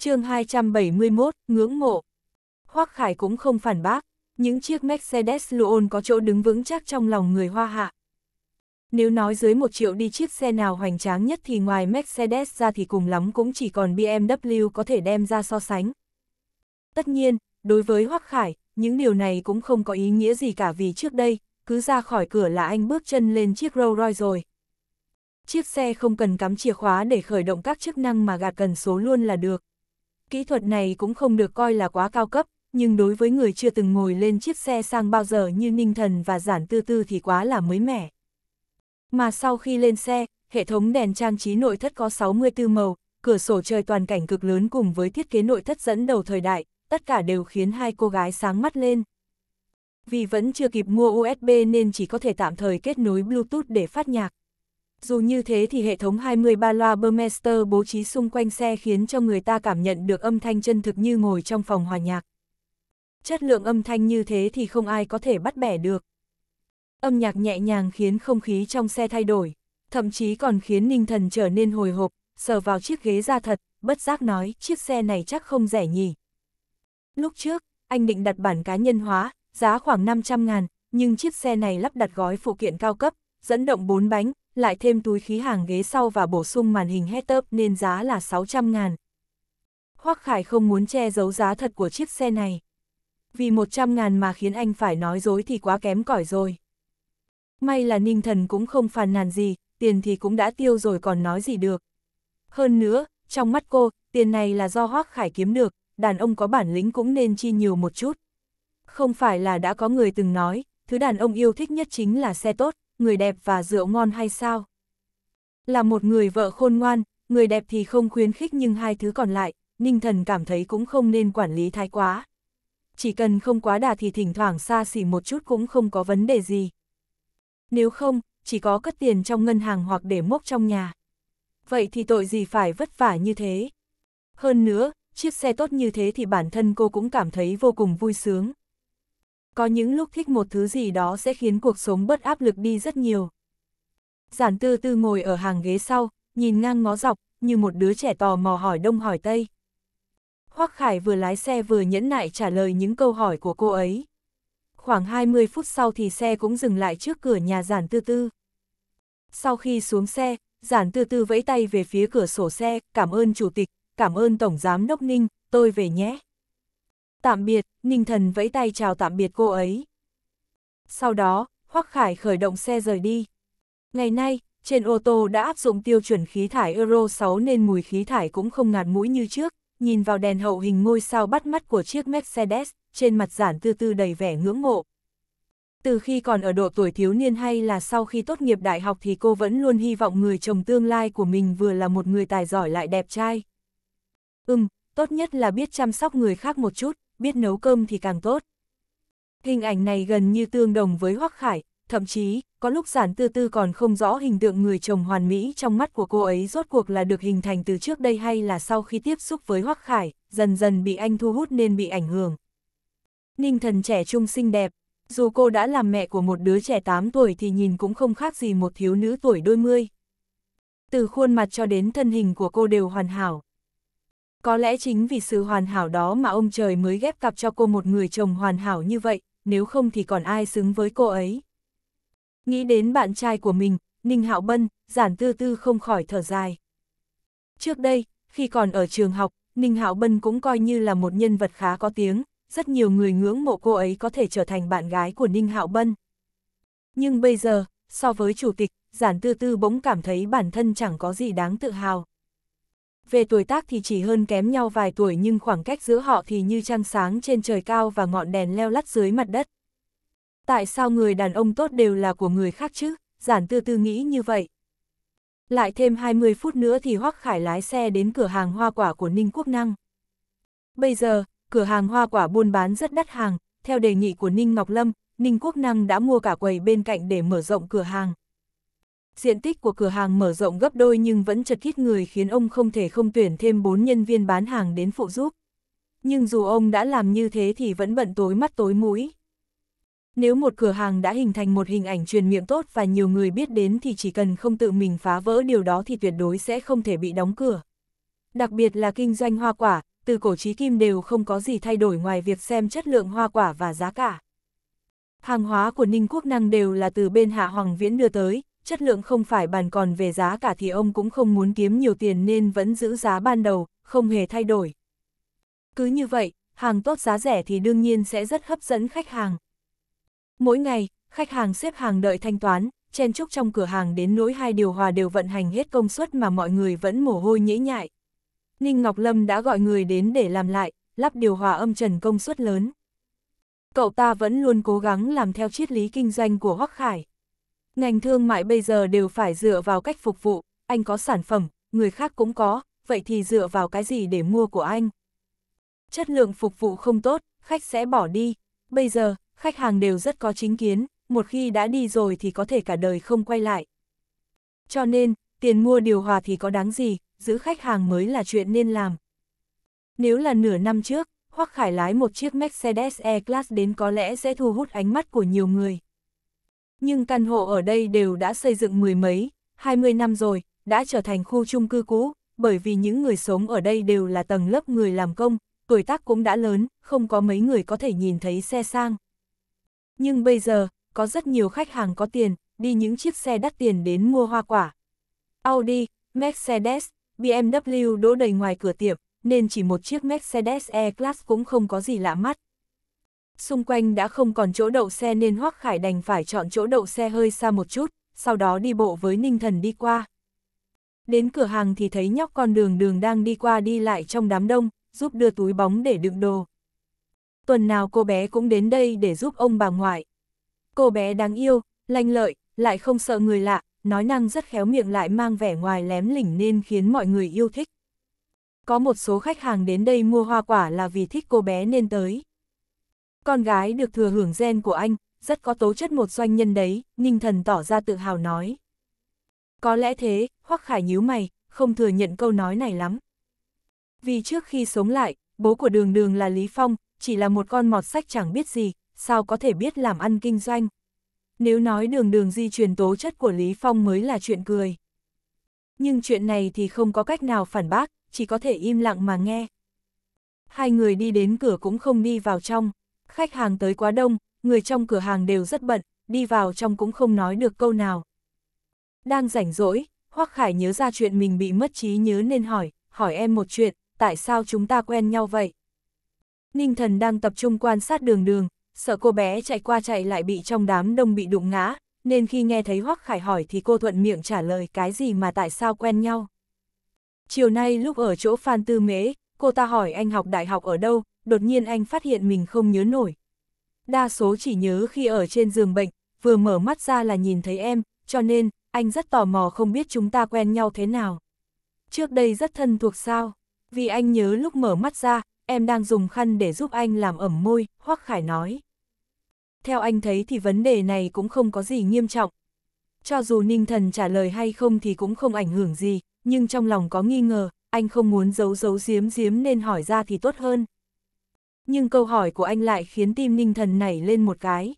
chương 271, ngưỡng mộ. hoắc Khải cũng không phản bác, những chiếc Mercedes Luon có chỗ đứng vững chắc trong lòng người Hoa Hạ. Nếu nói dưới một triệu đi chiếc xe nào hoành tráng nhất thì ngoài Mercedes ra thì cùng lắm cũng chỉ còn BMW có thể đem ra so sánh. Tất nhiên, đối với hoắc Khải, những điều này cũng không có ý nghĩa gì cả vì trước đây, cứ ra khỏi cửa là anh bước chân lên chiếc Rolls Royce rồi. Chiếc xe không cần cắm chìa khóa để khởi động các chức năng mà gạt cần số luôn là được. Kỹ thuật này cũng không được coi là quá cao cấp, nhưng đối với người chưa từng ngồi lên chiếc xe sang bao giờ như Ninh Thần và Giản Tư Tư thì quá là mới mẻ. Mà sau khi lên xe, hệ thống đèn trang trí nội thất có 64 màu, cửa sổ trời toàn cảnh cực lớn cùng với thiết kế nội thất dẫn đầu thời đại, tất cả đều khiến hai cô gái sáng mắt lên. Vì vẫn chưa kịp mua USB nên chỉ có thể tạm thời kết nối Bluetooth để phát nhạc. Dù như thế thì hệ thống 23 loa Burmester bố trí xung quanh xe khiến cho người ta cảm nhận được âm thanh chân thực như ngồi trong phòng hòa nhạc. Chất lượng âm thanh như thế thì không ai có thể bắt bẻ được. Âm nhạc nhẹ nhàng khiến không khí trong xe thay đổi, thậm chí còn khiến Ninh Thần trở nên hồi hộp, sờ vào chiếc ghế ra thật, bất giác nói chiếc xe này chắc không rẻ nhỉ. Lúc trước, anh định đặt bản cá nhân hóa, giá khoảng 500 ngàn, nhưng chiếc xe này lắp đặt gói phụ kiện cao cấp, dẫn động 4 bánh, lại thêm túi khí hàng ghế sau và bổ sung màn hình head up nên giá là 600 ngàn. Hoắc Khải không muốn che giấu giá thật của chiếc xe này. Vì 100 ngàn mà khiến anh phải nói dối thì quá kém cỏi rồi. May là Ninh Thần cũng không phàn nàn gì, tiền thì cũng đã tiêu rồi còn nói gì được. Hơn nữa, trong mắt cô, tiền này là do Hoắc Khải kiếm được, đàn ông có bản lĩnh cũng nên chi nhiều một chút. Không phải là đã có người từng nói, thứ đàn ông yêu thích nhất chính là xe tốt, người đẹp và rượu ngon hay sao? Là một người vợ khôn ngoan, người đẹp thì không khuyến khích nhưng hai thứ còn lại, Ninh Thần cảm thấy cũng không nên quản lý thái quá. Chỉ cần không quá đà thì thỉnh thoảng xa xỉ một chút cũng không có vấn đề gì. Nếu không, chỉ có cất tiền trong ngân hàng hoặc để mốc trong nhà. Vậy thì tội gì phải vất vả như thế? Hơn nữa, chiếc xe tốt như thế thì bản thân cô cũng cảm thấy vô cùng vui sướng có những lúc thích một thứ gì đó sẽ khiến cuộc sống bớt áp lực đi rất nhiều. Giản tư tư ngồi ở hàng ghế sau, nhìn ngang ngó dọc, như một đứa trẻ tò mò hỏi đông hỏi tây. Hoắc Khải vừa lái xe vừa nhẫn nại trả lời những câu hỏi của cô ấy. Khoảng 20 phút sau thì xe cũng dừng lại trước cửa nhà giản tư tư. Sau khi xuống xe, giản tư tư vẫy tay về phía cửa sổ xe, cảm ơn chủ tịch, cảm ơn tổng giám đốc Ninh, tôi về nhé tạm biệt, Ninh Thần vẫy tay chào tạm biệt cô ấy. Sau đó, Hoắc Khải khởi động xe rời đi. Ngày nay, trên ô tô đã áp dụng tiêu chuẩn khí thải Euro 6 nên mùi khí thải cũng không ngạt mũi như trước, nhìn vào đèn hậu hình ngôi sao bắt mắt của chiếc Mercedes, trên mặt giản tư tư đầy vẻ ngưỡng mộ. Từ khi còn ở độ tuổi thiếu niên hay là sau khi tốt nghiệp đại học thì cô vẫn luôn hy vọng người chồng tương lai của mình vừa là một người tài giỏi lại đẹp trai. Ừm, tốt nhất là biết chăm sóc người khác một chút, biết nấu cơm thì càng tốt. Hình ảnh này gần như tương đồng với Hoắc Khải, thậm chí, có lúc giản tư tư còn không rõ hình tượng người chồng hoàn mỹ trong mắt của cô ấy rốt cuộc là được hình thành từ trước đây hay là sau khi tiếp xúc với Hoắc Khải, dần dần bị anh thu hút nên bị ảnh hưởng. Ninh thần trẻ trung xinh đẹp, dù cô đã làm mẹ của một đứa trẻ 8 tuổi thì nhìn cũng không khác gì một thiếu nữ tuổi đôi mươi. Từ khuôn mặt cho đến thân hình của cô đều hoàn hảo. Có lẽ chính vì sự hoàn hảo đó mà ông trời mới ghép cặp cho cô một người chồng hoàn hảo như vậy, nếu không thì còn ai xứng với cô ấy. Nghĩ đến bạn trai của mình, Ninh Hạo Bân, giản tư tư không khỏi thở dài. Trước đây, khi còn ở trường học, Ninh Hạo Bân cũng coi như là một nhân vật khá có tiếng, rất nhiều người ngưỡng mộ cô ấy có thể trở thành bạn gái của Ninh Hạo Bân. Nhưng bây giờ, so với chủ tịch, giản tư tư bỗng cảm thấy bản thân chẳng có gì đáng tự hào về tuổi tác thì chỉ hơn kém nhau vài tuổi nhưng khoảng cách giữa họ thì như trăng sáng trên trời cao và ngọn đèn leo lắt dưới mặt đất. Tại sao người đàn ông tốt đều là của người khác chứ? Giản tư tư nghĩ như vậy. Lại thêm 20 phút nữa thì Hoắc Khải lái xe đến cửa hàng hoa quả của Ninh Quốc Năng. Bây giờ, cửa hàng hoa quả buôn bán rất đắt hàng, theo đề nghị của Ninh Ngọc Lâm, Ninh Quốc Năng đã mua cả quầy bên cạnh để mở rộng cửa hàng diện tích của cửa hàng mở rộng gấp đôi nhưng vẫn chật kít người khiến ông không thể không tuyển thêm 4 nhân viên bán hàng đến phụ giúp. Nhưng dù ông đã làm như thế thì vẫn bận tối mắt tối mũi. Nếu một cửa hàng đã hình thành một hình ảnh truyền miệng tốt và nhiều người biết đến thì chỉ cần không tự mình phá vỡ điều đó thì tuyệt đối sẽ không thể bị đóng cửa. Đặc biệt là kinh doanh hoa quả, từ cổ trí kim đều không có gì thay đổi ngoài việc xem chất lượng hoa quả và giá cả. Hàng hóa của Ninh Quốc Năng đều là từ bên Hạ Hoàng Viễn đưa tới, chất lượng không phải bàn còn về giá cả thì ông cũng không muốn kiếm nhiều tiền nên vẫn giữ giá ban đầu, không hề thay đổi. Cứ như vậy, hàng tốt giá rẻ thì đương nhiên sẽ rất hấp dẫn khách hàng. Mỗi ngày, khách hàng xếp hàng đợi thanh toán, chen chúc trong cửa hàng đến nỗi hai điều hòa đều vận hành hết công suất mà mọi người vẫn mồ hôi nhễ nhại. Ninh Ngọc Lâm đã gọi người đến để làm lại, lắp điều hòa âm trần công suất lớn. Cậu ta vẫn luôn cố gắng làm theo triết lý kinh doanh của Hoắc Khải. Ngành thương mại bây giờ đều phải dựa vào cách phục vụ, anh có sản phẩm, người khác cũng có, vậy thì dựa vào cái gì để mua của anh? Chất lượng phục vụ không tốt, khách sẽ bỏ đi. Bây giờ, khách hàng đều rất có chính kiến, một khi đã đi rồi thì có thể cả đời không quay lại. Cho nên, tiền mua điều hòa thì có đáng gì, giữ khách hàng mới là chuyện nên làm. Nếu là nửa năm trước, Hoắc Khải lái một chiếc Mercedes E-Class đến có lẽ sẽ thu hút ánh mắt của nhiều người nhưng căn hộ ở đây đều đã xây dựng mười mấy, hai mươi năm rồi, đã trở thành khu chung cư cũ, bởi vì những người sống ở đây đều là tầng lớp người làm công, tuổi tác cũng đã lớn, không có mấy người có thể nhìn thấy xe sang. Nhưng bây giờ, có rất nhiều khách hàng có tiền, đi những chiếc xe đắt tiền đến mua hoa quả. Audi, Mercedes, BMW đỗ đầy ngoài cửa tiệm, nên chỉ một chiếc Mercedes E-Class cũng không có gì lạ mắt xung quanh đã không còn chỗ đậu xe nên Hoắc Khải đành phải chọn chỗ đậu xe hơi xa một chút, sau đó đi bộ với Ninh Thần đi qua. Đến cửa hàng thì thấy nhóc con đường đường đang đi qua đi lại trong đám đông, giúp đưa túi bóng để đựng đồ. Tuần nào cô bé cũng đến đây để giúp ông bà ngoại. Cô bé đáng yêu, lanh lợi, lại không sợ người lạ, nói năng rất khéo miệng lại mang vẻ ngoài lém lỉnh nên khiến mọi người yêu thích. Có một số khách hàng đến đây mua hoa quả là vì thích cô bé nên tới. Con gái được thừa hưởng gen của anh, rất có tố chất một doanh nhân đấy, Ninh Thần tỏ ra tự hào nói. Có lẽ thế, Hoắc Khải nhíu mày, không thừa nhận câu nói này lắm. Vì trước khi sống lại, bố của Đường Đường là Lý Phong, chỉ là một con mọt sách chẳng biết gì, sao có thể biết làm ăn kinh doanh. Nếu nói Đường Đường di truyền tố chất của Lý Phong mới là chuyện cười. Nhưng chuyện này thì không có cách nào phản bác, chỉ có thể im lặng mà nghe. Hai người đi đến cửa cũng không đi vào trong khách hàng tới quá đông, người trong cửa hàng đều rất bận, đi vào trong cũng không nói được câu nào. Đang rảnh rỗi, Hoắc Khải nhớ ra chuyện mình bị mất trí nhớ nên hỏi, hỏi em một chuyện, tại sao chúng ta quen nhau vậy? Ninh thần đang tập trung quan sát đường đường, sợ cô bé chạy qua chạy lại bị trong đám đông bị đụng ngã, nên khi nghe thấy Hoắc Khải hỏi thì cô thuận miệng trả lời cái gì mà tại sao quen nhau. Chiều nay lúc ở chỗ Phan Tư Mế, cô ta hỏi anh học đại học ở đâu, đột nhiên anh phát hiện mình không nhớ nổi. Đa số chỉ nhớ khi ở trên giường bệnh, vừa mở mắt ra là nhìn thấy em, cho nên, anh rất tò mò không biết chúng ta quen nhau thế nào. Trước đây rất thân thuộc sao, vì anh nhớ lúc mở mắt ra, em đang dùng khăn để giúp anh làm ẩm môi, Hoắc Khải nói. Theo anh thấy thì vấn đề này cũng không có gì nghiêm trọng. Cho dù Ninh Thần trả lời hay không thì cũng không ảnh hưởng gì, nhưng trong lòng có nghi ngờ, anh không muốn giấu giấu giếm giếm nên hỏi ra thì tốt hơn nhưng câu hỏi của anh lại khiến tim ninh thần nảy lên một cái.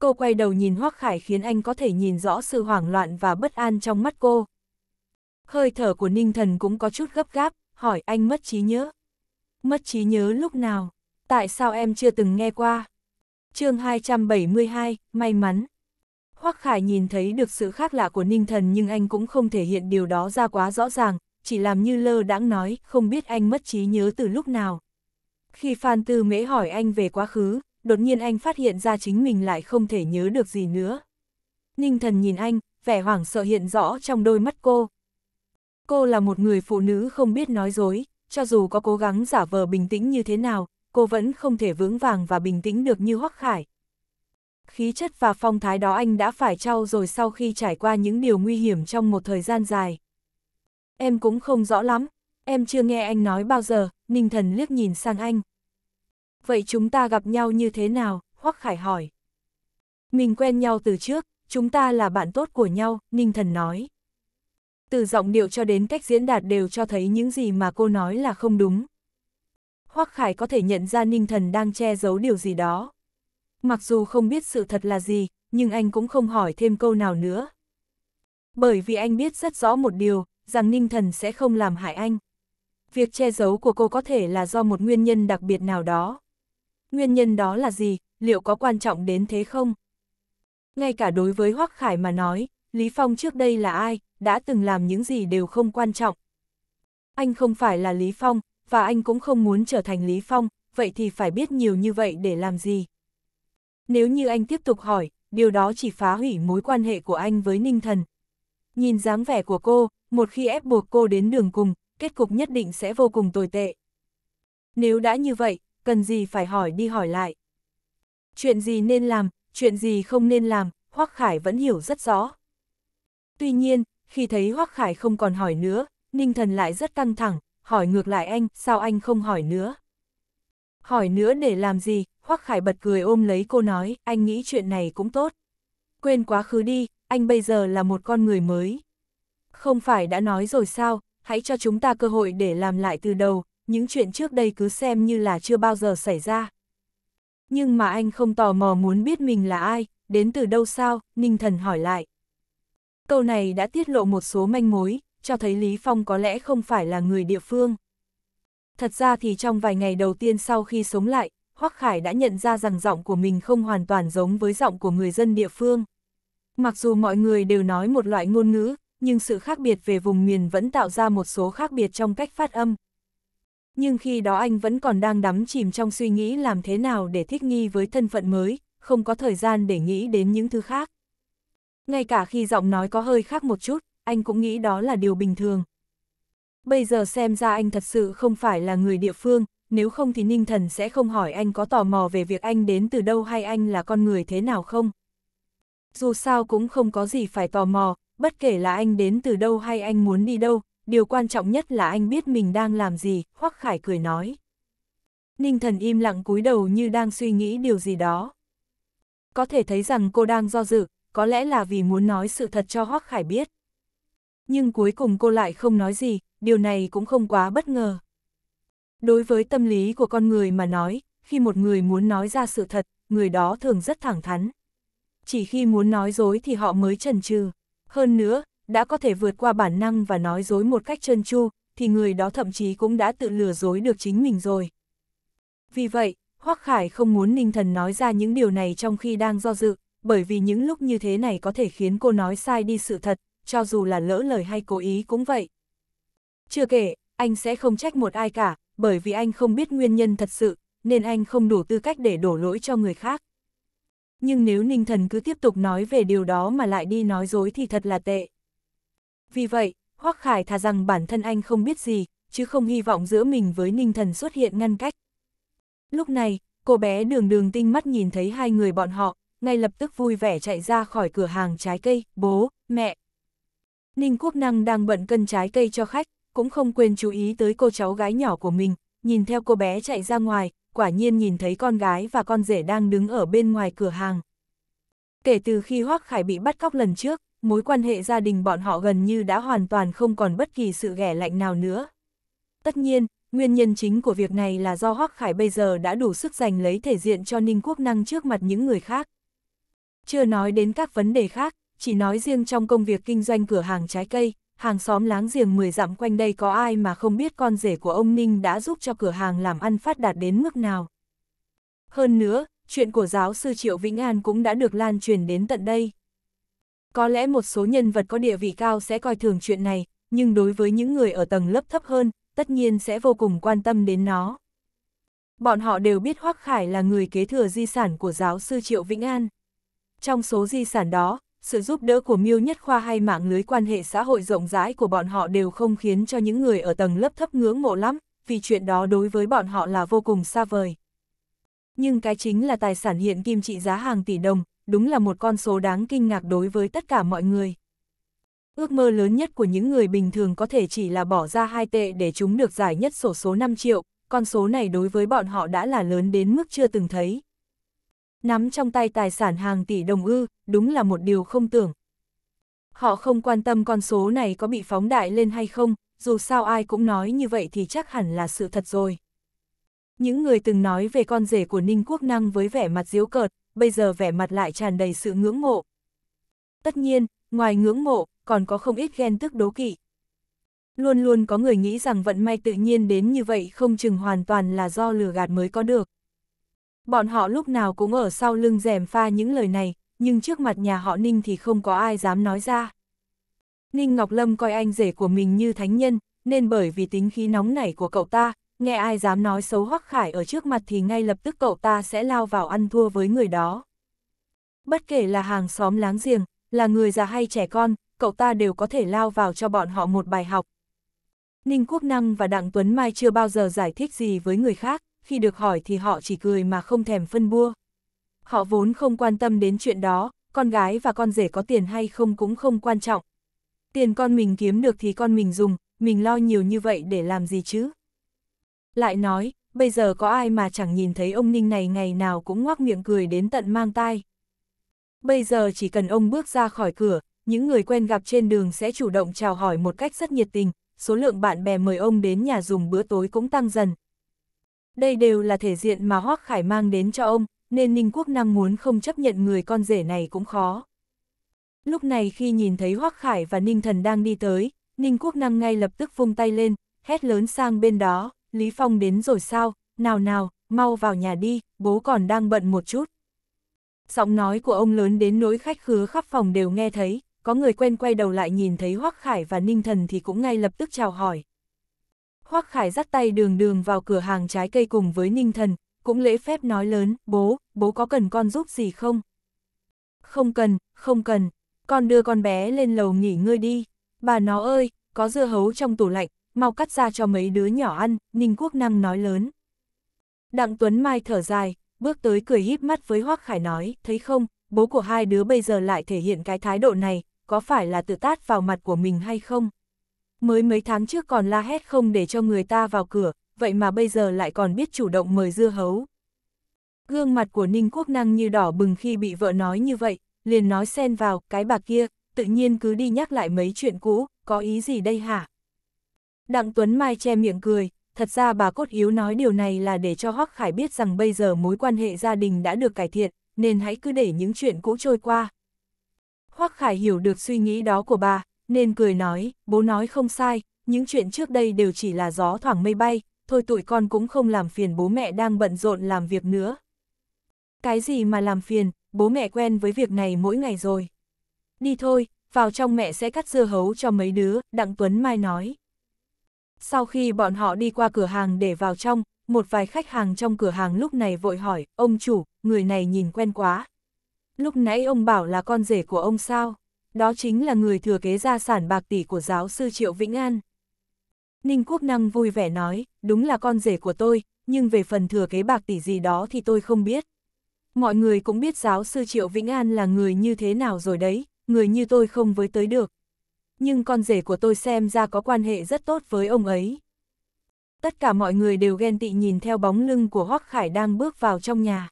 Cô quay đầu nhìn Hoác Khải khiến anh có thể nhìn rõ sự hoảng loạn và bất an trong mắt cô. Hơi thở của ninh thần cũng có chút gấp gáp, hỏi anh mất trí nhớ. Mất trí nhớ lúc nào? Tại sao em chưa từng nghe qua? chương 272, may mắn. Hoắc Khải nhìn thấy được sự khác lạ của Ninh Thần nhưng anh cũng không thể hiện điều đó ra quá rõ ràng, chỉ làm như lơ đãng nói, không biết anh mất trí nhớ từ lúc nào. Khi Phan Tư Mễ hỏi anh về quá khứ, đột nhiên anh phát hiện ra chính mình lại không thể nhớ được gì nữa. Ninh thần nhìn anh, vẻ hoảng sợ hiện rõ trong đôi mắt cô. Cô là một người phụ nữ không biết nói dối, cho dù có cố gắng giả vờ bình tĩnh như thế nào, cô vẫn không thể vững vàng và bình tĩnh được như Hoắc Khải. Khí chất và phong thái đó anh đã phải trau rồi sau khi trải qua những điều nguy hiểm trong một thời gian dài. Em cũng không rõ lắm, em chưa nghe anh nói bao giờ, Ninh Thần liếc nhìn sang anh. Vậy chúng ta gặp nhau như thế nào, Hoắc Khải hỏi. Mình quen nhau từ trước, chúng ta là bạn tốt của nhau, Ninh Thần nói. Từ giọng điệu cho đến cách diễn đạt đều cho thấy những gì mà cô nói là không đúng. Hoắc Khải có thể nhận ra Ninh Thần đang che giấu điều gì đó. Mặc dù không biết sự thật là gì, nhưng anh cũng không hỏi thêm câu nào nữa. Bởi vì anh biết rất rõ một điều, rằng Ninh Thần sẽ không làm hại anh việc che giấu của cô có thể là do một nguyên nhân đặc biệt nào đó. Nguyên nhân đó là gì, liệu có quan trọng đến thế không? Ngay cả đối với Hoắc Khải mà nói, Lý Phong trước đây là ai, đã từng làm những gì đều không quan trọng. Anh không phải là Lý Phong, và anh cũng không muốn trở thành Lý Phong, vậy thì phải biết nhiều như vậy để làm gì. Nếu như anh tiếp tục hỏi, điều đó chỉ phá hủy mối quan hệ của anh với Ninh Thần. Nhìn dáng vẻ của cô, một khi ép buộc cô đến đường cùng, kết cục nhất định sẽ vô cùng tồi tệ. Nếu đã như vậy, cần gì phải hỏi đi hỏi lại. Chuyện gì nên làm, chuyện gì không nên làm, Hoắc Khải vẫn hiểu rất rõ. Tuy nhiên, khi thấy Hoắc Khải không còn hỏi nữa, Ninh Thần lại rất căng thẳng, hỏi ngược lại anh, sao anh không hỏi nữa? Hỏi nữa để làm gì? Hoắc Khải bật cười ôm lấy cô nói, anh nghĩ chuyện này cũng tốt. Quên quá khứ đi, anh bây giờ là một con người mới. Không phải đã nói rồi sao, hãy cho chúng ta cơ hội để làm lại từ đầu, những chuyện trước đây cứ xem như là chưa bao giờ xảy ra. Nhưng mà anh không tò mò muốn biết mình là ai, đến từ đâu sao, Ninh Thần hỏi lại. Câu này đã tiết lộ một số manh mối, cho thấy Lý Phong có lẽ không phải là người địa phương. Thật ra thì trong vài ngày đầu tiên sau khi sống lại, Hoắc Khải đã nhận ra rằng giọng của mình không hoàn toàn giống với giọng của người dân địa phương. Mặc dù mọi người đều nói một loại ngôn ngữ, nhưng sự khác biệt về vùng miền vẫn tạo ra một số khác biệt trong cách phát âm. Nhưng khi đó anh vẫn còn đang đắm chìm trong suy nghĩ làm thế nào để thích nghi với thân phận mới, không có thời gian để nghĩ đến những thứ khác. Ngay cả khi giọng nói có hơi khác một chút, anh cũng nghĩ đó là điều bình thường. Bây giờ xem ra anh thật sự không phải là người địa phương, nếu không thì Ninh Thần sẽ không hỏi anh có tò mò về việc anh đến từ đâu hay anh là con người thế nào không. Dù sao cũng không có gì phải tò mò, bất kể là anh đến từ đâu hay anh muốn đi đâu, điều quan trọng nhất là anh biết mình đang làm gì, Hoắc Khải cười nói. Ninh thần im lặng cúi đầu như đang suy nghĩ điều gì đó. Có thể thấy rằng cô đang do dự, có lẽ là vì muốn nói sự thật cho Hoắc Khải biết. Nhưng cuối cùng cô lại không nói gì, điều này cũng không quá bất ngờ. Đối với tâm lý của con người mà nói, khi một người muốn nói ra sự thật, người đó thường rất thẳng thắn. Chỉ khi muốn nói dối thì họ mới chần chừ. Hơn nữa, đã có thể vượt qua bản năng và nói dối một cách trơn tru, thì người đó thậm chí cũng đã tự lừa dối được chính mình rồi. Vì vậy, Hoắc Khải không muốn Ninh Thần nói ra những điều này trong khi đang do dự, bởi vì những lúc như thế này có thể khiến cô nói sai đi sự thật, cho dù là lỡ lời hay cố ý cũng vậy. Chưa kể, anh sẽ không trách một ai cả, bởi vì anh không biết nguyên nhân thật sự, nên anh không đủ tư cách để đổ lỗi cho người khác nhưng nếu Ninh Thần cứ tiếp tục nói về điều đó mà lại đi nói dối thì thật là tệ. Vì vậy, Hoắc Khải thà rằng bản thân anh không biết gì, chứ không hy vọng giữa mình với Ninh Thần xuất hiện ngăn cách. Lúc này, cô bé đường đường tinh mắt nhìn thấy hai người bọn họ, ngay lập tức vui vẻ chạy ra khỏi cửa hàng trái cây, bố, mẹ. Ninh Quốc Năng đang bận cân trái cây cho khách, cũng không quên chú ý tới cô cháu gái nhỏ của mình, nhìn theo cô bé chạy ra ngoài, quả nhiên nhìn thấy con gái và con rể đang đứng ở bên ngoài cửa hàng. Kể từ khi Hoác Khải bị bắt cóc lần trước, mối quan hệ gia đình bọn họ gần như đã hoàn toàn không còn bất kỳ sự ghẻ lạnh nào nữa. Tất nhiên, nguyên nhân chính của việc này là do Hoác Khải bây giờ đã đủ sức giành lấy thể diện cho Ninh Quốc Năng trước mặt những người khác. Chưa nói đến các vấn đề khác, chỉ nói riêng trong công việc kinh doanh cửa hàng trái cây, hàng xóm láng giềng 10 dặm quanh đây có ai mà không biết con rể của ông Ninh đã giúp cho cửa hàng làm ăn phát đạt đến mức nào. Hơn nữa, chuyện của giáo sư Triệu Vĩnh An cũng đã được lan truyền đến tận đây. Có lẽ một số nhân vật có địa vị cao sẽ coi thường chuyện này, nhưng đối với những người ở tầng lớp thấp hơn, tất nhiên sẽ vô cùng quan tâm đến nó. Bọn họ đều biết Hoác Khải là người kế thừa di sản của giáo sư Triệu Vĩnh An. Trong số di sản đó, sự giúp đỡ của Miêu Nhất Khoa hay mạng lưới quan hệ xã hội rộng rãi của bọn họ đều không khiến cho những người ở tầng lớp thấp ngưỡng mộ lắm, vì chuyện đó đối với bọn họ là vô cùng xa vời. Nhưng cái chính là tài sản hiện kim trị giá hàng tỷ đồng, đúng là một con số đáng kinh ngạc đối với tất cả mọi người. Ước mơ lớn nhất của những người bình thường có thể chỉ là bỏ ra 2 tệ để chúng được giải nhất sổ số 5 triệu, con số này đối với bọn họ đã là lớn đến mức chưa từng thấy nắm trong tay tài sản hàng tỷ đồng ư, đúng là một điều không tưởng. Họ không quan tâm con số này có bị phóng đại lên hay không, dù sao ai cũng nói như vậy thì chắc hẳn là sự thật rồi. Những người từng nói về con rể của Ninh Quốc Năng với vẻ mặt diếu cợt, bây giờ vẻ mặt lại tràn đầy sự ngưỡng mộ. Tất nhiên, ngoài ngưỡng mộ, còn có không ít ghen tức đố kỵ. Luôn luôn có người nghĩ rằng vận may tự nhiên đến như vậy không chừng hoàn toàn là do lừa gạt mới có được. Bọn họ lúc nào cũng ở sau lưng rèm pha những lời này, nhưng trước mặt nhà họ Ninh thì không có ai dám nói ra. Ninh Ngọc Lâm coi anh rể của mình như thánh nhân, nên bởi vì tính khí nóng nảy của cậu ta, nghe ai dám nói xấu Hoắc Khải ở trước mặt thì ngay lập tức cậu ta sẽ lao vào ăn thua với người đó. Bất kể là hàng xóm láng giềng, là người già hay trẻ con, cậu ta đều có thể lao vào cho bọn họ một bài học. Ninh Quốc Năng và Đặng Tuấn Mai chưa bao giờ giải thích gì với người khác, khi được hỏi thì họ chỉ cười mà không thèm phân bua. Họ vốn không quan tâm đến chuyện đó, con gái và con rể có tiền hay không cũng không quan trọng. Tiền con mình kiếm được thì con mình dùng, mình lo nhiều như vậy để làm gì chứ? Lại nói, bây giờ có ai mà chẳng nhìn thấy ông Ninh này ngày nào cũng ngoác miệng cười đến tận mang tai. Bây giờ chỉ cần ông bước ra khỏi cửa, những người quen gặp trên đường sẽ chủ động chào hỏi một cách rất nhiệt tình, số lượng bạn bè mời ông đến nhà dùng bữa tối cũng tăng dần, đây đều là thể diện mà Hoác Khải mang đến cho ông, nên Ninh Quốc Năng muốn không chấp nhận người con rể này cũng khó. Lúc này khi nhìn thấy Hoác Khải và Ninh Thần đang đi tới, Ninh Quốc Năng ngay lập tức vung tay lên, hét lớn sang bên đó, Lý Phong đến rồi sao, nào nào, mau vào nhà đi, bố còn đang bận một chút. Giọng nói của ông lớn đến nỗi khách khứa khắp phòng đều nghe thấy, có người quen quay đầu lại nhìn thấy Hoắc Khải và Ninh Thần thì cũng ngay lập tức chào hỏi. Hoắc Khải dắt tay đường đường vào cửa hàng trái cây cùng với Ninh Thần, cũng lễ phép nói lớn, bố, bố có cần con giúp gì không? Không cần, không cần, con đưa con bé lên lầu nghỉ ngơi đi. Bà nó ơi, có dưa hấu trong tủ lạnh, mau cắt ra cho mấy đứa nhỏ ăn, Ninh Quốc Năng nói lớn. Đặng Tuấn Mai thở dài, bước tới cười híp mắt với Hoắc Khải nói, thấy không, bố của hai đứa bây giờ lại thể hiện cái thái độ này, có phải là tự tát vào mặt của mình hay không? mới mấy tháng trước còn la hét không để cho người ta vào cửa, vậy mà bây giờ lại còn biết chủ động mời dưa hấu. Gương mặt của Ninh Quốc Năng như đỏ bừng khi bị vợ nói như vậy, liền nói xen vào, cái bà kia, tự nhiên cứ đi nhắc lại mấy chuyện cũ, có ý gì đây hả? Đặng Tuấn Mai che miệng cười, thật ra bà cốt yếu nói điều này là để cho Hoắc Khải biết rằng bây giờ mối quan hệ gia đình đã được cải thiện, nên hãy cứ để những chuyện cũ trôi qua. Hoắc Khải hiểu được suy nghĩ đó của bà, nên cười nói, bố nói không sai, những chuyện trước đây đều chỉ là gió thoảng mây bay, thôi tụi con cũng không làm phiền bố mẹ đang bận rộn làm việc nữa. Cái gì mà làm phiền, bố mẹ quen với việc này mỗi ngày rồi. Đi thôi, vào trong mẹ sẽ cắt dưa hấu cho mấy đứa, Đặng Tuấn Mai nói. Sau khi bọn họ đi qua cửa hàng để vào trong, một vài khách hàng trong cửa hàng lúc này vội hỏi, ông chủ, người này nhìn quen quá. Lúc nãy ông bảo là con rể của ông sao? đó chính là người thừa kế gia sản bạc tỷ của giáo sư Triệu Vĩnh An. Ninh Quốc Năng vui vẻ nói, đúng là con rể của tôi, nhưng về phần thừa kế bạc tỷ gì đó thì tôi không biết. Mọi người cũng biết giáo sư Triệu Vĩnh An là người như thế nào rồi đấy, người như tôi không với tới được. Nhưng con rể của tôi xem ra có quan hệ rất tốt với ông ấy. Tất cả mọi người đều ghen tị nhìn theo bóng lưng của Hoắc Khải đang bước vào trong nhà.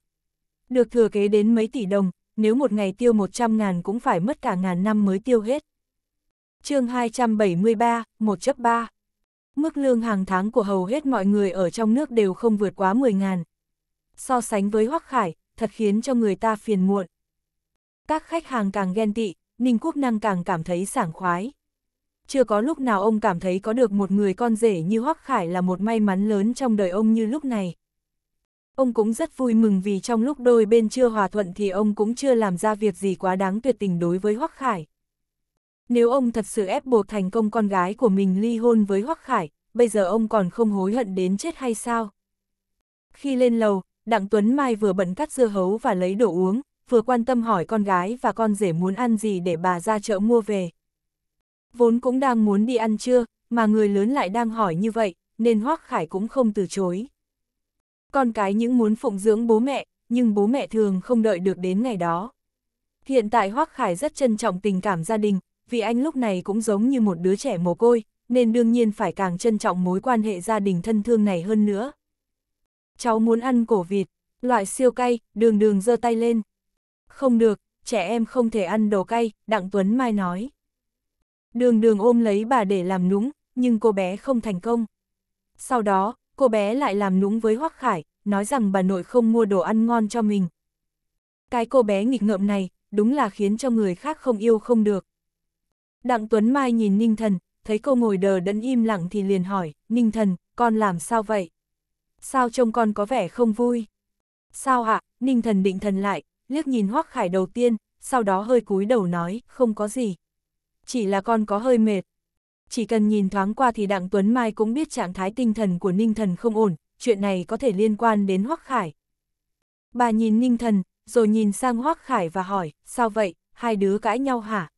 Được thừa kế đến mấy tỷ đồng, nếu một ngày tiêu 100 ngàn cũng phải mất cả ngàn năm mới tiêu hết. chương 273, 1 chấp 3 Mức lương hàng tháng của hầu hết mọi người ở trong nước đều không vượt quá 10 ngàn. So sánh với Hoắc Khải, thật khiến cho người ta phiền muộn. Các khách hàng càng ghen tị, Ninh Quốc Năng càng cảm thấy sảng khoái. Chưa có lúc nào ông cảm thấy có được một người con rể như Hoắc Khải là một may mắn lớn trong đời ông như lúc này ông cũng rất vui mừng vì trong lúc đôi bên chưa hòa thuận thì ông cũng chưa làm ra việc gì quá đáng tuyệt tình đối với Hoắc Khải. Nếu ông thật sự ép buộc thành công con gái của mình ly hôn với Hoắc Khải, bây giờ ông còn không hối hận đến chết hay sao? Khi lên lầu, Đặng Tuấn Mai vừa bận cắt dưa hấu và lấy đồ uống, vừa quan tâm hỏi con gái và con rể muốn ăn gì để bà ra chợ mua về. Vốn cũng đang muốn đi ăn trưa, mà người lớn lại đang hỏi như vậy, nên Hoắc Khải cũng không từ chối. Con cái những muốn phụng dưỡng bố mẹ, nhưng bố mẹ thường không đợi được đến ngày đó. Hiện tại Hoác Khải rất trân trọng tình cảm gia đình, vì anh lúc này cũng giống như một đứa trẻ mồ côi, nên đương nhiên phải càng trân trọng mối quan hệ gia đình thân thương này hơn nữa. Cháu muốn ăn cổ vịt, loại siêu cay, đường đường giơ tay lên. Không được, trẻ em không thể ăn đồ cay, Đặng Tuấn Mai nói. Đường đường ôm lấy bà để làm nũng, nhưng cô bé không thành công. Sau đó, cô bé lại làm nũng với Hoắc Khải, nói rằng bà nội không mua đồ ăn ngon cho mình. Cái cô bé nghịch ngợm này, đúng là khiến cho người khác không yêu không được. Đặng Tuấn Mai nhìn Ninh Thần, thấy cô ngồi đờ đẫn im lặng thì liền hỏi, Ninh Thần, con làm sao vậy? Sao trông con có vẻ không vui? Sao ạ? Ninh Thần định thần lại, liếc nhìn Hoắc Khải đầu tiên, sau đó hơi cúi đầu nói, không có gì. Chỉ là con có hơi mệt, chỉ cần nhìn thoáng qua thì Đặng Tuấn Mai cũng biết trạng thái tinh thần của Ninh Thần không ổn, chuyện này có thể liên quan đến Hoắc Khải. Bà nhìn Ninh Thần, rồi nhìn sang Hoắc Khải và hỏi, sao vậy, hai đứa cãi nhau hả?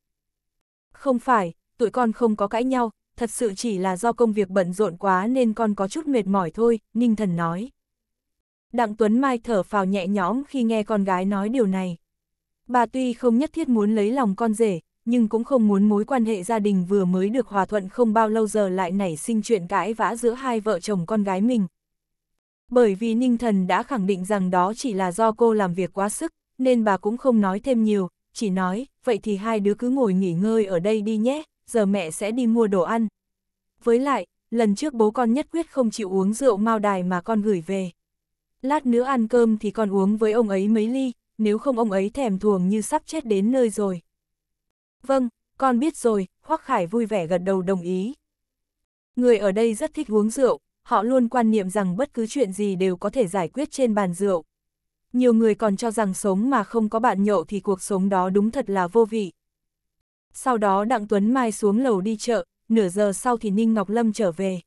Không phải, tụi con không có cãi nhau, thật sự chỉ là do công việc bận rộn quá nên con có chút mệt mỏi thôi, Ninh Thần nói. Đặng Tuấn Mai thở phào nhẹ nhõm khi nghe con gái nói điều này. Bà tuy không nhất thiết muốn lấy lòng con rể, nhưng cũng không muốn mối quan hệ gia đình vừa mới được hòa thuận không bao lâu giờ lại nảy sinh chuyện cãi vã giữa hai vợ chồng con gái mình. Bởi vì Ninh Thần đã khẳng định rằng đó chỉ là do cô làm việc quá sức, nên bà cũng không nói thêm nhiều, chỉ nói, vậy thì hai đứa cứ ngồi nghỉ ngơi ở đây đi nhé, giờ mẹ sẽ đi mua đồ ăn. Với lại, lần trước bố con nhất quyết không chịu uống rượu mao đài mà con gửi về. Lát nữa ăn cơm thì con uống với ông ấy mấy ly, nếu không ông ấy thèm thuồng như sắp chết đến nơi rồi. Vâng, con biết rồi, Hoắc Khải vui vẻ gật đầu đồng ý. Người ở đây rất thích uống rượu, họ luôn quan niệm rằng bất cứ chuyện gì đều có thể giải quyết trên bàn rượu. Nhiều người còn cho rằng sống mà không có bạn nhậu thì cuộc sống đó đúng thật là vô vị. Sau đó Đặng Tuấn Mai xuống lầu đi chợ, nửa giờ sau thì Ninh Ngọc Lâm trở về.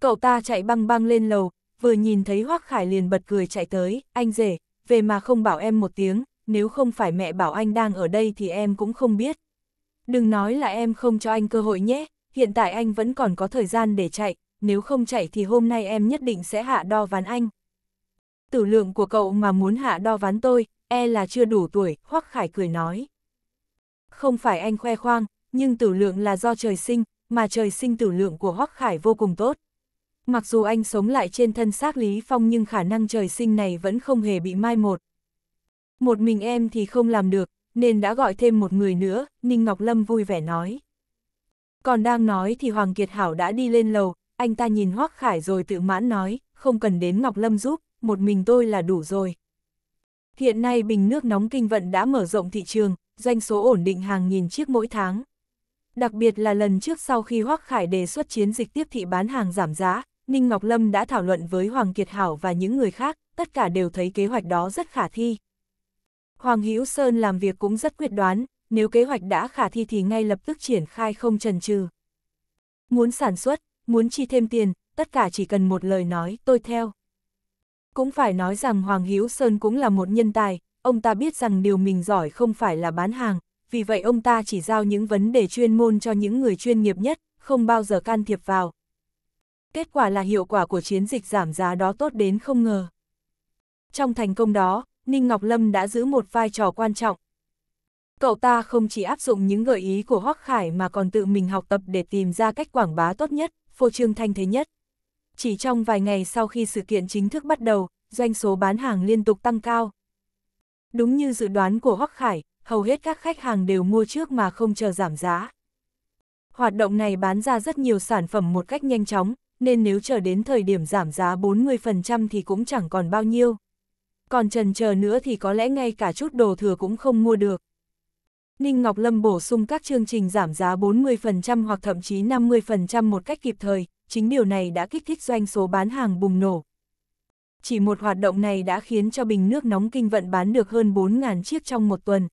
Cậu ta chạy băng băng lên lầu, vừa nhìn thấy Hoác Khải liền bật cười chạy tới, anh rể, về mà không bảo em một tiếng, nếu không phải mẹ bảo anh đang ở đây thì em cũng không biết. Đừng nói là em không cho anh cơ hội nhé, hiện tại anh vẫn còn có thời gian để chạy, nếu không chạy thì hôm nay em nhất định sẽ hạ đo ván anh. Tử lượng của cậu mà muốn hạ đo ván tôi, e là chưa đủ tuổi, Hoắc Khải cười nói. Không phải anh khoe khoang, nhưng tử lượng là do trời sinh, mà trời sinh tử lượng của Hoắc Khải vô cùng tốt. Mặc dù anh sống lại trên thân xác Lý Phong nhưng khả năng trời sinh này vẫn không hề bị mai một. Một mình em thì không làm được, nên đã gọi thêm một người nữa, Ninh Ngọc Lâm vui vẻ nói. Còn đang nói thì Hoàng Kiệt Hảo đã đi lên lầu, anh ta nhìn Hoác Khải rồi tự mãn nói, không cần đến Ngọc Lâm giúp, một mình tôi là đủ rồi. Hiện nay bình nước nóng kinh vận đã mở rộng thị trường, doanh số ổn định hàng nghìn chiếc mỗi tháng. Đặc biệt là lần trước sau khi Hoác Khải đề xuất chiến dịch tiếp thị bán hàng giảm giá, Ninh Ngọc Lâm đã thảo luận với Hoàng Kiệt Hảo và những người khác, tất cả đều thấy kế hoạch đó rất khả thi. Hoàng Hữu Sơn làm việc cũng rất quyết đoán, nếu kế hoạch đã khả thi thì ngay lập tức triển khai không chần chừ. Muốn sản xuất, muốn chi thêm tiền, tất cả chỉ cần một lời nói tôi theo. Cũng phải nói rằng Hoàng Hiếu Sơn cũng là một nhân tài, ông ta biết rằng điều mình giỏi không phải là bán hàng, vì vậy ông ta chỉ giao những vấn đề chuyên môn cho những người chuyên nghiệp nhất, không bao giờ can thiệp vào. Kết quả là hiệu quả của chiến dịch giảm giá đó tốt đến không ngờ. Trong thành công đó, Ninh Ngọc Lâm đã giữ một vai trò quan trọng. Cậu ta không chỉ áp dụng những gợi ý của Hoắc Khải mà còn tự mình học tập để tìm ra cách quảng bá tốt nhất, phô trương thanh thế nhất. Chỉ trong vài ngày sau khi sự kiện chính thức bắt đầu, doanh số bán hàng liên tục tăng cao. Đúng như dự đoán của Hoắc Khải, hầu hết các khách hàng đều mua trước mà không chờ giảm giá. Hoạt động này bán ra rất nhiều sản phẩm một cách nhanh chóng, nên nếu chờ đến thời điểm giảm giá 40% thì cũng chẳng còn bao nhiêu còn trần chờ nữa thì có lẽ ngay cả chút đồ thừa cũng không mua được. Ninh Ngọc Lâm bổ sung các chương trình giảm giá 40% hoặc thậm chí 50% một cách kịp thời, chính điều này đã kích thích doanh số bán hàng bùng nổ. Chỉ một hoạt động này đã khiến cho bình nước nóng kinh vận bán được hơn 4.000 chiếc trong một tuần.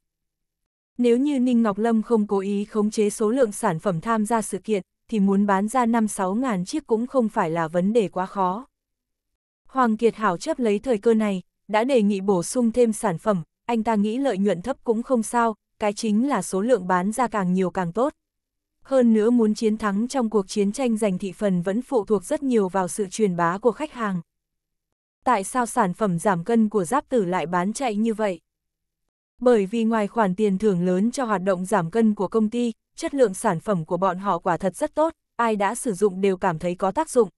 Nếu như Ninh Ngọc Lâm không cố ý khống chế số lượng sản phẩm tham gia sự kiện, thì muốn bán ra 5-6 ngàn chiếc cũng không phải là vấn đề quá khó. Hoàng Kiệt Hảo chấp lấy thời cơ này, đã đề nghị bổ sung thêm sản phẩm, anh ta nghĩ lợi nhuận thấp cũng không sao, cái chính là số lượng bán ra càng nhiều càng tốt. Hơn nữa muốn chiến thắng trong cuộc chiến tranh giành thị phần vẫn phụ thuộc rất nhiều vào sự truyền bá của khách hàng. Tại sao sản phẩm giảm cân của giáp tử lại bán chạy như vậy? Bởi vì ngoài khoản tiền thưởng lớn cho hoạt động giảm cân của công ty, chất lượng sản phẩm của bọn họ quả thật rất tốt, ai đã sử dụng đều cảm thấy có tác dụng.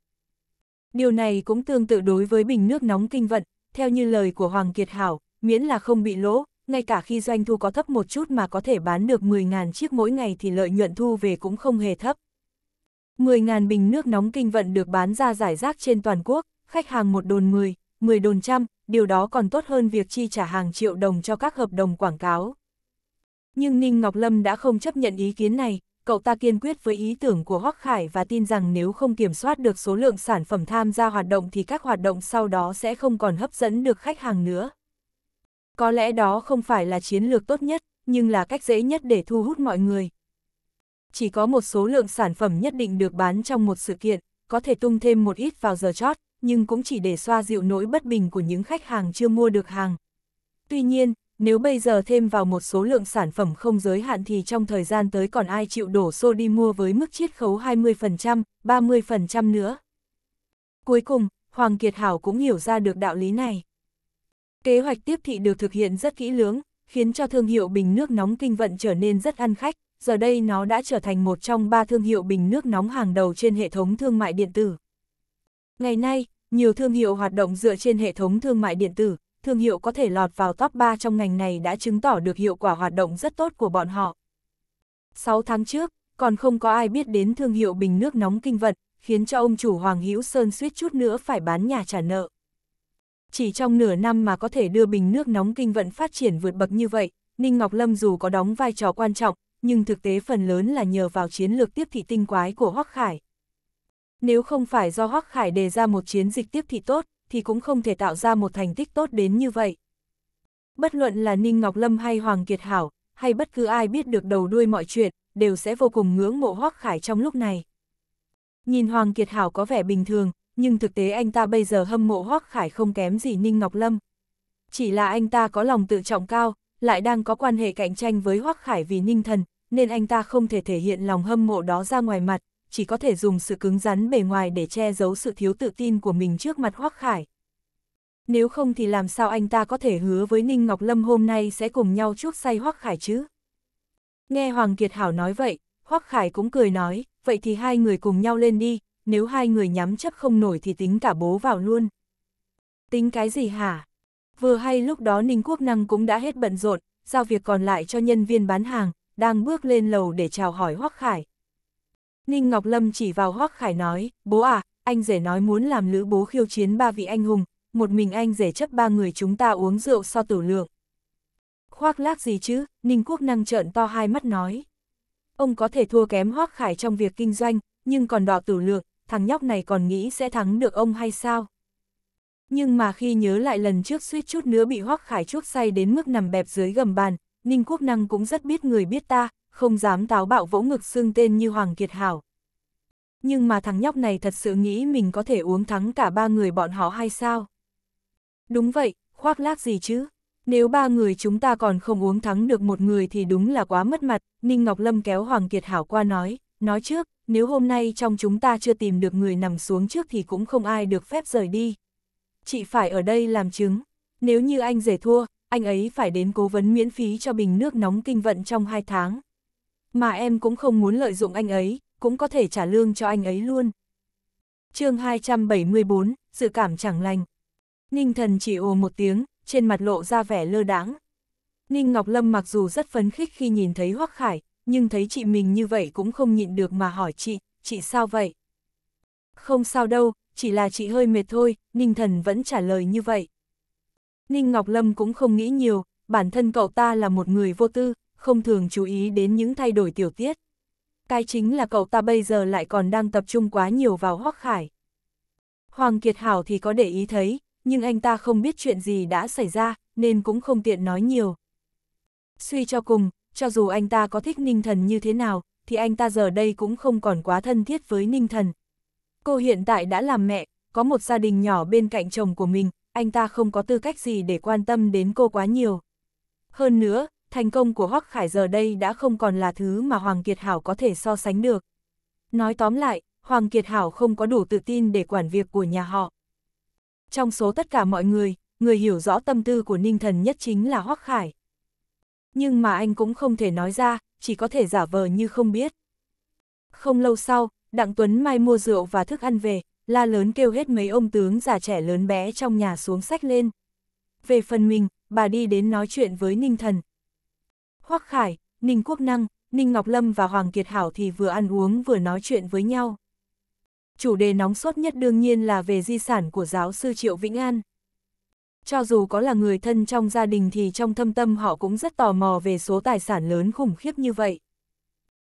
Điều này cũng tương tự đối với bình nước nóng kinh vận, theo như lời của Hoàng Kiệt Hảo, miễn là không bị lỗ, ngay cả khi doanh thu có thấp một chút mà có thể bán được 10.000 chiếc mỗi ngày thì lợi nhuận thu về cũng không hề thấp. 10.000 bình nước nóng kinh vận được bán ra giải rác trên toàn quốc, khách hàng một đồn 10, 10 đồn trăm, điều đó còn tốt hơn việc chi trả hàng triệu đồng cho các hợp đồng quảng cáo. Nhưng Ninh Ngọc Lâm đã không chấp nhận ý kiến này, cậu ta kiên quyết với ý tưởng của Hoắc Khải và tin rằng nếu không kiểm soát được số lượng sản phẩm tham gia hoạt động thì các hoạt động sau đó sẽ không còn hấp dẫn được khách hàng nữa. Có lẽ đó không phải là chiến lược tốt nhất, nhưng là cách dễ nhất để thu hút mọi người. Chỉ có một số lượng sản phẩm nhất định được bán trong một sự kiện, có thể tung thêm một ít vào giờ chót, nhưng cũng chỉ để xoa dịu nỗi bất bình của những khách hàng chưa mua được hàng. Tuy nhiên, nếu bây giờ thêm vào một số lượng sản phẩm không giới hạn thì trong thời gian tới còn ai chịu đổ xô đi mua với mức chiết khấu 20%, 30% nữa. Cuối cùng, Hoàng Kiệt Hảo cũng hiểu ra được đạo lý này. Kế hoạch tiếp thị được thực hiện rất kỹ lưỡng, khiến cho thương hiệu bình nước nóng kinh vận trở nên rất ăn khách, giờ đây nó đã trở thành một trong ba thương hiệu bình nước nóng hàng đầu trên hệ thống thương mại điện tử. Ngày nay, nhiều thương hiệu hoạt động dựa trên hệ thống thương mại điện tử, thương hiệu có thể lọt vào top 3 trong ngành này đã chứng tỏ được hiệu quả hoạt động rất tốt của bọn họ. 6 tháng trước, còn không có ai biết đến thương hiệu bình nước nóng kinh vật, khiến cho ông chủ Hoàng Hữu Sơn suýt chút nữa phải bán nhà trả nợ. Chỉ trong nửa năm mà có thể đưa bình nước nóng kinh vận phát triển vượt bậc như vậy, Ninh Ngọc Lâm dù có đóng vai trò quan trọng, nhưng thực tế phần lớn là nhờ vào chiến lược tiếp thị tinh quái của Hoắc Khải. Nếu không phải do Hoắc Khải đề ra một chiến dịch tiếp thị tốt, thì cũng không thể tạo ra một thành tích tốt đến như vậy. Bất luận là Ninh Ngọc Lâm hay Hoàng Kiệt Hảo, hay bất cứ ai biết được đầu đuôi mọi chuyện, đều sẽ vô cùng ngưỡng mộ Hoắc Khải trong lúc này. Nhìn Hoàng Kiệt Hảo có vẻ bình thường, nhưng thực tế anh ta bây giờ hâm mộ Hoắc Khải không kém gì Ninh Ngọc Lâm. Chỉ là anh ta có lòng tự trọng cao, lại đang có quan hệ cạnh tranh với Hoắc Khải vì Ninh Thần, nên anh ta không thể thể hiện lòng hâm mộ đó ra ngoài mặt, chỉ có thể dùng sự cứng rắn bề ngoài để che giấu sự thiếu tự tin của mình trước mặt Hoắc Khải. Nếu không thì làm sao anh ta có thể hứa với Ninh Ngọc Lâm hôm nay sẽ cùng nhau chuốc say Hoắc Khải chứ? Nghe Hoàng Kiệt Hảo nói vậy, Hoắc Khải cũng cười nói, vậy thì hai người cùng nhau lên đi, nếu hai người nhắm chấp không nổi thì tính cả bố vào luôn. Tính cái gì hả? Vừa hay lúc đó Ninh Quốc Năng cũng đã hết bận rộn, giao việc còn lại cho nhân viên bán hàng, đang bước lên lầu để chào hỏi Hoắc Khải. Ninh Ngọc Lâm chỉ vào Hoắc Khải nói, bố à, anh rể nói muốn làm lữ bố khiêu chiến ba vị anh hùng, một mình anh rể chấp ba người chúng ta uống rượu so tử lượng. Khoác lác gì chứ, Ninh Quốc Năng trợn to hai mắt nói. Ông có thể thua kém Hoắc Khải trong việc kinh doanh, nhưng còn đọ tử lượng, thằng nhóc này còn nghĩ sẽ thắng được ông hay sao? Nhưng mà khi nhớ lại lần trước suýt chút nữa bị Hoắc Khải chuốc say đến mức nằm bẹp dưới gầm bàn, Ninh Quốc Năng cũng rất biết người biết ta, không dám táo bạo vỗ ngực xương tên như Hoàng Kiệt Hảo. Nhưng mà thằng nhóc này thật sự nghĩ mình có thể uống thắng cả ba người bọn họ hay sao? Đúng vậy, khoác lác gì chứ? Nếu ba người chúng ta còn không uống thắng được một người thì đúng là quá mất mặt, Ninh Ngọc Lâm kéo Hoàng Kiệt Hảo qua nói, nói trước, nếu hôm nay trong chúng ta chưa tìm được người nằm xuống trước thì cũng không ai được phép rời đi. Chị phải ở đây làm chứng, nếu như anh rể thua, anh ấy phải đến cố vấn miễn phí cho bình nước nóng kinh vận trong hai tháng. Mà em cũng không muốn lợi dụng anh ấy, cũng có thể trả lương cho anh ấy luôn. chương 274, dự cảm chẳng lành. Ninh thần chỉ ồ một tiếng, trên mặt lộ ra vẻ lơ đãng. Ninh Ngọc Lâm mặc dù rất phấn khích khi nhìn thấy Hoắc Khải, nhưng thấy chị mình như vậy cũng không nhịn được mà hỏi chị, chị sao vậy? Không sao đâu, chỉ là chị hơi mệt thôi, Ninh Thần vẫn trả lời như vậy. Ninh Ngọc Lâm cũng không nghĩ nhiều, bản thân cậu ta là một người vô tư, không thường chú ý đến những thay đổi tiểu tiết. Cái chính là cậu ta bây giờ lại còn đang tập trung quá nhiều vào Hoắc Khải. Hoàng Kiệt Hảo thì có để ý thấy, nhưng anh ta không biết chuyện gì đã xảy ra, nên cũng không tiện nói nhiều. Suy cho cùng, cho dù anh ta có thích Ninh Thần như thế nào, thì anh ta giờ đây cũng không còn quá thân thiết với Ninh Thần. Cô hiện tại đã làm mẹ, có một gia đình nhỏ bên cạnh chồng của mình, anh ta không có tư cách gì để quan tâm đến cô quá nhiều. Hơn nữa, thành công của Hoắc Khải giờ đây đã không còn là thứ mà Hoàng Kiệt Hảo có thể so sánh được. Nói tóm lại, Hoàng Kiệt Hảo không có đủ tự tin để quản việc của nhà họ. Trong số tất cả mọi người, người hiểu rõ tâm tư của Ninh Thần nhất chính là Hoắc Khải. Nhưng mà anh cũng không thể nói ra, chỉ có thể giả vờ như không biết. Không lâu sau, Đặng Tuấn Mai mua rượu và thức ăn về, la lớn kêu hết mấy ông tướng già trẻ lớn bé trong nhà xuống sách lên. Về phần mình, bà đi đến nói chuyện với Ninh Thần, Hoắc Khải, Ninh Quốc Năng, Ninh Ngọc Lâm và Hoàng Kiệt Hảo thì vừa ăn uống vừa nói chuyện với nhau. Chủ đề nóng sốt nhất đương nhiên là về di sản của giáo sư Triệu Vĩnh An. Cho dù có là người thân trong gia đình thì trong thâm tâm họ cũng rất tò mò về số tài sản lớn khủng khiếp như vậy.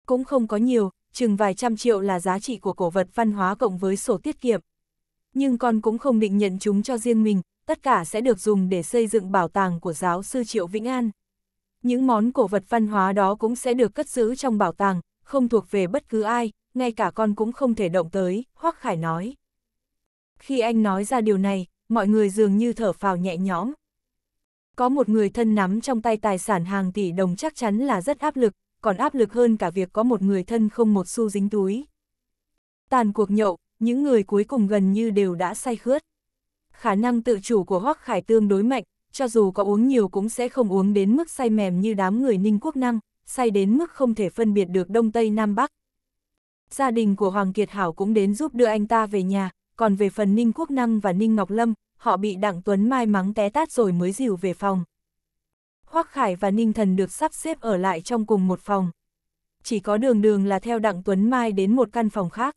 Cũng không có nhiều, chừng vài trăm triệu là giá trị của cổ vật văn hóa cộng với sổ tiết kiệm. Nhưng con cũng không định nhận chúng cho riêng mình, tất cả sẽ được dùng để xây dựng bảo tàng của giáo sư Triệu Vĩnh An những món cổ vật văn hóa đó cũng sẽ được cất giữ trong bảo tàng, không thuộc về bất cứ ai, ngay cả con cũng không thể động tới, Hoắc Khải nói. Khi anh nói ra điều này, mọi người dường như thở phào nhẹ nhõm. Có một người thân nắm trong tay tài sản hàng tỷ đồng chắc chắn là rất áp lực, còn áp lực hơn cả việc có một người thân không một xu dính túi. Tàn cuộc nhậu, những người cuối cùng gần như đều đã say khướt. Khả năng tự chủ của Hoắc Khải tương đối mạnh, cho dù có uống nhiều cũng sẽ không uống đến mức say mềm như đám người Ninh Quốc Năng, say đến mức không thể phân biệt được Đông Tây Nam Bắc. Gia đình của Hoàng Kiệt Hảo cũng đến giúp đưa anh ta về nhà, còn về phần Ninh Quốc Năng và Ninh Ngọc Lâm, họ bị Đặng Tuấn Mai mắng té tát rồi mới dìu về phòng. Hoắc Khải và Ninh Thần được sắp xếp ở lại trong cùng một phòng. Chỉ có đường đường là theo Đặng Tuấn Mai đến một căn phòng khác.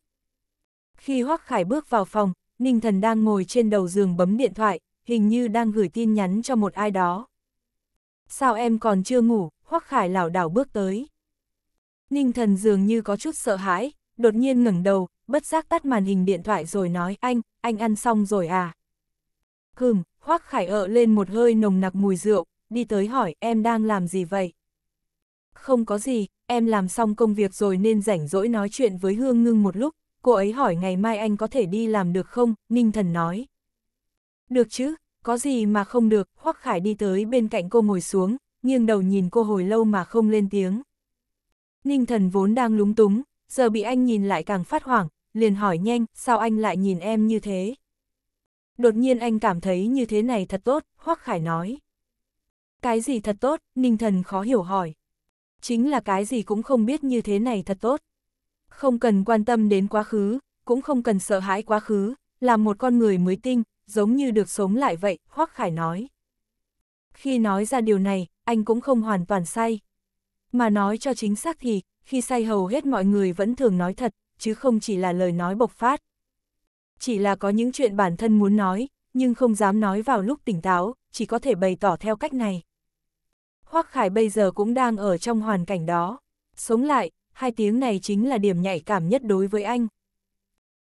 Khi Hoắc Khải bước vào phòng, Ninh Thần đang ngồi trên đầu giường bấm điện thoại, hình như đang gửi tin nhắn cho một ai đó. Sao em còn chưa ngủ, Hoắc Khải lảo đảo bước tới. Ninh thần dường như có chút sợ hãi, đột nhiên ngẩng đầu, bất giác tắt màn hình điện thoại rồi nói anh, anh ăn xong rồi à. Hừm, Hoắc Khải ợ lên một hơi nồng nặc mùi rượu, đi tới hỏi em đang làm gì vậy? Không có gì, em làm xong công việc rồi nên rảnh rỗi nói chuyện với Hương Ngưng một lúc, cô ấy hỏi ngày mai anh có thể đi làm được không, Ninh Thần nói. Được chứ, có gì mà không được, Hoắc Khải đi tới bên cạnh cô ngồi xuống, nghiêng đầu nhìn cô hồi lâu mà không lên tiếng. Ninh thần vốn đang lúng túng, giờ bị anh nhìn lại càng phát hoảng, liền hỏi nhanh, sao anh lại nhìn em như thế? Đột nhiên anh cảm thấy như thế này thật tốt, Hoắc Khải nói. Cái gì thật tốt, Ninh thần khó hiểu hỏi. Chính là cái gì cũng không biết như thế này thật tốt. Không cần quan tâm đến quá khứ, cũng không cần sợ hãi quá khứ, là một con người mới tinh, giống như được sống lại vậy, Hoắc Khải nói. Khi nói ra điều này, anh cũng không hoàn toàn sai. Mà nói cho chính xác thì, khi say hầu hết mọi người vẫn thường nói thật, chứ không chỉ là lời nói bộc phát. Chỉ là có những chuyện bản thân muốn nói, nhưng không dám nói vào lúc tỉnh táo, chỉ có thể bày tỏ theo cách này. Hoắc Khải bây giờ cũng đang ở trong hoàn cảnh đó. Sống lại, hai tiếng này chính là điểm nhạy cảm nhất đối với anh.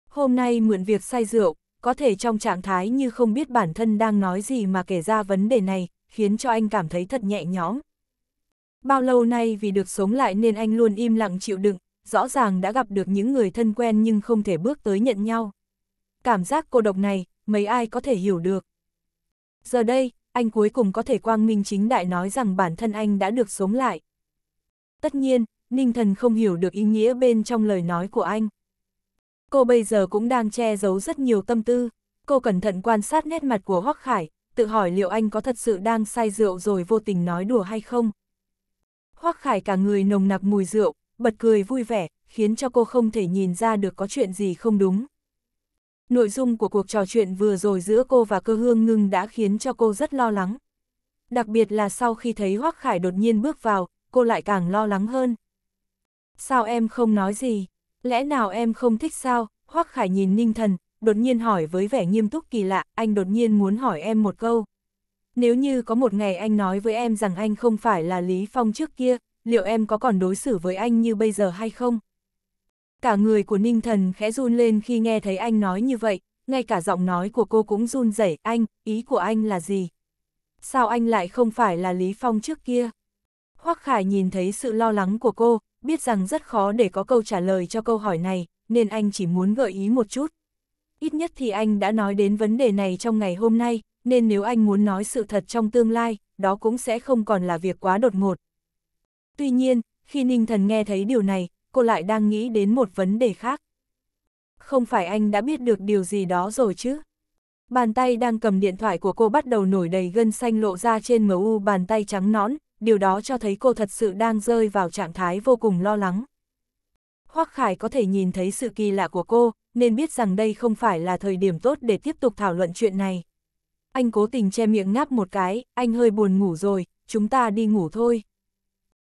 Hôm nay mượn việc say rượu, có thể trong trạng thái như không biết bản thân đang nói gì mà kể ra vấn đề này, khiến cho anh cảm thấy thật nhẹ nhõm. Bao lâu nay vì được sống lại nên anh luôn im lặng chịu đựng, rõ ràng đã gặp được những người thân quen nhưng không thể bước tới nhận nhau. Cảm giác cô độc này, mấy ai có thể hiểu được. Giờ đây, anh cuối cùng có thể quang minh chính đại nói rằng bản thân anh đã được sống lại. Tất nhiên, Ninh Thần không hiểu được ý nghĩa bên trong lời nói của anh. Cô bây giờ cũng đang che giấu rất nhiều tâm tư. Cô cẩn thận quan sát nét mặt của Hoắc Khải, tự hỏi liệu anh có thật sự đang say rượu rồi vô tình nói đùa hay không. Hoắc Khải cả người nồng nặc mùi rượu, bật cười vui vẻ, khiến cho cô không thể nhìn ra được có chuyện gì không đúng. Nội dung của cuộc trò chuyện vừa rồi giữa cô và cơ hương ngưng đã khiến cho cô rất lo lắng. Đặc biệt là sau khi thấy Hoắc Khải đột nhiên bước vào, cô lại càng lo lắng hơn. Sao em không nói gì? Lẽ nào em không thích sao? Hoắc Khải nhìn Ninh Thần, đột nhiên hỏi với vẻ nghiêm túc kỳ lạ, anh đột nhiên muốn hỏi em một câu. Nếu như có một ngày anh nói với em rằng anh không phải là Lý Phong trước kia, liệu em có còn đối xử với anh như bây giờ hay không? Cả người của Ninh Thần khẽ run lên khi nghe thấy anh nói như vậy, ngay cả giọng nói của cô cũng run rẩy. anh, ý của anh là gì? Sao anh lại không phải là Lý Phong trước kia? Hoắc Khải nhìn thấy sự lo lắng của cô, biết rằng rất khó để có câu trả lời cho câu hỏi này, nên anh chỉ muốn gợi ý một chút. Ít nhất thì anh đã nói đến vấn đề này trong ngày hôm nay, nên nếu anh muốn nói sự thật trong tương lai, đó cũng sẽ không còn là việc quá đột ngột. Tuy nhiên, khi Ninh Thần nghe thấy điều này, cô lại đang nghĩ đến một vấn đề khác. Không phải anh đã biết được điều gì đó rồi chứ? Bàn tay đang cầm điện thoại của cô bắt đầu nổi đầy gân xanh lộ ra trên mu bàn tay trắng nõn, điều đó cho thấy cô thật sự đang rơi vào trạng thái vô cùng lo lắng. Hoắc Khải có thể nhìn thấy sự kỳ lạ của cô, nên biết rằng đây không phải là thời điểm tốt để tiếp tục thảo luận chuyện này. Anh cố tình che miệng ngáp một cái, anh hơi buồn ngủ rồi, chúng ta đi ngủ thôi.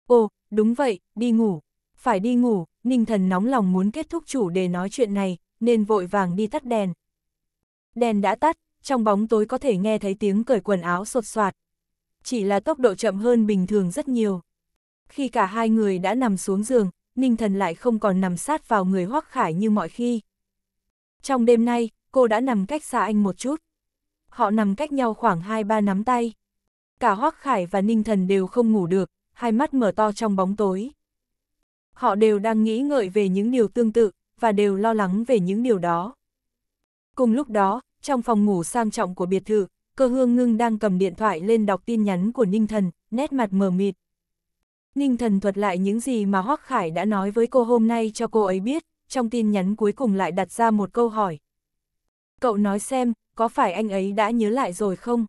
Ồ, đúng vậy, đi ngủ. Phải đi ngủ, Ninh Thần nóng lòng muốn kết thúc chủ đề nói chuyện này, nên vội vàng đi tắt đèn. Đèn đã tắt, trong bóng tối có thể nghe thấy tiếng cởi quần áo sột soạt, chỉ là tốc độ chậm hơn bình thường rất nhiều. Khi cả hai người đã nằm xuống giường, Ninh Thần lại không còn nằm sát vào người Hoắc Khải như mọi khi. Trong đêm nay, cô đã nằm cách xa anh một chút. Họ nằm cách nhau khoảng 2-3 nắm tay. Cả Hoắc Khải và Ninh Thần đều không ngủ được, hai mắt mở to trong bóng tối. Họ đều đang nghĩ ngợi về những điều tương tự, và đều lo lắng về những điều đó. Cùng lúc đó, trong phòng ngủ sang trọng của biệt thự, cơ hương ngưng đang cầm điện thoại lên đọc tin nhắn của Ninh Thần, nét mặt mờ mịt. Ninh Thần thuật lại những gì mà Hoắc Khải đã nói với cô hôm nay cho cô ấy biết, trong tin nhắn cuối cùng lại đặt ra một câu hỏi. Cậu nói xem, có phải anh ấy đã nhớ lại rồi không?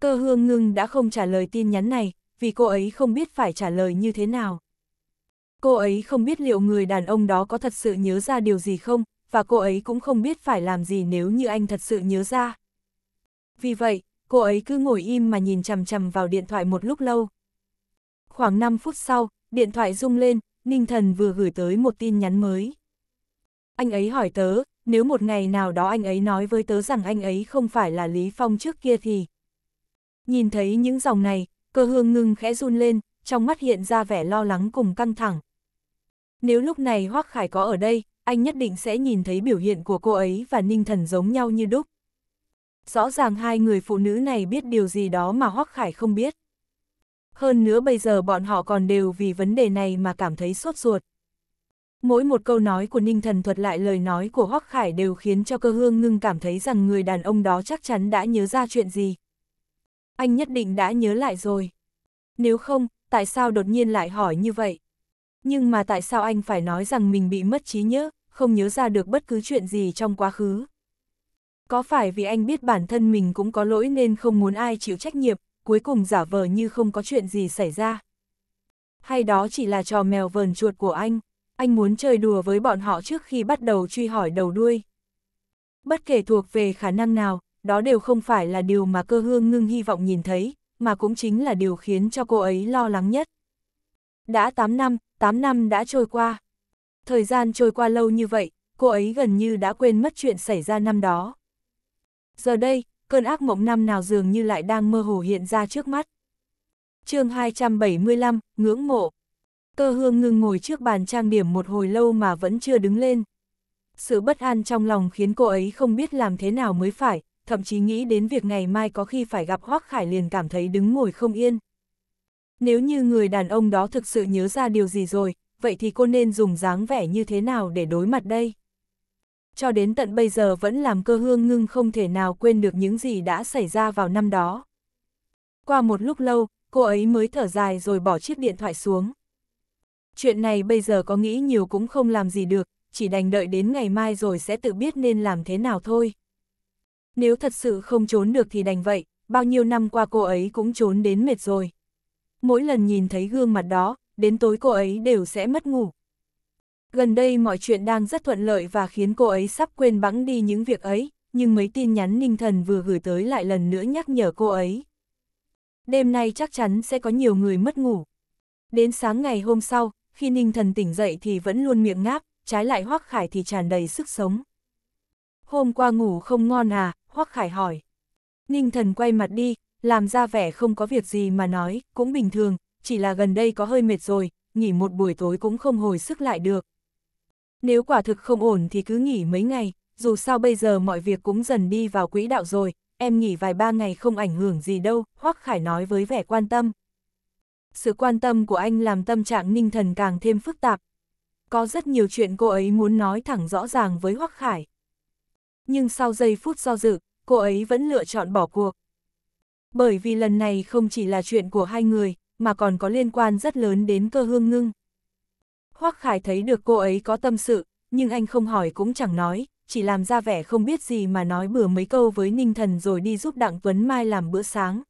Cơ hương ngưng đã không trả lời tin nhắn này, vì cô ấy không biết phải trả lời như thế nào. Cô ấy không biết liệu người đàn ông đó có thật sự nhớ ra điều gì không, và cô ấy cũng không biết phải làm gì nếu như anh thật sự nhớ ra. Vì vậy, cô ấy cứ ngồi im mà nhìn chằm chằm vào điện thoại một lúc lâu. Khoảng 5 phút sau, điện thoại rung lên, Ninh Thần vừa gửi tới một tin nhắn mới. Anh ấy hỏi tớ, nếu một ngày nào đó anh ấy nói với tớ rằng anh ấy không phải là Lý Phong trước kia thì... Nhìn thấy những dòng này, cơ hương ngừng khẽ run lên, trong mắt hiện ra vẻ lo lắng cùng căng thẳng. Nếu lúc này Hoác Khải có ở đây, anh nhất định sẽ nhìn thấy biểu hiện của cô ấy và Ninh Thần giống nhau như đúc rõ ràng hai người phụ nữ này biết điều gì đó mà Hoắc Khải không biết. Hơn nữa bây giờ bọn họ còn đều vì vấn đề này mà cảm thấy sốt ruột. Mỗi một câu nói của Ninh Thần thuật lại lời nói của Hoắc Khải đều khiến cho cơ hương ngưng cảm thấy rằng người đàn ông đó chắc chắn đã nhớ ra chuyện gì. Anh nhất định đã nhớ lại rồi. Nếu không, tại sao đột nhiên lại hỏi như vậy? Nhưng mà tại sao anh phải nói rằng mình bị mất trí nhớ, không nhớ ra được bất cứ chuyện gì trong quá khứ? Có phải vì anh biết bản thân mình cũng có lỗi nên không muốn ai chịu trách nhiệm, cuối cùng giả vờ như không có chuyện gì xảy ra? Hay đó chỉ là trò mèo vờn chuột của anh? Anh muốn chơi đùa với bọn họ trước khi bắt đầu truy hỏi đầu đuôi. Bất kể thuộc về khả năng nào, đó đều không phải là điều mà cơ hương ngưng hy vọng nhìn thấy, mà cũng chính là điều khiến cho cô ấy lo lắng nhất. Đã 8 năm, 8 năm đã trôi qua. Thời gian trôi qua lâu như vậy, cô ấy gần như đã quên mất chuyện xảy ra năm đó. Giờ đây, cơn ác mộng năm nào dường như lại đang mơ hồ hiện ra trước mắt. chương 275, Ngưỡng Mộ Cơ hương ngưng ngồi trước bàn trang điểm một hồi lâu mà vẫn chưa đứng lên. Sự bất an trong lòng khiến cô ấy không biết làm thế nào mới phải, thậm chí nghĩ đến việc ngày mai có khi phải gặp Hoác Khải liền cảm thấy đứng ngồi không yên. Nếu như người đàn ông đó thực sự nhớ ra điều gì rồi, vậy thì cô nên dùng dáng vẻ như thế nào để đối mặt đây? cho đến tận bây giờ vẫn làm cơ hương ngưng không thể nào quên được những gì đã xảy ra vào năm đó. Qua một lúc lâu, cô ấy mới thở dài rồi bỏ chiếc điện thoại xuống. Chuyện này bây giờ có nghĩ nhiều cũng không làm gì được, chỉ đành đợi đến ngày mai rồi sẽ tự biết nên làm thế nào thôi. Nếu thật sự không trốn được thì đành vậy, bao nhiêu năm qua cô ấy cũng trốn đến mệt rồi. Mỗi lần nhìn thấy gương mặt đó, đến tối cô ấy đều sẽ mất ngủ, Gần đây mọi chuyện đang rất thuận lợi và khiến cô ấy sắp quên bẵng đi những việc ấy, nhưng mấy tin nhắn Ninh Thần vừa gửi tới lại lần nữa nhắc nhở cô ấy. Đêm nay chắc chắn sẽ có nhiều người mất ngủ. Đến sáng ngày hôm sau, khi Ninh Thần tỉnh dậy thì vẫn luôn miệng ngáp, trái lại Hoắc Khải thì tràn đầy sức sống. Hôm qua ngủ không ngon à, Hoắc Khải hỏi. Ninh Thần quay mặt đi, làm ra vẻ không có việc gì mà nói, cũng bình thường, chỉ là gần đây có hơi mệt rồi, nghỉ một buổi tối cũng không hồi sức lại được. Nếu quả thực không ổn thì cứ nghỉ mấy ngày, dù sao bây giờ mọi việc cũng dần đi vào quỹ đạo rồi, em nghỉ vài ba ngày không ảnh hưởng gì đâu, Hoắc Khải nói với vẻ quan tâm. Sự quan tâm của anh làm tâm trạng ninh thần càng thêm phức tạp. Có rất nhiều chuyện cô ấy muốn nói thẳng rõ ràng với Hoắc Khải. Nhưng sau giây phút do dự, cô ấy vẫn lựa chọn bỏ cuộc. Bởi vì lần này không chỉ là chuyện của hai người, mà còn có liên quan rất lớn đến cơ hương ngưng. Hoắc Khải thấy được cô ấy có tâm sự, nhưng anh không hỏi cũng chẳng nói, chỉ làm ra vẻ không biết gì mà nói bừa mấy câu với Ninh Thần rồi đi giúp Đặng Tuấn Mai làm bữa sáng.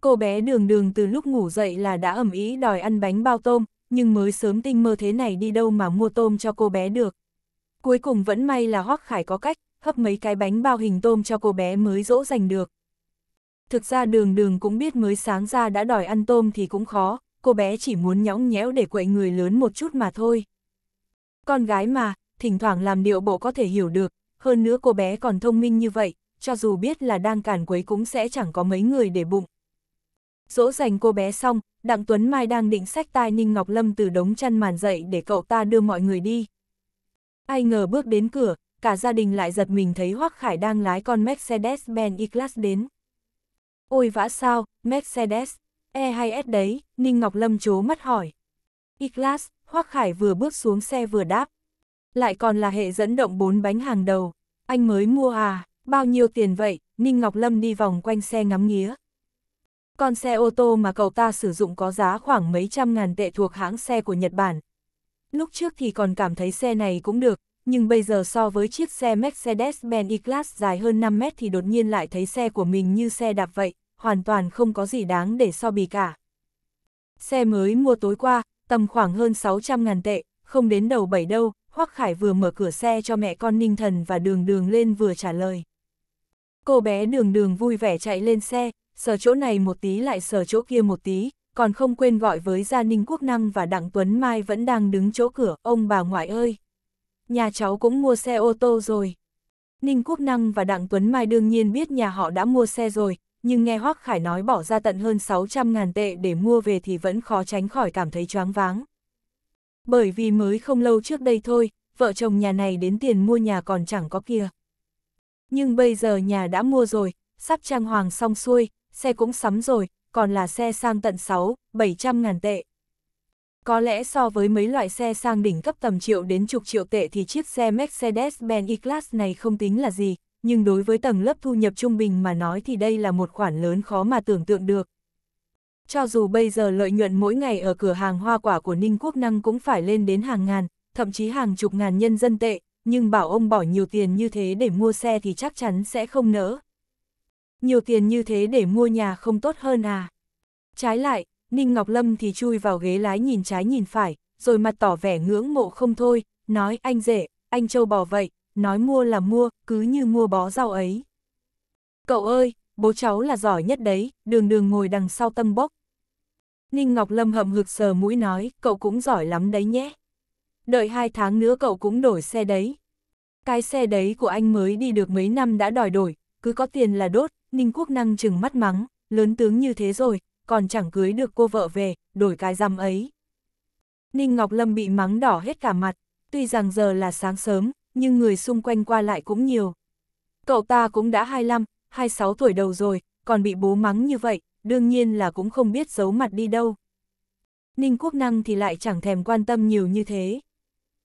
Cô bé đường đường từ lúc ngủ dậy là đã ẩm ý đòi ăn bánh bao tôm, nhưng mới sớm tinh mơ thế này đi đâu mà mua tôm cho cô bé được. Cuối cùng vẫn may là Hoắc Khải có cách, hấp mấy cái bánh bao hình tôm cho cô bé mới dỗ dành được. Thực ra đường đường cũng biết mới sáng ra đã đòi ăn tôm thì cũng khó, cô bé chỉ muốn nhõng nhẽo để quậy người lớn một chút mà thôi. Con gái mà, thỉnh thoảng làm điệu bộ có thể hiểu được, hơn nữa cô bé còn thông minh như vậy, cho dù biết là đang cản quấy cũng sẽ chẳng có mấy người để bụng. Dỗ dành cô bé xong, Đặng Tuấn Mai đang định sách tai Ninh Ngọc Lâm từ đống chăn màn dậy để cậu ta đưa mọi người đi. Ai ngờ bước đến cửa, cả gia đình lại giật mình thấy Hoắc Khải đang lái con Mercedes-Benz E-Class đến. Ôi vã sao, Mercedes! E hay S đấy, Ninh Ngọc Lâm chố mắt hỏi. E-Class, Hoác Khải vừa bước xuống xe vừa đáp. Lại còn là hệ dẫn động bốn bánh hàng đầu, anh mới mua à, bao nhiêu tiền vậy, Ninh Ngọc Lâm đi vòng quanh xe ngắm nghía. Con xe ô tô mà cậu ta sử dụng có giá khoảng mấy trăm ngàn tệ thuộc hãng xe của Nhật Bản. Lúc trước thì còn cảm thấy xe này cũng được, nhưng bây giờ so với chiếc xe Mercedes-Benz E-Class dài hơn 5 mét thì đột nhiên lại thấy xe của mình như xe đạp vậy hoàn toàn không có gì đáng để so bì cả. Xe mới mua tối qua, tầm khoảng hơn 600 ngàn tệ, không đến đầu bảy đâu, Hoắc Khải vừa mở cửa xe cho mẹ con Ninh Thần và đường đường lên vừa trả lời. Cô bé đường đường vui vẻ chạy lên xe, sờ chỗ này một tí lại sờ chỗ kia một tí, còn không quên gọi với gia Ninh Quốc Năng và Đặng Tuấn Mai vẫn đang đứng chỗ cửa, ông bà ngoại ơi. Nhà cháu cũng mua xe ô tô rồi. Ninh Quốc Năng và Đặng Tuấn Mai đương nhiên biết nhà họ đã mua xe rồi, nhưng nghe Hoác Khải nói bỏ ra tận hơn 600 ngàn tệ để mua về thì vẫn khó tránh khỏi cảm thấy choáng váng. Bởi vì mới không lâu trước đây thôi, vợ chồng nhà này đến tiền mua nhà còn chẳng có kia. Nhưng bây giờ nhà đã mua rồi, sắp trang hoàng xong xuôi, xe cũng sắm rồi, còn là xe sang tận 6, 700 ngàn tệ. Có lẽ so với mấy loại xe sang đỉnh cấp tầm triệu đến chục triệu tệ thì chiếc xe Mercedes-Benz E-Class này không tính là gì, nhưng đối với tầng lớp thu nhập trung bình mà nói thì đây là một khoản lớn khó mà tưởng tượng được. Cho dù bây giờ lợi nhuận mỗi ngày ở cửa hàng hoa quả của Ninh Quốc Năng cũng phải lên đến hàng ngàn, thậm chí hàng chục ngàn nhân dân tệ, nhưng bảo ông bỏ nhiều tiền như thế để mua xe thì chắc chắn sẽ không nỡ. Nhiều tiền như thế để mua nhà không tốt hơn à? Trái lại, Ninh Ngọc Lâm thì chui vào ghế lái nhìn trái nhìn phải, rồi mặt tỏ vẻ ngưỡng mộ không thôi, nói anh rể, anh châu bò vậy, nói mua là mua, cứ như mua bó rau ấy. Cậu ơi, bố cháu là giỏi nhất đấy, đường đường ngồi đằng sau tâm bốc. Ninh Ngọc Lâm hậm hực sờ mũi nói, cậu cũng giỏi lắm đấy nhé. Đợi hai tháng nữa cậu cũng đổi xe đấy. Cái xe đấy của anh mới đi được mấy năm đã đòi đổi, cứ có tiền là đốt, Ninh Quốc Năng chừng mắt mắng, lớn tướng như thế rồi, còn chẳng cưới được cô vợ về, đổi cái rằm ấy. Ninh Ngọc Lâm bị mắng đỏ hết cả mặt, tuy rằng giờ là sáng sớm, nhưng người xung quanh qua lại cũng nhiều. Cậu ta cũng đã 25, 26 tuổi đầu rồi, còn bị bố mắng như vậy, đương nhiên là cũng không biết giấu mặt đi đâu. Ninh Quốc Năng thì lại chẳng thèm quan tâm nhiều như thế.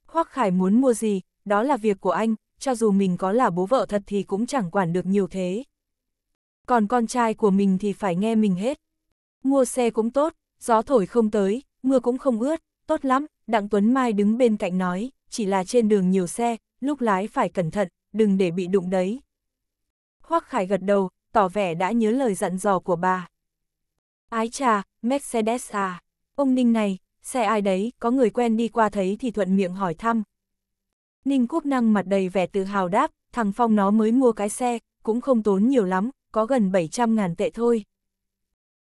Hoắc Khải muốn mua gì, đó là việc của anh, cho dù mình có là bố vợ thật thì cũng chẳng quản được nhiều thế. Còn con trai của mình thì phải nghe mình hết. Mua xe cũng tốt, gió thổi không tới, mưa cũng không ướt, tốt lắm, Đặng Tuấn Mai đứng bên cạnh nói, chỉ là trên đường nhiều xe, lúc lái phải cẩn thận, đừng để bị đụng đấy. Hoắc Khải gật đầu, tỏ vẻ đã nhớ lời dặn dò của bà. Ái cha, Mercedes à, ông Ninh này, xe ai đấy, có người quen đi qua thấy thì thuận miệng hỏi thăm. Ninh Quốc Năng mặt đầy vẻ tự hào đáp, thằng Phong nó mới mua cái xe, cũng không tốn nhiều lắm, có gần 700 ngàn tệ thôi.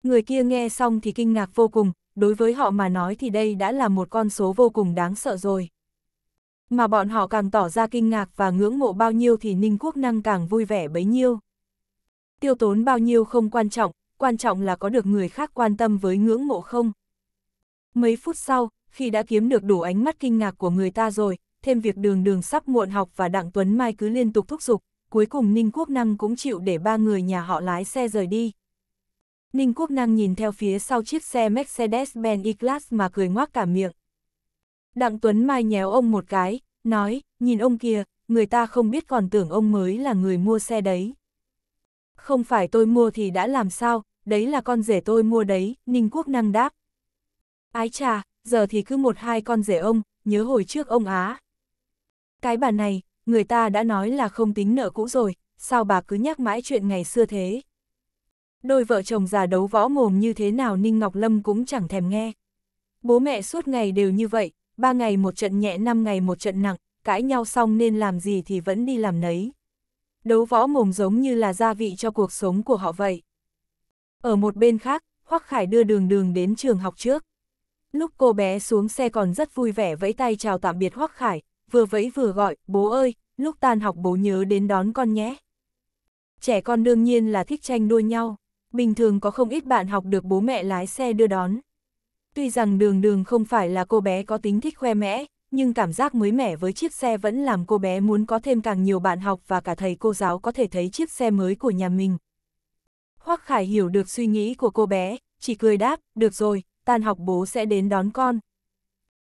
Người kia nghe xong thì kinh ngạc vô cùng, đối với họ mà nói thì đây đã là một con số vô cùng đáng sợ rồi. Mà bọn họ càng tỏ ra kinh ngạc và ngưỡng mộ bao nhiêu thì Ninh Quốc Năng càng vui vẻ bấy nhiêu. Tiêu tốn bao nhiêu không quan trọng, quan trọng là có được người khác quan tâm với ngưỡng mộ không. Mấy phút sau, khi đã kiếm được đủ ánh mắt kinh ngạc của người ta rồi, thêm việc đường đường sắp muộn học và Đặng Tuấn Mai cứ liên tục thúc giục, cuối cùng Ninh Quốc Năng cũng chịu để ba người nhà họ lái xe rời đi. Ninh Quốc Năng nhìn theo phía sau chiếc xe Mercedes-Benz E-Class mà cười ngoác cả miệng. Đặng Tuấn Mai nhéo ông một cái, nói, nhìn ông kia, người ta không biết còn tưởng ông mới là người mua xe đấy. Không phải tôi mua thì đã làm sao, đấy là con rể tôi mua đấy, Ninh Quốc Năng đáp. Ái trà, giờ thì cứ một hai con rể ông, nhớ hồi trước ông á. Cái bà này, người ta đã nói là không tính nợ cũ rồi, sao bà cứ nhắc mãi chuyện ngày xưa thế. Đôi vợ chồng già đấu võ mồm như thế nào Ninh Ngọc Lâm cũng chẳng thèm nghe. Bố mẹ suốt ngày đều như vậy, ba ngày một trận nhẹ năm ngày một trận nặng, cãi nhau xong nên làm gì thì vẫn đi làm nấy. Đấu võ mồm giống như là gia vị cho cuộc sống của họ vậy. Ở một bên khác, Hoắc Khải đưa đường đường đến trường học trước. Lúc cô bé xuống xe còn rất vui vẻ vẫy tay chào tạm biệt Hoắc Khải, vừa vẫy vừa gọi, bố ơi, lúc tan học bố nhớ đến đón con nhé. Trẻ con đương nhiên là thích tranh đua nhau, bình thường có không ít bạn học được bố mẹ lái xe đưa đón. Tuy rằng đường đường không phải là cô bé có tính thích khoe mẽ, nhưng cảm giác mới mẻ với chiếc xe vẫn làm cô bé muốn có thêm càng nhiều bạn học và cả thầy cô giáo có thể thấy chiếc xe mới của nhà mình. Hoắc Khải hiểu được suy nghĩ của cô bé, chỉ cười đáp, được rồi, tan học bố sẽ đến đón con.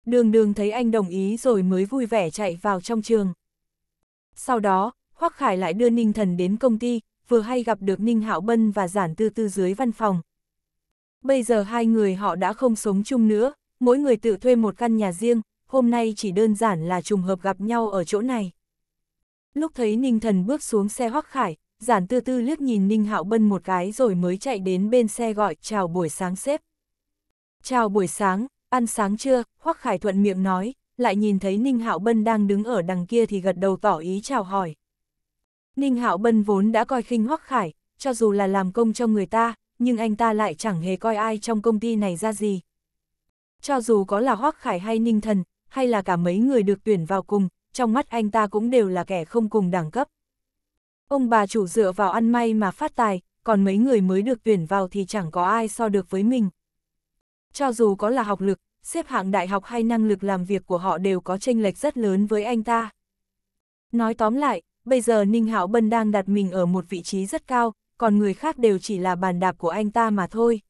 Đường đường thấy anh đồng ý rồi mới vui vẻ chạy vào trong trường. Sau đó, Hoắc Khải lại đưa Ninh Thần đến công ty, vừa hay gặp được Ninh Hạo Bân và Giản Tư Tư dưới văn phòng. Bây giờ hai người họ đã không sống chung nữa, mỗi người tự thuê một căn nhà riêng, hôm nay chỉ đơn giản là trùng hợp gặp nhau ở chỗ này. Lúc thấy Ninh Thần bước xuống xe hoắc khải, giản tư tư liếc nhìn Ninh Hạo Bân một cái rồi mới chạy đến bên xe gọi chào buổi sáng xếp. Chào buổi sáng, ăn sáng chưa, hoắc khải thuận miệng nói, lại nhìn thấy Ninh Hạo Bân đang đứng ở đằng kia thì gật đầu tỏ ý chào hỏi. Ninh Hạo Bân vốn đã coi khinh hoắc khải, cho dù là làm công cho người ta, nhưng anh ta lại chẳng hề coi ai trong công ty này ra gì. Cho dù có là Hoác Khải hay Ninh Thần, hay là cả mấy người được tuyển vào cùng, trong mắt anh ta cũng đều là kẻ không cùng đẳng cấp. Ông bà chủ dựa vào ăn may mà phát tài, còn mấy người mới được tuyển vào thì chẳng có ai so được với mình. Cho dù có là học lực, xếp hạng đại học hay năng lực làm việc của họ đều có tranh lệch rất lớn với anh ta. Nói tóm lại, bây giờ Ninh hảo Bân đang đặt mình ở một vị trí rất cao, còn người khác đều chỉ là bàn đạp của anh ta mà thôi.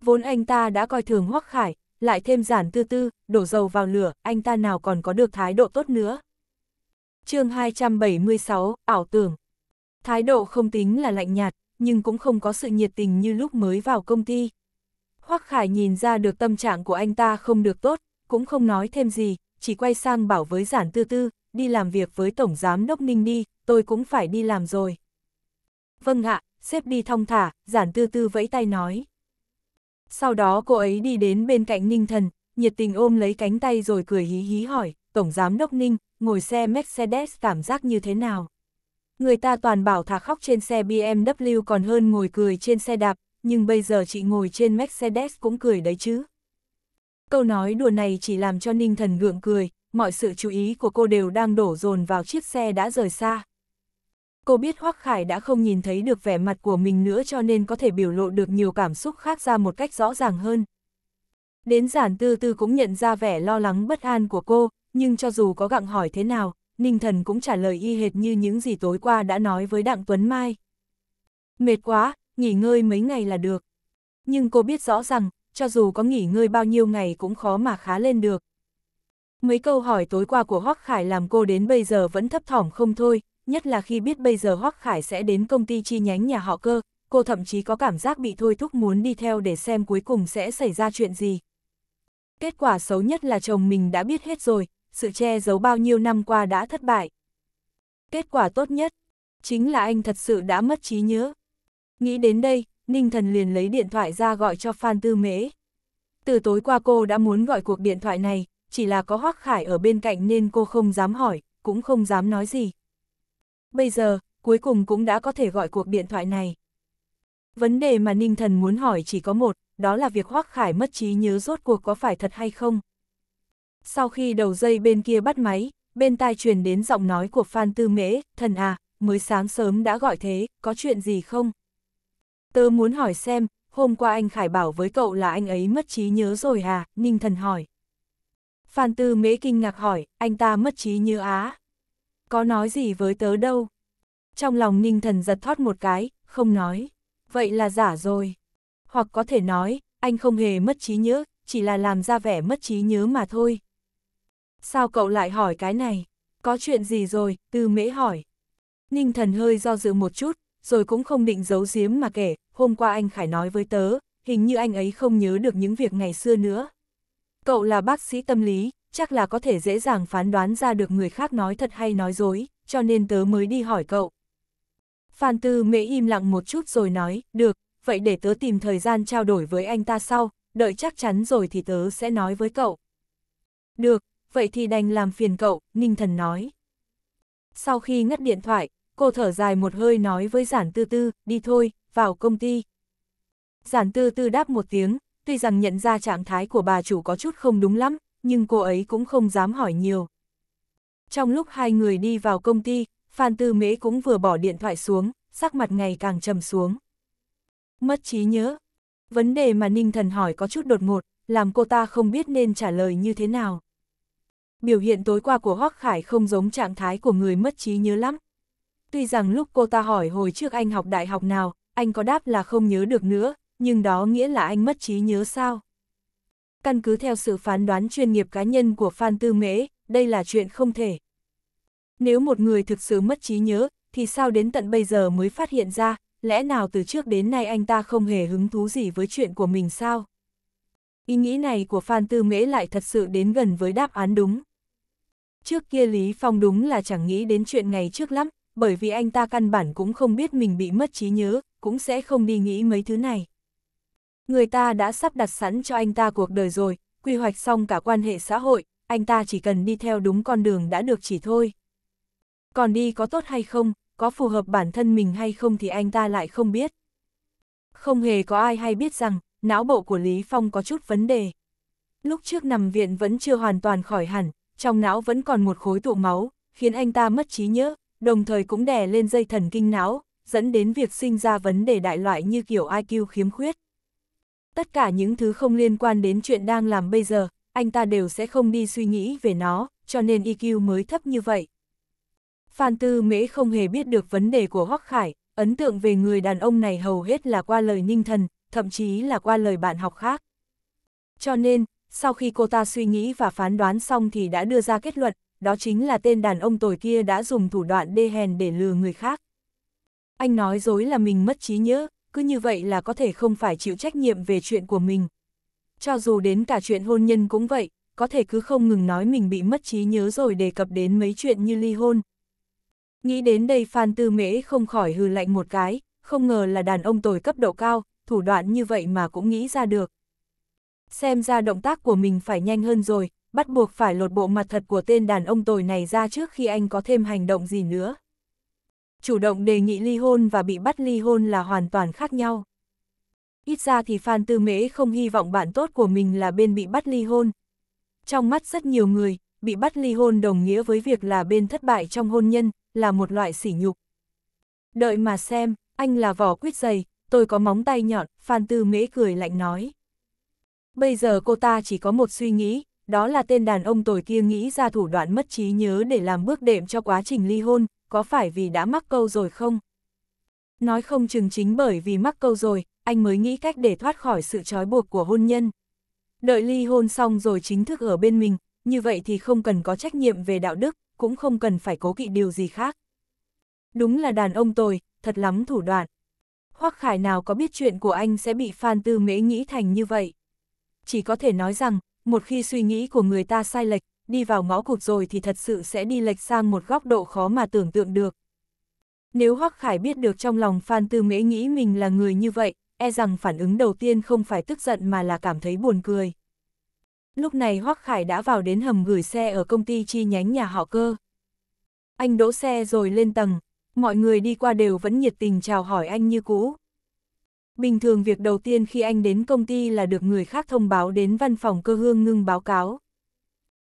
Vốn anh ta đã coi thường Hoắc Khải, lại thêm giản tư tư, đổ dầu vào lửa, anh ta nào còn có được thái độ tốt nữa. chương 276, ảo tưởng. Thái độ không tính là lạnh nhạt, nhưng cũng không có sự nhiệt tình như lúc mới vào công ty. Hoắc Khải nhìn ra được tâm trạng của anh ta không được tốt, cũng không nói thêm gì, chỉ quay sang bảo với giản tư tư, đi làm việc với Tổng Giám Đốc Ninh đi, tôi cũng phải đi làm rồi. Vâng ạ, xếp đi thong thả, giản tư tư vẫy tay nói. Sau đó cô ấy đi đến bên cạnh Ninh Thần, nhiệt tình ôm lấy cánh tay rồi cười hí hí hỏi, Tổng Giám Đốc Ninh, ngồi xe Mercedes cảm giác như thế nào? Người ta toàn bảo thả khóc trên xe BMW còn hơn ngồi cười trên xe đạp, nhưng bây giờ chị ngồi trên Mercedes cũng cười đấy chứ. Câu nói đùa này chỉ làm cho Ninh Thần gượng cười, mọi sự chú ý của cô đều đang đổ dồn vào chiếc xe đã rời xa. Cô biết Hoắc Khải đã không nhìn thấy được vẻ mặt của mình nữa cho nên có thể biểu lộ được nhiều cảm xúc khác ra một cách rõ ràng hơn. Đến giản tư tư cũng nhận ra vẻ lo lắng bất an của cô, nhưng cho dù có gặng hỏi thế nào, Ninh Thần cũng trả lời y hệt như những gì tối qua đã nói với Đặng Tuấn Mai. Mệt quá, nghỉ ngơi mấy ngày là được. Nhưng cô biết rõ rằng, cho dù có nghỉ ngơi bao nhiêu ngày cũng khó mà khá lên được. Mấy câu hỏi tối qua của Hoắc Khải làm cô đến bây giờ vẫn thấp thỏm không thôi, nhất là khi biết bây giờ Hoắc Khải sẽ đến công ty chi nhánh nhà họ cơ, cô thậm chí có cảm giác bị thôi thúc muốn đi theo để xem cuối cùng sẽ xảy ra chuyện gì. Kết quả xấu nhất là chồng mình đã biết hết rồi, sự che giấu bao nhiêu năm qua đã thất bại. Kết quả tốt nhất, chính là anh thật sự đã mất trí nhớ. Nghĩ đến đây, Ninh Thần liền lấy điện thoại ra gọi cho Phan Tư Mễ. Từ tối qua cô đã muốn gọi cuộc điện thoại này, chỉ là có Hoắc Khải ở bên cạnh nên cô không dám hỏi, cũng không dám nói gì. Bây giờ, cuối cùng cũng đã có thể gọi cuộc điện thoại này. Vấn đề mà Ninh Thần muốn hỏi chỉ có một, đó là việc Hoắc Khải mất trí nhớ rốt cuộc có phải thật hay không. Sau khi đầu dây bên kia bắt máy, bên tai truyền đến giọng nói của Phan Tư Mễ, thần à, mới sáng sớm đã gọi thế, có chuyện gì không? Tớ muốn hỏi xem, hôm qua anh Khải bảo với cậu là anh ấy mất trí nhớ rồi hà Ninh Thần hỏi. Phan Tư Mễ kinh ngạc hỏi, anh ta mất trí nhớ á có nói gì với tớ đâu. Trong lòng ninh thần giật thoát một cái, không nói, vậy là giả rồi. Hoặc có thể nói, anh không hề mất trí nhớ, chỉ là làm ra vẻ mất trí nhớ mà thôi. Sao cậu lại hỏi cái này? Có chuyện gì rồi? Tư mễ hỏi. Ninh thần hơi do dự một chút, rồi cũng không định giấu giếm mà kể, hôm qua anh Khải nói với tớ, hình như anh ấy không nhớ được những việc ngày xưa nữa. Cậu là bác sĩ tâm lý, chắc là có thể dễ dàng phán đoán ra được người khác nói thật hay nói dối, cho nên tớ mới đi hỏi cậu. Phan Tư Mễ im lặng một chút rồi nói, được, vậy để tớ tìm thời gian trao đổi với anh ta sau, đợi chắc chắn rồi thì tớ sẽ nói với cậu. Được, vậy thì đành làm phiền cậu, Ninh Thần nói. Sau khi ngắt điện thoại, cô thở dài một hơi nói với Giản Tư Tư, đi thôi, vào công ty. Giản Tư Tư đáp một tiếng, tuy rằng nhận ra trạng thái của bà chủ có chút không đúng lắm, nhưng cô ấy cũng không dám hỏi nhiều. Trong lúc hai người đi vào công ty, Phan Tư Mễ cũng vừa bỏ điện thoại xuống, sắc mặt ngày càng trầm xuống. Mất trí nhớ. Vấn đề mà Ninh Thần hỏi có chút đột ngột, làm cô ta không biết nên trả lời như thế nào. Biểu hiện tối qua của Hoắc Khải không giống trạng thái của người mất trí nhớ lắm. Tuy rằng lúc cô ta hỏi hồi trước anh học đại học nào, anh có đáp là không nhớ được nữa, nhưng đó nghĩa là anh mất trí nhớ sao? căn cứ theo sự phán đoán chuyên nghiệp cá nhân của Phan Tư Mễ, đây là chuyện không thể. Nếu một người thực sự mất trí nhớ, thì sao đến tận bây giờ mới phát hiện ra, lẽ nào từ trước đến nay anh ta không hề hứng thú gì với chuyện của mình sao? Ý nghĩ này của Phan Tư Mễ lại thật sự đến gần với đáp án đúng. Trước kia Lý Phong đúng là chẳng nghĩ đến chuyện ngày trước lắm, bởi vì anh ta căn bản cũng không biết mình bị mất trí nhớ, cũng sẽ không đi nghĩ mấy thứ này người ta đã sắp đặt sẵn cho anh ta cuộc đời rồi, quy hoạch xong cả quan hệ xã hội, anh ta chỉ cần đi theo đúng con đường đã được chỉ thôi. Còn đi có tốt hay không, có phù hợp bản thân mình hay không thì anh ta lại không biết. Không hề có ai hay biết rằng, não bộ của Lý Phong có chút vấn đề. Lúc trước nằm viện vẫn chưa hoàn toàn khỏi hẳn, trong não vẫn còn một khối tụ máu, khiến anh ta mất trí nhớ, đồng thời cũng đè lên dây thần kinh não, dẫn đến việc sinh ra vấn đề đại loại như kiểu IQ khiếm khuyết tất cả những thứ không liên quan đến chuyện đang làm bây giờ, anh ta đều sẽ không đi suy nghĩ về nó, cho nên EQ mới thấp như vậy. Phan Tư Mễ không hề biết được vấn đề của Hoắc Khải, ấn tượng về người đàn ông này hầu hết là qua lời ninh thần, thậm chí là qua lời bạn học khác. Cho nên, sau khi cô ta suy nghĩ và phán đoán xong thì đã đưa ra kết luận, đó chính là tên đàn ông tồi kia đã dùng thủ đoạn đê hèn để lừa người khác. Anh nói dối là mình mất trí nhớ, cứ như vậy là có thể không phải chịu trách nhiệm về chuyện của mình. Cho dù đến cả chuyện hôn nhân cũng vậy, có thể cứ không ngừng nói mình bị mất trí nhớ rồi đề cập đến mấy chuyện như ly hôn. Nghĩ đến đây Phan Tư Mễ không khỏi hư lạnh một cái, không ngờ là đàn ông tồi cấp độ cao, thủ đoạn như vậy mà cũng nghĩ ra được. Xem ra động tác của mình phải nhanh hơn rồi, bắt buộc phải lột bộ mặt thật của tên đàn ông tồi này ra trước khi anh có thêm hành động gì nữa chủ động đề nghị ly hôn và bị bắt ly hôn là hoàn toàn khác nhau. Ít ra thì Phan Tư Mễ không hy vọng bạn tốt của mình là bên bị bắt ly hôn. Trong mắt rất nhiều người, bị bắt ly hôn đồng nghĩa với việc là bên thất bại trong hôn nhân, là một loại sỉ nhục. Đợi mà xem, anh là vỏ quýt dày, tôi có móng tay nhọn, Phan Tư Mễ cười lạnh nói. Bây giờ cô ta chỉ có một suy nghĩ, đó là tên đàn ông tồi kia nghĩ ra thủ đoạn mất trí nhớ để làm bước đệm cho quá trình ly hôn, có phải vì đã mắc câu rồi không? Nói không chừng chính bởi vì mắc câu rồi, anh mới nghĩ cách để thoát khỏi sự trói buộc của hôn nhân. Đợi ly hôn xong rồi chính thức ở bên mình, như vậy thì không cần có trách nhiệm về đạo đức, cũng không cần phải cố kỵ điều gì khác. Đúng là đàn ông tồi, thật lắm thủ đoạn. Hoắc Khải nào có biết chuyện của anh sẽ bị Phan Tư Mễ nghĩ thành như vậy. Chỉ có thể nói rằng, một khi suy nghĩ của người ta sai lệch, đi vào ngõ cụt rồi thì thật sự sẽ đi lệch sang một góc độ khó mà tưởng tượng được. Nếu Hoắc Khải biết được trong lòng Phan Tư Mễ nghĩ mình là người như vậy, e rằng phản ứng đầu tiên không phải tức giận mà là cảm thấy buồn cười. Lúc này Hoắc Khải đã vào đến hầm gửi xe ở công ty chi nhánh nhà họ cơ. Anh đỗ xe rồi lên tầng, mọi người đi qua đều vẫn nhiệt tình chào hỏi anh như cũ. Bình thường việc đầu tiên khi anh đến công ty là được người khác thông báo đến văn phòng cơ hương ngưng báo cáo.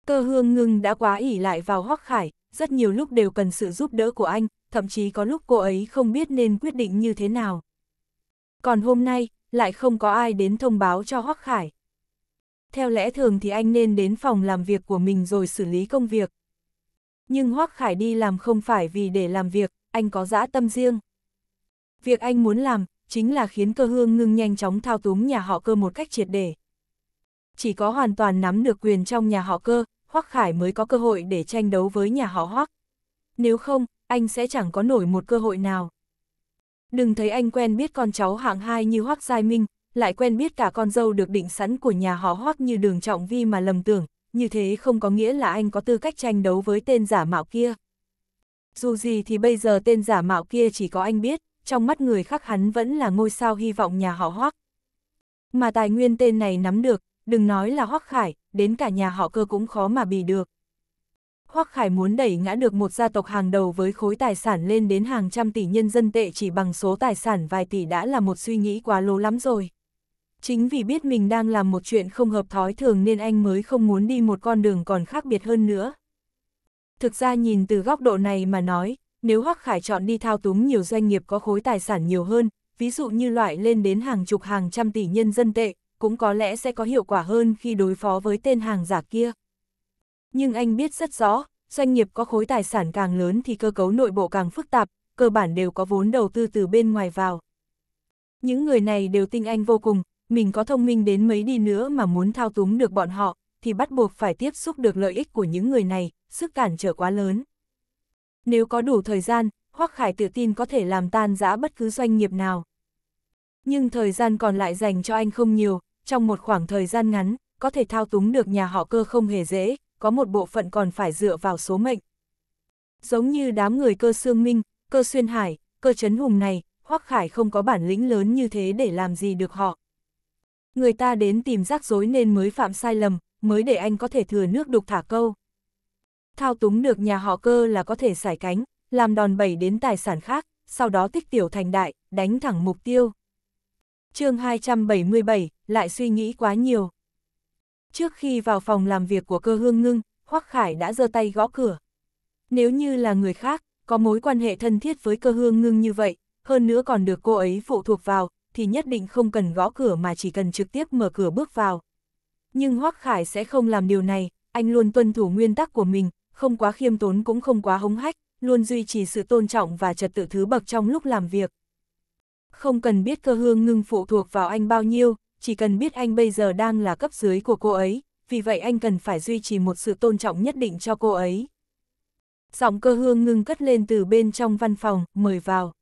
Cơ hương ngưng đã quá ỉ lại vào Hoắc Khải, rất nhiều lúc đều cần sự giúp đỡ của anh, thậm chí có lúc cô ấy không biết nên quyết định như thế nào. Còn hôm nay, lại không có ai đến thông báo cho Hoắc Khải. Theo lẽ thường thì anh nên đến phòng làm việc của mình rồi xử lý công việc. Nhưng Hoắc Khải đi làm không phải vì để làm việc, anh có dã tâm riêng. Việc anh muốn làm, chính là khiến cơ hương ngưng nhanh chóng thao túng nhà họ cơ một cách triệt để. Chỉ có hoàn toàn nắm được quyền trong nhà họ cơ, Hoắc Khải mới có cơ hội để tranh đấu với nhà họ Hoắc. Nếu không, anh sẽ chẳng có nổi một cơ hội nào. Đừng thấy anh quen biết con cháu hạng hai như Hoắc Giai Minh, lại quen biết cả con dâu được định sẵn của nhà họ Hoắc như Đường Trọng Vi mà lầm tưởng, như thế không có nghĩa là anh có tư cách tranh đấu với tên giả mạo kia. Dù gì thì bây giờ tên giả mạo kia chỉ có anh biết, trong mắt người khác hắn vẫn là ngôi sao hy vọng nhà họ Hoắc. Mà tài nguyên tên này nắm được, đừng nói là Hoắc Khải, đến cả nhà họ cơ cũng khó mà bì được. Hoắc Khải muốn đẩy ngã được một gia tộc hàng đầu với khối tài sản lên đến hàng trăm tỷ nhân dân tệ chỉ bằng số tài sản vài tỷ đã là một suy nghĩ quá lố lắm rồi. Chính vì biết mình đang làm một chuyện không hợp thói thường nên anh mới không muốn đi một con đường còn khác biệt hơn nữa. Thực ra nhìn từ góc độ này mà nói, nếu Hoắc Khải chọn đi thao túng nhiều doanh nghiệp có khối tài sản nhiều hơn, ví dụ như loại lên đến hàng chục hàng trăm tỷ nhân dân tệ, cũng có lẽ sẽ có hiệu quả hơn khi đối phó với tên hàng giả kia. Nhưng anh biết rất rõ, doanh nghiệp có khối tài sản càng lớn thì cơ cấu nội bộ càng phức tạp, cơ bản đều có vốn đầu tư từ bên ngoài vào. Những người này đều tinh anh vô cùng, mình có thông minh đến mấy đi nữa mà muốn thao túng được bọn họ, thì bắt buộc phải tiếp xúc được lợi ích của những người này, sức cản trở quá lớn. Nếu có đủ thời gian, Hoắc Khải tự tin có thể làm tan rã bất cứ doanh nghiệp nào. Nhưng thời gian còn lại dành cho anh không nhiều, trong một khoảng thời gian ngắn, có thể thao túng được nhà họ cơ không hề dễ, có một bộ phận còn phải dựa vào số mệnh. Giống như đám người cơ xương Minh, cơ Xuyên Hải, cơ chấn Hùng này, Hoắc Khải không có bản lĩnh lớn như thế để làm gì được họ. Người ta đến tìm rắc rối nên mới phạm sai lầm, mới để anh có thể thừa nước đục thả câu. Thao túng được nhà họ cơ là có thể sải cánh, làm đòn bẩy đến tài sản khác, sau đó tích tiểu thành đại, đánh thẳng mục tiêu chương 277, lại suy nghĩ quá nhiều. Trước khi vào phòng làm việc của cơ hương ngưng, Hoắc Khải đã giơ tay gõ cửa. Nếu như là người khác, có mối quan hệ thân thiết với cơ hương ngưng như vậy, hơn nữa còn được cô ấy phụ thuộc vào, thì nhất định không cần gõ cửa mà chỉ cần trực tiếp mở cửa bước vào. Nhưng Hoắc Khải sẽ không làm điều này, anh luôn tuân thủ nguyên tắc của mình, không quá khiêm tốn cũng không quá hống hách, luôn duy trì sự tôn trọng và trật tự thứ bậc trong lúc làm việc. Không cần biết cơ hương ngưng phụ thuộc vào anh bao nhiêu, chỉ cần biết anh bây giờ đang là cấp dưới của cô ấy, vì vậy anh cần phải duy trì một sự tôn trọng nhất định cho cô ấy. Giọng cơ hương ngưng cất lên từ bên trong văn phòng, mời vào.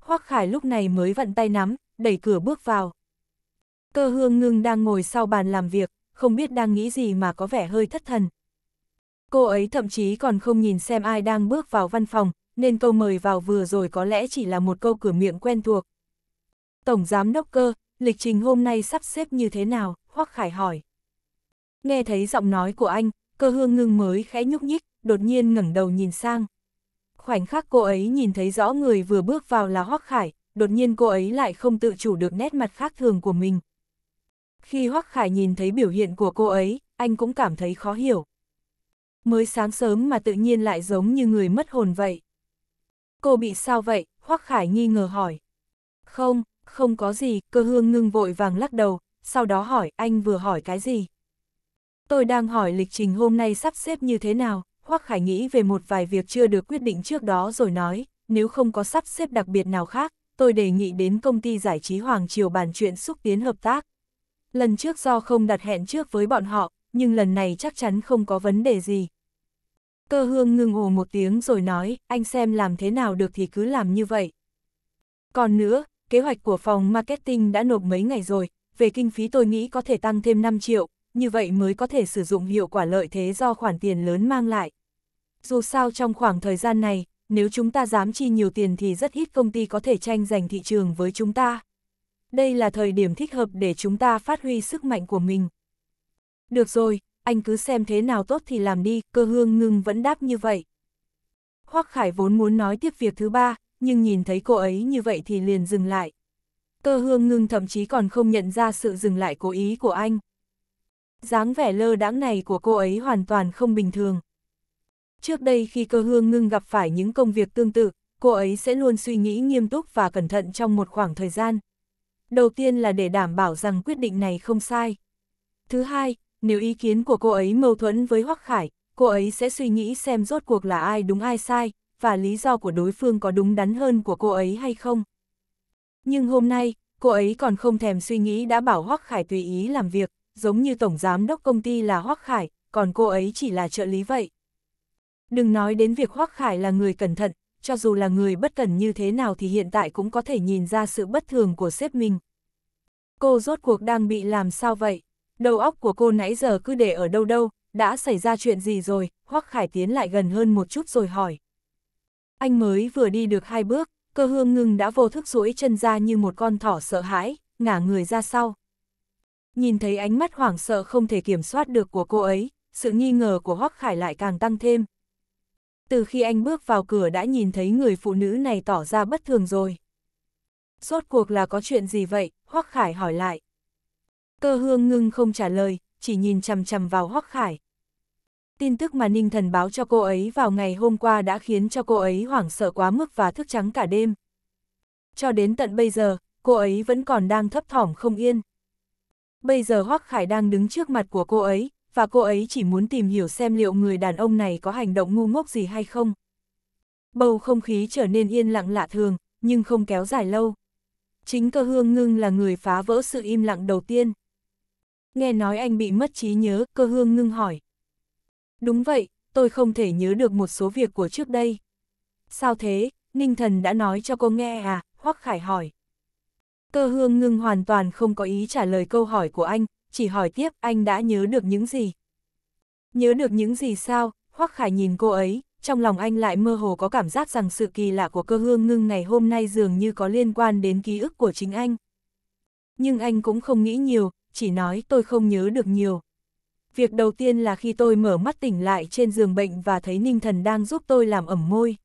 Hoắc Khải lúc này mới vặn tay nắm, đẩy cửa bước vào. Cơ hương ngưng đang ngồi sau bàn làm việc, không biết đang nghĩ gì mà có vẻ hơi thất thần. Cô ấy thậm chí còn không nhìn xem ai đang bước vào văn phòng, nên câu mời vào vừa rồi có lẽ chỉ là một câu cửa miệng quen thuộc. Tổng giám đốc cơ, lịch trình hôm nay sắp xếp như thế nào, Hoắc Khải hỏi. Nghe thấy giọng nói của anh, cơ hương ngưng mới khẽ nhúc nhích, đột nhiên ngẩng đầu nhìn sang. Khoảnh khắc cô ấy nhìn thấy rõ người vừa bước vào là Hoắc Khải, đột nhiên cô ấy lại không tự chủ được nét mặt khác thường của mình. Khi Hoắc Khải nhìn thấy biểu hiện của cô ấy, anh cũng cảm thấy khó hiểu. Mới sáng sớm mà tự nhiên lại giống như người mất hồn vậy. Cô bị sao vậy? Hoắc Khải nghi ngờ hỏi. Không, không có gì, cơ hương ngưng vội vàng lắc đầu, sau đó hỏi anh vừa hỏi cái gì? Tôi đang hỏi lịch trình hôm nay sắp xếp như thế nào, Hoắc Khải nghĩ về một vài việc chưa được quyết định trước đó rồi nói, nếu không có sắp xếp đặc biệt nào khác, tôi đề nghị đến công ty giải trí Hoàng Triều bàn chuyện xúc tiến hợp tác. Lần trước do không đặt hẹn trước với bọn họ, nhưng lần này chắc chắn không có vấn đề gì. Cơ hương ngưng ồ một tiếng rồi nói, anh xem làm thế nào được thì cứ làm như vậy. Còn nữa, kế hoạch của phòng marketing đã nộp mấy ngày rồi, về kinh phí tôi nghĩ có thể tăng thêm 5 triệu, như vậy mới có thể sử dụng hiệu quả lợi thế do khoản tiền lớn mang lại. Dù sao trong khoảng thời gian này, nếu chúng ta dám chi nhiều tiền thì rất ít công ty có thể tranh giành thị trường với chúng ta. Đây là thời điểm thích hợp để chúng ta phát huy sức mạnh của mình. Được rồi, anh cứ xem thế nào tốt thì làm đi, cơ hương ngưng vẫn đáp như vậy. Hoắc Khải vốn muốn nói tiếp việc thứ ba, nhưng nhìn thấy cô ấy như vậy thì liền dừng lại. Cơ hương ngưng thậm chí còn không nhận ra sự dừng lại cố ý của anh. dáng vẻ lơ đãng này của cô ấy hoàn toàn không bình thường. Trước đây khi cơ hương ngưng gặp phải những công việc tương tự, cô ấy sẽ luôn suy nghĩ nghiêm túc và cẩn thận trong một khoảng thời gian. Đầu tiên là để đảm bảo rằng quyết định này không sai. Thứ hai, nếu ý kiến của cô ấy mâu thuẫn với Hoắc Khải, cô ấy sẽ suy nghĩ xem rốt cuộc là ai đúng ai sai, và lý do của đối phương có đúng đắn hơn của cô ấy hay không. Nhưng hôm nay, cô ấy còn không thèm suy nghĩ đã bảo Hoắc Khải tùy ý làm việc, giống như tổng giám đốc công ty là Hoắc Khải, còn cô ấy chỉ là trợ lý vậy. Đừng nói đến việc Hoắc Khải là người cẩn thận, cho dù là người bất cẩn như thế nào thì hiện tại cũng có thể nhìn ra sự bất thường của sếp mình. Cô rốt cuộc đang bị làm sao vậy? đầu óc của cô nãy giờ cứ để ở đâu đâu, đã xảy ra chuyện gì rồi, Hoắc Khải tiến lại gần hơn một chút rồi hỏi. Anh mới vừa đi được hai bước, cơ hương ngưng đã vô thức duỗi chân ra như một con thỏ sợ hãi, ngả người ra sau. Nhìn thấy ánh mắt hoảng sợ không thể kiểm soát được của cô ấy, sự nghi ngờ của Hoắc Khải lại càng tăng thêm. Từ khi anh bước vào cửa đã nhìn thấy người phụ nữ này tỏ ra bất thường rồi. Rốt cuộc là có chuyện gì vậy? Hoắc Khải hỏi lại. Cơ hương ngưng không trả lời, chỉ nhìn chằm chằm vào Hoắc Khải. Tin tức mà Ninh Thần báo cho cô ấy vào ngày hôm qua đã khiến cho cô ấy hoảng sợ quá mức và thức trắng cả đêm. Cho đến tận bây giờ, cô ấy vẫn còn đang thấp thỏm không yên. Bây giờ Hoắc Khải đang đứng trước mặt của cô ấy, và cô ấy chỉ muốn tìm hiểu xem liệu người đàn ông này có hành động ngu ngốc gì hay không. Bầu không khí trở nên yên lặng lạ thường, nhưng không kéo dài lâu. Chính cơ hương ngưng là người phá vỡ sự im lặng đầu tiên nghe nói anh bị mất trí nhớ, cơ hương ngưng hỏi. Đúng vậy, tôi không thể nhớ được một số việc của trước đây. Sao thế, Ninh Thần đã nói cho cô nghe à, Hoắc Khải hỏi. Cơ hương ngưng hoàn toàn không có ý trả lời câu hỏi của anh, chỉ hỏi tiếp anh đã nhớ được những gì. Nhớ được những gì sao, Hoắc Khải nhìn cô ấy, trong lòng anh lại mơ hồ có cảm giác rằng sự kỳ lạ của cơ hương ngưng ngày hôm nay dường như có liên quan đến ký ức của chính anh. Nhưng anh cũng không nghĩ nhiều, chỉ nói tôi không nhớ được nhiều. Việc đầu tiên là khi tôi mở mắt tỉnh lại trên giường bệnh và thấy Ninh Thần đang giúp tôi làm ẩm môi.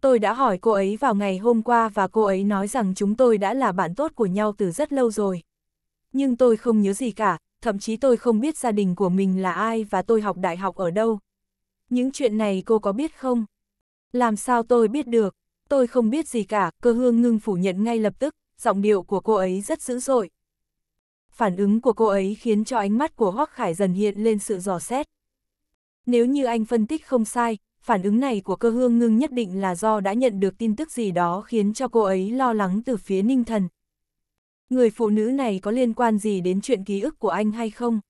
Tôi đã hỏi cô ấy vào ngày hôm qua và cô ấy nói rằng chúng tôi đã là bạn tốt của nhau từ rất lâu rồi. Nhưng tôi không nhớ gì cả, thậm chí tôi không biết gia đình của mình là ai và tôi học đại học ở đâu. Những chuyện này cô có biết không? Làm sao tôi biết được? Tôi không biết gì cả, cơ hương ngưng phủ nhận ngay lập tức, giọng điệu của cô ấy rất dữ dội phản ứng của cô ấy khiến cho ánh mắt của Hoắc Khải dần hiện lên sự dò xét. Nếu như anh phân tích không sai, phản ứng này của cơ hương ngưng nhất định là do đã nhận được tin tức gì đó khiến cho cô ấy lo lắng từ phía ninh thần. Người phụ nữ này có liên quan gì đến chuyện ký ức của anh hay không?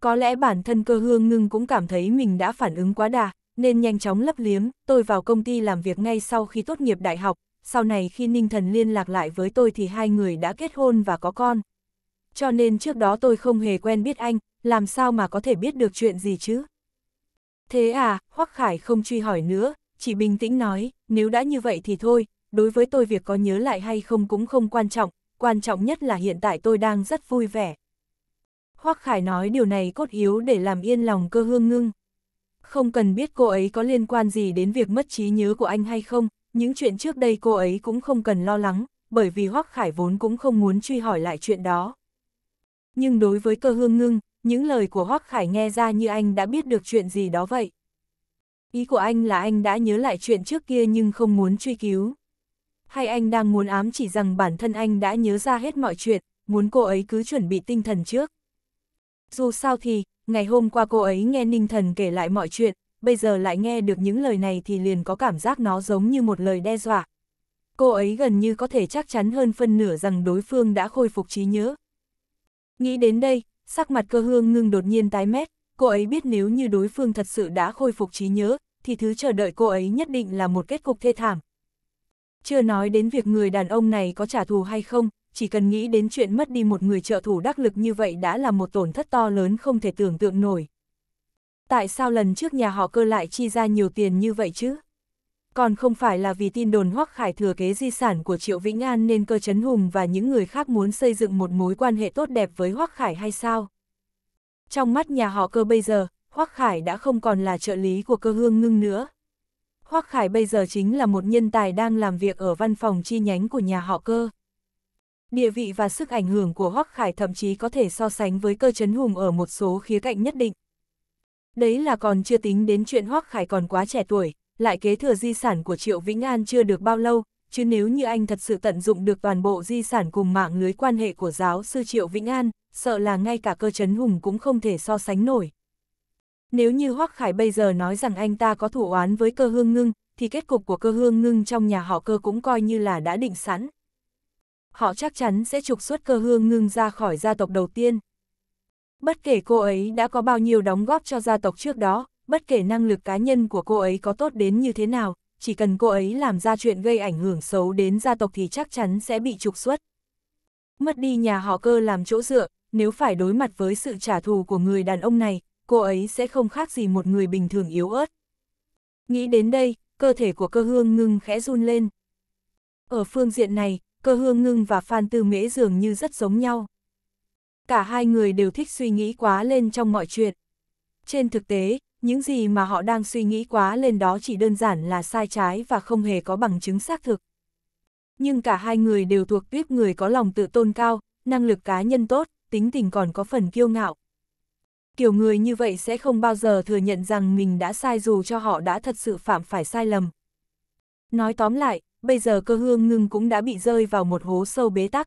Có lẽ bản thân cơ hương ngưng cũng cảm thấy mình đã phản ứng quá đà, nên nhanh chóng lấp liếm, tôi vào công ty làm việc ngay sau khi tốt nghiệp đại học, sau này khi ninh thần liên lạc lại với tôi thì hai người đã kết hôn và có con cho nên trước đó tôi không hề quen biết anh, làm sao mà có thể biết được chuyện gì chứ? Thế à, Hoắc Khải không truy hỏi nữa, chỉ bình tĩnh nói, nếu đã như vậy thì thôi, đối với tôi việc có nhớ lại hay không cũng không quan trọng, quan trọng nhất là hiện tại tôi đang rất vui vẻ. Hoắc Khải nói điều này cốt yếu để làm yên lòng cơ hương ngưng. Không cần biết cô ấy có liên quan gì đến việc mất trí nhớ của anh hay không, những chuyện trước đây cô ấy cũng không cần lo lắng, bởi vì Hoắc Khải vốn cũng không muốn truy hỏi lại chuyện đó nhưng đối với cơ hương ngưng, những lời của Hoắc Khải nghe ra như anh đã biết được chuyện gì đó vậy. Ý của anh là anh đã nhớ lại chuyện trước kia nhưng không muốn truy cứu. Hay anh đang muốn ám chỉ rằng bản thân anh đã nhớ ra hết mọi chuyện, muốn cô ấy cứ chuẩn bị tinh thần trước. Dù sao thì, ngày hôm qua cô ấy nghe Ninh Thần kể lại mọi chuyện, bây giờ lại nghe được những lời này thì liền có cảm giác nó giống như một lời đe dọa. Cô ấy gần như có thể chắc chắn hơn phân nửa rằng đối phương đã khôi phục trí nhớ, Nghĩ đến đây, sắc mặt cơ hương ngưng đột nhiên tái mét, cô ấy biết nếu như đối phương thật sự đã khôi phục trí nhớ, thì thứ chờ đợi cô ấy nhất định là một kết cục thê thảm. Chưa nói đến việc người đàn ông này có trả thù hay không, chỉ cần nghĩ đến chuyện mất đi một người trợ thủ đắc lực như vậy đã là một tổn thất to lớn không thể tưởng tượng nổi. Tại sao lần trước nhà họ cơ lại chi ra nhiều tiền như vậy chứ? còn không phải là vì tin đồn Hoắc Khải thừa kế di sản của Triệu Vĩnh An nên cơ chấn hùng và những người khác muốn xây dựng một mối quan hệ tốt đẹp với Hoắc Khải hay sao? Trong mắt nhà họ cơ bây giờ, Hoắc Khải đã không còn là trợ lý của cơ hương ngưng nữa. Hoắc Khải bây giờ chính là một nhân tài đang làm việc ở văn phòng chi nhánh của nhà họ cơ. Địa vị và sức ảnh hưởng của Hoắc Khải thậm chí có thể so sánh với cơ chấn hùng ở một số khía cạnh nhất định. Đấy là còn chưa tính đến chuyện Hoắc Khải còn quá trẻ tuổi, lại kế thừa di sản của Triệu Vĩnh An chưa được bao lâu, chứ nếu như anh thật sự tận dụng được toàn bộ di sản cùng mạng lưới quan hệ của giáo sư Triệu Vĩnh An, sợ là ngay cả cơ chấn hùng cũng không thể so sánh nổi. Nếu như Hoắc Khải bây giờ nói rằng anh ta có thủ oán với cơ hương ngưng, thì kết cục của cơ hương ngưng trong nhà họ cơ cũng coi như là đã định sẵn. Họ chắc chắn sẽ trục xuất cơ hương ngưng ra khỏi gia tộc đầu tiên. Bất kể cô ấy đã có bao nhiêu đóng góp cho gia tộc trước đó, bất kể năng lực cá nhân của cô ấy có tốt đến như thế nào, chỉ cần cô ấy làm ra chuyện gây ảnh hưởng xấu đến gia tộc thì chắc chắn sẽ bị trục xuất. Mất đi nhà họ cơ làm chỗ dựa, nếu phải đối mặt với sự trả thù của người đàn ông này, cô ấy sẽ không khác gì một người bình thường yếu ớt. Nghĩ đến đây, cơ thể của cơ hương ngưng khẽ run lên. Ở phương diện này, cơ hương ngưng và Phan Tư Mễ dường như rất giống nhau. Cả hai người đều thích suy nghĩ quá lên trong mọi chuyện. Trên thực tế, những gì mà họ đang suy nghĩ quá lên đó chỉ đơn giản là sai trái và không hề có bằng chứng xác thực. Nhưng cả hai người đều thuộc tuyếp người có lòng tự tôn cao, năng lực cá nhân tốt, tính tình còn có phần kiêu ngạo. Kiểu người như vậy sẽ không bao giờ thừa nhận rằng mình đã sai dù cho họ đã thật sự phạm phải sai lầm. Nói tóm lại, bây giờ cơ hương ngưng cũng đã bị rơi vào một hố sâu bế tắc.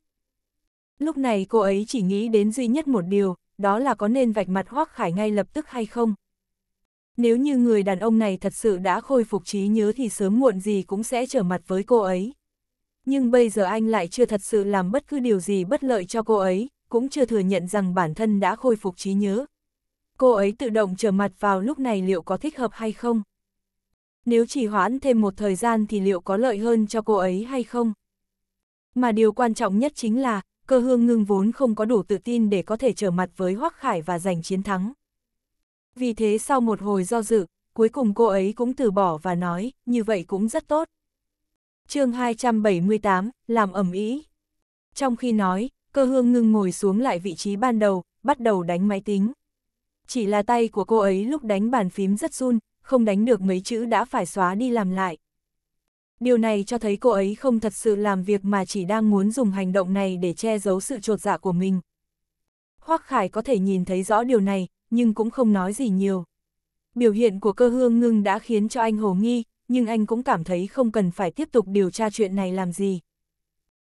Lúc này cô ấy chỉ nghĩ đến duy nhất một điều, đó là có nên vạch mặt Hoác Khải ngay lập tức hay không nếu như người đàn ông này thật sự đã khôi phục trí nhớ thì sớm muộn gì cũng sẽ trở mặt với cô ấy. Nhưng bây giờ anh lại chưa thật sự làm bất cứ điều gì bất lợi cho cô ấy, cũng chưa thừa nhận rằng bản thân đã khôi phục trí nhớ. Cô ấy tự động trở mặt vào lúc này liệu có thích hợp hay không? Nếu chỉ hoãn thêm một thời gian thì liệu có lợi hơn cho cô ấy hay không? Mà điều quan trọng nhất chính là, cơ hương ngưng vốn không có đủ tự tin để có thể trở mặt với Hoắc Khải và giành chiến thắng. Vì thế sau một hồi do dự, cuối cùng cô ấy cũng từ bỏ và nói, như vậy cũng rất tốt. chương 278, làm ẩm ý. Trong khi nói, cơ hương ngưng ngồi xuống lại vị trí ban đầu, bắt đầu đánh máy tính. Chỉ là tay của cô ấy lúc đánh bàn phím rất run, không đánh được mấy chữ đã phải xóa đi làm lại. Điều này cho thấy cô ấy không thật sự làm việc mà chỉ đang muốn dùng hành động này để che giấu sự trột dạ của mình. Hoác Khải có thể nhìn thấy rõ điều này, nhưng cũng không nói gì nhiều. Biểu hiện của cơ hương ngưng đã khiến cho anh hồ nghi, nhưng anh cũng cảm thấy không cần phải tiếp tục điều tra chuyện này làm gì.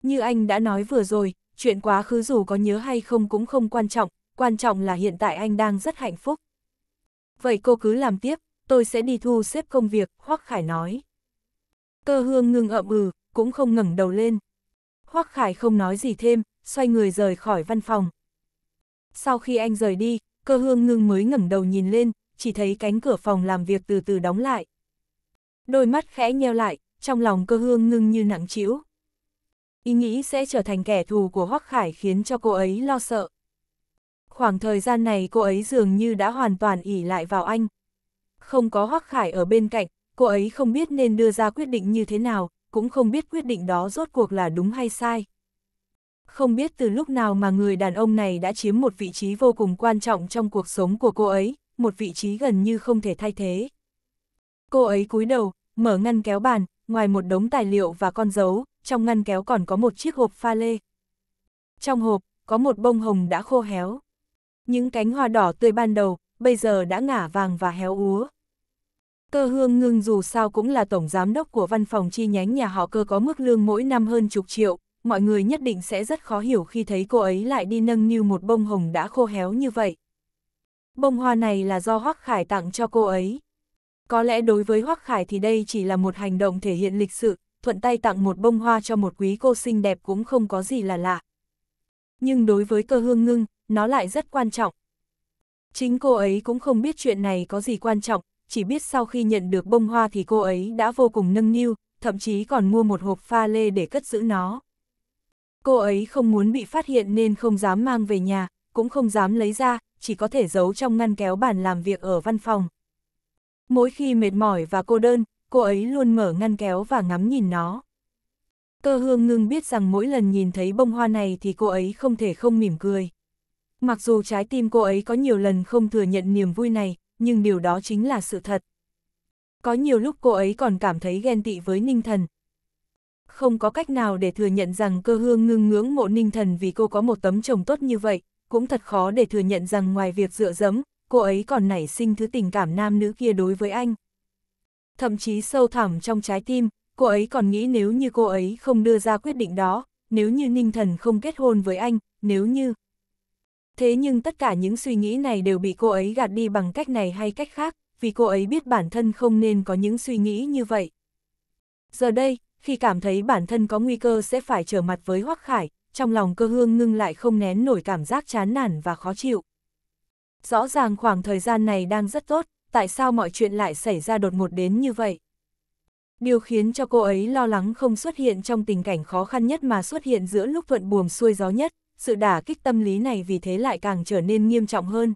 Như anh đã nói vừa rồi, chuyện quá khứ dù có nhớ hay không cũng không quan trọng, quan trọng là hiện tại anh đang rất hạnh phúc. Vậy cô cứ làm tiếp, tôi sẽ đi thu xếp công việc, Hoắc Khải nói. Cơ hương ngưng ậm ừ, cũng không ngẩng đầu lên. Hoắc Khải không nói gì thêm, xoay người rời khỏi văn phòng. Sau khi anh rời đi, cơ hương ngưng mới ngẩng đầu nhìn lên, chỉ thấy cánh cửa phòng làm việc từ từ đóng lại. Đôi mắt khẽ nheo lại, trong lòng cơ hương ngưng như nặng trĩu. Ý nghĩ sẽ trở thành kẻ thù của Hoắc Khải khiến cho cô ấy lo sợ. Khoảng thời gian này cô ấy dường như đã hoàn toàn ỉ lại vào anh. Không có Hoắc Khải ở bên cạnh, cô ấy không biết nên đưa ra quyết định như thế nào, cũng không biết quyết định đó rốt cuộc là đúng hay sai. Không biết từ lúc nào mà người đàn ông này đã chiếm một vị trí vô cùng quan trọng trong cuộc sống của cô ấy, một vị trí gần như không thể thay thế. Cô ấy cúi đầu, mở ngăn kéo bàn, ngoài một đống tài liệu và con dấu, trong ngăn kéo còn có một chiếc hộp pha lê. Trong hộp, có một bông hồng đã khô héo. Những cánh hoa đỏ tươi ban đầu, bây giờ đã ngả vàng và héo úa. Cơ hương ngưng dù sao cũng là tổng giám đốc của văn phòng chi nhánh nhà họ cơ có mức lương mỗi năm hơn chục triệu, mọi người nhất định sẽ rất khó hiểu khi thấy cô ấy lại đi nâng niu một bông hồng đã khô héo như vậy. Bông hoa này là do Hoắc Khải tặng cho cô ấy. Có lẽ đối với Hoắc Khải thì đây chỉ là một hành động thể hiện lịch sự, thuận tay tặng một bông hoa cho một quý cô xinh đẹp cũng không có gì là lạ. Nhưng đối với cơ hương ngưng, nó lại rất quan trọng. Chính cô ấy cũng không biết chuyện này có gì quan trọng, chỉ biết sau khi nhận được bông hoa thì cô ấy đã vô cùng nâng niu, thậm chí còn mua một hộp pha lê để cất giữ nó. Cô ấy không muốn bị phát hiện nên không dám mang về nhà, cũng không dám lấy ra, chỉ có thể giấu trong ngăn kéo bàn làm việc ở văn phòng. Mỗi khi mệt mỏi và cô đơn, cô ấy luôn mở ngăn kéo và ngắm nhìn nó. Cơ hương ngưng biết rằng mỗi lần nhìn thấy bông hoa này thì cô ấy không thể không mỉm cười. Mặc dù trái tim cô ấy có nhiều lần không thừa nhận niềm vui này, nhưng điều đó chính là sự thật. Có nhiều lúc cô ấy còn cảm thấy ghen tị với Ninh Thần, không có cách nào để thừa nhận rằng cơ hương ngưng ngưỡng mộ ninh thần vì cô có một tấm chồng tốt như vậy, cũng thật khó để thừa nhận rằng ngoài việc dựa dẫm, cô ấy còn nảy sinh thứ tình cảm nam nữ kia đối với anh. Thậm chí sâu thẳm trong trái tim, cô ấy còn nghĩ nếu như cô ấy không đưa ra quyết định đó, nếu như ninh thần không kết hôn với anh, nếu như... Thế nhưng tất cả những suy nghĩ này đều bị cô ấy gạt đi bằng cách này hay cách khác, vì cô ấy biết bản thân không nên có những suy nghĩ như vậy. Giờ đây, khi cảm thấy bản thân có nguy cơ sẽ phải trở mặt với Hoắc Khải, trong lòng cơ hương ngưng lại không nén nổi cảm giác chán nản và khó chịu. Rõ ràng khoảng thời gian này đang rất tốt, tại sao mọi chuyện lại xảy ra đột ngột đến như vậy? Điều khiến cho cô ấy lo lắng không xuất hiện trong tình cảnh khó khăn nhất mà xuất hiện giữa lúc thuận buồm xuôi gió nhất, sự đả kích tâm lý này vì thế lại càng trở nên nghiêm trọng hơn.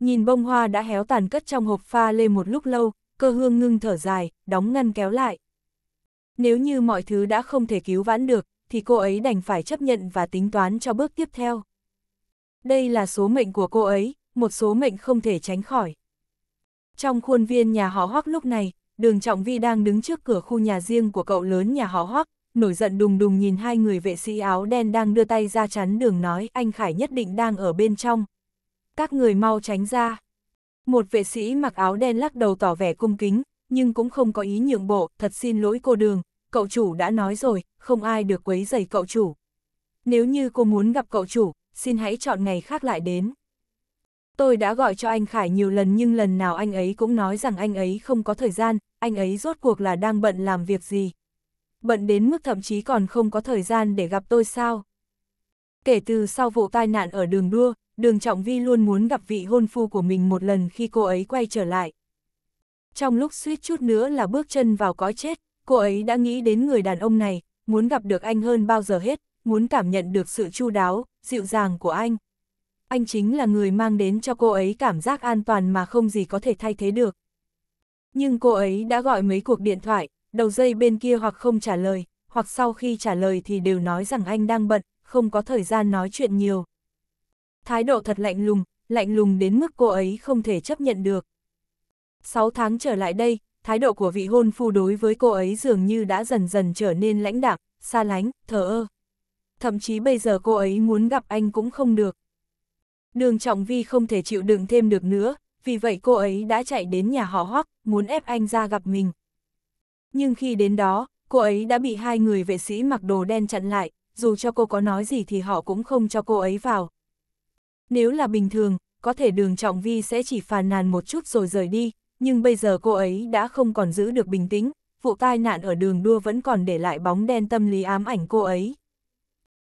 Nhìn bông hoa đã héo tàn cất trong hộp pha lê một lúc lâu, cơ hương ngưng thở dài, đóng ngăn kéo lại. Nếu như mọi thứ đã không thể cứu vãn được, thì cô ấy đành phải chấp nhận và tính toán cho bước tiếp theo. Đây là số mệnh của cô ấy, một số mệnh không thể tránh khỏi. Trong khuôn viên nhà họ Hoắc lúc này, Đường Trọng Vi đang đứng trước cửa khu nhà riêng của cậu lớn nhà họ Hoắc, nổi giận đùng đùng nhìn hai người vệ sĩ áo đen đang đưa tay ra chắn đường nói anh Khải nhất định đang ở bên trong. Các người mau tránh ra. Một vệ sĩ mặc áo đen lắc đầu tỏ vẻ cung kính, nhưng cũng không có ý nhượng bộ, thật xin lỗi cô đường, cậu chủ đã nói rồi, không ai được quấy rầy cậu chủ. Nếu như cô muốn gặp cậu chủ, xin hãy chọn ngày khác lại đến. Tôi đã gọi cho anh Khải nhiều lần nhưng lần nào anh ấy cũng nói rằng anh ấy không có thời gian, anh ấy rốt cuộc là đang bận làm việc gì. Bận đến mức thậm chí còn không có thời gian để gặp tôi sao. Kể từ sau vụ tai nạn ở đường đua, đường Trọng Vi luôn muốn gặp vị hôn phu của mình một lần khi cô ấy quay trở lại trong lúc suýt chút nữa là bước chân vào cõi chết, cô ấy đã nghĩ đến người đàn ông này, muốn gặp được anh hơn bao giờ hết, muốn cảm nhận được sự chu đáo, dịu dàng của anh. Anh chính là người mang đến cho cô ấy cảm giác an toàn mà không gì có thể thay thế được. Nhưng cô ấy đã gọi mấy cuộc điện thoại, đầu dây bên kia hoặc không trả lời, hoặc sau khi trả lời thì đều nói rằng anh đang bận, không có thời gian nói chuyện nhiều. Thái độ thật lạnh lùng, lạnh lùng đến mức cô ấy không thể chấp nhận được. 6 tháng trở lại đây, thái độ của vị hôn phu đối với cô ấy dường như đã dần dần trở nên lãnh đạm, xa lánh, thờ ơ. Thậm chí bây giờ cô ấy muốn gặp anh cũng không được. Đường Trọng Vi không thể chịu đựng thêm được nữa, vì vậy cô ấy đã chạy đến nhà họ Hoắc, muốn ép anh ra gặp mình. Nhưng khi đến đó, cô ấy đã bị hai người vệ sĩ mặc đồ đen chặn lại, dù cho cô có nói gì thì họ cũng không cho cô ấy vào. Nếu là bình thường, có thể đường Trọng Vi sẽ chỉ phàn nàn một chút rồi rời đi, nhưng bây giờ cô ấy đã không còn giữ được bình tĩnh, vụ tai nạn ở đường đua vẫn còn để lại bóng đen tâm lý ám ảnh cô ấy.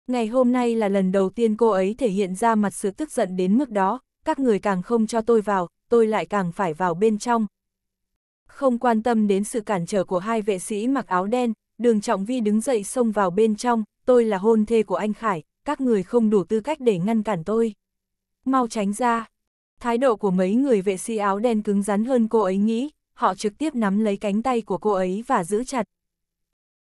Ngày hôm nay là lần đầu tiên cô ấy thể hiện ra mặt sự tức giận đến mức đó, các người càng không cho tôi vào, tôi lại càng phải vào bên trong. Không quan tâm đến sự cản trở của hai vệ sĩ mặc áo đen, đường trọng vi đứng dậy xông vào bên trong, tôi là hôn thê của anh Khải, các người không đủ tư cách để ngăn cản tôi. Mau tránh ra, Thái độ của mấy người vệ sĩ áo đen cứng rắn hơn cô ấy nghĩ, họ trực tiếp nắm lấy cánh tay của cô ấy và giữ chặt.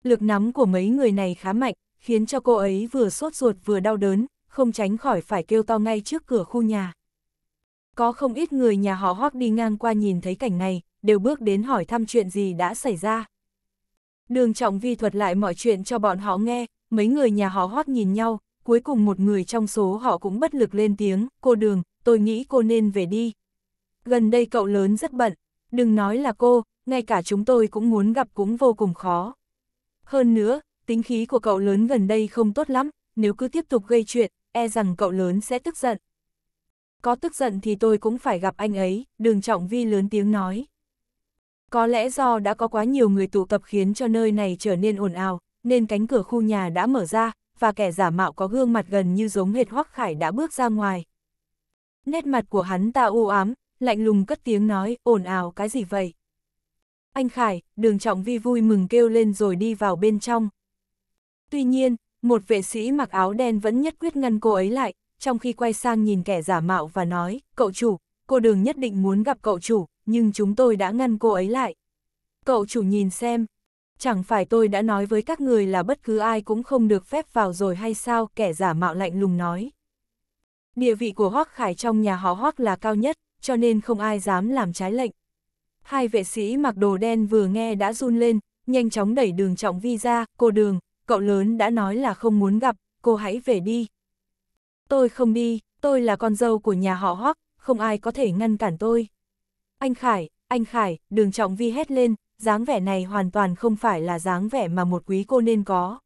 Lực nắm của mấy người này khá mạnh, khiến cho cô ấy vừa sốt ruột vừa đau đớn, không tránh khỏi phải kêu to ngay trước cửa khu nhà. Có không ít người nhà họ hót đi ngang qua nhìn thấy cảnh này, đều bước đến hỏi thăm chuyện gì đã xảy ra. Đường trọng vi thuật lại mọi chuyện cho bọn họ nghe, mấy người nhà họ hót nhìn nhau, cuối cùng một người trong số họ cũng bất lực lên tiếng, cô đường, tôi nghĩ cô nên về đi. Gần đây cậu lớn rất bận, đừng nói là cô, ngay cả chúng tôi cũng muốn gặp cũng vô cùng khó. Hơn nữa, tính khí của cậu lớn gần đây không tốt lắm, nếu cứ tiếp tục gây chuyện, e rằng cậu lớn sẽ tức giận. Có tức giận thì tôi cũng phải gặp anh ấy, đường trọng vi lớn tiếng nói. Có lẽ do đã có quá nhiều người tụ tập khiến cho nơi này trở nên ồn ào, nên cánh cửa khu nhà đã mở ra, và kẻ giả mạo có gương mặt gần như giống hệt Hoắc Khải đã bước ra ngoài. Nét mặt của hắn ta u ám, lạnh lùng cất tiếng nói, ồn ào cái gì vậy? Anh Khải, đường trọng vi vui mừng kêu lên rồi đi vào bên trong. Tuy nhiên, một vệ sĩ mặc áo đen vẫn nhất quyết ngăn cô ấy lại, trong khi quay sang nhìn kẻ giả mạo và nói, cậu chủ, cô đường nhất định muốn gặp cậu chủ, nhưng chúng tôi đã ngăn cô ấy lại. Cậu chủ nhìn xem, chẳng phải tôi đã nói với các người là bất cứ ai cũng không được phép vào rồi hay sao, kẻ giả mạo lạnh lùng nói địa vị của Hoác Khải trong nhà họ Hoác là cao nhất, cho nên không ai dám làm trái lệnh. Hai vệ sĩ mặc đồ đen vừa nghe đã run lên, nhanh chóng đẩy đường trọng vi ra, cô đường, cậu lớn đã nói là không muốn gặp, cô hãy về đi. Tôi không đi, tôi là con dâu của nhà họ Hoác, không ai có thể ngăn cản tôi. Anh Khải, anh Khải, đường trọng vi hét lên, dáng vẻ này hoàn toàn không phải là dáng vẻ mà một quý cô nên có.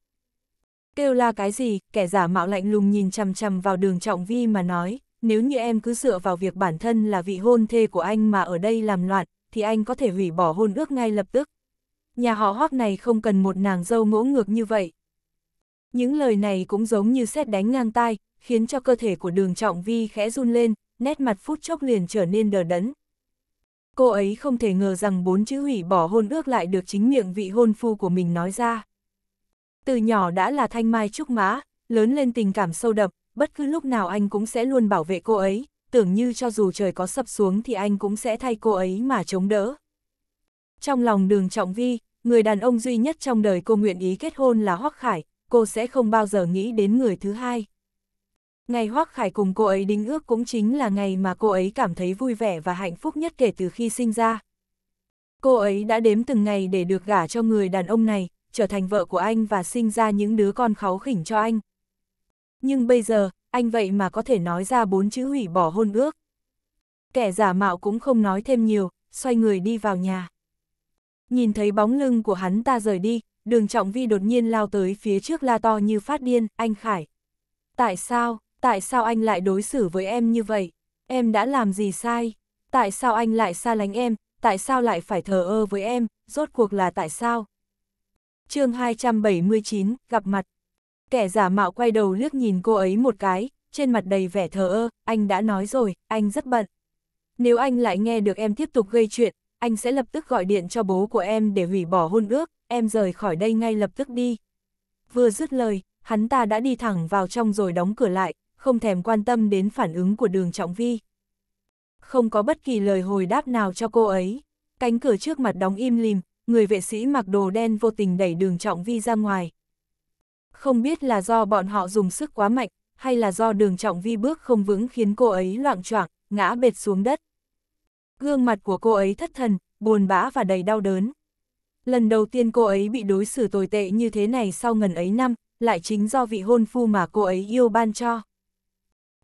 Kêu la cái gì, kẻ giả mạo lạnh lùng nhìn chằm chằm vào đường trọng vi mà nói, nếu như em cứ dựa vào việc bản thân là vị hôn thê của anh mà ở đây làm loạn, thì anh có thể hủy bỏ hôn ước ngay lập tức. Nhà họ hoác này không cần một nàng dâu ngỗ ngược như vậy. Những lời này cũng giống như xét đánh ngang tai, khiến cho cơ thể của đường trọng vi khẽ run lên, nét mặt phút chốc liền trở nên đờ đẫn. Cô ấy không thể ngờ rằng bốn chữ hủy bỏ hôn ước lại được chính miệng vị hôn phu của mình nói ra. Từ nhỏ đã là thanh mai trúc mã, lớn lên tình cảm sâu đậm, bất cứ lúc nào anh cũng sẽ luôn bảo vệ cô ấy, tưởng như cho dù trời có sập xuống thì anh cũng sẽ thay cô ấy mà chống đỡ. Trong lòng đường trọng vi, người đàn ông duy nhất trong đời cô nguyện ý kết hôn là Hoắc Khải, cô sẽ không bao giờ nghĩ đến người thứ hai. Ngày Hoắc Khải cùng cô ấy đính ước cũng chính là ngày mà cô ấy cảm thấy vui vẻ và hạnh phúc nhất kể từ khi sinh ra. Cô ấy đã đếm từng ngày để được gả cho người đàn ông này, trở thành vợ của anh và sinh ra những đứa con kháu khỉnh cho anh. Nhưng bây giờ, anh vậy mà có thể nói ra bốn chữ hủy bỏ hôn ước. Kẻ giả mạo cũng không nói thêm nhiều, xoay người đi vào nhà. Nhìn thấy bóng lưng của hắn ta rời đi, đường trọng vi đột nhiên lao tới phía trước la to như phát điên, anh Khải. Tại sao, tại sao anh lại đối xử với em như vậy? Em đã làm gì sai? Tại sao anh lại xa lánh em? Tại sao lại phải thờ ơ với em? Rốt cuộc là tại sao? chương 279, gặp mặt. Kẻ giả mạo quay đầu liếc nhìn cô ấy một cái, trên mặt đầy vẻ thờ ơ, anh đã nói rồi, anh rất bận. Nếu anh lại nghe được em tiếp tục gây chuyện, anh sẽ lập tức gọi điện cho bố của em để hủy bỏ hôn ước, em rời khỏi đây ngay lập tức đi. Vừa dứt lời, hắn ta đã đi thẳng vào trong rồi đóng cửa lại, không thèm quan tâm đến phản ứng của đường trọng vi. Không có bất kỳ lời hồi đáp nào cho cô ấy. Cánh cửa trước mặt đóng im lìm, người vệ sĩ mặc đồ đen vô tình đẩy đường trọng vi ra ngoài. Không biết là do bọn họ dùng sức quá mạnh, hay là do đường trọng vi bước không vững khiến cô ấy loạn choạng ngã bệt xuống đất. Gương mặt của cô ấy thất thần, buồn bã và đầy đau đớn. Lần đầu tiên cô ấy bị đối xử tồi tệ như thế này sau ngần ấy năm, lại chính do vị hôn phu mà cô ấy yêu ban cho.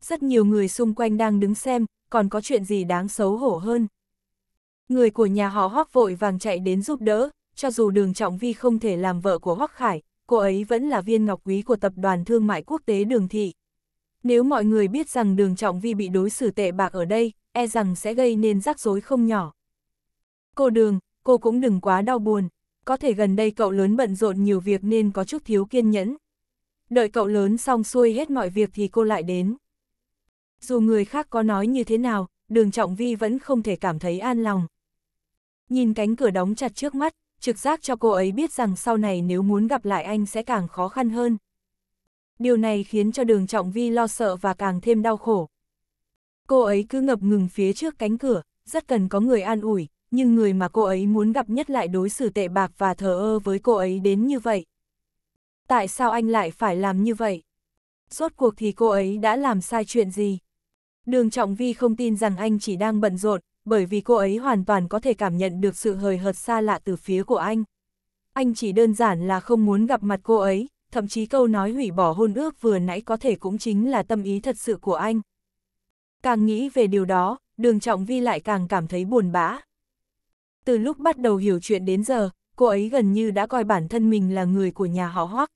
Rất nhiều người xung quanh đang đứng xem, còn có chuyện gì đáng xấu hổ hơn. Người của nhà họ Hoắc vội vàng chạy đến giúp đỡ, cho dù đường Trọng Vi không thể làm vợ của Hoắc Khải, cô ấy vẫn là viên ngọc quý của tập đoàn thương mại quốc tế đường thị. Nếu mọi người biết rằng đường Trọng Vi bị đối xử tệ bạc ở đây, e rằng sẽ gây nên rắc rối không nhỏ. Cô đường, cô cũng đừng quá đau buồn, có thể gần đây cậu lớn bận rộn nhiều việc nên có chút thiếu kiên nhẫn. Đợi cậu lớn xong xuôi hết mọi việc thì cô lại đến. Dù người khác có nói như thế nào, đường Trọng Vi vẫn không thể cảm thấy an lòng. Nhìn cánh cửa đóng chặt trước mắt, trực giác cho cô ấy biết rằng sau này nếu muốn gặp lại anh sẽ càng khó khăn hơn. Điều này khiến cho đường trọng vi lo sợ và càng thêm đau khổ. Cô ấy cứ ngập ngừng phía trước cánh cửa, rất cần có người an ủi, nhưng người mà cô ấy muốn gặp nhất lại đối xử tệ bạc và thờ ơ với cô ấy đến như vậy. Tại sao anh lại phải làm như vậy? Rốt cuộc thì cô ấy đã làm sai chuyện gì? Đường Trọng Vi không tin rằng anh chỉ đang bận rộn, bởi vì cô ấy hoàn toàn có thể cảm nhận được sự hời hợt xa lạ từ phía của anh. Anh chỉ đơn giản là không muốn gặp mặt cô ấy, thậm chí câu nói hủy bỏ hôn ước vừa nãy có thể cũng chính là tâm ý thật sự của anh. Càng nghĩ về điều đó, đường trọng vi lại càng cảm thấy buồn bã. Từ lúc bắt đầu hiểu chuyện đến giờ, cô ấy gần như đã coi bản thân mình là người của nhà họ hoắc.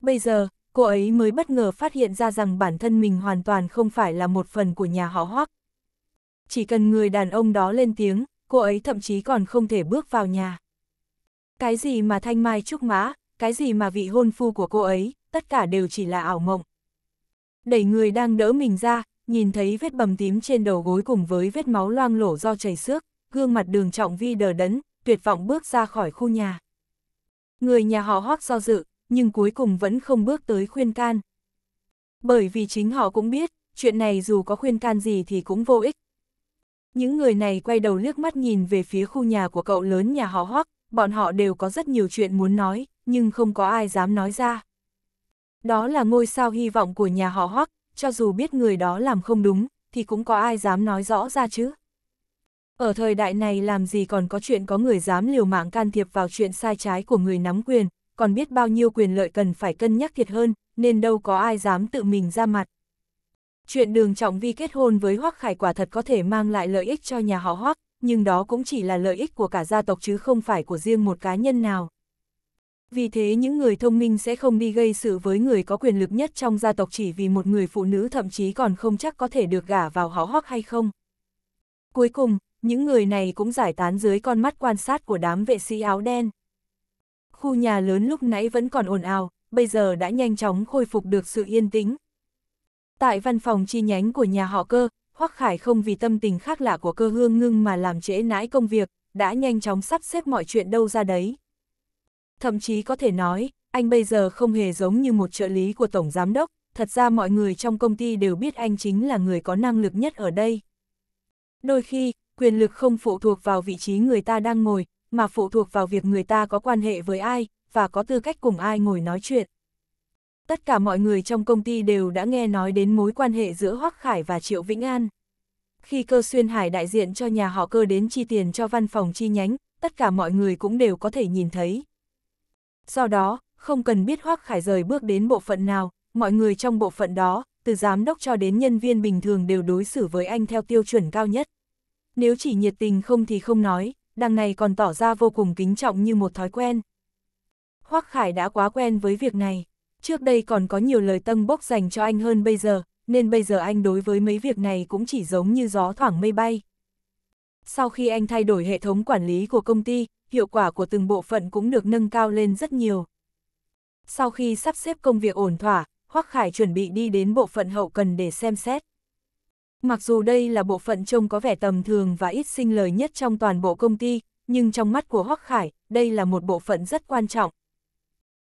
Bây giờ, cô ấy mới bất ngờ phát hiện ra rằng bản thân mình hoàn toàn không phải là một phần của nhà họ hoắc chỉ cần người đàn ông đó lên tiếng, cô ấy thậm chí còn không thể bước vào nhà. Cái gì mà thanh mai trúc mã, cái gì mà vị hôn phu của cô ấy, tất cả đều chỉ là ảo mộng. Đẩy người đang đỡ mình ra, nhìn thấy vết bầm tím trên đầu gối cùng với vết máu loang lổ do chảy xước, gương mặt đường trọng vi đờ đẫn, tuyệt vọng bước ra khỏi khu nhà. Người nhà họ hót do dự, nhưng cuối cùng vẫn không bước tới khuyên can. Bởi vì chính họ cũng biết, chuyện này dù có khuyên can gì thì cũng vô ích, những người này quay đầu liếc mắt nhìn về phía khu nhà của cậu lớn nhà họ Hoắc, bọn họ đều có rất nhiều chuyện muốn nói, nhưng không có ai dám nói ra. Đó là ngôi sao hy vọng của nhà họ Hoắc, cho dù biết người đó làm không đúng, thì cũng có ai dám nói rõ ra chứ. Ở thời đại này làm gì còn có chuyện có người dám liều mạng can thiệp vào chuyện sai trái của người nắm quyền, còn biết bao nhiêu quyền lợi cần phải cân nhắc thiệt hơn, nên đâu có ai dám tự mình ra mặt. Chuyện đường trọng vi kết hôn với Hoắc Khải quả thật có thể mang lại lợi ích cho nhà họ Hoắc, nhưng đó cũng chỉ là lợi ích của cả gia tộc chứ không phải của riêng một cá nhân nào. Vì thế những người thông minh sẽ không đi gây sự với người có quyền lực nhất trong gia tộc chỉ vì một người phụ nữ thậm chí còn không chắc có thể được gả vào họ Hoắc hay không. Cuối cùng, những người này cũng giải tán dưới con mắt quan sát của đám vệ sĩ áo đen. Khu nhà lớn lúc nãy vẫn còn ồn ào, bây giờ đã nhanh chóng khôi phục được sự yên tĩnh, Tại văn phòng chi nhánh của nhà họ cơ, Hoắc Khải không vì tâm tình khác lạ của cơ hương ngưng mà làm trễ nãi công việc, đã nhanh chóng sắp xếp mọi chuyện đâu ra đấy. Thậm chí có thể nói, anh bây giờ không hề giống như một trợ lý của Tổng Giám Đốc, thật ra mọi người trong công ty đều biết anh chính là người có năng lực nhất ở đây. Đôi khi, quyền lực không phụ thuộc vào vị trí người ta đang ngồi, mà phụ thuộc vào việc người ta có quan hệ với ai, và có tư cách cùng ai ngồi nói chuyện tất cả mọi người trong công ty đều đã nghe nói đến mối quan hệ giữa Hoắc Khải và Triệu Vĩnh An. Khi cơ xuyên hải đại diện cho nhà họ cơ đến chi tiền cho văn phòng chi nhánh, tất cả mọi người cũng đều có thể nhìn thấy. Do đó, không cần biết Hoắc Khải rời bước đến bộ phận nào, mọi người trong bộ phận đó, từ giám đốc cho đến nhân viên bình thường đều đối xử với anh theo tiêu chuẩn cao nhất. Nếu chỉ nhiệt tình không thì không nói, đằng này còn tỏ ra vô cùng kính trọng như một thói quen. Hoắc Khải đã quá quen với việc này trước đây còn có nhiều lời tân bốc dành cho anh hơn bây giờ, nên bây giờ anh đối với mấy việc này cũng chỉ giống như gió thoảng mây bay. Sau khi anh thay đổi hệ thống quản lý của công ty, hiệu quả của từng bộ phận cũng được nâng cao lên rất nhiều. Sau khi sắp xếp công việc ổn thỏa, Hoắc Khải chuẩn bị đi đến bộ phận hậu cần để xem xét. Mặc dù đây là bộ phận trông có vẻ tầm thường và ít sinh lời nhất trong toàn bộ công ty, nhưng trong mắt của Hoắc Khải, đây là một bộ phận rất quan trọng.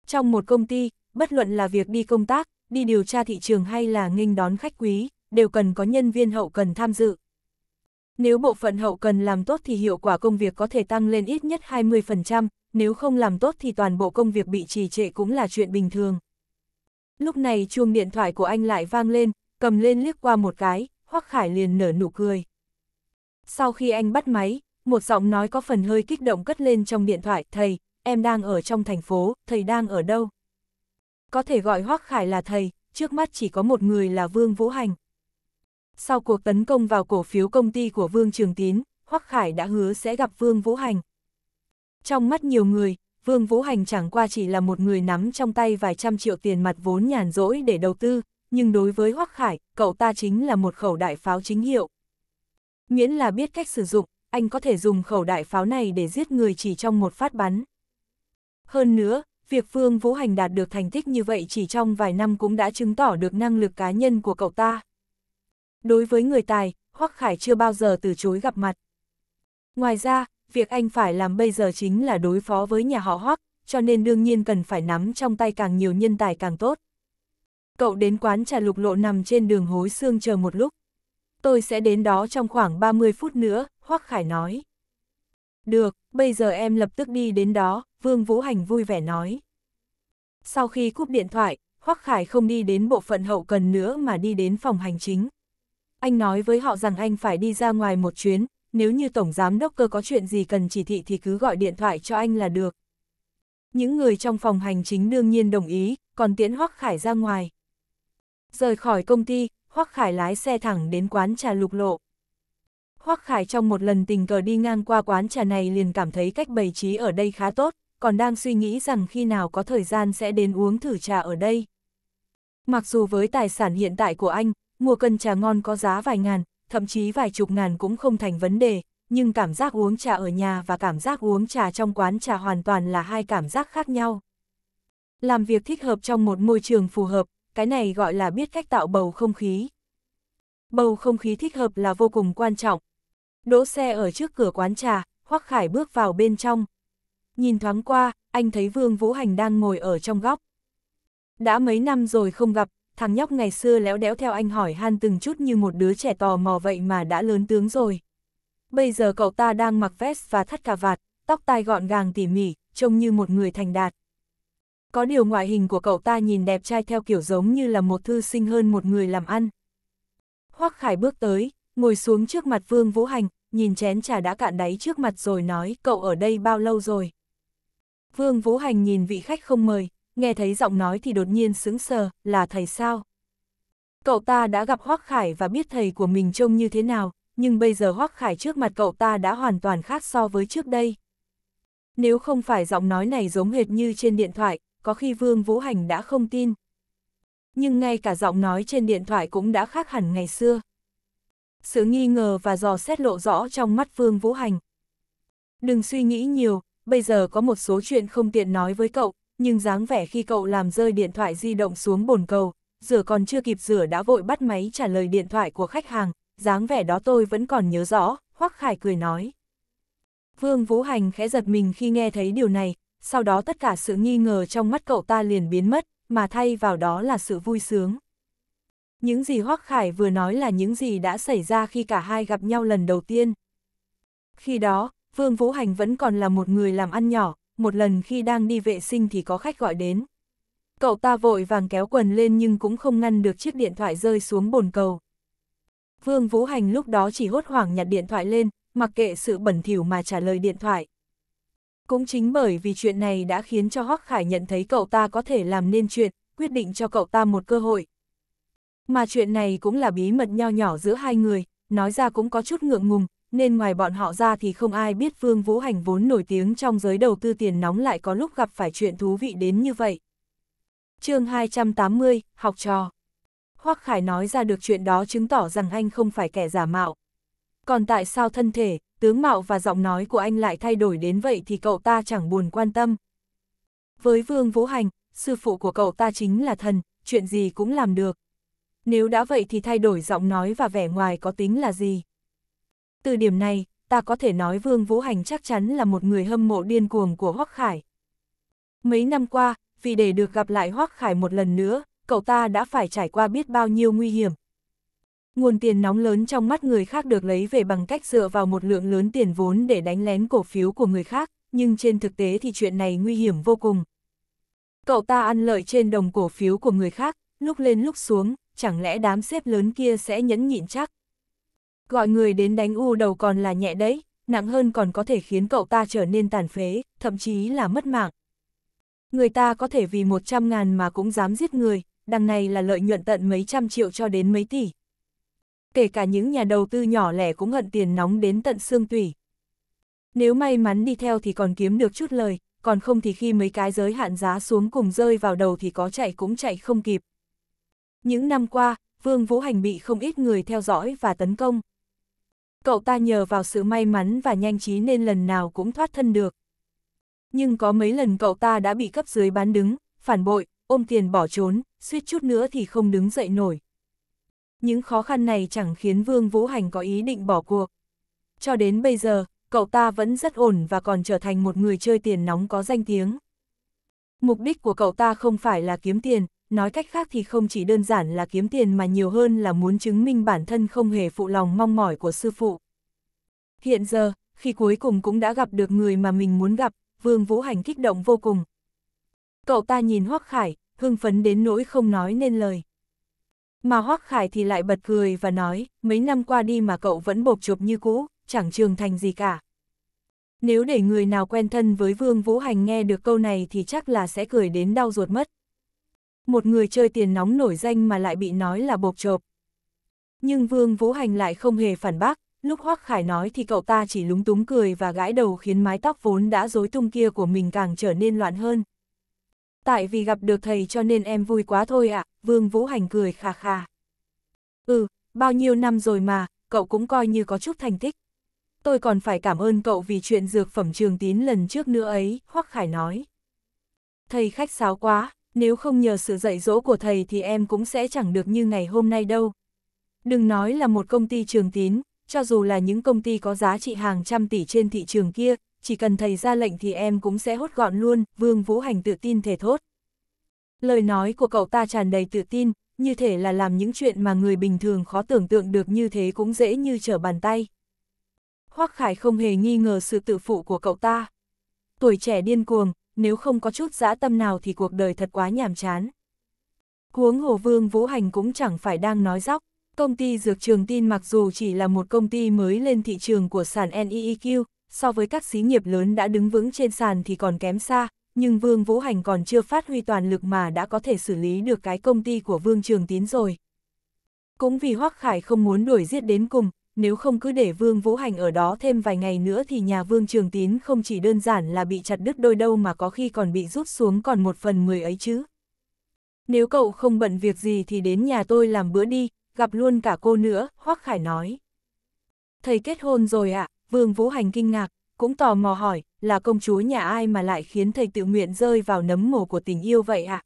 Trong một công ty, bất luận là việc đi công tác, đi điều tra thị trường hay là nghênh đón khách quý, đều cần có nhân viên hậu cần tham dự. Nếu bộ phận hậu cần làm tốt thì hiệu quả công việc có thể tăng lên ít nhất 20%, nếu không làm tốt thì toàn bộ công việc bị trì trệ cũng là chuyện bình thường. Lúc này chuông điện thoại của anh lại vang lên, cầm lên liếc qua một cái, Hoắc Khải liền nở nụ cười. Sau khi anh bắt máy, một giọng nói có phần hơi kích động cất lên trong điện thoại, thầy, em đang ở trong thành phố, thầy đang ở đâu? có thể gọi Hoắc Khải là thầy, trước mắt chỉ có một người là Vương Vũ Hành. Sau cuộc tấn công vào cổ phiếu công ty của Vương Trường Tín, Hoắc Khải đã hứa sẽ gặp Vương Vũ Hành. Trong mắt nhiều người, Vương Vũ Hành chẳng qua chỉ là một người nắm trong tay vài trăm triệu tiền mặt vốn nhàn rỗi để đầu tư, nhưng đối với Hoắc Khải, cậu ta chính là một khẩu đại pháo chính hiệu. Miễn là biết cách sử dụng, anh có thể dùng khẩu đại pháo này để giết người chỉ trong một phát bắn. Hơn nữa, Việc Phương Vũ Hành đạt được thành tích như vậy chỉ trong vài năm cũng đã chứng tỏ được năng lực cá nhân của cậu ta. Đối với người tài, Hoắc Khải chưa bao giờ từ chối gặp mặt. Ngoài ra, việc anh phải làm bây giờ chính là đối phó với nhà họ Hoắc, cho nên đương nhiên cần phải nắm trong tay càng nhiều nhân tài càng tốt. Cậu đến quán trà lục lộ nằm trên đường hối xương chờ một lúc. Tôi sẽ đến đó trong khoảng 30 phút nữa, Hoắc Khải nói. Được, bây giờ em lập tức đi đến đó, Vương Vũ Hành vui vẻ nói. Sau khi cúp điện thoại, Hoắc Khải không đi đến bộ phận hậu cần nữa mà đi đến phòng hành chính. Anh nói với họ rằng anh phải đi ra ngoài một chuyến, nếu như Tổng Giám Đốc Cơ có chuyện gì cần chỉ thị thì cứ gọi điện thoại cho anh là được. Những người trong phòng hành chính đương nhiên đồng ý, còn tiễn Hoắc Khải ra ngoài. Rời khỏi công ty, Hoắc Khải lái xe thẳng đến quán trà lục lộ. Hoắc Khải trong một lần tình cờ đi ngang qua quán trà này liền cảm thấy cách bày trí ở đây khá tốt, còn đang suy nghĩ rằng khi nào có thời gian sẽ đến uống thử trà ở đây. Mặc dù với tài sản hiện tại của anh, mua cân trà ngon có giá vài ngàn, thậm chí vài chục ngàn cũng không thành vấn đề, nhưng cảm giác uống trà ở nhà và cảm giác uống trà trong quán trà hoàn toàn là hai cảm giác khác nhau. Làm việc thích hợp trong một môi trường phù hợp, cái này gọi là biết cách tạo bầu không khí. Bầu không khí thích hợp là vô cùng quan trọng, Đỗ xe ở trước cửa quán trà, Hoắc Khải bước vào bên trong. Nhìn thoáng qua, anh thấy Vương Vũ Hành đang ngồi ở trong góc. Đã mấy năm rồi không gặp, thằng nhóc ngày xưa léo đéo theo anh hỏi han từng chút như một đứa trẻ tò mò vậy mà đã lớn tướng rồi. Bây giờ cậu ta đang mặc vest và thắt cà vạt, tóc tai gọn gàng tỉ mỉ, trông như một người thành đạt. Có điều ngoại hình của cậu ta nhìn đẹp trai theo kiểu giống như là một thư sinh hơn một người làm ăn. Hoắc Khải bước tới, ngồi xuống trước mặt Vương Vũ Hành, nhìn chén trà đã cạn đáy trước mặt rồi nói cậu ở đây bao lâu rồi. Vương Vũ Hành nhìn vị khách không mời, nghe thấy giọng nói thì đột nhiên sững sờ, là thầy sao? Cậu ta đã gặp Hoác Khải và biết thầy của mình trông như thế nào, nhưng bây giờ Hoác Khải trước mặt cậu ta đã hoàn toàn khác so với trước đây. Nếu không phải giọng nói này giống hệt như trên điện thoại, có khi Vương Vũ Hành đã không tin. Nhưng ngay cả giọng nói trên điện thoại cũng đã khác hẳn ngày xưa sự nghi ngờ và dò xét lộ rõ trong mắt Vương Vũ Hành. Đừng suy nghĩ nhiều, bây giờ có một số chuyện không tiện nói với cậu, nhưng dáng vẻ khi cậu làm rơi điện thoại di động xuống bồn cầu, rửa còn chưa kịp rửa đã vội bắt máy trả lời điện thoại của khách hàng, dáng vẻ đó tôi vẫn còn nhớ rõ, Hoắc Khải cười nói. Vương Vũ Hành khẽ giật mình khi nghe thấy điều này, sau đó tất cả sự nghi ngờ trong mắt cậu ta liền biến mất, mà thay vào đó là sự vui sướng những gì Hoắc Khải vừa nói là những gì đã xảy ra khi cả hai gặp nhau lần đầu tiên. Khi đó, Vương Vũ Hành vẫn còn là một người làm ăn nhỏ, một lần khi đang đi vệ sinh thì có khách gọi đến. Cậu ta vội vàng kéo quần lên nhưng cũng không ngăn được chiếc điện thoại rơi xuống bồn cầu. Vương Vũ Hành lúc đó chỉ hốt hoảng nhặt điện thoại lên, mặc kệ sự bẩn thỉu mà trả lời điện thoại. Cũng chính bởi vì chuyện này đã khiến cho Hoắc Khải nhận thấy cậu ta có thể làm nên chuyện, quyết định cho cậu ta một cơ hội, mà chuyện này cũng là bí mật nho nhỏ giữa hai người, nói ra cũng có chút ngượng ngùng, nên ngoài bọn họ ra thì không ai biết Vương Vũ Hành vốn nổi tiếng trong giới đầu tư tiền nóng lại có lúc gặp phải chuyện thú vị đến như vậy. chương 280, học trò. Hoắc Khải nói ra được chuyện đó chứng tỏ rằng anh không phải kẻ giả mạo. Còn tại sao thân thể, tướng mạo và giọng nói của anh lại thay đổi đến vậy thì cậu ta chẳng buồn quan tâm. Với Vương Vũ Hành, sư phụ của cậu ta chính là thần, chuyện gì cũng làm được, nếu đã vậy thì thay đổi giọng nói và vẻ ngoài có tính là gì. Từ điểm này, ta có thể nói Vương Vũ Hành chắc chắn là một người hâm mộ điên cuồng của Hoắc Khải. Mấy năm qua, vì để được gặp lại Hoắc Khải một lần nữa, cậu ta đã phải trải qua biết bao nhiêu nguy hiểm. Nguồn tiền nóng lớn trong mắt người khác được lấy về bằng cách dựa vào một lượng lớn tiền vốn để đánh lén cổ phiếu của người khác, nhưng trên thực tế thì chuyện này nguy hiểm vô cùng. Cậu ta ăn lợi trên đồng cổ phiếu của người khác, lúc lên lúc xuống, chẳng lẽ đám xếp lớn kia sẽ nhẫn nhịn chắc. Gọi người đến đánh u đầu còn là nhẹ đấy, nặng hơn còn có thể khiến cậu ta trở nên tàn phế, thậm chí là mất mạng. Người ta có thể vì 100 ngàn mà cũng dám giết người, đằng này là lợi nhuận tận mấy trăm triệu cho đến mấy tỷ. Kể cả những nhà đầu tư nhỏ lẻ cũng hận tiền nóng đến tận xương tủy. Nếu may mắn đi theo thì còn kiếm được chút lời, còn không thì khi mấy cái giới hạn giá xuống cùng rơi vào đầu thì có chạy cũng chạy không kịp. Những năm qua, Vương Vũ Hành bị không ít người theo dõi và tấn công. Cậu ta nhờ vào sự may mắn và nhanh trí nên lần nào cũng thoát thân được. Nhưng có mấy lần cậu ta đã bị cấp dưới bán đứng, phản bội, ôm tiền bỏ trốn, suýt chút nữa thì không đứng dậy nổi. Những khó khăn này chẳng khiến Vương Vũ Hành có ý định bỏ cuộc. Cho đến bây giờ, cậu ta vẫn rất ổn và còn trở thành một người chơi tiền nóng có danh tiếng. Mục đích của cậu ta không phải là kiếm tiền, nói cách khác thì không chỉ đơn giản là kiếm tiền mà nhiều hơn là muốn chứng minh bản thân không hề phụ lòng mong mỏi của sư phụ. Hiện giờ, khi cuối cùng cũng đã gặp được người mà mình muốn gặp, Vương Vũ Hành kích động vô cùng. Cậu ta nhìn Hoắc Khải, hưng phấn đến nỗi không nói nên lời. Mà Hoắc Khải thì lại bật cười và nói, mấy năm qua đi mà cậu vẫn bộc chụp như cũ, chẳng trường thành gì cả. Nếu để người nào quen thân với Vương Vũ Hành nghe được câu này thì chắc là sẽ cười đến đau ruột mất. Một người chơi tiền nóng nổi danh mà lại bị nói là bộc chộp. Nhưng Vương Vũ Hành lại không hề phản bác, lúc Hoắc Khải nói thì cậu ta chỉ lúng túng cười và gãi đầu khiến mái tóc vốn đã rối tung kia của mình càng trở nên loạn hơn. Tại vì gặp được thầy cho nên em vui quá thôi ạ, à, Vương Vũ Hành cười khà khà. Ừ, bao nhiêu năm rồi mà, cậu cũng coi như có chút thành tích. Tôi còn phải cảm ơn cậu vì chuyện dược phẩm trường tín lần trước nữa ấy, Hoắc Khải nói. Thầy khách sáo quá, nếu không nhờ sự dạy dỗ của thầy thì em cũng sẽ chẳng được như ngày hôm nay đâu. Đừng nói là một công ty trường tín, cho dù là những công ty có giá trị hàng trăm tỷ trên thị trường kia, chỉ cần thầy ra lệnh thì em cũng sẽ hốt gọn luôn, Vương Vũ Hành tự tin thể thốt. Lời nói của cậu ta tràn đầy tự tin, như thể là làm những chuyện mà người bình thường khó tưởng tượng được như thế cũng dễ như trở bàn tay. Hoắc Khải không hề nghi ngờ sự tự phụ của cậu ta. Tuổi trẻ điên cuồng, nếu không có chút dã tâm nào thì cuộc đời thật quá nhàm chán. Cuống hồ vương Vũ Hành cũng chẳng phải đang nói dóc, công ty dược trường tin mặc dù chỉ là một công ty mới lên thị trường của sàn NEEQ, so với các xí nghiệp lớn đã đứng vững trên sàn thì còn kém xa, nhưng Vương Vũ Hành còn chưa phát huy toàn lực mà đã có thể xử lý được cái công ty của Vương Trường Tín rồi. Cũng vì Hoắc Khải không muốn đuổi giết đến cùng, nếu không cứ để vương vũ hành ở đó thêm vài ngày nữa thì nhà vương trường tín không chỉ đơn giản là bị chặt đứt đôi đâu mà có khi còn bị rút xuống còn một phần mười ấy chứ. Nếu cậu không bận việc gì thì đến nhà tôi làm bữa đi, gặp luôn cả cô nữa, Hoắc Khải nói. Thầy kết hôn rồi ạ, à? vương vũ hành kinh ngạc, cũng tò mò hỏi, là công chúa nhà ai mà lại khiến thầy tự nguyện rơi vào nấm mồ của tình yêu vậy ạ? À?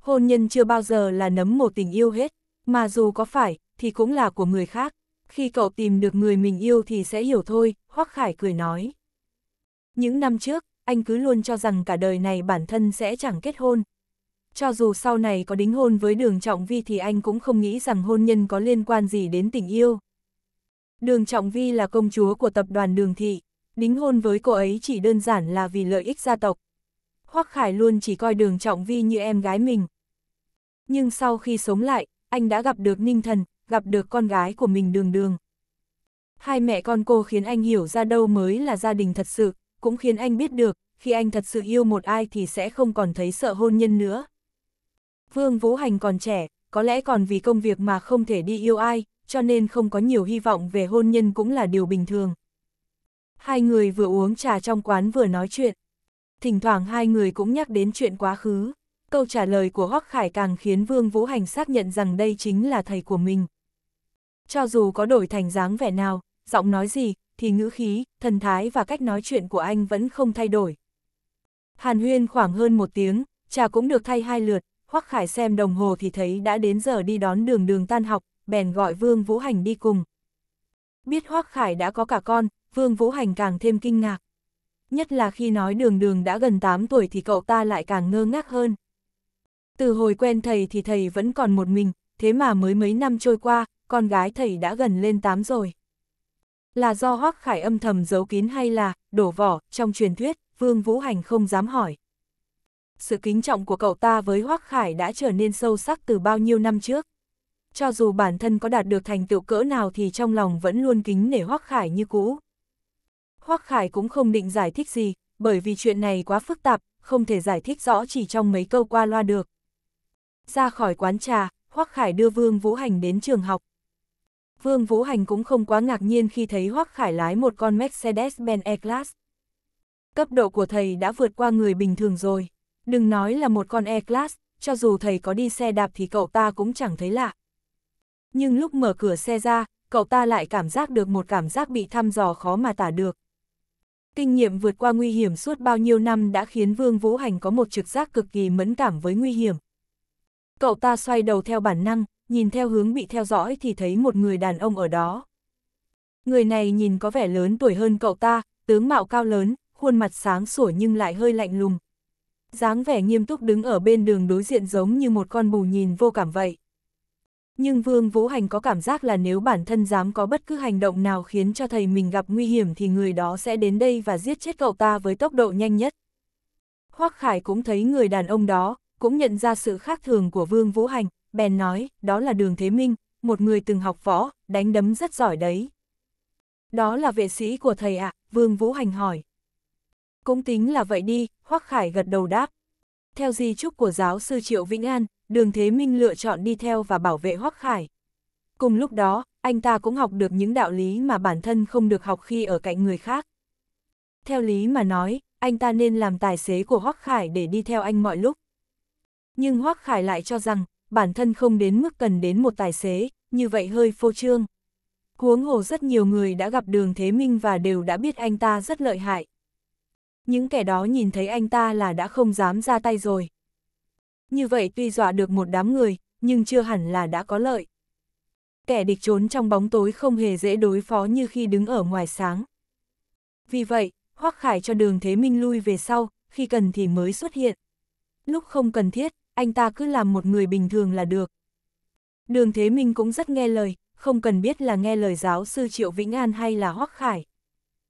Hôn nhân chưa bao giờ là nấm mồ tình yêu hết, mà dù có phải, thì cũng là của người khác, khi cậu tìm được người mình yêu thì sẽ hiểu thôi, Hoắc Khải cười nói. Những năm trước, anh cứ luôn cho rằng cả đời này bản thân sẽ chẳng kết hôn. Cho dù sau này có đính hôn với đường Trọng Vi thì anh cũng không nghĩ rằng hôn nhân có liên quan gì đến tình yêu. Đường Trọng Vi là công chúa của tập đoàn Đường Thị, đính hôn với cô ấy chỉ đơn giản là vì lợi ích gia tộc. Hoắc Khải luôn chỉ coi đường Trọng Vi như em gái mình. Nhưng sau khi sống lại, anh đã gặp được Ninh Thần, gặp được con gái của mình đường đường. Hai mẹ con cô khiến anh hiểu ra đâu mới là gia đình thật sự, cũng khiến anh biết được, khi anh thật sự yêu một ai thì sẽ không còn thấy sợ hôn nhân nữa. Vương Vũ Hành còn trẻ, có lẽ còn vì công việc mà không thể đi yêu ai, cho nên không có nhiều hy vọng về hôn nhân cũng là điều bình thường. Hai người vừa uống trà trong quán vừa nói chuyện. Thỉnh thoảng hai người cũng nhắc đến chuyện quá khứ. Câu trả lời của Hoắc Khải càng khiến Vương Vũ Hành xác nhận rằng đây chính là thầy của mình cho dù có đổi thành dáng vẻ nào, giọng nói gì, thì ngữ khí, thần thái và cách nói chuyện của anh vẫn không thay đổi. Hàn huyên khoảng hơn một tiếng, trà cũng được thay hai lượt, Hoắc Khải xem đồng hồ thì thấy đã đến giờ đi đón đường đường tan học, bèn gọi Vương Vũ Hành đi cùng. Biết Hoắc Khải đã có cả con, Vương Vũ Hành càng thêm kinh ngạc. Nhất là khi nói đường đường đã gần 8 tuổi thì cậu ta lại càng ngơ ngác hơn. Từ hồi quen thầy thì thầy vẫn còn một mình, thế mà mới mấy năm trôi qua, con gái thầy đã gần lên tám rồi. Là do Hoác Khải âm thầm giấu kín hay là, đổ vỏ, trong truyền thuyết, Vương Vũ Hành không dám hỏi. Sự kính trọng của cậu ta với Hoác Khải đã trở nên sâu sắc từ bao nhiêu năm trước. Cho dù bản thân có đạt được thành tựu cỡ nào thì trong lòng vẫn luôn kính nể Hoác Khải như cũ. Hoác Khải cũng không định giải thích gì, bởi vì chuyện này quá phức tạp, không thể giải thích rõ chỉ trong mấy câu qua loa được. Ra khỏi quán trà, Hoác Khải đưa Vương Vũ Hành đến trường học, Vương Vũ Hành cũng không quá ngạc nhiên khi thấy Hoắc Khải lái một con Mercedes-Benz E-Class. Cấp độ của thầy đã vượt qua người bình thường rồi. Đừng nói là một con E-Class, cho dù thầy có đi xe đạp thì cậu ta cũng chẳng thấy lạ. Nhưng lúc mở cửa xe ra, cậu ta lại cảm giác được một cảm giác bị thăm dò khó mà tả được. Kinh nghiệm vượt qua nguy hiểm suốt bao nhiêu năm đã khiến Vương Vũ Hành có một trực giác cực kỳ mẫn cảm với nguy hiểm. Cậu ta xoay đầu theo bản năng, nhìn theo hướng bị theo dõi thì thấy một người đàn ông ở đó. Người này nhìn có vẻ lớn tuổi hơn cậu ta, tướng mạo cao lớn, khuôn mặt sáng sủa nhưng lại hơi lạnh lùng. dáng vẻ nghiêm túc đứng ở bên đường đối diện giống như một con bù nhìn vô cảm vậy. Nhưng Vương Vũ Hành có cảm giác là nếu bản thân dám có bất cứ hành động nào khiến cho thầy mình gặp nguy hiểm thì người đó sẽ đến đây và giết chết cậu ta với tốc độ nhanh nhất. Hoắc Khải cũng thấy người đàn ông đó, cũng nhận ra sự khác thường của Vương Vũ Hành bèn nói, đó là đường Thế Minh, một người từng học võ, đánh đấm rất giỏi đấy. Đó là vệ sĩ của thầy ạ, à, Vương Vũ Hành hỏi. Cũng tính là vậy đi, Hoắc Khải gật đầu đáp. Theo di trúc của giáo sư Triệu Vĩnh An, đường Thế Minh lựa chọn đi theo và bảo vệ Hoắc Khải. Cùng lúc đó, anh ta cũng học được những đạo lý mà bản thân không được học khi ở cạnh người khác. Theo lý mà nói, anh ta nên làm tài xế của Hoắc Khải để đi theo anh mọi lúc. Nhưng Hoắc Khải lại cho rằng, bản thân không đến mức cần đến một tài xế, như vậy hơi phô trương. Huống hồ rất nhiều người đã gặp đường Thế Minh và đều đã biết anh ta rất lợi hại. Những kẻ đó nhìn thấy anh ta là đã không dám ra tay rồi. Như vậy tuy dọa được một đám người, nhưng chưa hẳn là đã có lợi. Kẻ địch trốn trong bóng tối không hề dễ đối phó như khi đứng ở ngoài sáng. Vì vậy, Hoắc Khải cho đường Thế Minh lui về sau, khi cần thì mới xuất hiện. Lúc không cần thiết, anh ta cứ làm một người bình thường là được. Đường Thế Minh cũng rất nghe lời, không cần biết là nghe lời giáo sư Triệu Vĩnh An hay là Hoắc Khải.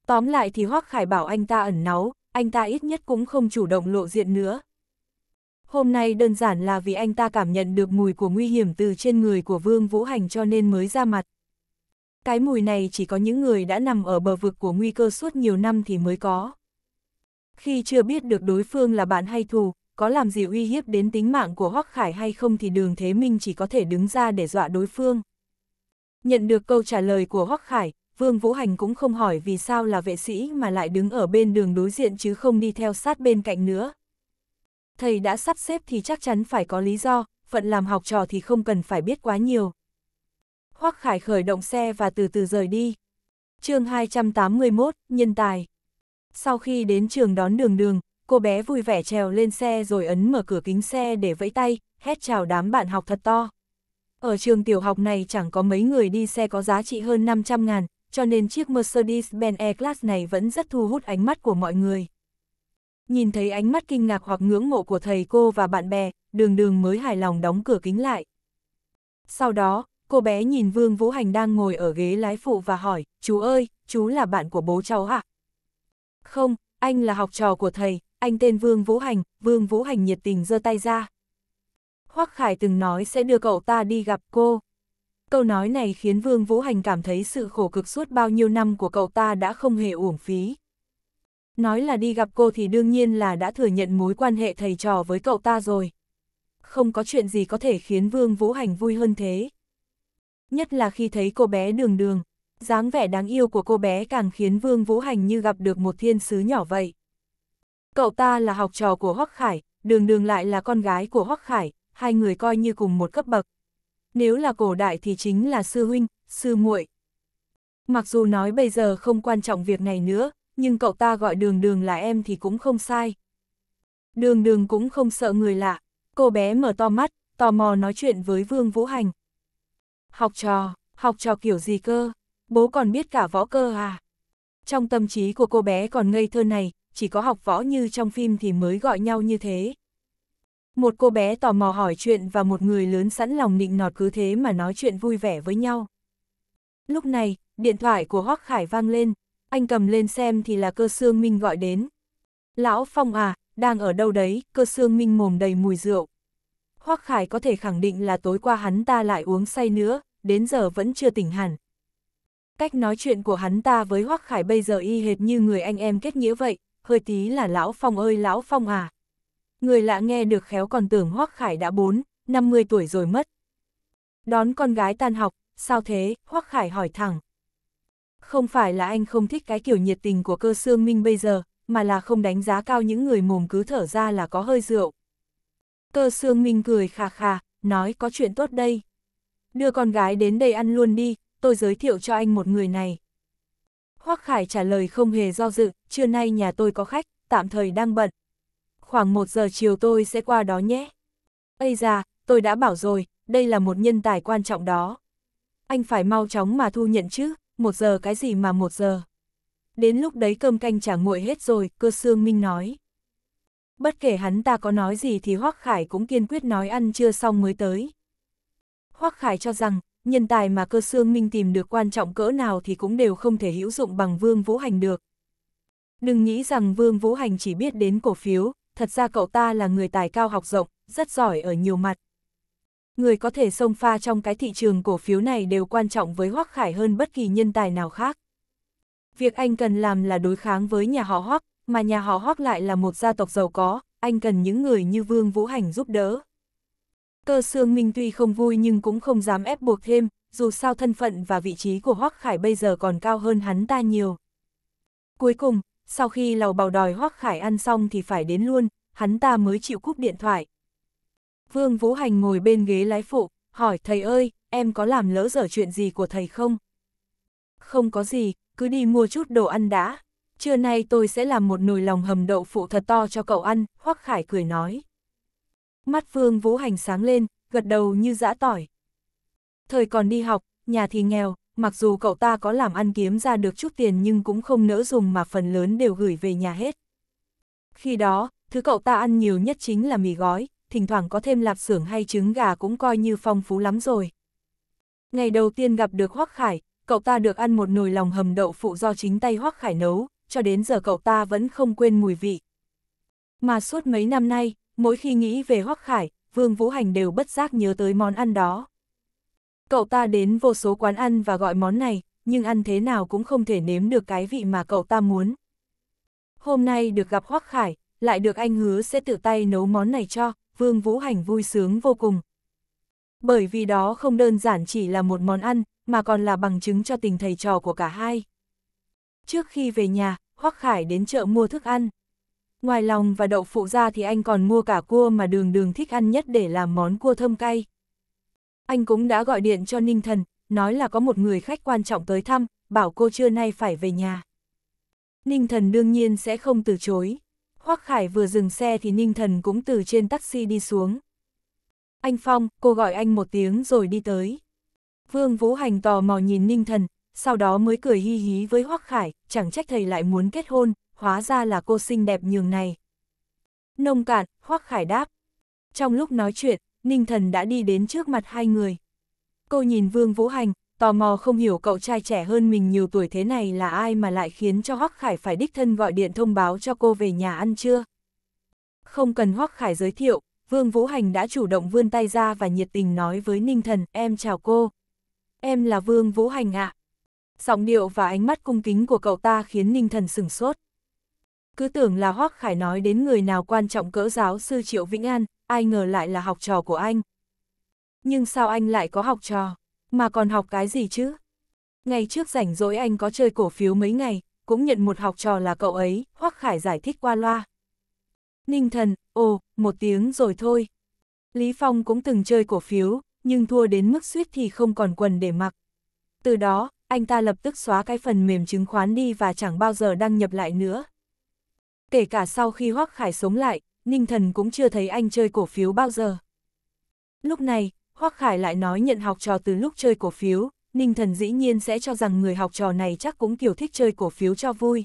Tóm lại thì Hoắc Khải bảo anh ta ẩn náu, anh ta ít nhất cũng không chủ động lộ diện nữa. Hôm nay đơn giản là vì anh ta cảm nhận được mùi của nguy hiểm từ trên người của Vương Vũ Hành cho nên mới ra mặt. Cái mùi này chỉ có những người đã nằm ở bờ vực của nguy cơ suốt nhiều năm thì mới có. Khi chưa biết được đối phương là bạn hay thù, có làm gì uy hiếp đến tính mạng của Hoắc Khải hay không thì Đường Thế Minh chỉ có thể đứng ra để dọa đối phương. Nhận được câu trả lời của Hoắc Khải, Vương Vũ Hành cũng không hỏi vì sao là vệ sĩ mà lại đứng ở bên đường đối diện chứ không đi theo sát bên cạnh nữa. Thầy đã sắp xếp thì chắc chắn phải có lý do, phận làm học trò thì không cần phải biết quá nhiều. Hoắc Khải khởi động xe và từ từ rời đi. chương 281, Nhân Tài Sau khi đến trường đón đường đường, cô bé vui vẻ trèo lên xe rồi ấn mở cửa kính xe để vẫy tay, hét chào đám bạn học thật to. Ở trường tiểu học này chẳng có mấy người đi xe có giá trị hơn 500 ngàn, cho nên chiếc Mercedes-Benz E-Class này vẫn rất thu hút ánh mắt của mọi người. Nhìn thấy ánh mắt kinh ngạc hoặc ngưỡng mộ của thầy cô và bạn bè, đường đường mới hài lòng đóng cửa kính lại. Sau đó, cô bé nhìn Vương Vũ Hành đang ngồi ở ghế lái phụ và hỏi, chú ơi, chú là bạn của bố cháu hả? Không, anh là học trò của thầy, anh tên Vương Vũ Hành, Vương Vũ Hành nhiệt tình giơ tay ra. Hoắc Khải từng nói sẽ đưa cậu ta đi gặp cô. Câu nói này khiến Vương Vũ Hành cảm thấy sự khổ cực suốt bao nhiêu năm của cậu ta đã không hề uổng phí. Nói là đi gặp cô thì đương nhiên là đã thừa nhận mối quan hệ thầy trò với cậu ta rồi. Không có chuyện gì có thể khiến Vương Vũ Hành vui hơn thế. Nhất là khi thấy cô bé đường đường, dáng vẻ đáng yêu của cô bé càng khiến Vương Vũ Hành như gặp được một thiên sứ nhỏ vậy. Cậu ta là học trò của Hoắc Khải, đường đường lại là con gái của Hoắc Khải, hai người coi như cùng một cấp bậc. Nếu là cổ đại thì chính là sư huynh, sư muội. Mặc dù nói bây giờ không quan trọng việc này nữa, nhưng cậu ta gọi đường đường là em thì cũng không sai. Đường đường cũng không sợ người lạ, cô bé mở to mắt, tò mò nói chuyện với Vương Vũ Hành. Học trò, học trò kiểu gì cơ, bố còn biết cả võ cơ à? Trong tâm trí của cô bé còn ngây thơ này, chỉ có học võ như trong phim thì mới gọi nhau như thế. Một cô bé tò mò hỏi chuyện và một người lớn sẵn lòng nịnh nọt cứ thế mà nói chuyện vui vẻ với nhau. Lúc này, điện thoại của Hoắc Khải vang lên, anh cầm lên xem thì là cơ sương Minh gọi đến. Lão Phong à, đang ở đâu đấy, cơ sương Minh mồm đầy mùi rượu. Hoắc Khải có thể khẳng định là tối qua hắn ta lại uống say nữa, đến giờ vẫn chưa tỉnh hẳn. Cách nói chuyện của hắn ta với Hoắc Khải bây giờ y hệt như người anh em kết nghĩa vậy, hơi tí là Lão Phong ơi Lão Phong à. Người lạ nghe được khéo còn tưởng Hoác Khải đã 4, 50 tuổi rồi mất. Đón con gái tan học, sao thế, Hoác Khải hỏi thẳng. Không phải là anh không thích cái kiểu nhiệt tình của cơ xương minh bây giờ, mà là không đánh giá cao những người mồm cứ thở ra là có hơi rượu. Cơ xương minh cười khà khà, nói có chuyện tốt đây. Đưa con gái đến đây ăn luôn đi, tôi giới thiệu cho anh một người này. Hoác Khải trả lời không hề do dự, trưa nay nhà tôi có khách, tạm thời đang bận. Khoảng một giờ chiều tôi sẽ qua đó nhé. Ây da, tôi đã bảo rồi, đây là một nhân tài quan trọng đó. Anh phải mau chóng mà thu nhận chứ, một giờ cái gì mà một giờ. Đến lúc đấy cơm canh chả nguội hết rồi, cơ sương minh nói. Bất kể hắn ta có nói gì thì Hoác Khải cũng kiên quyết nói ăn chưa xong mới tới. Hoác Khải cho rằng, nhân tài mà cơ sương minh tìm được quan trọng cỡ nào thì cũng đều không thể hữu dụng bằng Vương Vũ Hành được, Đừng nghĩ rằng Vương Vũ Hành chỉ biết đến cổ phiếu, thật ra cậu ta là người tài cao học rộng, rất giỏi ở nhiều mặt. Người có thể xông pha trong cái thị trường cổ phiếu này đều quan trọng với Hoắc Khải hơn bất kỳ nhân tài nào khác. Việc anh cần làm là đối kháng với nhà họ Hoắc, mà nhà họ Hoắc lại là một gia tộc giàu có, anh cần những người như Vương Vũ Hành giúp đỡ. Cơ Sương Minh tuy không vui nhưng cũng không dám ép buộc thêm, dù sao thân phận và vị trí của Hoắc Khải bây giờ còn cao hơn hắn ta nhiều. Cuối cùng, sau khi lầu bào đòi Hoắc Khải ăn xong thì phải đến luôn, hắn ta mới chịu cúp điện thoại. Vương Vũ Hành ngồi bên ghế lái phụ, hỏi thầy ơi, em có làm lỡ dở chuyện gì của thầy không? Không có gì, cứ đi mua chút đồ ăn đã. Trưa nay tôi sẽ làm một nồi lòng hầm đậu phụ thật to cho cậu ăn, Hoắc Khải cười nói. Mắt Vương Vũ Hành sáng lên, gật đầu như dã tỏi. Thời còn đi học, nhà thì nghèo, mặc dù cậu ta có làm ăn kiếm ra được chút tiền nhưng cũng không nỡ dùng mà phần lớn đều gửi về nhà hết. Khi đó, thứ cậu ta ăn nhiều nhất chính là mì gói, thỉnh thoảng có thêm lạp xưởng hay trứng gà cũng coi như phong phú lắm rồi. Ngày đầu tiên gặp được Hoắc Khải, cậu ta được ăn một nồi lòng hầm đậu phụ do chính tay Hoắc Khải nấu, cho đến giờ cậu ta vẫn không quên mùi vị. Mà suốt mấy năm nay, mỗi khi nghĩ về Hoắc Khải, Vương Vũ Hành đều bất giác nhớ tới món ăn đó. Cậu ta đến vô số quán ăn và gọi món này, nhưng ăn thế nào cũng không thể nếm được cái vị mà cậu ta muốn. Hôm nay được gặp Hoắc Khải, lại được anh hứa sẽ tự tay nấu món này cho, Vương Vũ Hành vui sướng vô cùng. Bởi vì đó không đơn giản chỉ là một món ăn, mà còn là bằng chứng cho tình thầy trò của cả hai. Trước khi về nhà, Hoắc Khải đến chợ mua thức ăn. Ngoài lòng và đậu phụ ra thì anh còn mua cả cua mà đường đường thích ăn nhất để làm món cua thơm cay. Anh cũng đã gọi điện cho Ninh Thần, nói là có một người khách quan trọng tới thăm, bảo cô trưa nay phải về nhà. Ninh Thần đương nhiên sẽ không từ chối. Hoắc Khải vừa dừng xe thì Ninh Thần cũng từ trên taxi đi xuống. Anh Phong, cô gọi anh một tiếng rồi đi tới. Vương Vũ Hành tò mò nhìn Ninh Thần, sau đó mới cười hi hí với Hoắc Khải, chẳng trách thầy lại muốn kết hôn, hóa ra là cô xinh đẹp nhường này. Nông cạn, Hoắc Khải đáp. Trong lúc nói chuyện, Ninh Thần đã đi đến trước mặt hai người. Cô nhìn Vương Vũ Hành, tò mò không hiểu cậu trai trẻ hơn mình nhiều tuổi thế này là ai mà lại khiến cho Hoắc Khải phải đích thân gọi điện thông báo cho cô về nhà ăn trưa. Không cần Hoắc Khải giới thiệu, Vương Vũ Hành đã chủ động vươn tay ra và nhiệt tình nói với Ninh Thần, em chào cô. Em là Vương Vũ Hành ạ. À. Giọng điệu và ánh mắt cung kính của cậu ta khiến Ninh Thần sửng sốt. Cứ tưởng là Hoắc Khải nói đến người nào quan trọng cỡ giáo sư Triệu Vĩnh An, ai ngờ lại là học trò của anh. Nhưng sao anh lại có học trò, mà còn học cái gì chứ? Ngày trước rảnh rỗi anh có chơi cổ phiếu mấy ngày, cũng nhận một học trò là cậu ấy, Hoắc Khải giải thích qua loa. Ninh thần, ồ, một tiếng rồi thôi. Lý Phong cũng từng chơi cổ phiếu, nhưng thua đến mức suýt thì không còn quần để mặc. Từ đó, anh ta lập tức xóa cái phần mềm chứng khoán đi và chẳng bao giờ đăng nhập lại nữa. Kể cả sau khi Hoắc Khải sống lại, Ninh Thần cũng chưa thấy anh chơi cổ phiếu bao giờ. Lúc này, Hoắc Khải lại nói nhận học trò từ lúc chơi cổ phiếu, Ninh Thần dĩ nhiên sẽ cho rằng người học trò này chắc cũng kiểu thích chơi cổ phiếu cho vui.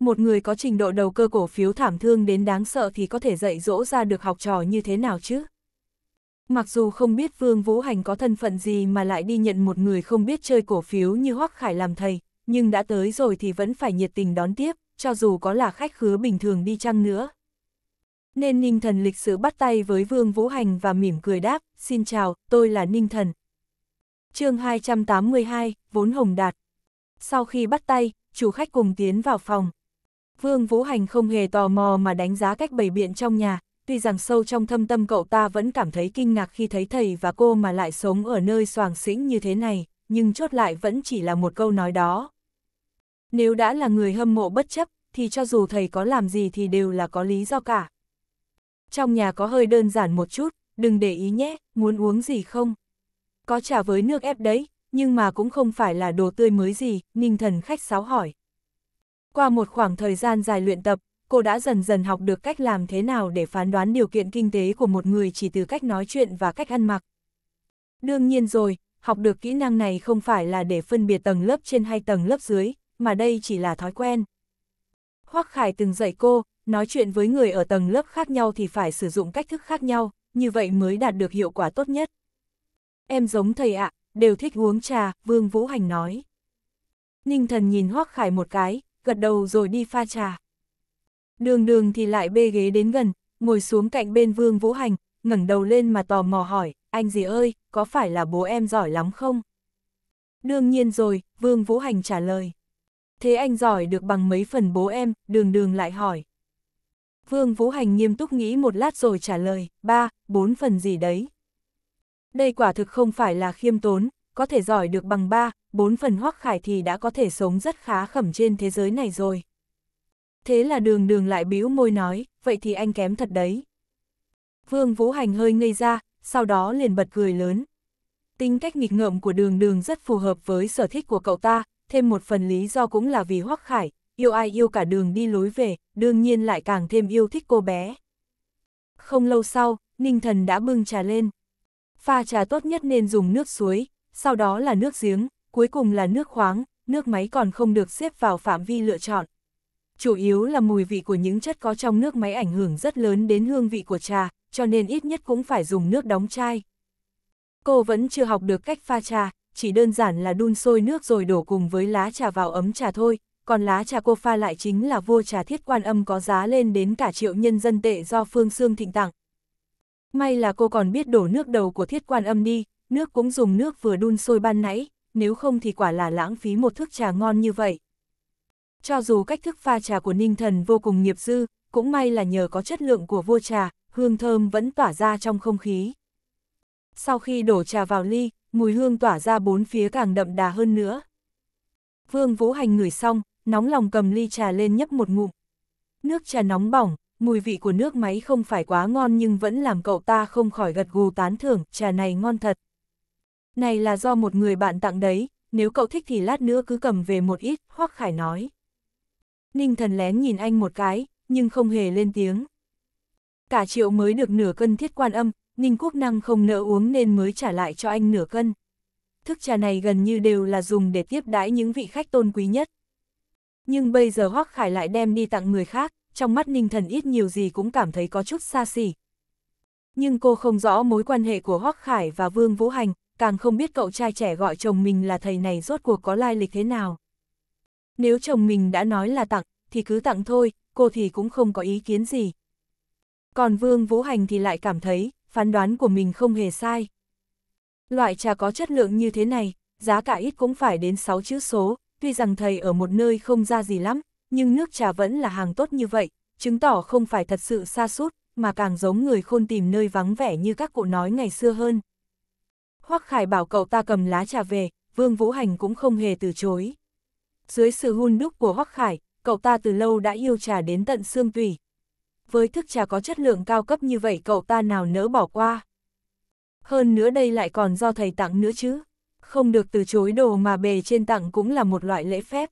Một người có trình độ đầu cơ cổ phiếu thảm thương đến đáng sợ thì có thể dạy dỗ ra được học trò như thế nào chứ? Mặc dù không biết Vương Vũ Hành có thân phận gì mà lại đi nhận một người không biết chơi cổ phiếu như Hoắc Khải làm thầy, nhưng đã tới rồi thì vẫn phải nhiệt tình đón tiếp, cho dù có là khách khứa bình thường đi chăng nữa. Nên Ninh Thần lịch sử bắt tay với Vương Vũ Hành và mỉm cười đáp, xin chào, tôi là Ninh Thần. chương 282, Vốn Hồng Đạt. Sau khi bắt tay, chủ khách cùng tiến vào phòng. Vương Vũ Hành không hề tò mò mà đánh giá cách bày biện trong nhà, tuy rằng sâu trong thâm tâm cậu ta vẫn cảm thấy kinh ngạc khi thấy thầy và cô mà lại sống ở nơi soàng xĩnh như thế này, nhưng chốt lại vẫn chỉ là một câu nói đó. Nếu đã là người hâm mộ bất chấp, thì cho dù thầy có làm gì thì đều là có lý do cả trong nhà có hơi đơn giản một chút, đừng để ý nhé, muốn uống gì không? Có trà với nước ép đấy, nhưng mà cũng không phải là đồ tươi mới gì, ninh thần khách sáo hỏi. Qua một khoảng thời gian dài luyện tập, cô đã dần dần học được cách làm thế nào để phán đoán điều kiện kinh tế của một người chỉ từ cách nói chuyện và cách ăn mặc. Đương nhiên rồi, học được kỹ năng này không phải là để phân biệt tầng lớp trên hay tầng lớp dưới, mà đây chỉ là thói quen. Hoắc Khải từng dạy cô, nói chuyện với người ở tầng lớp khác nhau thì phải sử dụng cách thức khác nhau, như vậy mới đạt được hiệu quả tốt nhất. Em giống thầy ạ, đều thích uống trà, Vương Vũ Hành nói. Ninh thần nhìn Hoác Khải một cái, gật đầu rồi đi pha trà. Đường đường thì lại bê ghế đến gần, ngồi xuống cạnh bên Vương Vũ Hành, ngẩng đầu lên mà tò mò hỏi, anh gì ơi, có phải là bố em giỏi lắm không? Đương nhiên rồi, Vương Vũ Hành trả lời. Thế anh giỏi được bằng mấy phần bố em, đường đường lại hỏi. Vương Vũ Hành nghiêm túc nghĩ một lát rồi trả lời, ba, bốn phần gì đấy. Đây quả thực không phải là khiêm tốn, có thể giỏi được bằng ba, bốn phần hoắc khải thì đã có thể sống rất khá khẩm trên thế giới này rồi. Thế là đường đường lại bĩu môi nói, vậy thì anh kém thật đấy. Vương Vũ Hành hơi ngây ra, sau đó liền bật cười lớn. Tính cách nghịch ngợm của đường đường rất phù hợp với sở thích của cậu ta, thêm một phần lý do cũng là vì hoắc khải, yêu ai yêu cả đường đi lối về, đương nhiên lại càng thêm yêu thích cô bé. Không lâu sau, Ninh Thần đã bưng trà lên. Pha trà tốt nhất nên dùng nước suối, sau đó là nước giếng, cuối cùng là nước khoáng, nước máy còn không được xếp vào phạm vi lựa chọn. Chủ yếu là mùi vị của những chất có trong nước máy ảnh hưởng rất lớn đến hương vị của trà, cho nên ít nhất cũng phải dùng nước đóng chai. Cô vẫn chưa học được cách pha trà, chỉ đơn giản là đun sôi nước rồi đổ cùng với lá trà vào ấm trà thôi, còn lá trà cô pha lại chính là vua trà thiết quan âm có giá lên đến cả triệu nhân dân tệ do Phương Sương Thịnh tặng. May là cô còn biết đổ nước đầu của thiết quan âm đi, nước cũng dùng nước vừa đun sôi ban nãy, nếu không thì quả là lãng phí một thức trà ngon như vậy. Cho dù cách thức pha trà của Ninh Thần vô cùng nghiệp dư, cũng may là nhờ có chất lượng của vua trà, hương thơm vẫn tỏa ra trong không khí. Sau khi đổ trà vào ly, mùi hương tỏa ra bốn phía càng đậm đà hơn nữa. Vương Vũ Hành ngửi xong, nóng lòng cầm ly trà lên nhấp một ngụm. Nước trà nóng bỏng, mùi vị của nước máy không phải quá ngon nhưng vẫn làm cậu ta không khỏi gật gù tán thưởng, trà này ngon thật. Này là do một người bạn tặng đấy, nếu cậu thích thì lát nữa cứ cầm về một ít, Hoắc Khải nói. Ninh thần lén nhìn anh một cái, nhưng không hề lên tiếng. Cả triệu mới được nửa cân thiết quan âm, Ninh Quốc Năng không nỡ uống nên mới trả lại cho anh nửa cân. Thức trà này gần như đều là dùng để tiếp đãi những vị khách tôn quý nhất. Nhưng bây giờ Hoắc Khải lại đem đi tặng người khác, trong mắt Ninh Thần ít nhiều gì cũng cảm thấy có chút xa xỉ. Nhưng cô không rõ mối quan hệ của Hoắc Khải và Vương Vũ Hành, càng không biết cậu trai trẻ gọi chồng mình là thầy này rốt cuộc có lai lịch thế nào. Nếu chồng mình đã nói là tặng, thì cứ tặng thôi, cô thì cũng không có ý kiến gì. Còn Vương Vũ Hành thì lại cảm thấy, phán đoán của mình không hề sai. Loại trà có chất lượng như thế này, giá cả ít cũng phải đến 6 chữ số, tuy rằng thầy ở một nơi không ra gì lắm, nhưng nước trà vẫn là hàng tốt như vậy, chứng tỏ không phải thật sự xa sút mà càng giống người khôn tìm nơi vắng vẻ như các cụ nói ngày xưa hơn. Hoắc Khải bảo cậu ta cầm lá trà về, Vương Vũ Hành cũng không hề từ chối. Dưới sự hun đúc của Hoắc Khải, cậu ta từ lâu đã yêu trà đến tận xương tủy. Với thức trà có chất lượng cao cấp như vậy cậu ta nào nỡ bỏ qua. Hơn nữa đây lại còn do thầy tặng nữa chứ không được từ chối đồ mà bề trên tặng cũng là một loại lễ phép.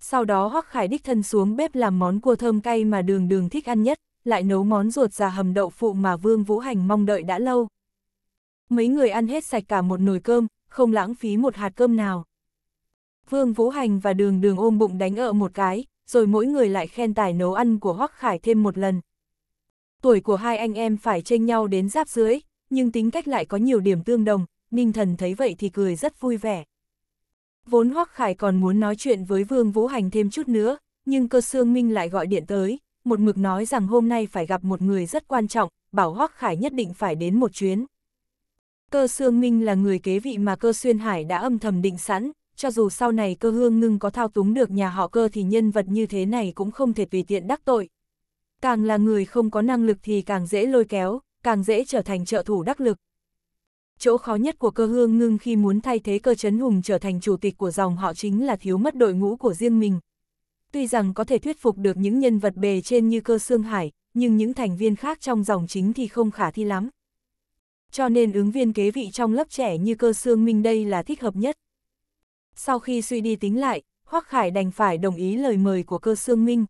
Sau đó Hoắc Khải đích thân xuống bếp làm món cua thơm cay mà đường đường thích ăn nhất, lại nấu món ruột già hầm đậu phụ mà Vương Vũ Hành mong đợi đã lâu. Mấy người ăn hết sạch cả một nồi cơm, không lãng phí một hạt cơm nào. Vương Vũ Hành và đường đường ôm bụng đánh ợ một cái, rồi mỗi người lại khen tài nấu ăn của Hoắc Khải thêm một lần. Tuổi của hai anh em phải chênh nhau đến giáp dưới, nhưng tính cách lại có nhiều điểm tương đồng, Ninh Thần thấy vậy thì cười rất vui vẻ. Vốn Hoắc Khải còn muốn nói chuyện với Vương Vũ Hành thêm chút nữa, nhưng cơ sương Minh lại gọi điện tới, một mực nói rằng hôm nay phải gặp một người rất quan trọng, bảo Hoắc Khải nhất định phải đến một chuyến. Cơ sương Minh là người kế vị mà cơ xuyên hải đã âm thầm định sẵn, cho dù sau này cơ hương ngưng có thao túng được nhà họ cơ thì nhân vật như thế này cũng không thể tùy tiện đắc tội. Càng là người không có năng lực thì càng dễ lôi kéo, càng dễ trở thành trợ thủ đắc lực chỗ khó nhất của cơ hương ngưng khi muốn thay thế cơ chấn hùng trở thành chủ tịch của dòng họ chính là thiếu mất đội ngũ của riêng mình. Tuy rằng có thể thuyết phục được những nhân vật bề trên như cơ xương Hải, nhưng những thành viên khác trong dòng chính thì không khả thi lắm. Cho nên ứng viên kế vị trong lớp trẻ như cơ xương Minh đây là thích hợp nhất. Sau khi suy đi tính lại, Hoắc Khải đành phải đồng ý lời mời của cơ xương Minh.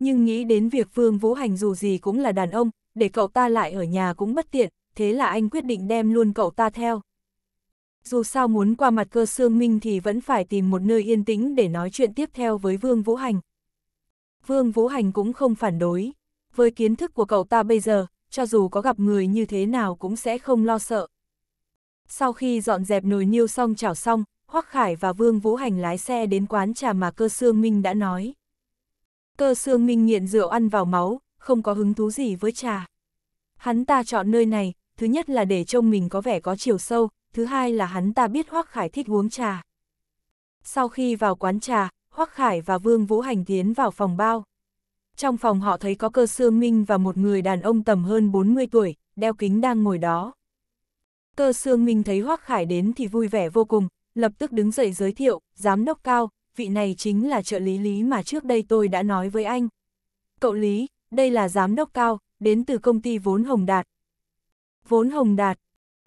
Nhưng nghĩ đến việc Vương Vũ Hành dù gì cũng là đàn ông, để cậu ta lại ở nhà cũng bất tiện, thế là anh quyết định đem luôn cậu ta theo. Dù sao muốn qua mặt cơ sương minh thì vẫn phải tìm một nơi yên tĩnh để nói chuyện tiếp theo với Vương Vũ Hành. Vương Vũ Hành cũng không phản đối. Với kiến thức của cậu ta bây giờ, cho dù có gặp người như thế nào cũng sẽ không lo sợ. Sau khi dọn dẹp nồi niêu xong chảo xong, Hoắc Khải và Vương Vũ Hành lái xe đến quán trà mà cơ sương minh đã nói. Cơ sương minh nghiện rượu ăn vào máu, không có hứng thú gì với trà. Hắn ta chọn nơi này, thứ nhất là để trông mình có vẻ có chiều sâu, thứ hai là hắn ta biết Hoắc Khải thích uống trà. Sau khi vào quán trà, Hoắc Khải và Vương Vũ Hành tiến vào phòng bao. Trong phòng họ thấy có cơ sương minh và một người đàn ông tầm hơn 40 tuổi, đeo kính đang ngồi đó. Cơ sương minh thấy Hoắc Khải đến thì vui vẻ vô cùng, lập tức đứng dậy giới thiệu, giám đốc cao, vị này chính là trợ lý Lý mà trước đây tôi đã nói với anh. Cậu Lý, đây là giám đốc cao, đến từ công ty vốn Hồng Đạt, Vốn Hồng Đạt.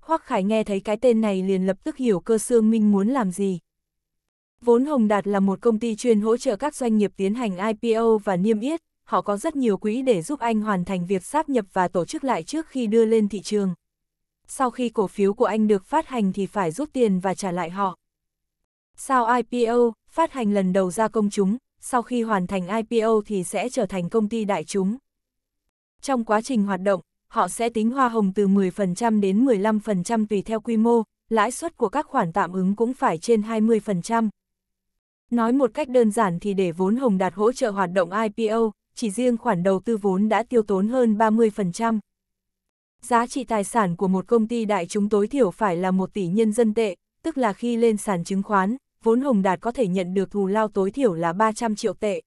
Hoắc Khải nghe thấy cái tên này liền lập tức hiểu cơ xương minh muốn làm gì. Vốn Hồng Đạt là một công ty chuyên hỗ trợ các doanh nghiệp tiến hành IPO và niêm yết, họ có rất nhiều quỹ để giúp anh hoàn thành việc sáp nhập và tổ chức lại trước khi đưa lên thị trường. Sau khi cổ phiếu của anh được phát hành thì phải rút tiền và trả lại họ. Sau IPO, phát hành lần đầu ra công chúng, sau khi hoàn thành IPO thì sẽ trở thành công ty đại chúng. Trong quá trình hoạt động, họ sẽ tính hoa hồng từ 10% đến 15% tùy theo quy mô, lãi suất của các khoản tạm ứng cũng phải trên 20%. Nói một cách đơn giản thì để vốn hồng đạt hỗ trợ hoạt động IPO, chỉ riêng khoản đầu tư vốn đã tiêu tốn hơn 30%. Giá trị tài sản của một công ty đại chúng tối thiểu phải là 1 tỷ nhân dân tệ, tức là khi lên sàn chứng khoán, vốn hồng đạt có thể nhận được thù lao tối thiểu là 300 triệu tệ.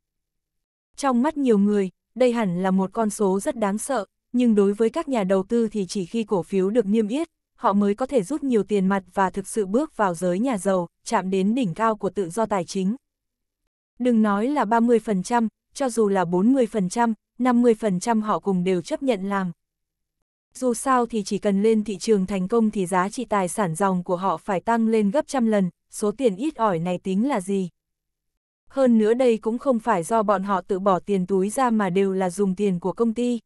Trong mắt nhiều người, đây hẳn là một con số rất đáng sợ, nhưng đối với các nhà đầu tư thì chỉ khi cổ phiếu được niêm yết, họ mới có thể rút nhiều tiền mặt và thực sự bước vào giới nhà giàu, chạm đến đỉnh cao của tự do tài chính. Đừng nói là 30%, cho dù là 40%, 50% họ cùng đều chấp nhận làm. Dù sao thì chỉ cần lên thị trường thành công thì giá trị tài sản dòng của họ phải tăng lên gấp trăm lần, số tiền ít ỏi này tính là gì? Hơn nữa đây cũng không phải do bọn họ tự bỏ tiền túi ra mà đều là dùng tiền của công ty.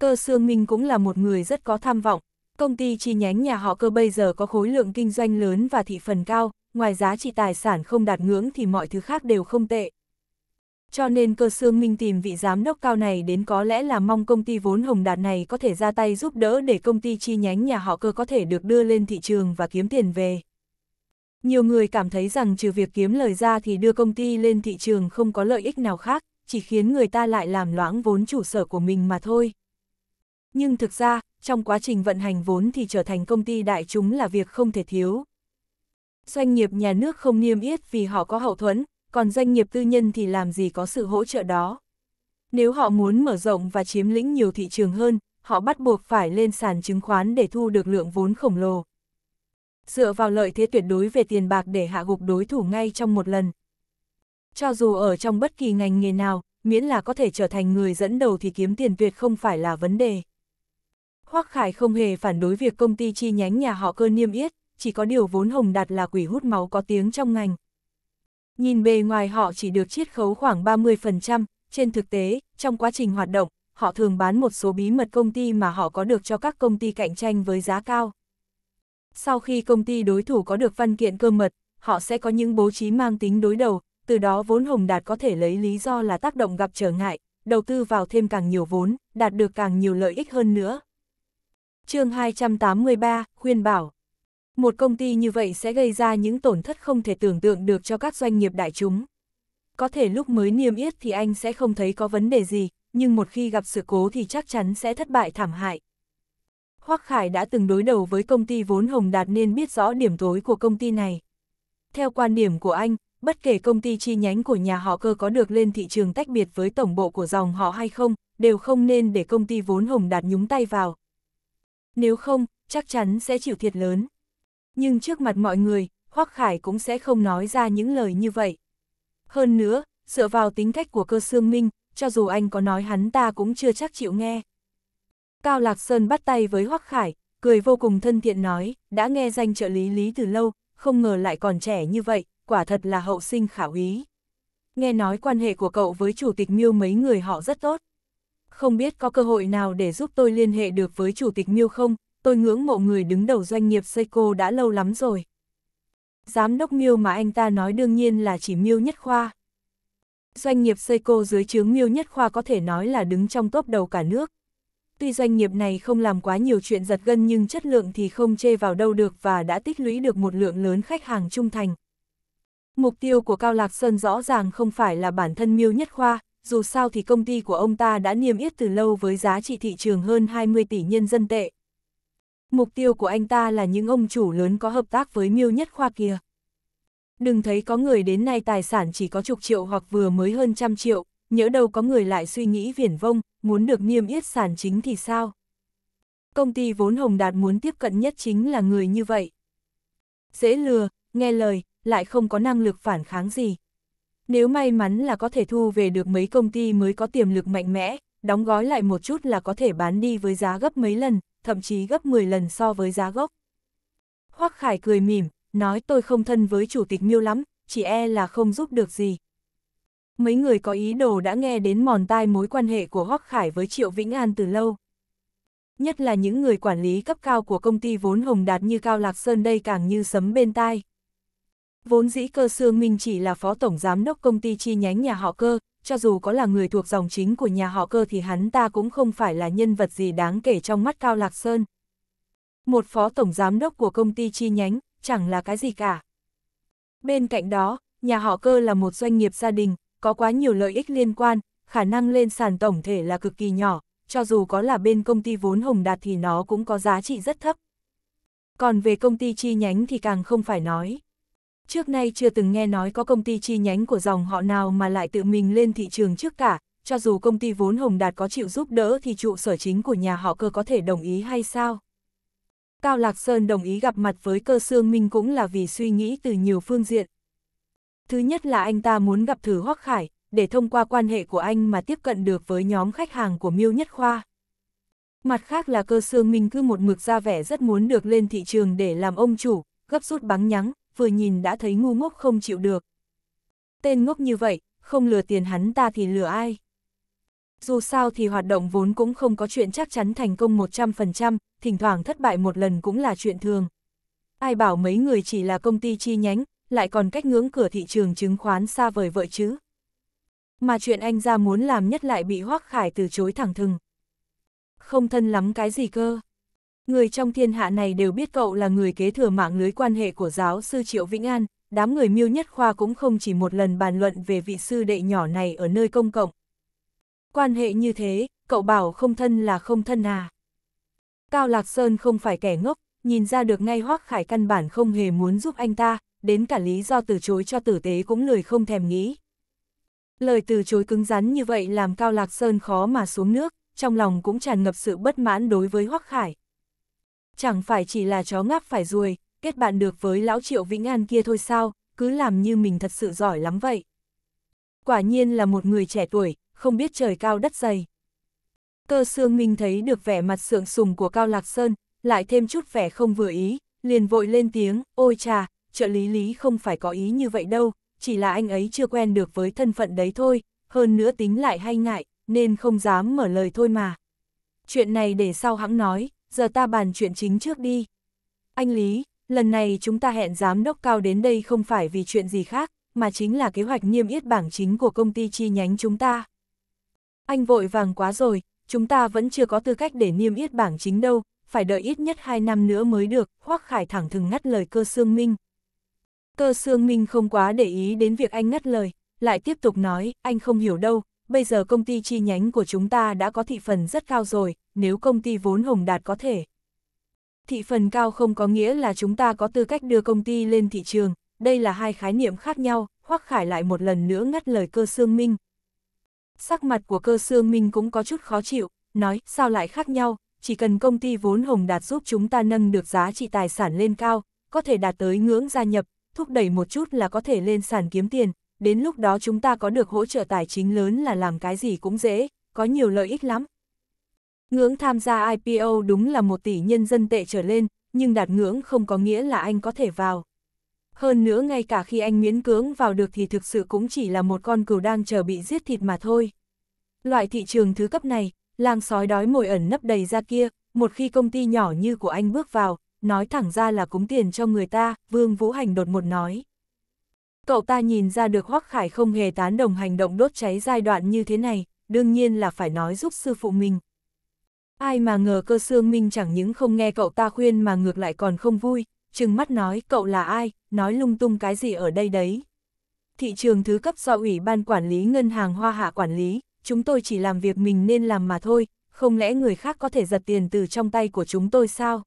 Cơ Sương Minh cũng là một người rất có tham vọng. Công ty chi nhánh nhà họ cơ bây giờ có khối lượng kinh doanh lớn và thị phần cao, ngoài giá trị tài sản không đạt ngưỡng thì mọi thứ khác đều không tệ. Cho nên cơ sương minh tìm vị giám đốc cao này đến có lẽ là mong công ty vốn hồng đạt này có thể ra tay giúp đỡ để công ty chi nhánh nhà họ cơ có thể được đưa lên thị trường và kiếm tiền về. Nhiều người cảm thấy rằng trừ việc kiếm lời ra thì đưa công ty lên thị trường không có lợi ích nào khác, chỉ khiến người ta lại làm loãng vốn chủ sở của mình mà thôi nhưng thực ra, trong quá trình vận hành vốn thì trở thành công ty đại chúng là việc không thể thiếu. Doanh nghiệp nhà nước không niêm yết vì họ có hậu thuẫn, còn doanh nghiệp tư nhân thì làm gì có sự hỗ trợ đó. Nếu họ muốn mở rộng và chiếm lĩnh nhiều thị trường hơn, họ bắt buộc phải lên sàn chứng khoán để thu được lượng vốn khổng lồ. Dựa vào lợi thế tuyệt đối về tiền bạc để hạ gục đối thủ ngay trong một lần. Cho dù ở trong bất kỳ ngành nghề nào, miễn là có thể trở thành người dẫn đầu thì kiếm tiền tuyệt không phải là vấn đề. Hoắc Khải không hề phản đối việc công ty chi nhánh nhà họ cơ niêm yết, chỉ có điều vốn Hồng Đạt là quỷ hút máu có tiếng trong ngành. Nhìn bề ngoài họ chỉ được chiết khấu khoảng 30%, trên thực tế, trong quá trình hoạt động, họ thường bán một số bí mật công ty mà họ có được cho các công ty cạnh tranh với giá cao. Sau khi công ty đối thủ có được văn kiện cơ mật, họ sẽ có những bố trí mang tính đối đầu, từ đó vốn Hồng Đạt có thể lấy lý do là tác động gặp trở ngại, đầu tư vào thêm càng nhiều vốn, đạt được càng nhiều lợi ích hơn nữa chương 283, khuyên bảo. Một công ty như vậy sẽ gây ra những tổn thất không thể tưởng tượng được cho các doanh nghiệp đại chúng. Có thể lúc mới niêm yết thì anh sẽ không thấy có vấn đề gì, nhưng một khi gặp sự cố thì chắc chắn sẽ thất bại thảm hại. Hoắc Khải đã từng đối đầu với công ty vốn Hồng Đạt nên biết rõ điểm tối của công ty này. Theo quan điểm của anh, bất kể công ty chi nhánh của nhà họ cơ có được lên thị trường tách biệt với tổng bộ của dòng họ hay không, đều không nên để công ty vốn Hồng Đạt nhúng tay vào, nếu không, chắc chắn sẽ chịu thiệt lớn. Nhưng trước mặt mọi người, Hoắc Khải cũng sẽ không nói ra những lời như vậy. Hơn nữa, dựa vào tính cách của cơ sương minh, cho dù anh có nói hắn ta cũng chưa chắc chịu nghe. Cao Lạc Sơn bắt tay với Hoắc Khải, cười vô cùng thân thiện nói, đã nghe danh trợ lý Lý từ lâu, không ngờ lại còn trẻ như vậy, quả thật là hậu sinh khảo ý. Nghe nói quan hệ của cậu với chủ tịch miêu mấy người họ rất tốt không biết có cơ hội nào để giúp tôi liên hệ được với Chủ tịch Miêu không, tôi ngưỡng mộ người đứng đầu doanh nghiệp Seiko đã lâu lắm rồi. Giám đốc Miêu mà anh ta nói đương nhiên là chỉ Miêu Nhất Khoa. Doanh nghiệp Seiko dưới chướng Miêu Nhất Khoa có thể nói là đứng trong top đầu cả nước. Tuy doanh nghiệp này không làm quá nhiều chuyện giật gân nhưng chất lượng thì không chê vào đâu được và đã tích lũy được một lượng lớn khách hàng trung thành. Mục tiêu của Cao Lạc Sơn rõ ràng không phải là bản thân Miêu Nhất Khoa, dù sao thì công ty của ông ta đã niêm yết từ lâu với giá trị thị trường hơn 20 tỷ nhân dân tệ. Mục tiêu của anh ta là những ông chủ lớn có hợp tác với miêu nhất khoa kia. Đừng thấy có người đến nay tài sản chỉ có chục triệu hoặc vừa mới hơn trăm triệu, nhớ đâu có người lại suy nghĩ viển vông, muốn được niêm yết sản chính thì sao? Công ty vốn Hồng Đạt muốn tiếp cận nhất chính là người như vậy. Dễ lừa, nghe lời, lại không có năng lực phản kháng gì. Nếu may mắn là có thể thu về được mấy công ty mới có tiềm lực mạnh mẽ, đóng gói lại một chút là có thể bán đi với giá gấp mấy lần, thậm chí gấp 10 lần so với giá gốc. Hoắc Khải cười mỉm, nói tôi không thân với chủ tịch miêu lắm, chỉ e là không giúp được gì. Mấy người có ý đồ đã nghe đến mòn tai mối quan hệ của Hoắc Khải với Triệu Vĩnh An từ lâu. Nhất là những người quản lý cấp cao của công ty vốn Hồng Đạt như Cao Lạc Sơn đây càng như sấm bên tai, Vốn dĩ cơ Sương Minh chỉ là phó tổng giám đốc công ty chi nhánh nhà họ cơ, cho dù có là người thuộc dòng chính của nhà họ cơ thì hắn ta cũng không phải là nhân vật gì đáng kể trong mắt Cao Lạc Sơn. Một phó tổng giám đốc của công ty chi nhánh, chẳng là cái gì cả. Bên cạnh đó, nhà họ cơ là một doanh nghiệp gia đình, có quá nhiều lợi ích liên quan, khả năng lên sàn tổng thể là cực kỳ nhỏ, cho dù có là bên công ty vốn hồng đạt thì nó cũng có giá trị rất thấp. Còn về công ty chi nhánh thì càng không phải nói. Trước nay chưa từng nghe nói có công ty chi nhánh của dòng họ nào mà lại tự mình lên thị trường trước cả, cho dù công ty vốn Hồng Đạt có chịu giúp đỡ thì trụ sở chính của nhà họ cơ có thể đồng ý hay sao? Cao Lạc Sơn đồng ý gặp mặt với cơ Sương Minh cũng là vì suy nghĩ từ nhiều phương diện. Thứ nhất là anh ta muốn gặp thử Hoắc Khải, để thông qua quan hệ của anh mà tiếp cận được với nhóm khách hàng của Miêu Nhất Khoa. Mặt khác là cơ Sương Minh cứ một mực ra vẻ rất muốn được lên thị trường để làm ông chủ, gấp rút bắn nhắng, vừa nhìn đã thấy ngu ngốc không chịu được. Tên ngốc như vậy, không lừa tiền hắn ta thì lừa ai? Dù sao thì hoạt động vốn cũng không có chuyện chắc chắn thành công 100%, thỉnh thoảng thất bại một lần cũng là chuyện thường. Ai bảo mấy người chỉ là công ty chi nhánh, lại còn cách ngưỡng cửa thị trường chứng khoán xa vời vợi chứ. Mà chuyện anh ra muốn làm nhất lại bị Hoác Khải từ chối thẳng thừng. Không thân lắm cái gì cơ. Người trong thiên hạ này đều biết cậu là người kế thừa mạng lưới quan hệ của giáo sư Triệu Vĩnh An, đám người miêu nhất khoa cũng không chỉ một lần bàn luận về vị sư đệ nhỏ này ở nơi công cộng. Quan hệ như thế, cậu bảo không thân là không thân à. Cao Lạc Sơn không phải kẻ ngốc, nhìn ra được ngay Hoác Khải căn bản không hề muốn giúp anh ta, đến cả lý do từ chối cho tử tế cũng lười không thèm nghĩ. Lời từ chối cứng rắn như vậy làm Cao Lạc Sơn khó mà xuống nước, trong lòng cũng tràn ngập sự bất mãn đối với hoắc Khải chẳng phải chỉ là chó ngáp phải ruồi, kết bạn được với lão triệu Vĩnh An kia thôi sao, cứ làm như mình thật sự giỏi lắm vậy. Quả nhiên là một người trẻ tuổi, không biết trời cao đất dày. Cơ Sương Minh thấy được vẻ mặt sượng sùng của Cao Lạc Sơn, lại thêm chút vẻ không vừa ý, liền vội lên tiếng, ôi trà trợ lý lý không phải có ý như vậy đâu, chỉ là anh ấy chưa quen được với thân phận đấy thôi, hơn nữa tính lại hay ngại, nên không dám mở lời thôi mà. Chuyện này để sau hãng nói giờ ta bàn chuyện chính trước đi. Anh Lý, lần này chúng ta hẹn giám đốc cao đến đây không phải vì chuyện gì khác, mà chính là kế hoạch niêm yết bảng chính của công ty chi nhánh chúng ta. Anh vội vàng quá rồi, chúng ta vẫn chưa có tư cách để niêm yết bảng chính đâu, phải đợi ít nhất 2 năm nữa mới được, Hoắc Khải thẳng thừng ngắt lời cơ Sương Minh. Cơ Sương Minh không quá để ý đến việc anh ngắt lời, lại tiếp tục nói, anh không hiểu đâu, bây giờ công ty chi nhánh của chúng ta đã có thị phần rất cao rồi, nếu công ty vốn Hồng Đạt có thể. Thị phần cao không có nghĩa là chúng ta có tư cách đưa công ty lên thị trường, đây là hai khái niệm khác nhau, Hoắc Khải lại một lần nữa ngắt lời cơ Sương Minh. Sắc mặt của cơ Sương Minh cũng có chút khó chịu, nói sao lại khác nhau, chỉ cần công ty vốn Hồng Đạt giúp chúng ta nâng được giá trị tài sản lên cao, có thể đạt tới ngưỡng gia nhập, thúc đẩy một chút là có thể lên sàn kiếm tiền, đến lúc đó chúng ta có được hỗ trợ tài chính lớn là làm cái gì cũng dễ, có nhiều lợi ích lắm. Ngưỡng tham gia IPO đúng là một tỷ nhân dân tệ trở lên, nhưng đạt ngưỡng không có nghĩa là anh có thể vào. Hơn nữa ngay cả khi anh miễn cưỡng vào được thì thực sự cũng chỉ là một con cừu đang chờ bị giết thịt mà thôi. Loại thị trường thứ cấp này, làng sói đói mồi ẩn nấp đầy ra kia, một khi công ty nhỏ như của anh bước vào, nói thẳng ra là cúng tiền cho người ta, Vương Vũ Hành đột một nói. Cậu ta nhìn ra được Hoắc Khải không hề tán đồng hành động đốt cháy giai đoạn như thế này, đương nhiên là phải nói giúp sư phụ mình. Ai mà ngờ cơ xương minh chẳng những không nghe cậu ta khuyên mà ngược lại còn không vui, chừng mắt nói cậu là ai, nói lung tung cái gì ở đây đấy. Thị trường thứ cấp do Ủy ban Quản lý Ngân hàng Hoa Hạ quản lý, chúng tôi chỉ làm việc mình nên làm mà thôi, không lẽ người khác có thể giật tiền từ trong tay của chúng tôi sao?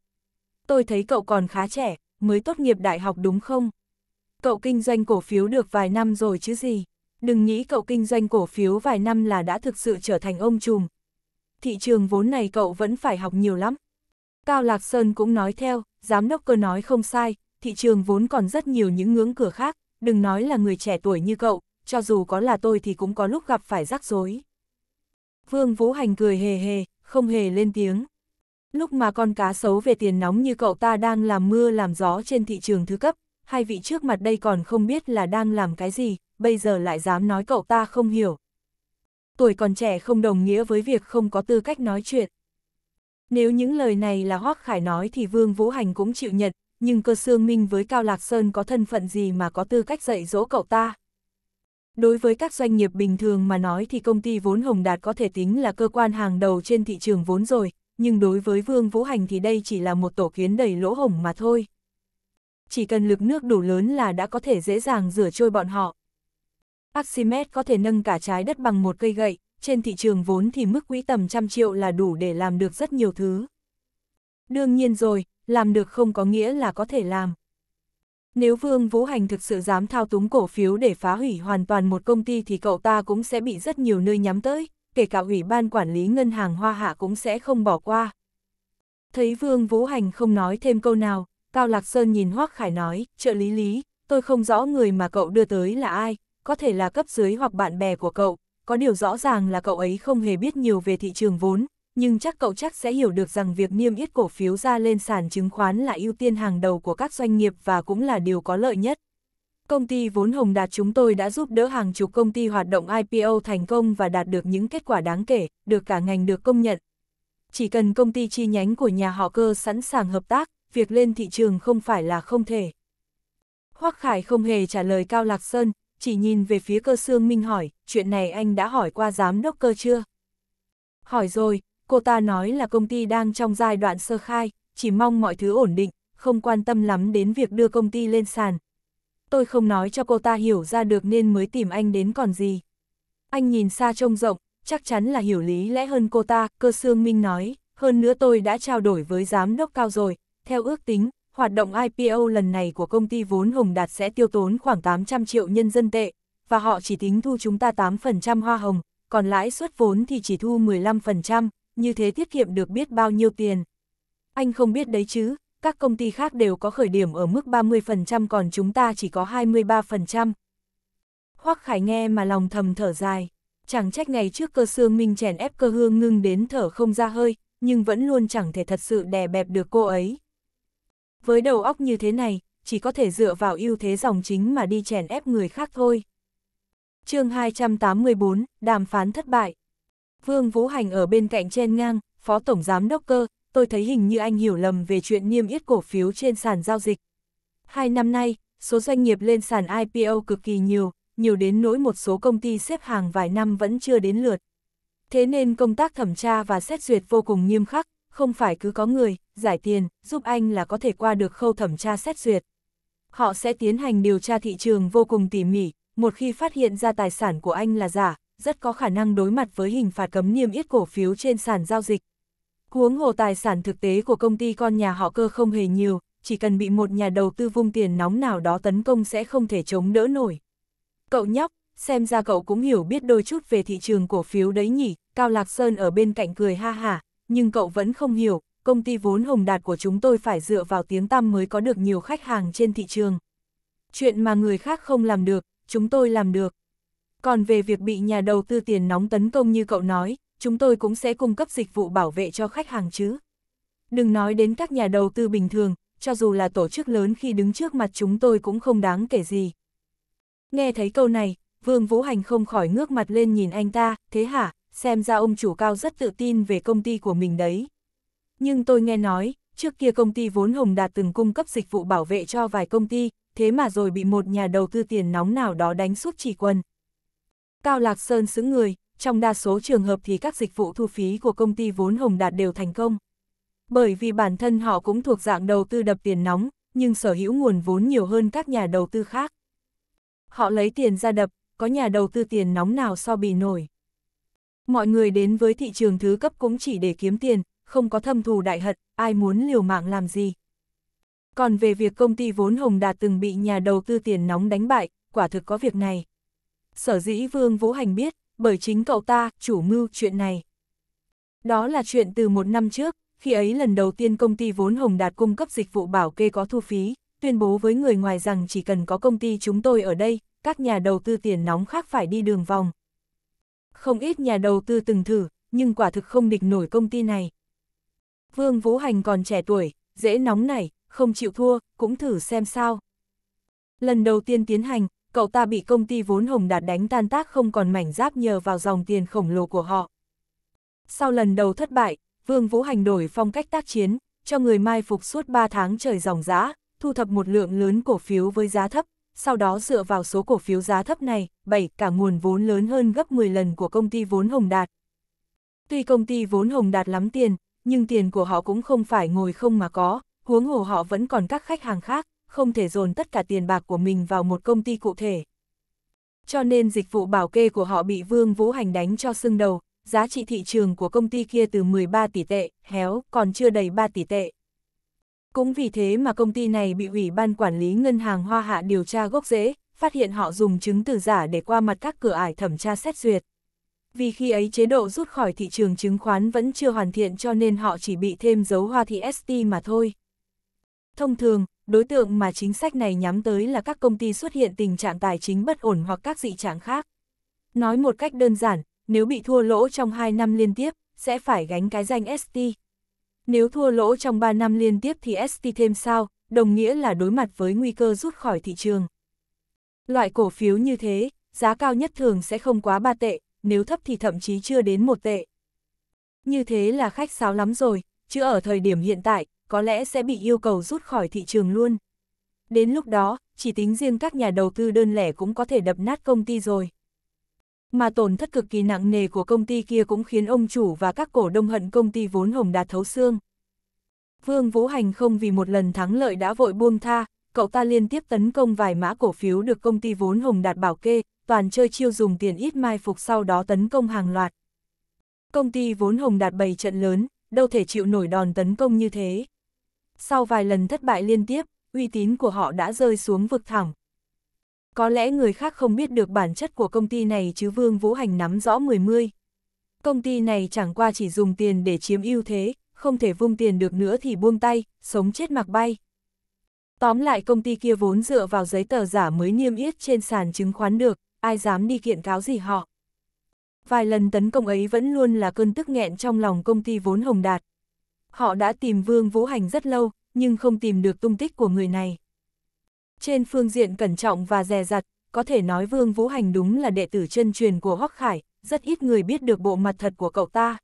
Tôi thấy cậu còn khá trẻ, mới tốt nghiệp đại học đúng không? Cậu kinh doanh cổ phiếu được vài năm rồi chứ gì. Đừng nghĩ cậu kinh doanh cổ phiếu vài năm là đã thực sự trở thành ông trùm. Thị trường vốn này cậu vẫn phải học nhiều lắm. Cao Lạc Sơn cũng nói theo, giám đốc cơ nói không sai, thị trường vốn còn rất nhiều những ngưỡng cửa khác, đừng nói là người trẻ tuổi như cậu, cho dù có là tôi thì cũng có lúc gặp phải rắc rối. Vương Vũ Hành cười hề hề, không hề lên tiếng. Lúc mà con cá sấu về tiền nóng như cậu ta đang làm mưa làm gió trên thị trường thứ cấp, hai vị trước mặt đây còn không biết là đang làm cái gì, bây giờ lại dám nói cậu ta không hiểu. Tuổi còn trẻ không đồng nghĩa với việc không có tư cách nói chuyện. Nếu những lời này là Hoác Khải nói thì Vương Vũ Hành cũng chịu nhận, nhưng cơ sương minh với Cao Lạc Sơn có thân phận gì mà có tư cách dạy dỗ cậu ta. Đối với các doanh nghiệp bình thường mà nói thì công ty vốn Hồng Đạt có thể tính là cơ quan hàng đầu trên thị trường vốn rồi, nhưng đối với Vương Vũ Hành thì đây chỉ là một tổ kiến đầy lỗ hổng mà thôi chỉ cần lực nước đủ lớn là đã có thể dễ dàng rửa trôi bọn họ. Archimedes có thể nâng cả trái đất bằng một cây gậy, trên thị trường vốn thì mức quỹ tầm trăm triệu là đủ để làm được rất nhiều thứ. Đương nhiên rồi, làm được không có nghĩa là có thể làm. Nếu Vương Vũ Hành thực sự dám thao túng cổ phiếu để phá hủy hoàn toàn một công ty thì cậu ta cũng sẽ bị rất nhiều nơi nhắm tới, kể cả ủy ban quản lý ngân hàng Hoa Hạ cũng sẽ không bỏ qua. Thấy Vương Vũ Hành không nói thêm câu nào, Cao Lạc Sơn nhìn Hoác Khải nói, trợ lý lý, tôi không rõ người mà cậu đưa tới là ai, có thể là cấp dưới hoặc bạn bè của cậu, có điều rõ ràng là cậu ấy không hề biết nhiều về thị trường vốn, nhưng chắc cậu chắc sẽ hiểu được rằng việc niêm yết cổ phiếu ra lên sàn chứng khoán là ưu tiên hàng đầu của các doanh nghiệp và cũng là điều có lợi nhất. Công ty vốn Hồng Đạt chúng tôi đã giúp đỡ hàng chục công ty hoạt động IPO thành công và đạt được những kết quả đáng kể, được cả ngành được công nhận. Chỉ cần công ty chi nhánh của nhà họ cơ sẵn sàng hợp tác, việc lên thị trường không phải là không thể. Hoắc Khải không hề trả lời Cao Lạc Sơn, chỉ nhìn về phía cơ sương minh hỏi, chuyện này anh đã hỏi qua giám đốc cơ chưa? Hỏi rồi, cô ta nói là công ty đang trong giai đoạn sơ khai, chỉ mong mọi thứ ổn định, không quan tâm lắm đến việc đưa công ty lên sàn. Tôi không nói cho cô ta hiểu ra được nên mới tìm anh đến còn gì. Anh nhìn xa trông rộng, chắc chắn là hiểu lý lẽ hơn cô ta, cơ sương minh nói, hơn nữa tôi đã trao đổi với giám đốc cao rồi, theo ước tính, hoạt động IPO lần này của công ty vốn Hồng Đạt sẽ tiêu tốn khoảng 800 triệu nhân dân tệ, và họ chỉ tính thu chúng ta 8% hoa hồng, còn lãi suất vốn thì chỉ thu 15%, như thế tiết kiệm được biết bao nhiêu tiền. Anh không biết đấy chứ, các công ty khác đều có khởi điểm ở mức 30% còn chúng ta chỉ có 23%. Hoắc Khải nghe mà lòng thầm thở dài, chẳng trách ngày trước cơ xương minh chèn ép cơ hương ngưng đến thở không ra hơi, nhưng vẫn luôn chẳng thể thật sự đè bẹp được cô ấy. Với đầu óc như thế này, chỉ có thể dựa vào ưu thế dòng chính mà đi chèn ép người khác thôi. chương 284, đàm phán thất bại. Vương Vũ Hành ở bên cạnh chen ngang, Phó Tổng Giám Đốc Cơ, tôi thấy hình như anh hiểu lầm về chuyện niêm yết cổ phiếu trên sàn giao dịch. Hai năm nay, số doanh nghiệp lên sàn IPO cực kỳ nhiều, nhiều đến nỗi một số công ty xếp hàng vài năm vẫn chưa đến lượt. Thế nên công tác thẩm tra và xét duyệt vô cùng nghiêm khắc, không phải cứ có người, giải tiền, giúp anh là có thể qua được khâu thẩm tra xét duyệt. Họ sẽ tiến hành điều tra thị trường vô cùng tỉ mỉ, một khi phát hiện ra tài sản của anh là giả, rất có khả năng đối mặt với hình phạt cấm niêm yết cổ phiếu trên sàn giao dịch. Huống hồ tài sản thực tế của công ty con nhà họ cơ không hề nhiều, chỉ cần bị một nhà đầu tư vung tiền nóng nào đó tấn công sẽ không thể chống đỡ nổi. Cậu nhóc, xem ra cậu cũng hiểu biết đôi chút về thị trường cổ phiếu đấy nhỉ, Cao Lạc Sơn ở bên cạnh cười ha hả, nhưng cậu vẫn không hiểu, công ty vốn hồng đạt của chúng tôi phải dựa vào tiếng tăm mới có được nhiều khách hàng trên thị trường. Chuyện mà người khác không làm được, chúng tôi làm được. Còn về việc bị nhà đầu tư tiền nóng tấn công như cậu nói, chúng tôi cũng sẽ cung cấp dịch vụ bảo vệ cho khách hàng chứ. Đừng nói đến các nhà đầu tư bình thường, cho dù là tổ chức lớn khi đứng trước mặt chúng tôi cũng không đáng kể gì. Nghe thấy câu này, Vương Vũ Hành không khỏi ngước mặt lên nhìn anh ta, thế hả, xem ra ông chủ cao rất tự tin về công ty của mình đấy nhưng tôi nghe nói, trước kia công ty vốn Hồng Đạt từng cung cấp dịch vụ bảo vệ cho vài công ty, thế mà rồi bị một nhà đầu tư tiền nóng nào đó đánh suốt chỉ quần. Cao Lạc Sơn xứng người, trong đa số trường hợp thì các dịch vụ thu phí của công ty vốn Hồng Đạt đều thành công. Bởi vì bản thân họ cũng thuộc dạng đầu tư đập tiền nóng, nhưng sở hữu nguồn vốn nhiều hơn các nhà đầu tư khác. Họ lấy tiền ra đập, có nhà đầu tư tiền nóng nào so bì nổi. Mọi người đến với thị trường thứ cấp cũng chỉ để kiếm tiền, không có thâm thù đại hận, ai muốn liều mạng làm gì. Còn về việc công ty vốn Hồng Đạt từng bị nhà đầu tư tiền nóng đánh bại, quả thực có việc này. Sở dĩ Vương Vũ Hành biết, bởi chính cậu ta, chủ mưu chuyện này. Đó là chuyện từ một năm trước, khi ấy lần đầu tiên công ty vốn Hồng Đạt cung cấp dịch vụ bảo kê có thu phí, tuyên bố với người ngoài rằng chỉ cần có công ty chúng tôi ở đây, các nhà đầu tư tiền nóng khác phải đi đường vòng. Không ít nhà đầu tư từng thử, nhưng quả thực không địch nổi công ty này. Vương Vũ Hành còn trẻ tuổi, dễ nóng nảy, không chịu thua, cũng thử xem sao. Lần đầu tiên tiến hành, cậu ta bị công ty vốn Hồng Đạt đánh tan tác không còn mảnh giáp nhờ vào dòng tiền khổng lồ của họ. Sau lần đầu thất bại, Vương Vũ Hành đổi phong cách tác chiến, cho người mai phục suốt 3 tháng trời dòng giã, thu thập một lượng lớn cổ phiếu với giá thấp, sau đó dựa vào số cổ phiếu giá thấp này, bảy cả nguồn vốn lớn hơn gấp 10 lần của công ty vốn Hồng Đạt. Tuy công ty vốn Hồng Đạt lắm tiền, nhưng tiền của họ cũng không phải ngồi không mà có, huống hồ họ vẫn còn các khách hàng khác, không thể dồn tất cả tiền bạc của mình vào một công ty cụ thể. Cho nên dịch vụ bảo kê của họ bị Vương Vũ Hành đánh cho sưng đầu, giá trị thị trường của công ty kia từ 13 tỷ tệ, héo, còn chưa đầy 3 tỷ tệ. Cũng vì thế mà công ty này bị Ủy ban Quản lý Ngân hàng Hoa Hạ điều tra gốc rễ, phát hiện họ dùng chứng từ giả để qua mặt các cửa ải thẩm tra xét duyệt. Vì khi ấy chế độ rút khỏi thị trường chứng khoán vẫn chưa hoàn thiện cho nên họ chỉ bị thêm dấu hoa thị ST mà thôi. Thông thường, đối tượng mà chính sách này nhắm tới là các công ty xuất hiện tình trạng tài chính bất ổn hoặc các dị trạng khác. Nói một cách đơn giản, nếu bị thua lỗ trong 2 năm liên tiếp, sẽ phải gánh cái danh ST. Nếu thua lỗ trong 3 năm liên tiếp thì ST thêm sao, đồng nghĩa là đối mặt với nguy cơ rút khỏi thị trường. Loại cổ phiếu như thế, giá cao nhất thường sẽ không quá 3 tệ, nếu thấp thì thậm chí chưa đến một tệ. Như thế là khách sáo lắm rồi, chứ ở thời điểm hiện tại, có lẽ sẽ bị yêu cầu rút khỏi thị trường luôn. Đến lúc đó, chỉ tính riêng các nhà đầu tư đơn lẻ cũng có thể đập nát công ty rồi. Mà tổn thất cực kỳ nặng nề của công ty kia cũng khiến ông chủ và các cổ đông hận công ty vốn hồng đạt thấu xương. Vương Vũ Hành không vì một lần thắng lợi đã vội buông tha, cậu ta liên tiếp tấn công vài mã cổ phiếu được công ty vốn hồng đạt bảo kê, toàn chơi chiêu dùng tiền ít mai phục sau đó tấn công hàng loạt. Công ty vốn hồng đạt bày trận lớn, đâu thể chịu nổi đòn tấn công như thế. Sau vài lần thất bại liên tiếp, uy tín của họ đã rơi xuống vực thẳm. Có lẽ người khác không biết được bản chất của công ty này chứ Vương Vũ Hành nắm rõ mười mươi. Công ty này chẳng qua chỉ dùng tiền để chiếm ưu thế, không thể vung tiền được nữa thì buông tay, sống chết mặc bay. Tóm lại công ty kia vốn dựa vào giấy tờ giả mới niêm yết trên sàn chứng khoán được ai dám đi kiện cáo gì họ. Vài lần tấn công ấy vẫn luôn là cơn tức nghẹn trong lòng công ty vốn Hồng Đạt. Họ đã tìm Vương Vũ Hành rất lâu, nhưng không tìm được tung tích của người này. Trên phương diện cẩn trọng và dè dặt, có thể nói Vương Vũ Hành đúng là đệ tử chân truyền của Hoắc Khải, rất ít người biết được bộ mặt thật của cậu ta.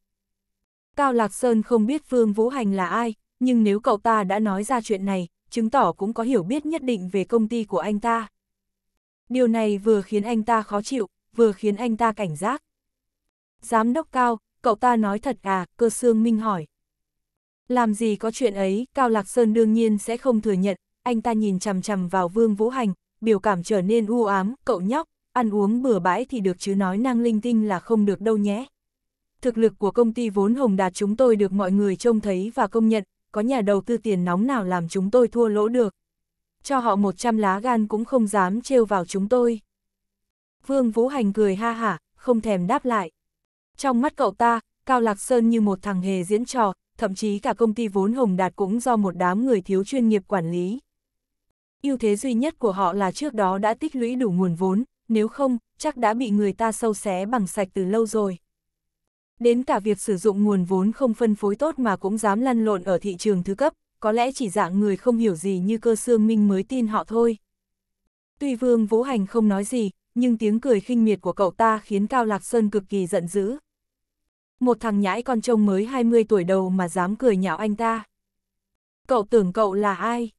Cao Lạc Sơn không biết Vương Vũ Hành là ai, nhưng nếu cậu ta đã nói ra chuyện này, chứng tỏ cũng có hiểu biết nhất định về công ty của anh ta. Điều này vừa khiến anh ta khó chịu, vừa khiến anh ta cảnh giác. Giám đốc Cao, cậu ta nói thật à, cơ sương minh hỏi. Làm gì có chuyện ấy, Cao Lạc Sơn đương nhiên sẽ không thừa nhận, anh ta nhìn chằm chằm vào Vương Vũ Hành, biểu cảm trở nên u ám, cậu nhóc, ăn uống bừa bãi thì được chứ nói năng linh tinh là không được đâu nhé. Thực lực của công ty vốn Hồng Đạt chúng tôi được mọi người trông thấy và công nhận, có nhà đầu tư tiền nóng nào làm chúng tôi thua lỗ được cho họ 100 lá gan cũng không dám trêu vào chúng tôi. Vương Vũ Hành cười ha hả, không thèm đáp lại. Trong mắt cậu ta, Cao Lạc Sơn như một thằng hề diễn trò, thậm chí cả công ty vốn Hồng Đạt cũng do một đám người thiếu chuyên nghiệp quản lý. ưu thế duy nhất của họ là trước đó đã tích lũy đủ nguồn vốn, nếu không, chắc đã bị người ta sâu xé bằng sạch từ lâu rồi. Đến cả việc sử dụng nguồn vốn không phân phối tốt mà cũng dám lăn lộn ở thị trường thứ cấp, có lẽ chỉ dạng người không hiểu gì như cơ xương minh mới tin họ thôi. Tuy Vương Vũ Hành không nói gì, nhưng tiếng cười khinh miệt của cậu ta khiến Cao Lạc Sơn cực kỳ giận dữ. Một thằng nhãi con trông mới 20 tuổi đầu mà dám cười nhạo anh ta. Cậu tưởng cậu là ai?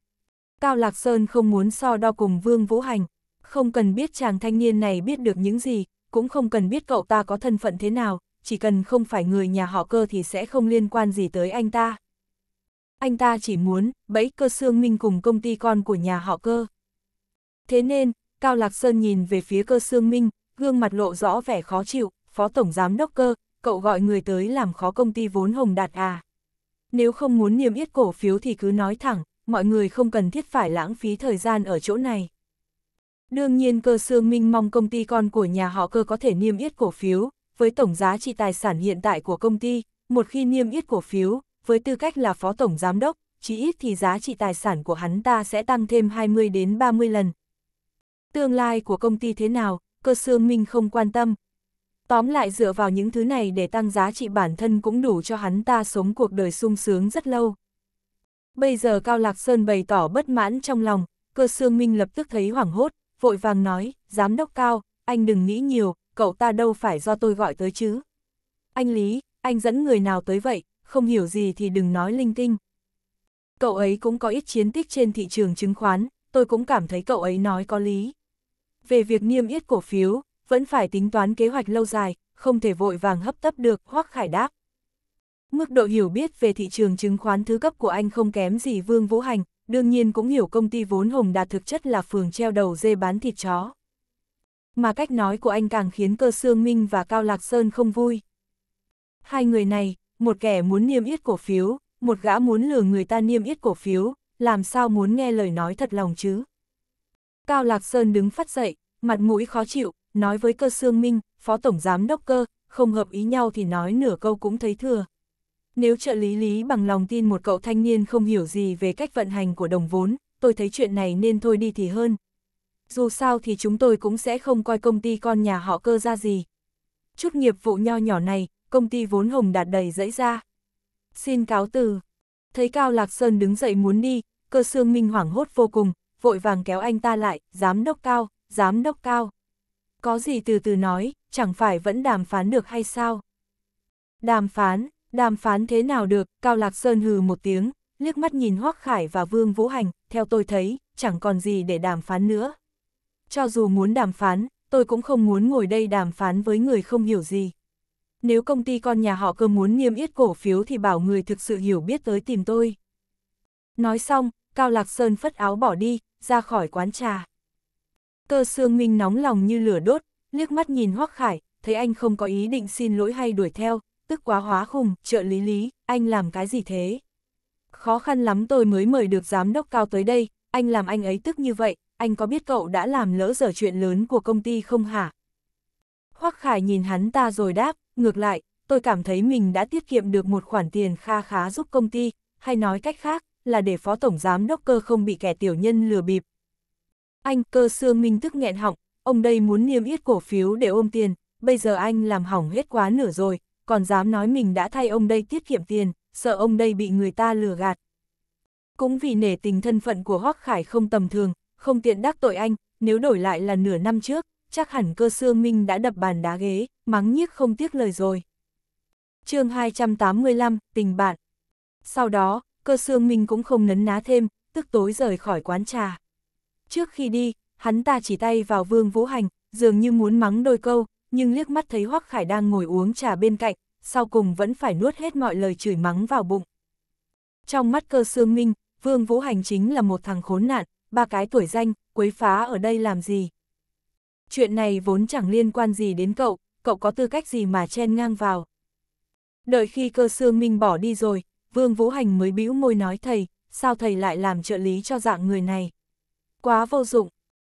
Cao Lạc Sơn không muốn so đo cùng Vương Vũ Hành, không cần biết chàng thanh niên này biết được những gì, cũng không cần biết cậu ta có thân phận thế nào, chỉ cần không phải người nhà họ cơ thì sẽ không liên quan gì tới anh ta anh ta chỉ muốn bẫy cơ xương minh cùng công ty con của nhà họ cơ. Thế nên, Cao Lạc Sơn nhìn về phía cơ xương minh, gương mặt lộ rõ vẻ khó chịu, phó tổng giám đốc cơ, cậu gọi người tới làm khó công ty vốn hồng đạt à. Nếu không muốn niêm yết cổ phiếu thì cứ nói thẳng, mọi người không cần thiết phải lãng phí thời gian ở chỗ này. Đương nhiên cơ xương minh mong công ty con của nhà họ cơ có thể niêm yết cổ phiếu, với tổng giá trị tài sản hiện tại của công ty, một khi niêm yết cổ phiếu, với tư cách là phó tổng giám đốc, chí ít thì giá trị tài sản của hắn ta sẽ tăng thêm 20 đến 30 lần. Tương lai của công ty thế nào, cơ sương minh không quan tâm. Tóm lại dựa vào những thứ này để tăng giá trị bản thân cũng đủ cho hắn ta sống cuộc đời sung sướng rất lâu. Bây giờ Cao Lạc Sơn bày tỏ bất mãn trong lòng, cơ sương minh lập tức thấy hoảng hốt, vội vàng nói, giám đốc Cao, anh đừng nghĩ nhiều, cậu ta đâu phải do tôi gọi tới chứ. Anh Lý, anh dẫn người nào tới vậy, không hiểu gì thì đừng nói linh tinh. Cậu ấy cũng có ít chiến tích trên thị trường chứng khoán, tôi cũng cảm thấy cậu ấy nói có lý. Về việc niêm yết cổ phiếu, vẫn phải tính toán kế hoạch lâu dài, không thể vội vàng hấp tấp được, Hoắc Khải đáp. Mức độ hiểu biết về thị trường chứng khoán thứ cấp của anh không kém gì Vương Vũ Hành, đương nhiên cũng hiểu công ty vốn Hồng Đạt thực chất là phường treo đầu dê bán thịt chó. Mà cách nói của anh càng khiến cơ Sương Minh và Cao Lạc Sơn không vui. Hai người này, một kẻ muốn niêm yết cổ phiếu, một gã muốn lừa người ta niêm yết cổ phiếu, làm sao muốn nghe lời nói thật lòng chứ? Cao Lạc Sơn đứng phát dậy, mặt mũi khó chịu, nói với cơ Sương Minh, phó tổng giám đốc cơ, không hợp ý nhau thì nói nửa câu cũng thấy thừa. Nếu trợ lý lý bằng lòng tin một cậu thanh niên không hiểu gì về cách vận hành của đồng vốn, tôi thấy chuyện này nên thôi đi thì hơn. Dù sao thì chúng tôi cũng sẽ không coi công ty con nhà họ cơ ra gì. Chút nghiệp vụ nho nhỏ này, công ty vốn hồng đạt đầy dãy ra. Xin cáo từ. Thấy Cao Lạc Sơn đứng dậy muốn đi, cơ sương minh hoảng hốt vô cùng, vội vàng kéo anh ta lại, giám đốc cao, giám đốc cao. Có gì từ từ nói, chẳng phải vẫn đàm phán được hay sao? Đàm phán, đàm phán thế nào được, Cao Lạc Sơn hừ một tiếng, liếc mắt nhìn Hoác Khải và Vương Vũ Hành, theo tôi thấy, chẳng còn gì để đàm phán nữa. Cho dù muốn đàm phán, tôi cũng không muốn ngồi đây đàm phán với người không hiểu gì nếu công ty con nhà họ cơ muốn niêm yết cổ phiếu thì bảo người thực sự hiểu biết tới tìm tôi. Nói xong, Cao Lạc Sơn phất áo bỏ đi, ra khỏi quán trà. Cơ Sương Minh nóng lòng như lửa đốt, liếc mắt nhìn Hoắc Khải, thấy anh không có ý định xin lỗi hay đuổi theo, tức quá hóa khùng, trợ lý lý, anh làm cái gì thế? Khó khăn lắm tôi mới mời được giám đốc cao tới đây, anh làm anh ấy tức như vậy, anh có biết cậu đã làm lỡ dở chuyện lớn của công ty không hả? Hoắc Khải nhìn hắn ta rồi đáp, ngược lại, tôi cảm thấy mình đã tiết kiệm được một khoản tiền kha khá giúp công ty, hay nói cách khác, là để phó tổng giám đốc cơ không bị kẻ tiểu nhân lừa bịp. Anh cơ xương minh tức nghẹn họng, ông đây muốn niêm yết cổ phiếu để ôm tiền, bây giờ anh làm hỏng hết quá nửa rồi, còn dám nói mình đã thay ông đây tiết kiệm tiền, sợ ông đây bị người ta lừa gạt. Cũng vì nể tình thân phận của Hoắc Khải không tầm thường, không tiện đắc tội anh, nếu đổi lại là nửa năm trước, chắc hẳn cơ xương minh đã đập bàn đá ghế, mắng nhiếc không tiếc lời rồi. chương 285, tình bạn. Sau đó, cơ xương minh cũng không nấn ná thêm, tức tối rời khỏi quán trà. Trước khi đi, hắn ta chỉ tay vào vương vũ hành, dường như muốn mắng đôi câu, nhưng liếc mắt thấy Hoắc Khải đang ngồi uống trà bên cạnh, sau cùng vẫn phải nuốt hết mọi lời chửi mắng vào bụng. Trong mắt cơ xương minh, vương vũ hành chính là một thằng khốn nạn, ba cái tuổi danh, quấy phá ở đây làm gì? chuyện này vốn chẳng liên quan gì đến cậu, cậu có tư cách gì mà chen ngang vào. Đợi khi cơ sương minh bỏ đi rồi, Vương Vũ Hành mới bĩu môi nói thầy, sao thầy lại làm trợ lý cho dạng người này. Quá vô dụng,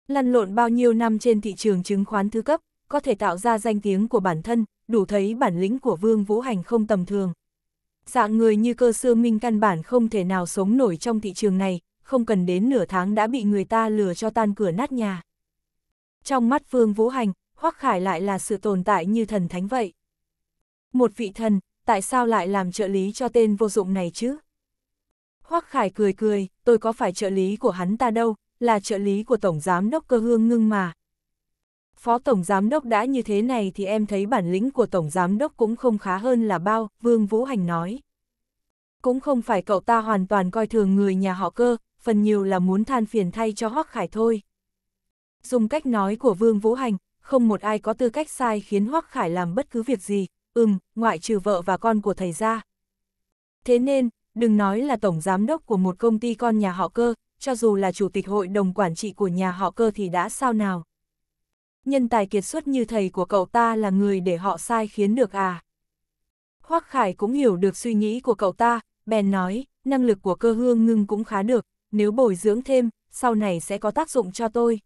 lăn lộn bao nhiêu năm trên thị trường chứng khoán thứ cấp, có thể tạo ra danh tiếng của bản thân, đủ thấy bản lĩnh của Vương Vũ Hành không tầm thường. Dạng người như cơ sương minh căn bản không thể nào sống nổi trong thị trường này, không cần đến nửa tháng đã bị người ta lừa cho tan cửa nát nhà trong mắt Vương Vũ Hành, Hoắc Khải lại là sự tồn tại như thần thánh vậy. Một vị thần, tại sao lại làm trợ lý cho tên vô dụng này chứ? Hoắc Khải cười cười, tôi có phải trợ lý của hắn ta đâu, là trợ lý của Tổng Giám Đốc Cơ Hương Ngưng mà. Phó Tổng Giám Đốc đã như thế này thì em thấy bản lĩnh của Tổng Giám Đốc cũng không khá hơn là bao, Vương Vũ Hành nói. Cũng không phải cậu ta hoàn toàn coi thường người nhà họ cơ, phần nhiều là muốn than phiền thay cho Hoắc Khải thôi. Dùng cách nói của Vương Vũ Hành, không một ai có tư cách sai khiến Hoắc Khải làm bất cứ việc gì, ừm, ngoại trừ vợ và con của thầy ra. Thế nên, đừng nói là tổng giám đốc của một công ty con nhà họ cơ, cho dù là chủ tịch hội đồng quản trị của nhà họ cơ thì đã sao nào. Nhân tài kiệt xuất như thầy của cậu ta là người để họ sai khiến được à. Hoắc Khải cũng hiểu được suy nghĩ của cậu ta, bèn nói, năng lực của cơ hương ngưng cũng khá được, nếu bồi dưỡng thêm, sau này sẽ có tác dụng cho tôi.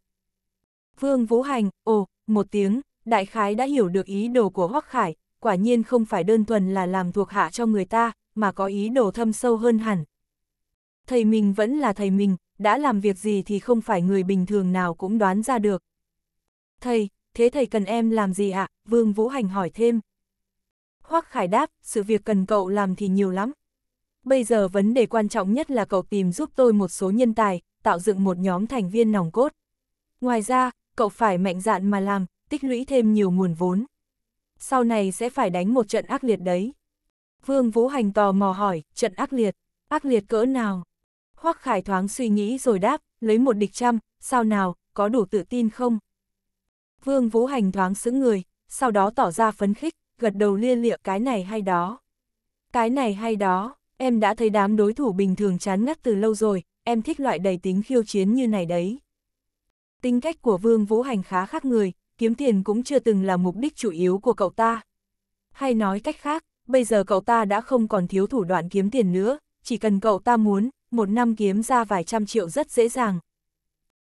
Vương Vũ Hành, ồ, một tiếng, đại khái đã hiểu được ý đồ của Hoắc Khải, quả nhiên không phải đơn thuần là làm thuộc hạ cho người ta, mà có ý đồ thâm sâu hơn hẳn. Thầy mình vẫn là thầy mình, đã làm việc gì thì không phải người bình thường nào cũng đoán ra được. Thầy, thế thầy cần em làm gì ạ? Vương Vũ Hành hỏi thêm. Hoắc Khải đáp, sự việc cần cậu làm thì nhiều lắm. Bây giờ vấn đề quan trọng nhất là cậu tìm giúp tôi một số nhân tài, tạo dựng một nhóm thành viên nòng cốt. Ngoài ra, cậu phải mạnh dạn mà làm, tích lũy thêm nhiều nguồn vốn. Sau này sẽ phải đánh một trận ác liệt đấy. Vương Vũ Hành tò mò hỏi, trận ác liệt, ác liệt cỡ nào? Hoắc Khải thoáng suy nghĩ rồi đáp, lấy một địch trăm, sao nào, có đủ tự tin không? Vương Vũ Hành thoáng sững người, sau đó tỏ ra phấn khích, gật đầu lia lịa cái này hay đó. Cái này hay đó, em đã thấy đám đối thủ bình thường chán ngắt từ lâu rồi, em thích loại đầy tính khiêu chiến như này đấy. Tính cách của Vương Vũ Hành khá khác người, kiếm tiền cũng chưa từng là mục đích chủ yếu của cậu ta. Hay nói cách khác, bây giờ cậu ta đã không còn thiếu thủ đoạn kiếm tiền nữa, chỉ cần cậu ta muốn, một năm kiếm ra vài trăm triệu rất dễ dàng.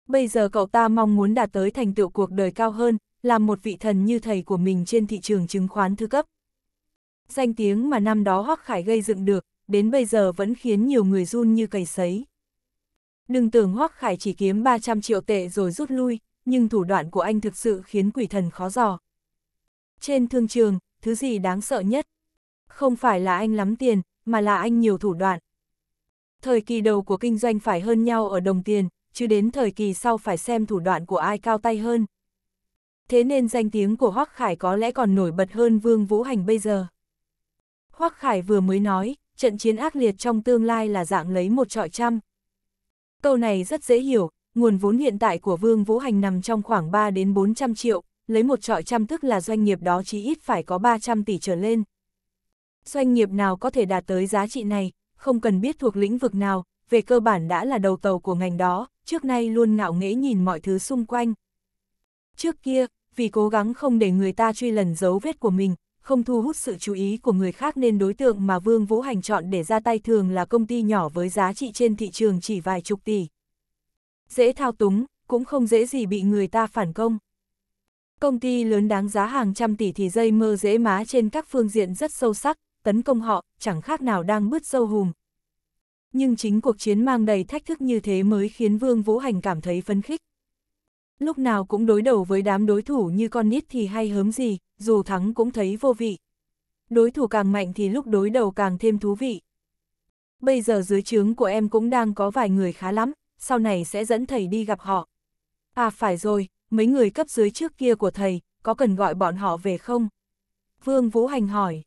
Bây giờ cậu ta mong muốn đạt tới thành tựu cuộc đời cao hơn, làm một vị thần như thầy của mình trên thị trường chứng khoán thứ cấp. Danh tiếng mà năm đó Hoắc Khải gây dựng được, đến bây giờ vẫn khiến nhiều người run như cầy sấy. Đừng tưởng Hoắc Khải chỉ kiếm 300 triệu tệ rồi rút lui, nhưng thủ đoạn của anh thực sự khiến quỷ thần khó dò. Trên thương trường, thứ gì đáng sợ nhất? Không phải là anh lắm tiền, mà là anh nhiều thủ đoạn. Thời kỳ đầu của kinh doanh phải hơn nhau ở đồng tiền, chứ đến thời kỳ sau phải xem thủ đoạn của ai cao tay hơn. Thế nên danh tiếng của Hoắc Khải có lẽ còn nổi bật hơn Vương Vũ Hành bây giờ. Hoắc Khải vừa mới nói, trận chiến ác liệt trong tương lai là dạng lấy một trọi trăm. Câu này rất dễ hiểu, nguồn vốn hiện tại của Vương Vũ Hành nằm trong khoảng 3 đến 400 triệu, lấy một trọi trăm tức là doanh nghiệp đó chí ít phải có 300 tỷ trở lên. Doanh nghiệp nào có thể đạt tới giá trị này, không cần biết thuộc lĩnh vực nào, về cơ bản đã là đầu tàu của ngành đó, trước nay luôn ngạo nghễ nhìn mọi thứ xung quanh. Trước kia, vì cố gắng không để người ta truy lần dấu vết của mình, không thu hút sự chú ý của người khác nên đối tượng mà Vương Vũ Hành chọn để ra tay thường là công ty nhỏ với giá trị trên thị trường chỉ vài chục tỷ. Dễ thao túng, cũng không dễ gì bị người ta phản công. Công ty lớn đáng giá hàng trăm tỷ thì dây mơ dễ má trên các phương diện rất sâu sắc, tấn công họ, chẳng khác nào đang bứt sâu hùm. Nhưng chính cuộc chiến mang đầy thách thức như thế mới khiến Vương Vũ Hành cảm thấy phấn khích. Lúc nào cũng đối đầu với đám đối thủ như con nít thì hay hớm gì dù thắng cũng thấy vô vị. Đối thủ càng mạnh thì lúc đối đầu càng thêm thú vị. Bây giờ dưới trướng của em cũng đang có vài người khá lắm, sau này sẽ dẫn thầy đi gặp họ. À phải rồi, mấy người cấp dưới trước kia của thầy, có cần gọi bọn họ về không? Vương Vũ Hành hỏi.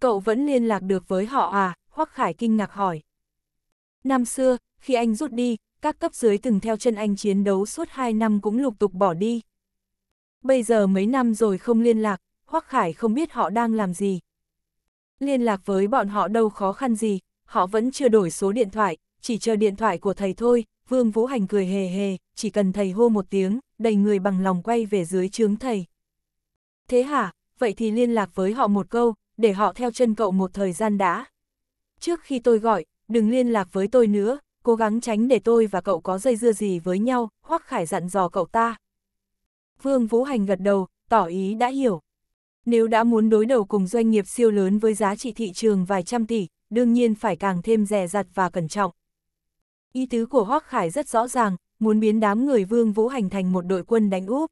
Cậu vẫn liên lạc được với họ à? Hoắc Khải kinh ngạc hỏi. Năm xưa, khi anh rút đi, các cấp dưới từng theo chân anh chiến đấu suốt 2 năm cũng lục tục bỏ đi. Bây giờ mấy năm rồi không liên lạc, Hoắc Khải không biết họ đang làm gì. Liên lạc với bọn họ đâu khó khăn gì, họ vẫn chưa đổi số điện thoại, chỉ chờ điện thoại của thầy thôi, Vương Vũ Hành cười hề hề, chỉ cần thầy hô một tiếng, đầy người bằng lòng quay về dưới chướng thầy. Thế hả, vậy thì liên lạc với họ một câu, để họ theo chân cậu một thời gian đã. Trước khi tôi gọi, đừng liên lạc với tôi nữa, cố gắng tránh để tôi và cậu có dây dưa gì với nhau, Hoắc Khải dặn dò cậu ta. Vương Vũ Hành gật đầu, tỏ ý đã hiểu. Nếu đã muốn đối đầu cùng doanh nghiệp siêu lớn với giá trị thị trường vài trăm tỷ, đương nhiên phải càng thêm rẻ rặt và cẩn trọng. Ý tứ của Hoác Khải rất rõ ràng, muốn biến đám người Vương Vũ Hành thành một đội quân đánh úp.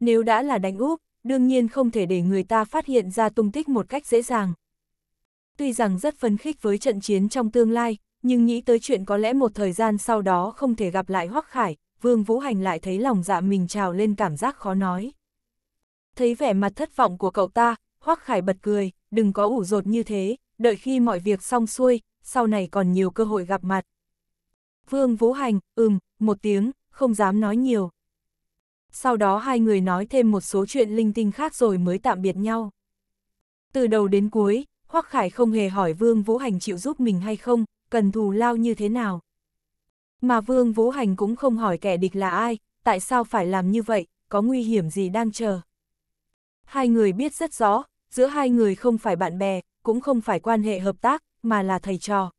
Nếu đã là đánh úp, đương nhiên không thể để người ta phát hiện ra tung tích một cách dễ dàng. Tuy rằng rất phấn khích với trận chiến trong tương lai, nhưng nghĩ tới chuyện có lẽ một thời gian sau đó không thể gặp lại Hoắc Khải, Vương Vũ Hành lại thấy lòng dạ mình trào lên cảm giác khó nói thấy vẻ mặt thất vọng của cậu ta, Hoắc Khải bật cười, đừng có ủ rột như thế, đợi khi mọi việc xong xuôi, sau này còn nhiều cơ hội gặp mặt. Vương Vũ Hành, ừm, một tiếng, không dám nói nhiều. Sau đó hai người nói thêm một số chuyện linh tinh khác rồi mới tạm biệt nhau. Từ đầu đến cuối, Hoắc Khải không hề hỏi Vương Vũ Hành chịu giúp mình hay không, cần thù lao như thế nào. Mà Vương Vũ Hành cũng không hỏi kẻ địch là ai, tại sao phải làm như vậy, có nguy hiểm gì đang chờ hai người biết rất rõ, giữa hai người không phải bạn bè, cũng không phải quan hệ hợp tác, mà là thầy trò.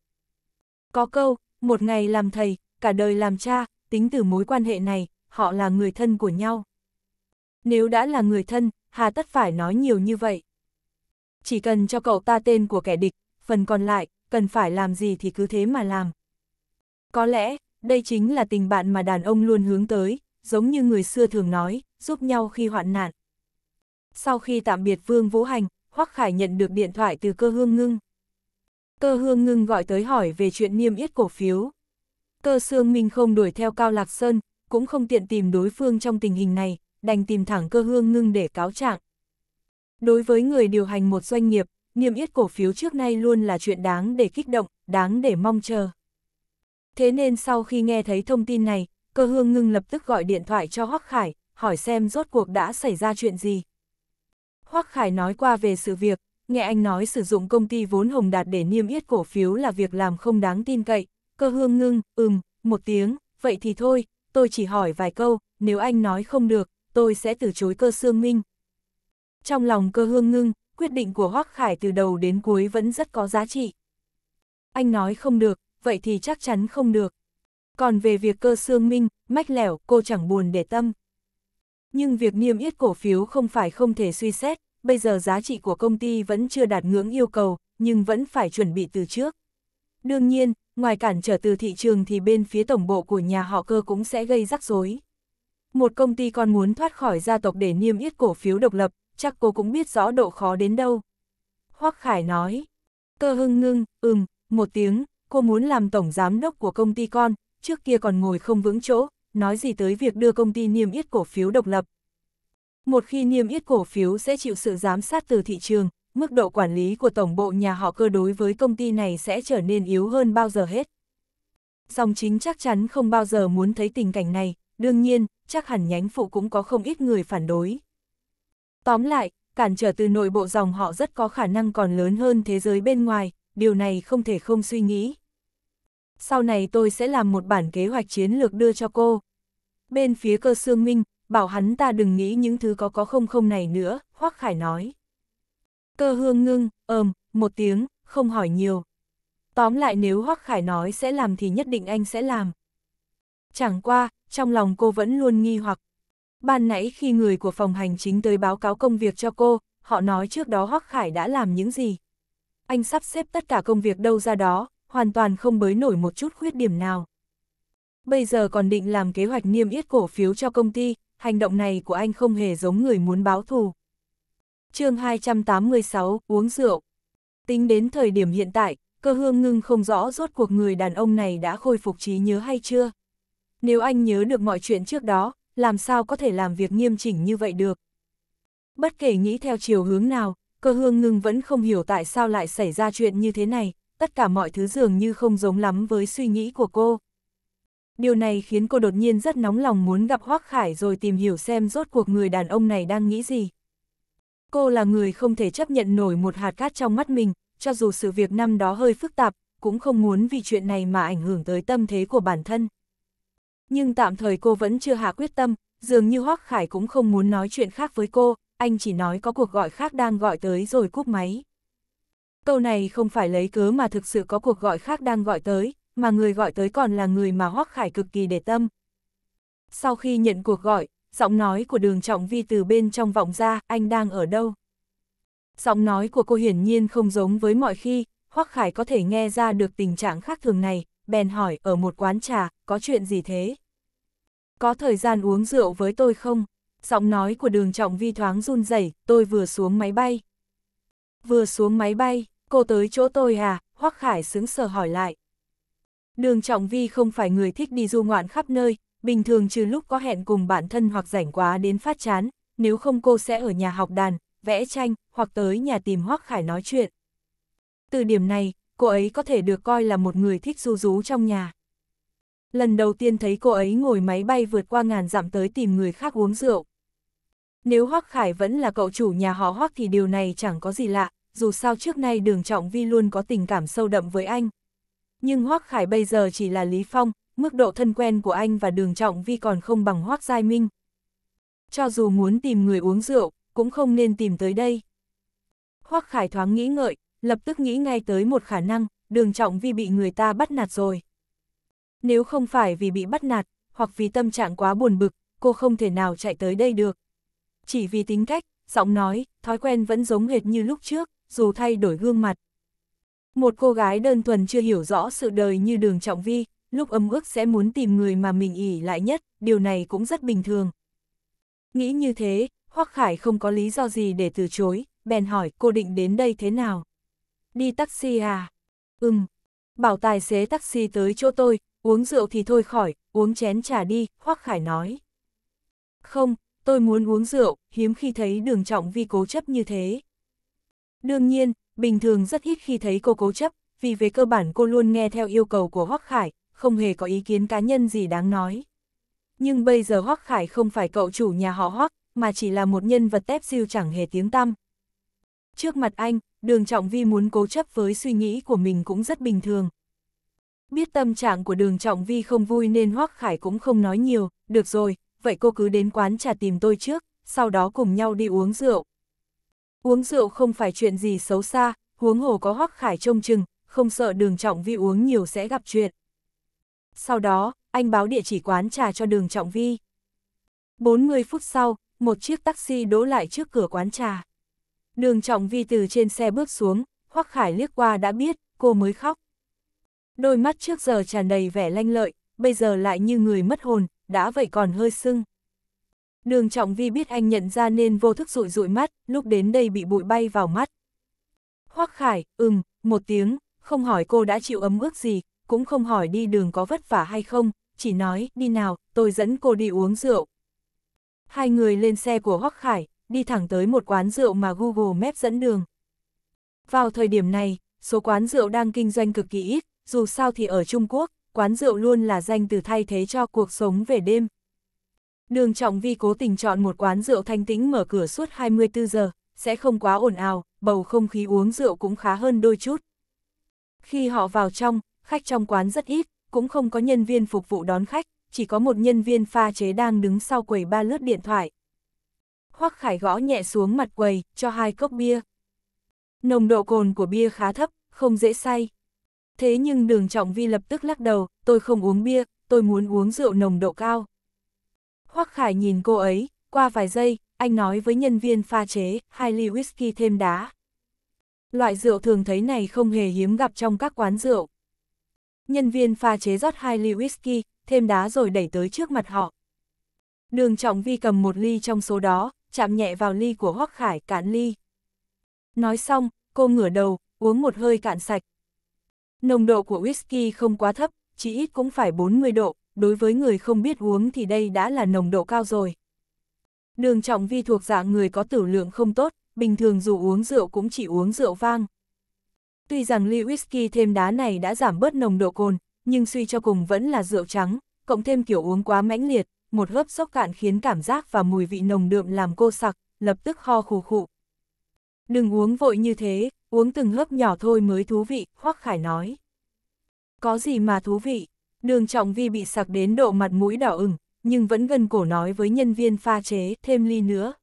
Có câu, một ngày làm thầy, cả đời làm cha, tính từ mối quan hệ này, họ là người thân của nhau. Nếu đã là người thân, hà tất phải nói nhiều như vậy. Chỉ cần cho cậu ta tên của kẻ địch, phần còn lại, cần phải làm gì thì cứ thế mà làm. Có lẽ, đây chính là tình bạn mà đàn ông luôn hướng tới, giống như người xưa thường nói, giúp nhau khi hoạn nạn. Sau khi tạm biệt Vương Vũ Hành, Hoắc Khải nhận được điện thoại từ cơ hương ngưng. Cơ hương ngưng gọi tới hỏi về chuyện niêm yết cổ phiếu. Cơ Sương Minh không đuổi theo Cao Lạc Sơn, cũng không tiện tìm đối phương trong tình hình này, đành tìm thẳng cơ hương ngưng để cáo trạng. Đối với người điều hành một doanh nghiệp, niêm yết cổ phiếu trước nay luôn là chuyện đáng để kích động, đáng để mong chờ. Thế nên sau khi nghe thấy thông tin này, cơ hương ngưng lập tức gọi điện thoại cho Hoắc Khải, hỏi xem rốt cuộc đã xảy ra chuyện gì. Hoắc Khải nói qua về sự việc, nghe anh nói sử dụng công ty vốn Hồng Đạt để niêm yết cổ phiếu là việc làm không đáng tin cậy, cơ hương ngưng, ừm, một tiếng, vậy thì thôi, tôi chỉ hỏi vài câu, nếu anh nói không được, tôi sẽ từ chối cơ Sương minh. Trong lòng cơ hương ngưng, quyết định của Hoắc Khải từ đầu đến cuối vẫn rất có giá trị. Anh nói không được, vậy thì chắc chắn không được. Còn về việc cơ Sương minh, mách lẻo, cô chẳng buồn để tâm. Nhưng việc niêm yết cổ phiếu không phải không thể suy xét, bây giờ giá trị của công ty vẫn chưa đạt ngưỡng yêu cầu, nhưng vẫn phải chuẩn bị từ trước. Đương nhiên, ngoài cản trở từ thị trường thì bên phía tổng bộ của nhà họ cơ cũng sẽ gây rắc rối. Một công ty còn muốn thoát khỏi gia tộc để niêm yết cổ phiếu độc lập, chắc cô cũng biết rõ độ khó đến đâu. Hoắc Khải nói, cơ hưng ngưng, ừm, một tiếng, cô muốn làm tổng giám đốc của công ty con, trước kia còn ngồi không vững chỗ, nói gì tới việc đưa công ty niêm yết cổ phiếu độc lập. Một khi niêm yết cổ phiếu sẽ chịu sự giám sát từ thị trường, mức độ quản lý của tổng bộ nhà họ cơ đối với công ty này sẽ trở nên yếu hơn bao giờ hết. Dòng chính chắc chắn không bao giờ muốn thấy tình cảnh này, đương nhiên, chắc hẳn nhánh phụ cũng có không ít người phản đối. Tóm lại, cản trở từ nội bộ dòng họ rất có khả năng còn lớn hơn thế giới bên ngoài, điều này không thể không suy nghĩ sau này tôi sẽ làm một bản kế hoạch chiến lược đưa cho cô. Bên phía cơ sương minh, bảo hắn ta đừng nghĩ những thứ có có không không này nữa, Hoắc Khải nói. Cơ hương ngưng, ờm, một tiếng, không hỏi nhiều. Tóm lại nếu Hoắc Khải nói sẽ làm thì nhất định anh sẽ làm. Chẳng qua, trong lòng cô vẫn luôn nghi hoặc. Ban nãy khi người của phòng hành chính tới báo cáo công việc cho cô, họ nói trước đó Hoắc Khải đã làm những gì. Anh sắp xếp tất cả công việc đâu ra đó, hoàn toàn không bới nổi một chút khuyết điểm nào. Bây giờ còn định làm kế hoạch niêm yết cổ phiếu cho công ty, hành động này của anh không hề giống người muốn báo thù. chương 286, uống rượu. Tính đến thời điểm hiện tại, cơ hương ngưng không rõ rốt cuộc người đàn ông này đã khôi phục trí nhớ hay chưa. Nếu anh nhớ được mọi chuyện trước đó, làm sao có thể làm việc nghiêm chỉnh như vậy được. Bất kể nghĩ theo chiều hướng nào, cơ hương ngưng vẫn không hiểu tại sao lại xảy ra chuyện như thế này, tất cả mọi thứ dường như không giống lắm với suy nghĩ của cô. Điều này khiến cô đột nhiên rất nóng lòng muốn gặp Hoác Khải rồi tìm hiểu xem rốt cuộc người đàn ông này đang nghĩ gì. Cô là người không thể chấp nhận nổi một hạt cát trong mắt mình, cho dù sự việc năm đó hơi phức tạp, cũng không muốn vì chuyện này mà ảnh hưởng tới tâm thế của bản thân. Nhưng tạm thời cô vẫn chưa hạ quyết tâm, dường như Hoác Khải cũng không muốn nói chuyện khác với cô, anh chỉ nói có cuộc gọi khác đang gọi tới rồi cúp máy. Câu này không phải lấy cớ mà thực sự có cuộc gọi khác đang gọi tới, mà người gọi tới còn là người mà Hoắc Khải cực kỳ để tâm. Sau khi nhận cuộc gọi, giọng nói của đường trọng vi từ bên trong vọng ra, anh đang ở đâu? Giọng nói của cô hiển nhiên không giống với mọi khi, Hoắc Khải có thể nghe ra được tình trạng khác thường này, bèn hỏi ở một quán trà, có chuyện gì thế? Có thời gian uống rượu với tôi không? Giọng nói của đường trọng vi thoáng run rẩy tôi vừa xuống máy bay vừa xuống máy bay, cô tới chỗ tôi à, Hoắc Khải sướng sờ hỏi lại. Đường Trọng Vi không phải người thích đi du ngoạn khắp nơi, bình thường trừ lúc có hẹn cùng bản thân hoặc rảnh quá đến phát chán, nếu không cô sẽ ở nhà học đàn, vẽ tranh, hoặc tới nhà tìm Hoắc Khải nói chuyện. Từ điểm này, cô ấy có thể được coi là một người thích du rú trong nhà. Lần đầu tiên thấy cô ấy ngồi máy bay vượt qua ngàn dặm tới tìm người khác uống rượu. Nếu Hoắc Khải vẫn là cậu chủ nhà họ Hoắc thì điều này chẳng có gì lạ, dù sao trước nay đường trọng vi luôn có tình cảm sâu đậm với anh. Nhưng Hoác Khải bây giờ chỉ là Lý Phong, mức độ thân quen của anh và đường trọng vi còn không bằng Hoác Giai Minh. Cho dù muốn tìm người uống rượu, cũng không nên tìm tới đây. Hoác Khải thoáng nghĩ ngợi, lập tức nghĩ ngay tới một khả năng, đường trọng vi bị người ta bắt nạt rồi. Nếu không phải vì bị bắt nạt, hoặc vì tâm trạng quá buồn bực, cô không thể nào chạy tới đây được. Chỉ vì tính cách, giọng nói, thói quen vẫn giống hệt như lúc trước dù thay đổi gương mặt. Một cô gái đơn thuần chưa hiểu rõ sự đời như đường trọng vi, lúc âm ức sẽ muốn tìm người mà mình ỉ lại nhất, điều này cũng rất bình thường. Nghĩ như thế, Hoắc Khải không có lý do gì để từ chối, bèn hỏi cô định đến đây thế nào? Đi taxi à? Ừm. Bảo tài xế taxi tới chỗ tôi, uống rượu thì thôi khỏi, uống chén trà đi, Hoắc Khải nói. Không, tôi muốn uống rượu, hiếm khi thấy đường trọng vi cố chấp như thế. Đương nhiên, bình thường rất ít khi thấy cô cố chấp, vì về cơ bản cô luôn nghe theo yêu cầu của Hoắc Khải, không hề có ý kiến cá nhân gì đáng nói. Nhưng bây giờ Hoắc Khải không phải cậu chủ nhà họ Hoắc, mà chỉ là một nhân vật tép siêu chẳng hề tiếng tăm. Trước mặt anh, đường Trọng Vi muốn cố chấp với suy nghĩ của mình cũng rất bình thường. Biết tâm trạng của đường Trọng Vi không vui nên Hoắc Khải cũng không nói nhiều, được rồi, vậy cô cứ đến quán trà tìm tôi trước, sau đó cùng nhau đi uống rượu. Uống rượu không phải chuyện gì xấu xa, huống hồ có hoắc khải trông chừng, không sợ đường trọng vi uống nhiều sẽ gặp chuyện. Sau đó, anh báo địa chỉ quán trà cho đường trọng vi. 40 phút sau, một chiếc taxi đỗ lại trước cửa quán trà. Đường trọng vi từ trên xe bước xuống, hoắc khải liếc qua đã biết, cô mới khóc. Đôi mắt trước giờ tràn đầy vẻ lanh lợi, bây giờ lại như người mất hồn, đã vậy còn hơi sưng. Đường trọng vi biết anh nhận ra nên vô thức rụi rụi mắt, lúc đến đây bị bụi bay vào mắt. Hoắc Khải, ừm, một tiếng, không hỏi cô đã chịu ấm ức gì, cũng không hỏi đi đường có vất vả hay không, chỉ nói, đi nào, tôi dẫn cô đi uống rượu. Hai người lên xe của Hoắc Khải, đi thẳng tới một quán rượu mà Google Maps dẫn đường. Vào thời điểm này, số quán rượu đang kinh doanh cực kỳ ít, dù sao thì ở Trung Quốc, quán rượu luôn là danh từ thay thế cho cuộc sống về đêm, Đường Trọng Vi cố tình chọn một quán rượu thanh tĩnh mở cửa suốt 24 giờ, sẽ không quá ồn ào, bầu không khí uống rượu cũng khá hơn đôi chút. Khi họ vào trong, khách trong quán rất ít, cũng không có nhân viên phục vụ đón khách, chỉ có một nhân viên pha chế đang đứng sau quầy ba lướt điện thoại. Hoắc Khải gõ nhẹ xuống mặt quầy, cho hai cốc bia. Nồng độ cồn của bia khá thấp, không dễ say. Thế nhưng đường trọng vi lập tức lắc đầu, tôi không uống bia, tôi muốn uống rượu nồng độ cao. Hoắc Khải nhìn cô ấy, qua vài giây, anh nói với nhân viên pha chế, hai ly whisky thêm đá. Loại rượu thường thấy này không hề hiếm gặp trong các quán rượu. Nhân viên pha chế rót hai ly whisky, thêm đá rồi đẩy tới trước mặt họ. Đường Trọng Vi cầm một ly trong số đó, chạm nhẹ vào ly của Hoắc Khải cạn ly. Nói xong, cô ngửa đầu, uống một hơi cạn sạch. Nồng độ của whisky không quá thấp, chỉ ít cũng phải 40 độ, đối với người không biết uống thì đây đã là nồng độ cao rồi. Đường trọng vi thuộc dạng người có tử lượng không tốt, bình thường dù uống rượu cũng chỉ uống rượu vang. Tuy rằng ly whisky thêm đá này đã giảm bớt nồng độ cồn, nhưng suy cho cùng vẫn là rượu trắng, cộng thêm kiểu uống quá mãnh liệt, một hớp sốc cạn khiến cảm giác và mùi vị nồng đượm làm cô sặc, lập tức ho khù khụ. Đừng uống vội như thế, uống từng hớp nhỏ thôi mới thú vị, Hoắc Khải nói. Có gì mà thú vị, Đường Trọng Vi bị sặc đến độ mặt mũi đỏ ửng, nhưng vẫn gần cổ nói với nhân viên pha chế thêm ly nữa.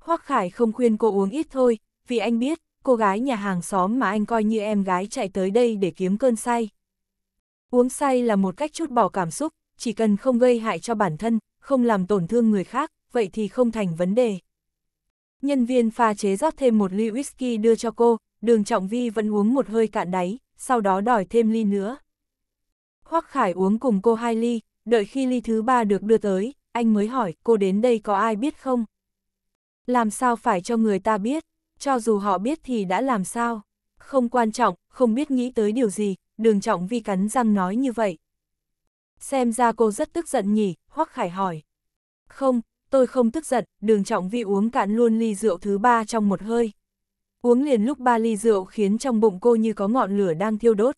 Hoắc Khải không khuyên cô uống ít thôi, vì anh biết, cô gái nhà hàng xóm mà anh coi như em gái chạy tới đây để kiếm cơn say. Uống say là một cách chút bỏ cảm xúc, chỉ cần không gây hại cho bản thân, không làm tổn thương người khác, vậy thì không thành vấn đề. Nhân viên pha chế rót thêm một ly whisky đưa cho cô, đường trọng vi vẫn uống một hơi cạn đáy, sau đó đòi thêm ly nữa. Hoắc Khải uống cùng cô hai ly, đợi khi ly thứ ba được đưa tới, anh mới hỏi cô đến đây có ai biết không? Làm sao phải cho người ta biết, cho dù họ biết thì đã làm sao? Không quan trọng, không biết nghĩ tới điều gì, đường trọng vi cắn răng nói như vậy. Xem ra cô rất tức giận nhỉ, Hoắc Khải hỏi. Không, tôi không tức giận, đường trọng vi uống cạn luôn ly rượu thứ ba trong một hơi. Uống liền lúc ba ly rượu khiến trong bụng cô như có ngọn lửa đang thiêu đốt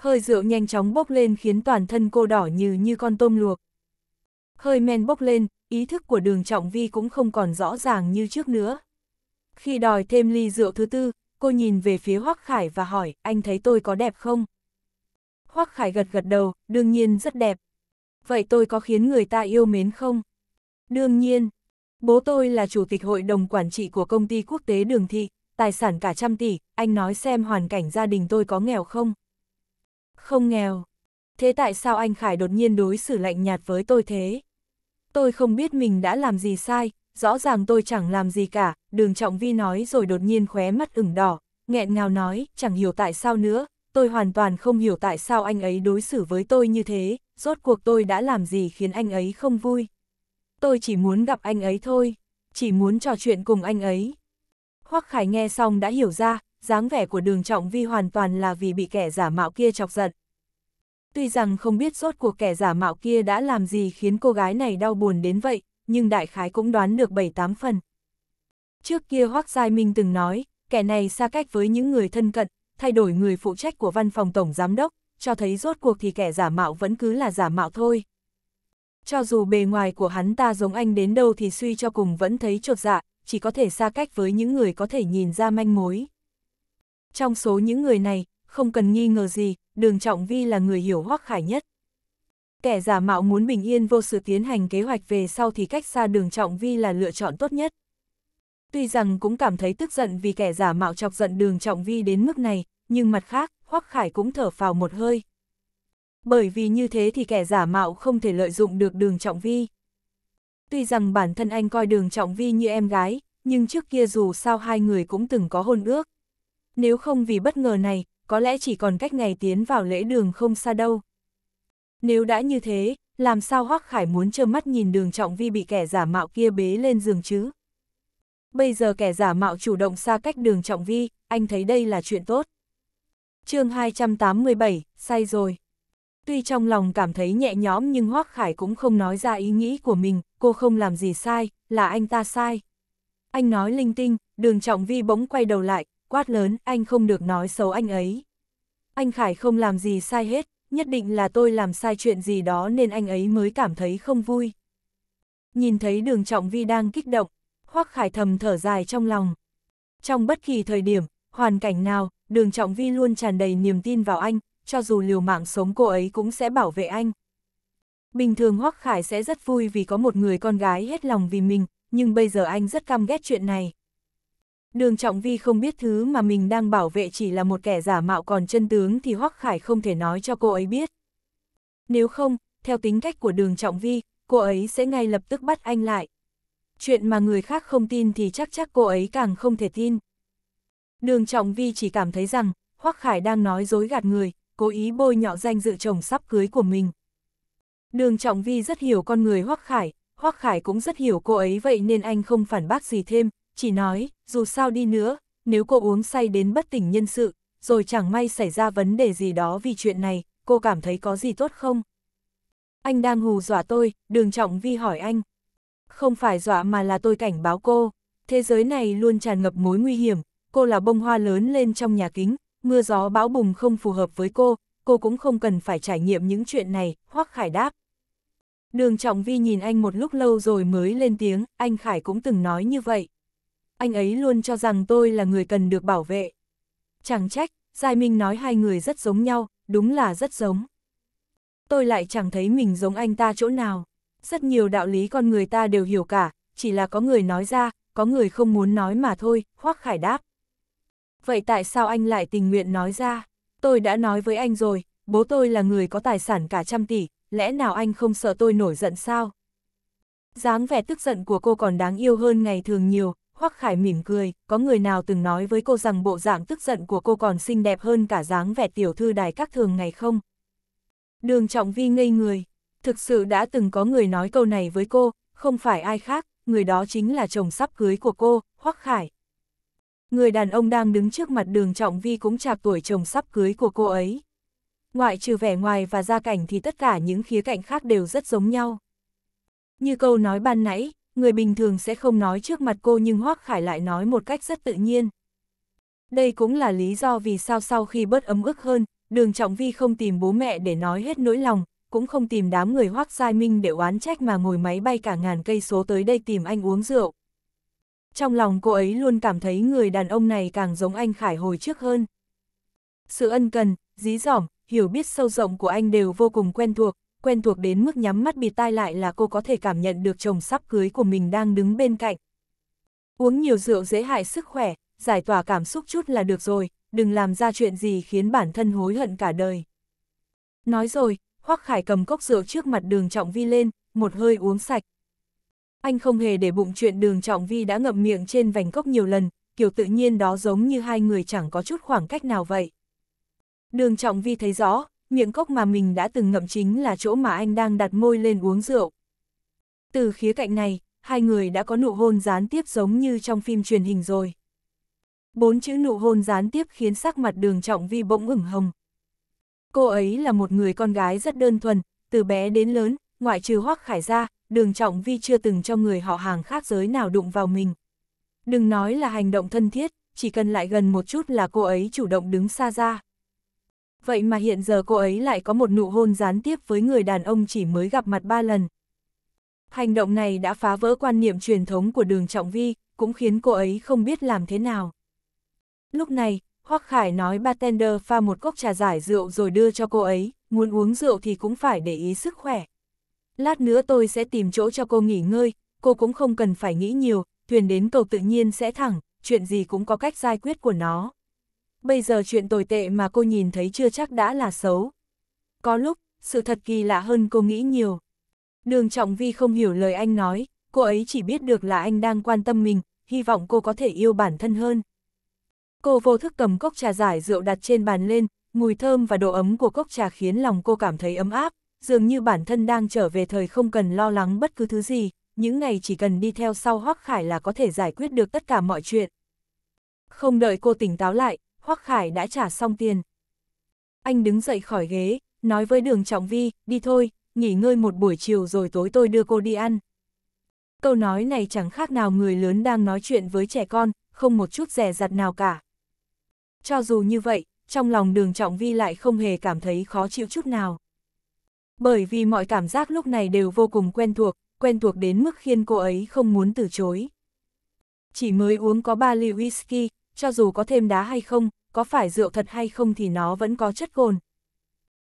hơi rượu nhanh chóng bốc lên khiến toàn thân cô đỏ như như con tôm luộc. Hơi men bốc lên, ý thức của đường trọng vi cũng không còn rõ ràng như trước nữa. Khi đòi thêm ly rượu thứ tư, cô nhìn về phía Hoắc Khải và hỏi, anh thấy tôi có đẹp không? Hoắc Khải gật gật đầu, đương nhiên rất đẹp. Vậy tôi có khiến người ta yêu mến không? Đương nhiên, bố tôi là chủ tịch hội đồng quản trị của công ty quốc tế đường thị, tài sản cả trăm tỷ, anh nói xem hoàn cảnh gia đình tôi có nghèo không? Không nghèo. Thế tại sao anh Khải đột nhiên đối xử lạnh nhạt với tôi thế? Tôi không biết mình đã làm gì sai, rõ ràng tôi chẳng làm gì cả, đường trọng vi nói rồi đột nhiên khóe mắt ửng đỏ, nghẹn ngào nói, chẳng hiểu tại sao nữa, tôi hoàn toàn không hiểu tại sao anh ấy đối xử với tôi như thế, rốt cuộc tôi đã làm gì khiến anh ấy không vui. Tôi chỉ muốn gặp anh ấy thôi, chỉ muốn trò chuyện cùng anh ấy. Hoắc Khải nghe xong đã hiểu ra, dáng vẻ của đường trọng vi hoàn toàn là vì bị kẻ giả mạo kia chọc giận. Tuy rằng không biết rốt cuộc kẻ giả mạo kia đã làm gì khiến cô gái này đau buồn đến vậy, nhưng đại khái cũng đoán được 7-8 phần. Trước kia Hoác Giai Minh từng nói, kẻ này xa cách với những người thân cận, thay đổi người phụ trách của văn phòng tổng giám đốc, cho thấy rốt cuộc thì kẻ giả mạo vẫn cứ là giả mạo thôi. Cho dù bề ngoài của hắn ta giống anh đến đâu thì suy cho cùng vẫn thấy trột dạ, chỉ có thể xa cách với những người có thể nhìn ra manh mối. Trong số những người này, không cần nghi ngờ gì, đường Trọng Vi là người hiểu Hoắc Khải nhất. Kẻ giả mạo muốn bình yên vô sự tiến hành kế hoạch về sau thì cách xa đường Trọng Vi là lựa chọn tốt nhất. Tuy rằng cũng cảm thấy tức giận vì kẻ giả mạo chọc giận đường Trọng Vi đến mức này, nhưng mặt khác, Hoắc Khải cũng thở phào một hơi. Bởi vì như thế thì kẻ giả mạo không thể lợi dụng được đường Trọng Vi. Tuy rằng bản thân anh coi đường Trọng Vi như em gái, nhưng trước kia dù sao hai người cũng từng có hôn ước nếu không vì bất ngờ này, có lẽ chỉ còn cách ngày tiến vào lễ đường không xa đâu. Nếu đã như thế, làm sao Hoắc Khải muốn trơ mắt nhìn đường trọng vi bị kẻ giả mạo kia bế lên giường chứ? Bây giờ kẻ giả mạo chủ động xa cách đường trọng vi, anh thấy đây là chuyện tốt. chương 287, sai rồi. Tuy trong lòng cảm thấy nhẹ nhõm nhưng Hoắc Khải cũng không nói ra ý nghĩ của mình, cô không làm gì sai, là anh ta sai. Anh nói linh tinh, đường trọng vi bỗng quay đầu lại, quát lớn, anh không được nói xấu anh ấy. Anh Khải không làm gì sai hết, nhất định là tôi làm sai chuyện gì đó nên anh ấy mới cảm thấy không vui. Nhìn thấy đường trọng vi đang kích động, Hoắc Khải thầm thở dài trong lòng. Trong bất kỳ thời điểm, hoàn cảnh nào, đường trọng vi luôn tràn đầy niềm tin vào anh, cho dù liều mạng sống cô ấy cũng sẽ bảo vệ anh. Bình thường Hoắc Khải sẽ rất vui vì có một người con gái hết lòng vì mình, nhưng bây giờ anh rất căm ghét chuyện này. Đường Trọng Vi không biết thứ mà mình đang bảo vệ chỉ là một kẻ giả mạo còn chân tướng thì Hoắc Khải không thể nói cho cô ấy biết. Nếu không, theo tính cách của đường Trọng Vi, cô ấy sẽ ngay lập tức bắt anh lại. Chuyện mà người khác không tin thì chắc chắc cô ấy càng không thể tin. Đường Trọng Vi chỉ cảm thấy rằng, Hoắc Khải đang nói dối gạt người, cố ý bôi nhọ danh dự chồng sắp cưới của mình. Đường Trọng Vi rất hiểu con người Hoắc Khải, Hoắc Khải cũng rất hiểu cô ấy vậy nên anh không phản bác gì thêm, chỉ nói, dù sao đi nữa, nếu cô uống say đến bất tỉnh nhân sự, rồi chẳng may xảy ra vấn đề gì đó vì chuyện này, cô cảm thấy có gì tốt không? Anh đang hù dọa tôi, đường trọng vi hỏi anh. Không phải dọa mà là tôi cảnh báo cô, thế giới này luôn tràn ngập mối nguy hiểm, cô là bông hoa lớn lên trong nhà kính, mưa gió bão bùng không phù hợp với cô, cô cũng không cần phải trải nghiệm những chuyện này, Hoắc Khải đáp. Đường Trọng Vi nhìn anh một lúc lâu rồi mới lên tiếng, anh Khải cũng từng nói như vậy anh ấy luôn cho rằng tôi là người cần được bảo vệ. Chẳng trách, Giai Minh nói hai người rất giống nhau, đúng là rất giống. Tôi lại chẳng thấy mình giống anh ta chỗ nào. Rất nhiều đạo lý con người ta đều hiểu cả, chỉ là có người nói ra, có người không muốn nói mà thôi, Hoác Khải đáp. Vậy tại sao anh lại tình nguyện nói ra? Tôi đã nói với anh rồi, bố tôi là người có tài sản cả trăm tỷ, lẽ nào anh không sợ tôi nổi giận sao? dáng vẻ tức giận của cô còn đáng yêu hơn ngày thường nhiều, Hoắc Khải mỉm cười, có người nào từng nói với cô rằng bộ dạng tức giận của cô còn xinh đẹp hơn cả dáng vẻ tiểu thư đài các thường ngày không? Đường Trọng Vi ngây người, thực sự đã từng có người nói câu này với cô, không phải ai khác, người đó chính là chồng sắp cưới của cô, Hoắc Khải. Người đàn ông đang đứng trước mặt đường Trọng Vi cũng chạc tuổi chồng sắp cưới của cô ấy. Ngoại trừ vẻ ngoài và gia cảnh thì tất cả những khía cạnh khác đều rất giống nhau. Như câu nói ban nãy, người bình thường sẽ không nói trước mặt cô nhưng Hoác Khải lại nói một cách rất tự nhiên. Đây cũng là lý do vì sao sau khi bớt ấm ức hơn, đường Trọng Vi không tìm bố mẹ để nói hết nỗi lòng, cũng không tìm đám người Hoác Giai Minh để oán trách mà ngồi máy bay cả ngàn cây số tới đây tìm anh uống rượu. Trong lòng cô ấy luôn cảm thấy người đàn ông này càng giống anh Khải hồi trước hơn. Sự ân cần, dí dỏm, hiểu biết sâu rộng của anh đều vô cùng quen thuộc, quen thuộc đến mức nhắm mắt bịt tai lại là cô có thể cảm nhận được chồng sắp cưới của mình đang đứng bên cạnh. Uống nhiều rượu dễ hại sức khỏe, giải tỏa cảm xúc chút là được rồi, đừng làm ra chuyện gì khiến bản thân hối hận cả đời. Nói rồi, Hoắc Khải cầm cốc rượu trước mặt đường Trọng Vi lên, một hơi uống sạch. Anh không hề để bụng chuyện đường Trọng Vi đã ngậm miệng trên vành cốc nhiều lần, kiểu tự nhiên đó giống như hai người chẳng có chút khoảng cách nào vậy. Đường Trọng Vi thấy rõ, miệng cốc mà mình đã từng ngậm chính là chỗ mà anh đang đặt môi lên uống rượu. Từ khía cạnh này, hai người đã có nụ hôn gián tiếp giống như trong phim truyền hình rồi. Bốn chữ nụ hôn gián tiếp khiến sắc mặt đường trọng vi bỗng ửng hồng. Cô ấy là một người con gái rất đơn thuần, từ bé đến lớn, ngoại trừ hoắc khải ra, đường trọng vi chưa từng cho người họ hàng khác giới nào đụng vào mình. Đừng nói là hành động thân thiết, chỉ cần lại gần một chút là cô ấy chủ động đứng xa ra vậy mà hiện giờ cô ấy lại có một nụ hôn gián tiếp với người đàn ông chỉ mới gặp mặt ba lần. Hành động này đã phá vỡ quan niệm truyền thống của đường Trọng Vi, cũng khiến cô ấy không biết làm thế nào. Lúc này, Hoắc Khải nói bartender pha một cốc trà giải rượu rồi đưa cho cô ấy, muốn uống rượu thì cũng phải để ý sức khỏe. Lát nữa tôi sẽ tìm chỗ cho cô nghỉ ngơi, cô cũng không cần phải nghĩ nhiều, thuyền đến cầu tự nhiên sẽ thẳng, chuyện gì cũng có cách giải quyết của nó bây giờ chuyện tồi tệ mà cô nhìn thấy chưa chắc đã là xấu. Có lúc, sự thật kỳ lạ hơn cô nghĩ nhiều. Đường Trọng Vi không hiểu lời anh nói, cô ấy chỉ biết được là anh đang quan tâm mình, hy vọng cô có thể yêu bản thân hơn. Cô vô thức cầm cốc trà giải rượu đặt trên bàn lên, mùi thơm và độ ấm của cốc trà khiến lòng cô cảm thấy ấm áp, dường như bản thân đang trở về thời không cần lo lắng bất cứ thứ gì, những ngày chỉ cần đi theo sau Hoắc Khải là có thể giải quyết được tất cả mọi chuyện. Không đợi cô tỉnh táo lại, Hoắc Khải đã trả xong tiền. Anh đứng dậy khỏi ghế, nói với đường Trọng Vi, đi thôi, nghỉ ngơi một buổi chiều rồi tối tôi đưa cô đi ăn. Câu nói này chẳng khác nào người lớn đang nói chuyện với trẻ con, không một chút rẻ rặt nào cả. Cho dù như vậy, trong lòng đường Trọng Vi lại không hề cảm thấy khó chịu chút nào. Bởi vì mọi cảm giác lúc này đều vô cùng quen thuộc, quen thuộc đến mức khiến cô ấy không muốn từ chối. Chỉ mới uống có ba ly whisky, cho dù có thêm đá hay không, có phải rượu thật hay không thì nó vẫn có chất cồn.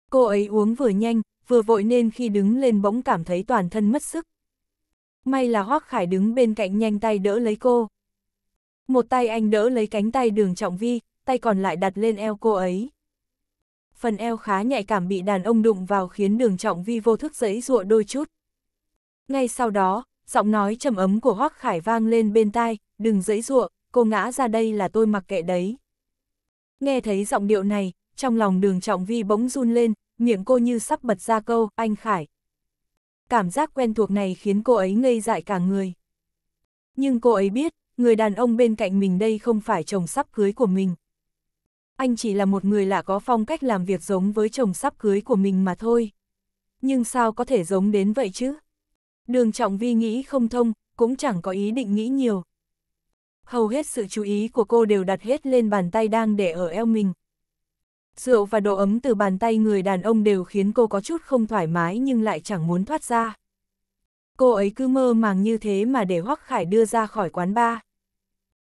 Cô ấy uống vừa nhanh, vừa vội nên khi đứng lên bỗng cảm thấy toàn thân mất sức. May là Hoác Khải đứng bên cạnh nhanh tay đỡ lấy cô. Một tay anh đỡ lấy cánh tay đường trọng vi, tay còn lại đặt lên eo cô ấy. Phần eo khá nhạy cảm bị đàn ông đụng vào khiến đường trọng vi vô thức giấy ruộ đôi chút. Ngay sau đó, giọng nói trầm ấm của Hoác Khải vang lên bên tai, đừng giấy ruộng, cô ngã ra đây là tôi mặc kệ đấy. Nghe thấy giọng điệu này, trong lòng đường trọng vi bỗng run lên, miệng cô như sắp bật ra câu, anh Khải. Cảm giác quen thuộc này khiến cô ấy ngây dại cả người. Nhưng cô ấy biết, người đàn ông bên cạnh mình đây không phải chồng sắp cưới của mình. Anh chỉ là một người lạ có phong cách làm việc giống với chồng sắp cưới của mình mà thôi. Nhưng sao có thể giống đến vậy chứ? Đường trọng vi nghĩ không thông, cũng chẳng có ý định nghĩ nhiều hầu hết sự chú ý của cô đều đặt hết lên bàn tay đang để ở eo mình. Rượu và độ ấm từ bàn tay người đàn ông đều khiến cô có chút không thoải mái nhưng lại chẳng muốn thoát ra. Cô ấy cứ mơ màng như thế mà để Hoắc Khải đưa ra khỏi quán ba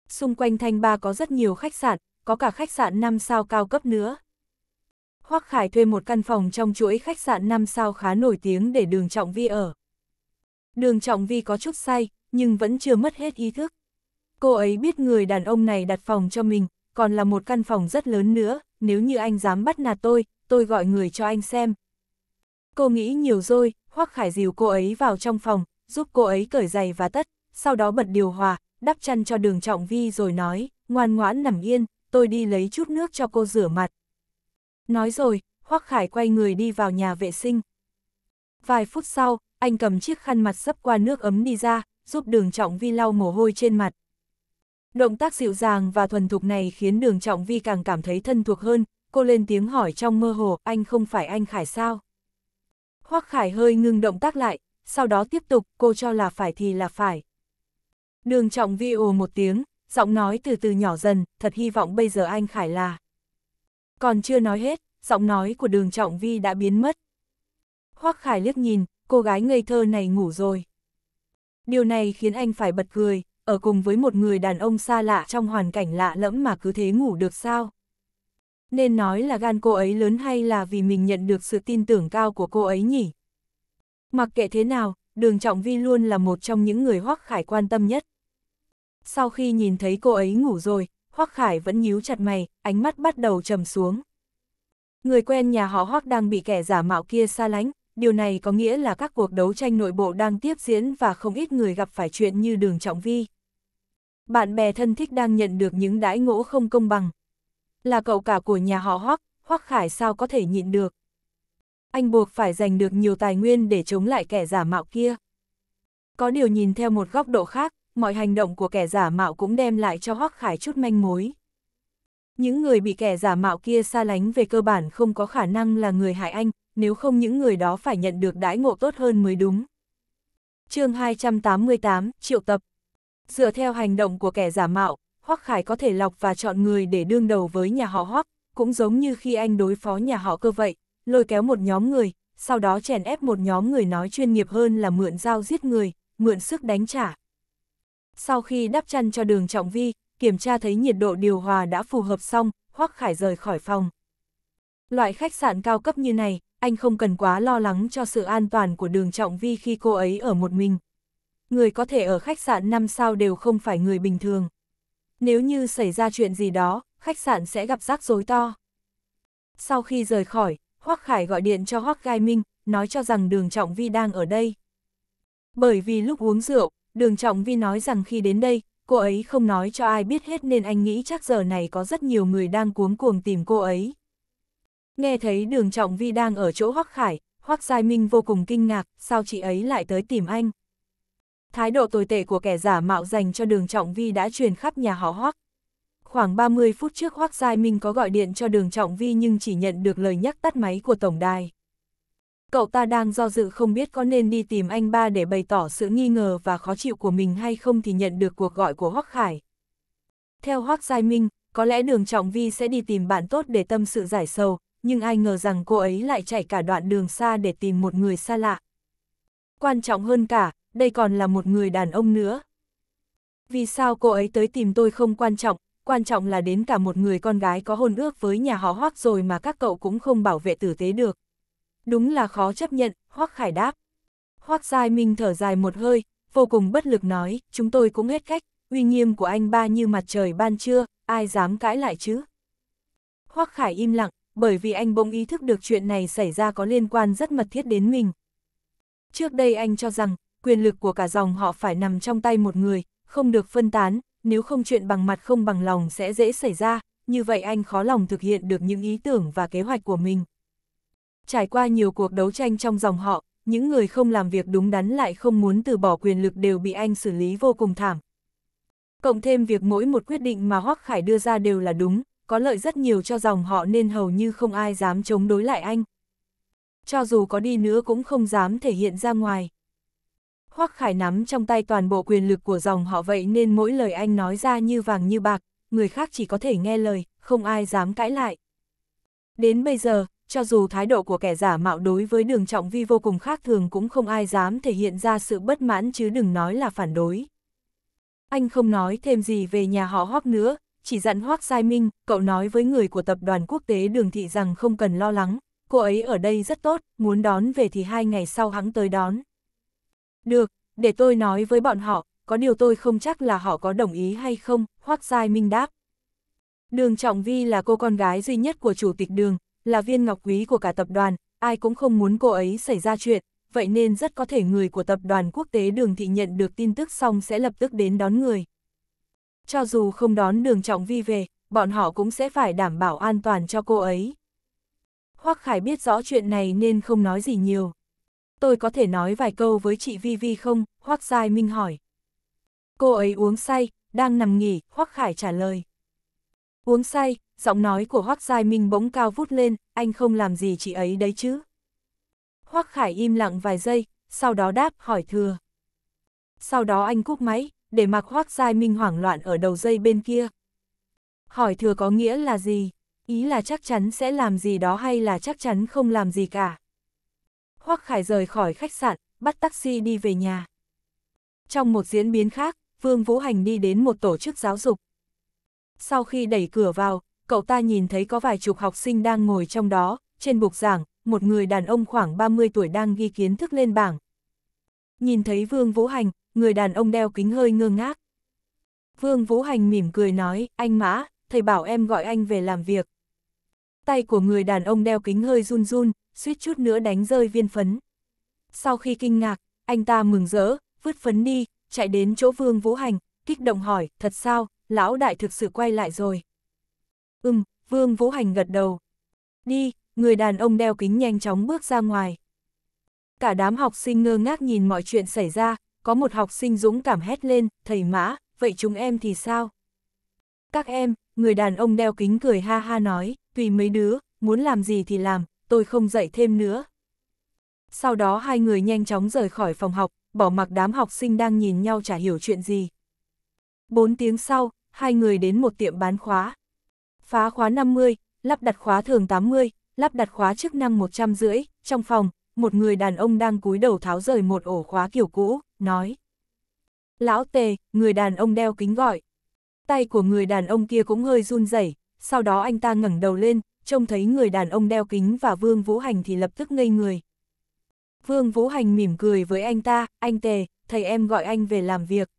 Xung quanh thanh ba có rất nhiều khách sạn, có cả khách sạn 5 sao cao cấp nữa. Hoắc Khải thuê một căn phòng trong chuỗi khách sạn 5 sao khá nổi tiếng để Đường Trọng Vi ở. Đường Trọng Vi có chút say, nhưng vẫn chưa mất hết ý thức. Cô ấy biết người đàn ông này đặt phòng cho mình, còn là một căn phòng rất lớn nữa, nếu như anh dám bắt nạt tôi, tôi gọi người cho anh xem. Cô nghĩ nhiều rồi, Hoắc Khải dìu cô ấy vào trong phòng, giúp cô ấy cởi giày và tất, sau đó bật điều hòa, đắp chăn cho đường trọng vi rồi nói, ngoan ngoãn nằm yên, tôi đi lấy chút nước cho cô rửa mặt. Nói rồi, Hoắc Khải quay người đi vào nhà vệ sinh. Vài phút sau, anh cầm chiếc khăn mặt sấp qua nước ấm đi ra, giúp đường trọng vi lau mồ hôi trên mặt. Động tác dịu dàng và thuần thục này khiến đường trọng vi càng cảm thấy thân thuộc hơn, cô lên tiếng hỏi trong mơ hồ, anh không phải anh Khải sao? Hoắc Khải hơi ngưng động tác lại, sau đó tiếp tục, cô cho là phải thì là phải. Đường trọng vi ồ một tiếng, giọng nói từ từ nhỏ dần, thật hy vọng bây giờ anh Khải là. Còn chưa nói hết, giọng nói của đường trọng vi đã biến mất. Hoắc Khải liếc nhìn, cô gái ngây thơ này ngủ rồi. Điều này khiến anh phải bật cười, ở cùng với một người đàn ông xa lạ trong hoàn cảnh lạ lẫm mà cứ thế ngủ được sao? Nên nói là gan cô ấy lớn hay là vì mình nhận được sự tin tưởng cao của cô ấy nhỉ? Mặc kệ thế nào, Đường Trọng Vi luôn là một trong những người Hoắc Khải quan tâm nhất. Sau khi nhìn thấy cô ấy ngủ rồi, Hoắc Khải vẫn nhíu chặt mày, ánh mắt bắt đầu trầm xuống. Người quen nhà họ Hoắc đang bị kẻ giả mạo kia xa lánh, điều này có nghĩa là các cuộc đấu tranh nội bộ đang tiếp diễn và không ít người gặp phải chuyện như Đường Trọng Vi. Bạn bè thân thích đang nhận được những đãi ngỗ không công bằng. Là cậu cả của nhà họ Hoắc, Hoắc Khải sao có thể nhịn được. Anh buộc phải giành được nhiều tài nguyên để chống lại kẻ giả mạo kia. Có điều nhìn theo một góc độ khác, mọi hành động của kẻ giả mạo cũng đem lại cho Hoắc Khải chút manh mối. Những người bị kẻ giả mạo kia xa lánh về cơ bản không có khả năng là người hại anh, nếu không những người đó phải nhận được đãi ngộ tốt hơn mới đúng. chương 288, triệu tập Dựa theo hành động của kẻ giả mạo, Hoắc Khải có thể lọc và chọn người để đương đầu với nhà họ Hoắc, cũng giống như khi anh đối phó nhà họ cơ vậy, lôi kéo một nhóm người, sau đó chèn ép một nhóm người nói chuyên nghiệp hơn là mượn dao giết người, mượn sức đánh trả. Sau khi đắp chăn cho đường trọng vi, kiểm tra thấy nhiệt độ điều hòa đã phù hợp xong, Hoắc Khải rời khỏi phòng. Loại khách sạn cao cấp như này, anh không cần quá lo lắng cho sự an toàn của đường trọng vi khi cô ấy ở một mình người có thể ở khách sạn 5 sao đều không phải người bình thường. Nếu như xảy ra chuyện gì đó, khách sạn sẽ gặp rắc rối to. Sau khi rời khỏi, Hoắc Khải gọi điện cho Hoắc Gai Minh, nói cho rằng Đường Trọng Vi đang ở đây. Bởi vì lúc uống rượu, Đường Trọng Vi nói rằng khi đến đây, cô ấy không nói cho ai biết hết nên anh nghĩ chắc giờ này có rất nhiều người đang cuống cuồng tìm cô ấy. Nghe thấy Đường Trọng Vi đang ở chỗ Hoắc Khải, Hoắc Gai Minh vô cùng kinh ngạc, sao chị ấy lại tới tìm anh? Thái độ tồi tệ của kẻ giả mạo dành cho đường Trọng Vi đã truyền khắp nhà họ Hoắc. Khoảng 30 phút trước Hoắc Giai Minh có gọi điện cho đường Trọng Vi nhưng chỉ nhận được lời nhắc tắt máy của Tổng đài. Cậu ta đang do dự không biết có nên đi tìm anh ba để bày tỏ sự nghi ngờ và khó chịu của mình hay không thì nhận được cuộc gọi của Hoắc Khải. Theo Hoắc Giai Minh, có lẽ đường Trọng Vi sẽ đi tìm bạn tốt để tâm sự giải sầu, nhưng ai ngờ rằng cô ấy lại chạy cả đoạn đường xa để tìm một người xa lạ. Quan trọng hơn cả, đây còn là một người đàn ông nữa. Vì sao cô ấy tới tìm tôi không quan trọng, quan trọng là đến cả một người con gái có hôn ước với nhà họ hoác rồi mà các cậu cũng không bảo vệ tử tế được. Đúng là khó chấp nhận, hoác khải đáp. Hoác Giai Minh thở dài một hơi, vô cùng bất lực nói, chúng tôi cũng hết cách, uy nghiêm của anh ba như mặt trời ban trưa, ai dám cãi lại chứ? Hoác Khải im lặng, bởi vì anh bỗng ý thức được chuyện này xảy ra có liên quan rất mật thiết đến mình. Trước đây anh cho rằng, quyền lực của cả dòng họ phải nằm trong tay một người, không được phân tán, nếu không chuyện bằng mặt không bằng lòng sẽ dễ xảy ra, như vậy anh khó lòng thực hiện được những ý tưởng và kế hoạch của mình. Trải qua nhiều cuộc đấu tranh trong dòng họ, những người không làm việc đúng đắn lại không muốn từ bỏ quyền lực đều bị anh xử lý vô cùng thảm. Cộng thêm việc mỗi một quyết định mà Hoắc Khải đưa ra đều là đúng, có lợi rất nhiều cho dòng họ nên hầu như không ai dám chống đối lại anh. Cho dù có đi nữa cũng không dám thể hiện ra ngoài. Hoắc Khải nắm trong tay toàn bộ quyền lực của dòng họ vậy nên mỗi lời anh nói ra như vàng như bạc, người khác chỉ có thể nghe lời, không ai dám cãi lại. Đến bây giờ, cho dù thái độ của kẻ giả mạo đối với đường trọng vi vô cùng khác thường cũng không ai dám thể hiện ra sự bất mãn chứ đừng nói là phản đối. Anh không nói thêm gì về nhà họ Hoắc nữa, chỉ dặn Hoắc Sai Minh, cậu nói với người của tập đoàn quốc tế đường thị rằng không cần lo lắng, cô ấy ở đây rất tốt, muốn đón về thì hai ngày sau hắn tới đón. Được, để tôi nói với bọn họ, có điều tôi không chắc là họ có đồng ý hay không, Hoác Giai Minh đáp. Đường Trọng Vi là cô con gái duy nhất của chủ tịch đường, là viên ngọc quý của cả tập đoàn, ai cũng không muốn cô ấy xảy ra chuyện, vậy nên rất có thể người của tập đoàn quốc tế đường thị nhận được tin tức xong sẽ lập tức đến đón người. Cho dù không đón đường Trọng Vi về, bọn họ cũng sẽ phải đảm bảo an toàn cho cô ấy. Hoắc Khải biết rõ chuyện này nên không nói gì nhiều tôi có thể nói vài câu với chị Vi Vi không? Hoác Giai Minh hỏi. Cô ấy uống say, đang nằm nghỉ, Hoác Khải trả lời. Uống say, giọng nói của Hoác Giai Minh bỗng cao vút lên, anh không làm gì chị ấy đấy chứ. Hoác Khải im lặng vài giây, sau đó đáp hỏi thừa. Sau đó anh cúp máy, để mặc Hoác Giai Minh hoảng loạn ở đầu dây bên kia. Hỏi thừa có nghĩa là gì? Ý là chắc chắn sẽ làm gì đó hay là chắc chắn không làm gì cả? Hoắc Khải rời khỏi khách sạn, bắt taxi đi về nhà. Trong một diễn biến khác, Vương Vũ Hành đi đến một tổ chức giáo dục. Sau khi đẩy cửa vào, cậu ta nhìn thấy có vài chục học sinh đang ngồi trong đó, trên bục giảng, một người đàn ông khoảng 30 tuổi đang ghi kiến thức lên bảng. Nhìn thấy Vương Vũ Hành, người đàn ông đeo kính hơi ngơ ngác. Vương Vũ Hành mỉm cười nói, anh Mã, thầy bảo em gọi anh về làm việc tay của người đàn ông đeo kính hơi run run, suýt chút nữa đánh rơi viên phấn. Sau khi kinh ngạc, anh ta mừng rỡ, vứt phấn đi, chạy đến chỗ Vương Vũ Hành, kích động hỏi, thật sao, lão đại thực sự quay lại rồi. Ừm, Vương Vũ Hành gật đầu. Đi, người đàn ông đeo kính nhanh chóng bước ra ngoài. Cả đám học sinh ngơ ngác nhìn mọi chuyện xảy ra, có một học sinh dũng cảm hét lên, thầy mã, vậy chúng em thì sao? Các em, người đàn ông đeo kính cười ha ha nói, tùy mấy đứa, muốn làm gì thì làm, tôi không dạy thêm nữa. Sau đó hai người nhanh chóng rời khỏi phòng học, bỏ mặc đám học sinh đang nhìn nhau chả hiểu chuyện gì. Bốn tiếng sau, hai người đến một tiệm bán khóa. Phá khóa 50, lắp đặt khóa thường 80, lắp đặt khóa chức năng rưỡi. trong phòng, một người đàn ông đang cúi đầu tháo rời một ổ khóa kiểu cũ, nói. Lão Tề, người đàn ông đeo kính gọi, Tay của người đàn ông kia cũng hơi run rẩy, sau đó anh ta ngẩng đầu lên, trông thấy người đàn ông đeo kính và Vương Vũ Hành thì lập tức ngây người. Vương Vũ Hành mỉm cười với anh ta, anh Tề, thầy em gọi anh về làm việc.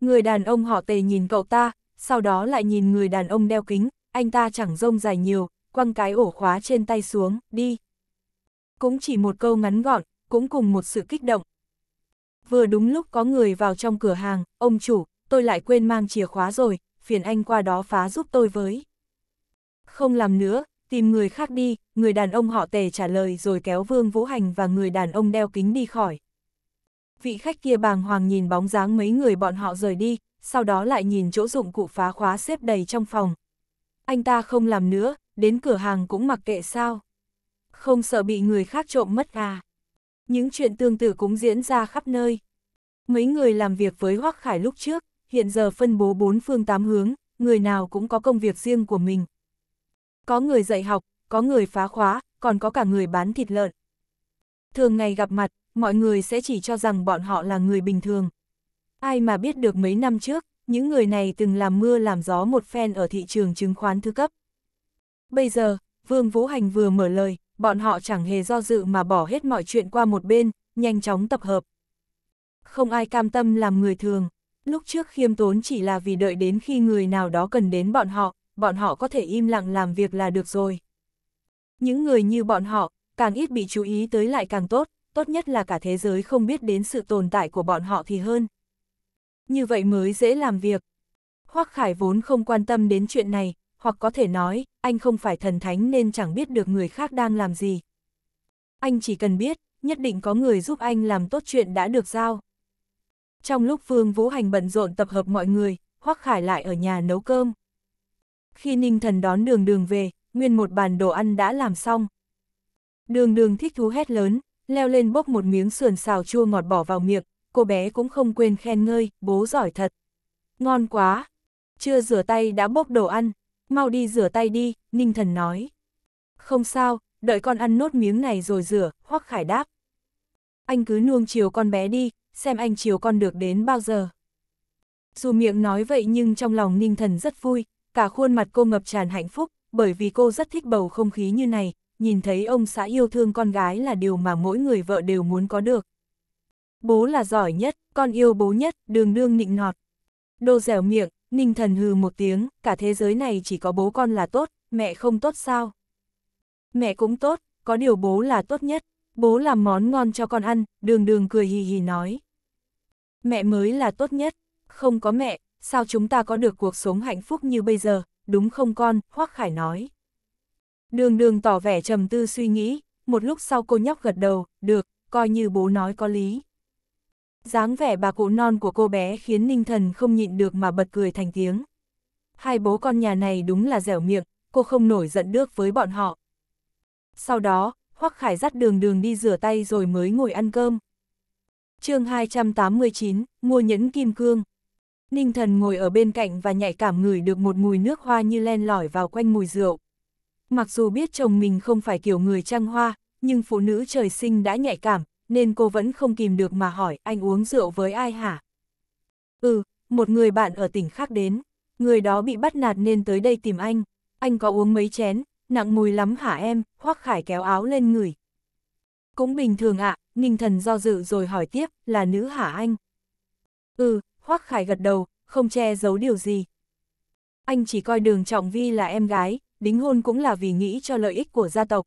Người đàn ông họ Tề nhìn cậu ta, sau đó lại nhìn người đàn ông đeo kính, anh ta chẳng rông dài nhiều, quăng cái ổ khóa trên tay xuống, đi. Cũng chỉ một câu ngắn gọn, cũng cùng một sự kích động. Vừa đúng lúc có người vào trong cửa hàng, ông chủ, tôi lại quên mang chìa khóa rồi, phiền anh qua đó phá giúp tôi với. Không làm nữa, tìm người khác đi, người đàn ông họ tề trả lời rồi kéo Vương Vũ Hành và người đàn ông đeo kính đi khỏi. Vị khách kia bàng hoàng nhìn bóng dáng mấy người bọn họ rời đi, sau đó lại nhìn chỗ dụng cụ phá khóa xếp đầy trong phòng. Anh ta không làm nữa, đến cửa hàng cũng mặc kệ sao. Không sợ bị người khác trộm mất à. Những chuyện tương tự cũng diễn ra khắp nơi. Mấy người làm việc với Hoắc Khải lúc trước, hiện giờ phân bố bốn phương tám hướng, người nào cũng có công việc riêng của mình. Có người dạy học, có người phá khóa, còn có cả người bán thịt lợn. Thường ngày gặp mặt, mọi người sẽ chỉ cho rằng bọn họ là người bình thường. Ai mà biết được mấy năm trước, những người này từng làm mưa làm gió một phen ở thị trường chứng khoán thứ cấp. Bây giờ, Vương Vũ Hành vừa mở lời, bọn họ chẳng hề do dự mà bỏ hết mọi chuyện qua một bên, nhanh chóng tập hợp. Không ai cam tâm làm người thường. Lúc trước khiêm tốn chỉ là vì đợi đến khi người nào đó cần đến bọn họ, bọn họ có thể im lặng làm việc là được rồi. Những người như bọn họ, càng ít bị chú ý tới lại càng tốt, tốt nhất là cả thế giới không biết đến sự tồn tại của bọn họ thì hơn. Như vậy mới dễ làm việc. Hoắc Khải vốn không quan tâm đến chuyện này, hoặc có thể nói, anh không phải thần thánh nên chẳng biết được người khác đang làm gì. Anh chỉ cần biết, nhất định có người giúp anh làm tốt chuyện đã được giao. Trong lúc phương Vũ Hành bận rộn tập hợp mọi người, Hoắc Khải lại ở nhà nấu cơm. Khi Ninh Thần đón đường đường về, nguyên một bàn đồ ăn đã làm xong. Đường đường thích thú hét lớn, leo lên bốc một miếng sườn xào chua ngọt bỏ vào miệng, cô bé cũng không quên khen ngơi, bố giỏi thật. Ngon quá, chưa rửa tay đã bốc đồ ăn, mau đi rửa tay đi, Ninh Thần nói. Không sao, đợi con ăn nốt miếng này rồi rửa, Hoắc Khải đáp. Anh cứ nuông chiều con bé đi, xem anh chiều con được đến bao giờ. Dù miệng nói vậy nhưng trong lòng Ninh Thần rất vui, cả khuôn mặt cô ngập tràn hạnh phúc, bởi vì cô rất thích bầu không khí như này, nhìn thấy ông xã yêu thương con gái là điều mà mỗi người vợ đều muốn có được. Bố là giỏi nhất, con yêu bố nhất, đường đương nịnh nọt. Đô dẻo miệng, Ninh Thần hừ một tiếng, cả thế giới này chỉ có bố con là tốt, mẹ không tốt sao? Mẹ cũng tốt, có điều bố là tốt nhất, bố làm món ngon cho con ăn, đường đường cười hì hì nói. Mẹ mới là tốt nhất, không có mẹ, sao chúng ta có được cuộc sống hạnh phúc như bây giờ, đúng không con, Hoác Khải nói. Đường đường tỏ vẻ trầm tư suy nghĩ, một lúc sau cô nhóc gật đầu, được, coi như bố nói có lý. dáng vẻ bà cụ non của cô bé khiến ninh thần không nhịn được mà bật cười thành tiếng. Hai bố con nhà này đúng là dẻo miệng, cô không nổi giận đước với bọn họ. Sau đó, Hoắc Khải dắt đường đường đi rửa tay rồi mới ngồi ăn cơm chương 289, mua nhẫn kim cương. Ninh thần ngồi ở bên cạnh và nhạy cảm ngửi được một mùi nước hoa như len lỏi vào quanh mùi rượu. Mặc dù biết chồng mình không phải kiểu người trăng hoa, nhưng phụ nữ trời sinh đã nhạy cảm, nên cô vẫn không kìm được mà hỏi anh uống rượu với ai hả? Ừ, một người bạn ở tỉnh khác đến, người đó bị bắt nạt nên tới đây tìm anh, anh có uống mấy chén, nặng mùi lắm hả em, hoắc khải kéo áo lên người cũng bình thường ạ, à, Ninh Thần do dự rồi hỏi tiếp, là nữ hả anh? Ừ, Hoắc Khải gật đầu, không che giấu điều gì. Anh chỉ coi đường Trọng Vi là em gái, đính hôn cũng là vì nghĩ cho lợi ích của gia tộc.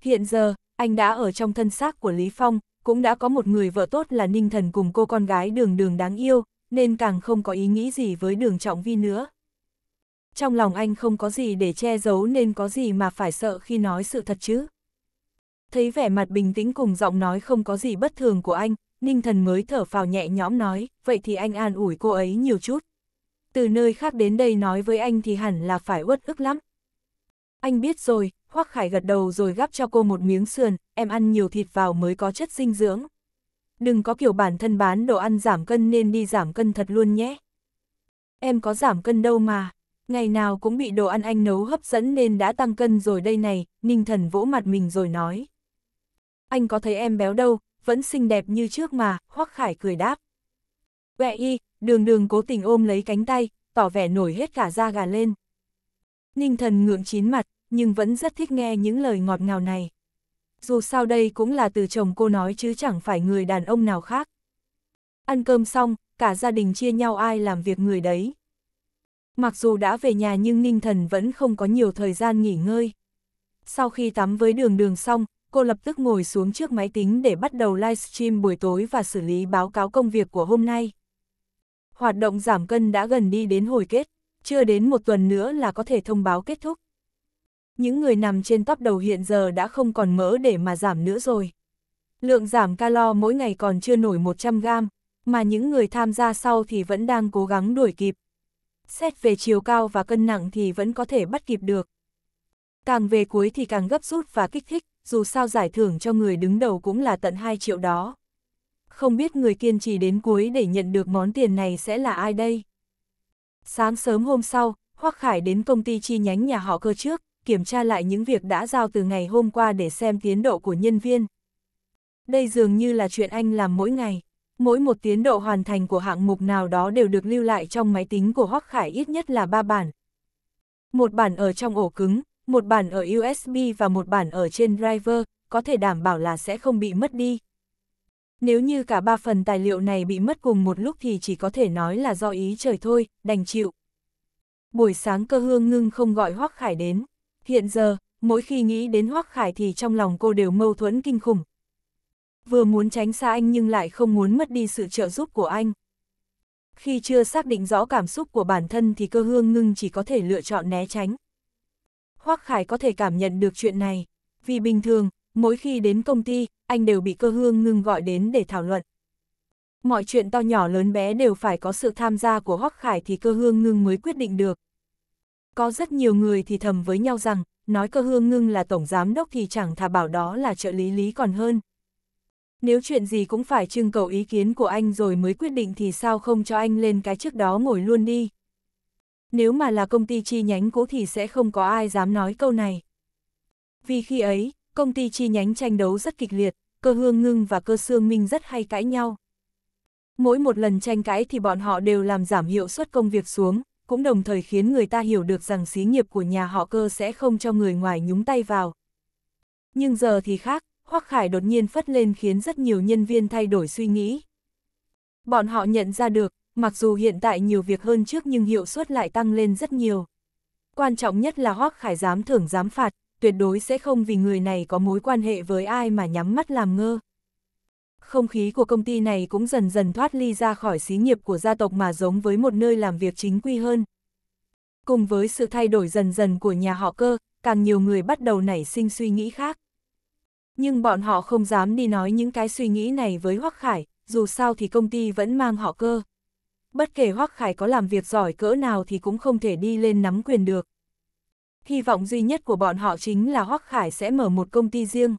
Hiện giờ, anh đã ở trong thân xác của Lý Phong, cũng đã có một người vợ tốt là Ninh Thần cùng cô con gái đường đường đáng yêu, nên càng không có ý nghĩ gì với đường Trọng Vi nữa. Trong lòng anh không có gì để che giấu nên có gì mà phải sợ khi nói sự thật chứ thấy vẻ mặt bình tĩnh cùng giọng nói không có gì bất thường của anh, Ninh Thần mới thở phào nhẹ nhõm nói, vậy thì anh an ủi cô ấy nhiều chút. Từ nơi khác đến đây nói với anh thì hẳn là phải uất ức lắm. Anh biết rồi, Hoắc Khải gật đầu rồi gắp cho cô một miếng sườn, em ăn nhiều thịt vào mới có chất dinh dưỡng. Đừng có kiểu bản thân bán đồ ăn giảm cân nên đi giảm cân thật luôn nhé. Em có giảm cân đâu mà, ngày nào cũng bị đồ ăn anh nấu hấp dẫn nên đã tăng cân rồi đây này, Ninh Thần vỗ mặt mình rồi nói anh có thấy em béo đâu, vẫn xinh đẹp như trước mà, Hoắc Khải cười đáp. Quẹ y, đường đường cố tình ôm lấy cánh tay, tỏ vẻ nổi hết cả da gà lên. Ninh thần ngượng chín mặt, nhưng vẫn rất thích nghe những lời ngọt ngào này. Dù sao đây cũng là từ chồng cô nói chứ chẳng phải người đàn ông nào khác. Ăn cơm xong, cả gia đình chia nhau ai làm việc người đấy. Mặc dù đã về nhà nhưng Ninh Thần vẫn không có nhiều thời gian nghỉ ngơi. Sau khi tắm với đường đường xong, cô lập tức ngồi xuống trước máy tính để bắt đầu livestream buổi tối và xử lý báo cáo công việc của hôm nay. Hoạt động giảm cân đã gần đi đến hồi kết, chưa đến một tuần nữa là có thể thông báo kết thúc. Những người nằm trên top đầu hiện giờ đã không còn mỡ để mà giảm nữa rồi. Lượng giảm calo mỗi ngày còn chưa nổi 100 gram, mà những người tham gia sau thì vẫn đang cố gắng đuổi kịp. Xét về chiều cao và cân nặng thì vẫn có thể bắt kịp được. Càng về cuối thì càng gấp rút và kích thích, dù sao giải thưởng cho người đứng đầu cũng là tận 2 triệu đó. Không biết người kiên trì đến cuối để nhận được món tiền này sẽ là ai đây? Sáng sớm hôm sau, Hoắc Khải đến công ty chi nhánh nhà họ cơ trước, kiểm tra lại những việc đã giao từ ngày hôm qua để xem tiến độ của nhân viên. Đây dường như là chuyện anh làm mỗi ngày. Mỗi một tiến độ hoàn thành của hạng mục nào đó đều được lưu lại trong máy tính của Hoắc Khải ít nhất là ba bản. Một bản ở trong ổ cứng, một bản ở USB và một bản ở trên driver, có thể đảm bảo là sẽ không bị mất đi. Nếu như cả ba phần tài liệu này bị mất cùng một lúc thì chỉ có thể nói là do ý trời thôi, đành chịu. Buổi sáng cơ hương ngưng không gọi Hoác Khải đến. Hiện giờ, mỗi khi nghĩ đến Hoác Khải thì trong lòng cô đều mâu thuẫn kinh khủng. Vừa muốn tránh xa anh nhưng lại không muốn mất đi sự trợ giúp của anh. Khi chưa xác định rõ cảm xúc của bản thân thì cơ hương ngưng chỉ có thể lựa chọn né tránh. Hoác Khải có thể cảm nhận được chuyện này. Vì bình thường, mỗi khi đến công ty, anh đều bị cơ hương ngưng gọi đến để thảo luận. Mọi chuyện to nhỏ lớn bé đều phải có sự tham gia của Hoác Khải thì cơ hương ngưng mới quyết định được. Có rất nhiều người thì thầm với nhau rằng, nói cơ hương ngưng là tổng giám đốc thì chẳng thà bảo đó là trợ lý lý còn hơn. Nếu chuyện gì cũng phải trưng cầu ý kiến của anh rồi mới quyết định thì sao không cho anh lên cái trước đó ngồi luôn đi. Nếu mà là công ty chi nhánh cũ thì sẽ không có ai dám nói câu này. Vì khi ấy, công ty chi nhánh tranh đấu rất kịch liệt, cơ hương ngưng và cơ xương minh rất hay cãi nhau. Mỗi một lần tranh cãi thì bọn họ đều làm giảm hiệu suất công việc xuống, cũng đồng thời khiến người ta hiểu được rằng xí nghiệp của nhà họ cơ sẽ không cho người ngoài nhúng tay vào. Nhưng giờ thì khác, Hoắc Khải đột nhiên phất lên khiến rất nhiều nhân viên thay đổi suy nghĩ. Bọn họ nhận ra được, mặc dù hiện tại nhiều việc hơn trước nhưng hiệu suất lại tăng lên rất nhiều. Quan trọng nhất là Hoác Khải dám thưởng dám phạt, tuyệt đối sẽ không vì người này có mối quan hệ với ai mà nhắm mắt làm ngơ. Không khí của công ty này cũng dần dần thoát ly ra khỏi xí nghiệp của gia tộc mà giống với một nơi làm việc chính quy hơn. Cùng với sự thay đổi dần dần của nhà họ cơ, càng nhiều người bắt đầu nảy sinh suy nghĩ khác. Nhưng bọn họ không dám đi nói những cái suy nghĩ này với Hoắc Khải, dù sao thì công ty vẫn mang họ cơ bất kể Hoắc Khải có làm việc giỏi cỡ nào thì cũng không thể đi lên nắm quyền được. Hy vọng duy nhất của bọn họ chính là Hoắc Khải sẽ mở một công ty riêng.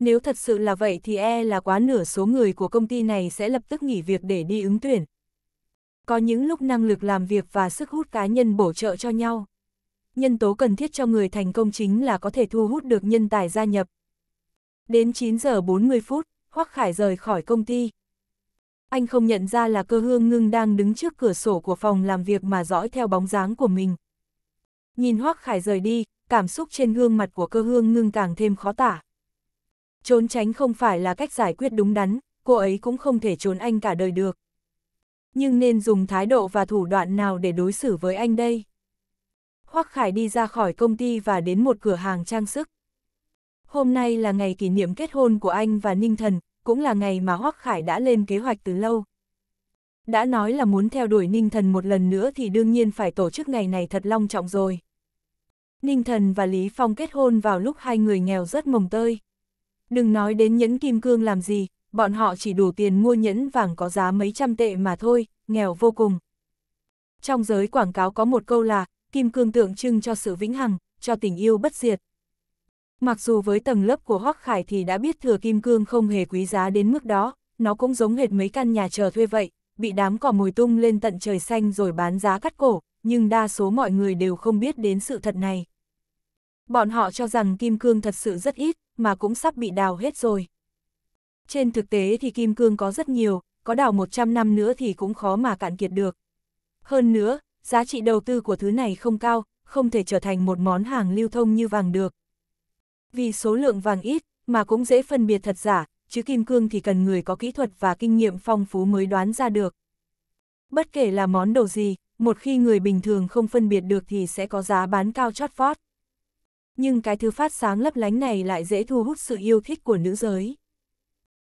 Nếu thật sự là vậy thì e là quá nửa số người của công ty này sẽ lập tức nghỉ việc để đi ứng tuyển. Có những lúc năng lực làm việc và sức hút cá nhân bổ trợ cho nhau. Nhân tố cần thiết cho người thành công chính là có thể thu hút được nhân tài gia nhập. Đến 9 giờ 40 phút, Hoắc Khải rời khỏi công ty. Anh không nhận ra là cơ hương ngưng đang đứng trước cửa sổ của phòng làm việc mà dõi theo bóng dáng của mình. Nhìn Hoác Khải rời đi, cảm xúc trên gương mặt của cơ hương ngưng càng thêm khó tả. Trốn tránh không phải là cách giải quyết đúng đắn, cô ấy cũng không thể trốn anh cả đời được. Nhưng nên dùng thái độ và thủ đoạn nào để đối xử với anh đây? Hoắc Khải đi ra khỏi công ty và đến một cửa hàng trang sức. Hôm nay là ngày kỷ niệm kết hôn của anh và Ninh Thần, cũng là ngày mà Hoắc Khải đã lên kế hoạch từ lâu. Đã nói là muốn theo đuổi Ninh Thần một lần nữa thì đương nhiên phải tổ chức ngày này thật long trọng rồi. Ninh Thần và Lý Phong kết hôn vào lúc hai người nghèo rất mồng tơi. Đừng nói đến nhẫn kim cương làm gì, bọn họ chỉ đủ tiền mua nhẫn vàng có giá mấy trăm tệ mà thôi, nghèo vô cùng. Trong giới quảng cáo có một câu là, kim cương tượng trưng cho sự vĩnh hằng, cho tình yêu bất diệt, Mặc dù với tầng lớp của Hoắc Khải thì đã biết thừa kim cương không hề quý giá đến mức đó, nó cũng giống hệt mấy căn nhà chờ thuê vậy, bị đám cỏ mùi tung lên tận trời xanh rồi bán giá cắt cổ, nhưng đa số mọi người đều không biết đến sự thật này. Bọn họ cho rằng kim cương thật sự rất ít, mà cũng sắp bị đào hết rồi. Trên thực tế thì kim cương có rất nhiều, có đào 100 năm nữa thì cũng khó mà cạn kiệt được. Hơn nữa, giá trị đầu tư của thứ này không cao, không thể trở thành một món hàng lưu thông như vàng được, vì số lượng vàng ít, mà cũng dễ phân biệt thật giả, chứ kim cương thì cần người có kỹ thuật và kinh nghiệm phong phú mới đoán ra được. Bất kể là món đồ gì, một khi người bình thường không phân biệt được thì sẽ có giá bán cao chót vót. Nhưng cái thứ phát sáng lấp lánh này lại dễ thu hút sự yêu thích của nữ giới.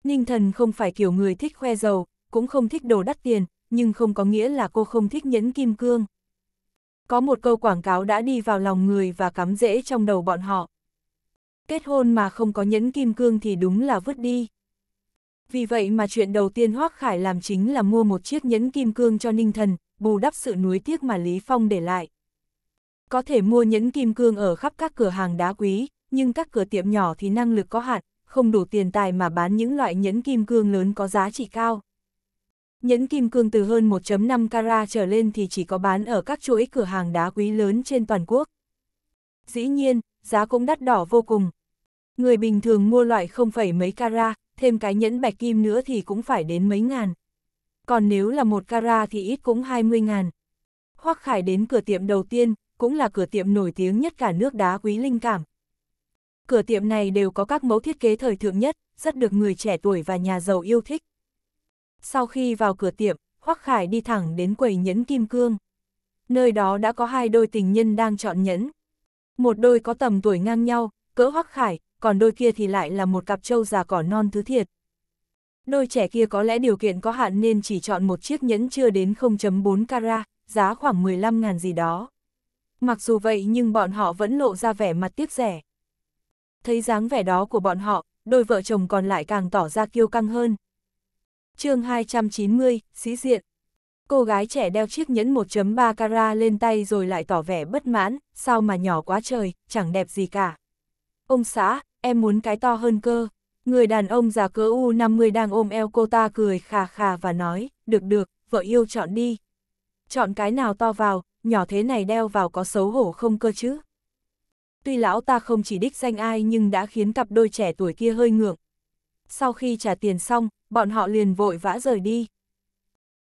Ninh thần không phải kiểu người thích khoe giàu, cũng không thích đồ đắt tiền, nhưng không có nghĩa là cô không thích nhẫn kim cương. Có một câu quảng cáo đã đi vào lòng người và cắm rễ trong đầu bọn họ. Kết hôn mà không có nhẫn kim cương thì đúng là vứt đi. Vì vậy mà chuyện đầu tiên Hoác Khải làm chính là mua một chiếc nhẫn kim cương cho Ninh Thần, bù đắp sự nuối tiếc mà Lý Phong để lại. Có thể mua nhẫn kim cương ở khắp các cửa hàng đá quý, nhưng các cửa tiệm nhỏ thì năng lực có hạn, không đủ tiền tài mà bán những loại nhẫn kim cương lớn có giá trị cao. Nhẫn kim cương từ hơn 1.5 carat trở lên thì chỉ có bán ở các chuỗi cửa hàng đá quý lớn trên toàn quốc. Dĩ nhiên, giá cũng đắt đỏ vô cùng. Người bình thường mua loại không phải mấy cara, thêm cái nhẫn bạch kim nữa thì cũng phải đến mấy ngàn. Còn nếu là một cara thì ít cũng 20 ngàn. Hoắc Khải đến cửa tiệm đầu tiên, cũng là cửa tiệm nổi tiếng nhất cả nước đá quý linh cảm. Cửa tiệm này đều có các mẫu thiết kế thời thượng nhất, rất được người trẻ tuổi và nhà giàu yêu thích. Sau khi vào cửa tiệm, Hoắc Khải đi thẳng đến quầy nhẫn kim cương. Nơi đó đã có hai đôi tình nhân đang chọn nhẫn, một đôi có tầm tuổi ngang nhau, cỡ hoắc khải, còn đôi kia thì lại là một cặp trâu già cỏ non thứ thiệt. Đôi trẻ kia có lẽ điều kiện có hạn nên chỉ chọn một chiếc nhẫn chưa đến 0.4 cara, giá khoảng 15 ngàn gì đó. Mặc dù vậy nhưng bọn họ vẫn lộ ra vẻ mặt tiếc rẻ. Thấy dáng vẻ đó của bọn họ, đôi vợ chồng còn lại càng tỏ ra kiêu căng hơn. chương 290, Sĩ Diện Cô gái trẻ đeo chiếc nhẫn 1.3 carat lên tay rồi lại tỏ vẻ bất mãn, sao mà nhỏ quá trời, chẳng đẹp gì cả. Ông xã, em muốn cái to hơn cơ. Người đàn ông già cỡ U50 đang ôm eo cô ta cười khà khà và nói, được được, vợ yêu chọn đi. Chọn cái nào to vào, nhỏ thế này đeo vào có xấu hổ không cơ chứ. Tuy lão ta không chỉ đích danh ai nhưng đã khiến cặp đôi trẻ tuổi kia hơi ngượng. Sau khi trả tiền xong, bọn họ liền vội vã rời đi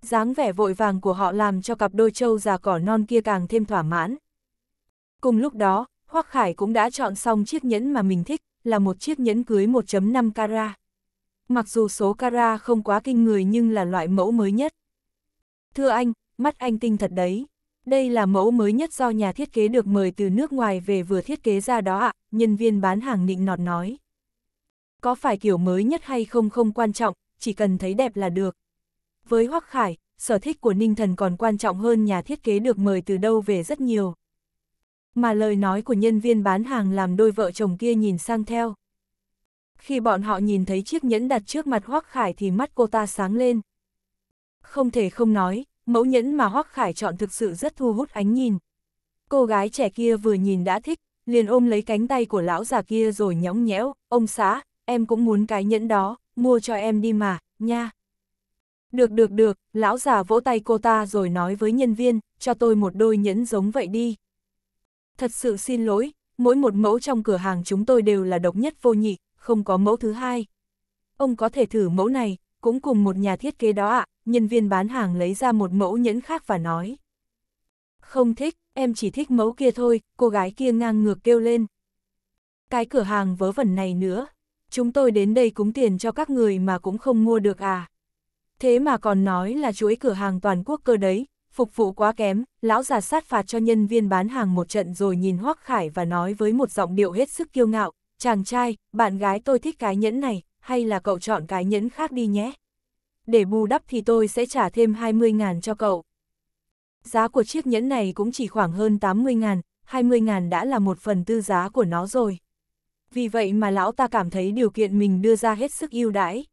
dáng vẻ vội vàng của họ làm cho cặp đôi trâu già cỏ non kia càng thêm thỏa mãn. Cùng lúc đó, Hoắc Khải cũng đã chọn xong chiếc nhẫn mà mình thích, là một chiếc nhẫn cưới 1.5 carat. Mặc dù số carat không quá kinh người nhưng là loại mẫu mới nhất. Thưa anh, mắt anh tinh thật đấy. Đây là mẫu mới nhất do nhà thiết kế được mời từ nước ngoài về vừa thiết kế ra đó ạ, nhân viên bán hàng nịnh nọt nói. Có phải kiểu mới nhất hay không không quan trọng, chỉ cần thấy đẹp là được. Với Hoắc Khải, sở thích của Ninh Thần còn quan trọng hơn nhà thiết kế được mời từ đâu về rất nhiều. Mà lời nói của nhân viên bán hàng làm đôi vợ chồng kia nhìn sang theo. Khi bọn họ nhìn thấy chiếc nhẫn đặt trước mặt Hoắc Khải thì mắt cô ta sáng lên. Không thể không nói, mẫu nhẫn mà Hoắc Khải chọn thực sự rất thu hút ánh nhìn. Cô gái trẻ kia vừa nhìn đã thích, liền ôm lấy cánh tay của lão già kia rồi nhõng nhẽo, ông xã, em cũng muốn cái nhẫn đó, mua cho em đi mà, nha. Được được được, lão già vỗ tay cô ta rồi nói với nhân viên, cho tôi một đôi nhẫn giống vậy đi. Thật sự xin lỗi, mỗi một mẫu trong cửa hàng chúng tôi đều là độc nhất vô nhị, không có mẫu thứ hai. Ông có thể thử mẫu này, cũng cùng một nhà thiết kế đó ạ, nhân viên bán hàng lấy ra một mẫu nhẫn khác và nói. Không thích, em chỉ thích mẫu kia thôi, cô gái kia ngang ngược kêu lên. Cái cửa hàng vớ vẩn này nữa, chúng tôi đến đây cúng tiền cho các người mà cũng không mua được à thế mà còn nói là chuỗi cửa hàng toàn quốc cơ đấy, phục vụ quá kém, lão già sát phạt cho nhân viên bán hàng một trận rồi nhìn Hoắc Khải và nói với một giọng điệu hết sức kiêu ngạo, chàng trai, bạn gái tôi thích cái nhẫn này, hay là cậu chọn cái nhẫn khác đi nhé. Để bù đắp thì tôi sẽ trả thêm 20 ngàn cho cậu. Giá của chiếc nhẫn này cũng chỉ khoảng hơn 80 ngàn, 20 ngàn đã là một phần tư giá của nó rồi. Vì vậy mà lão ta cảm thấy điều kiện mình đưa ra hết sức ưu đãi.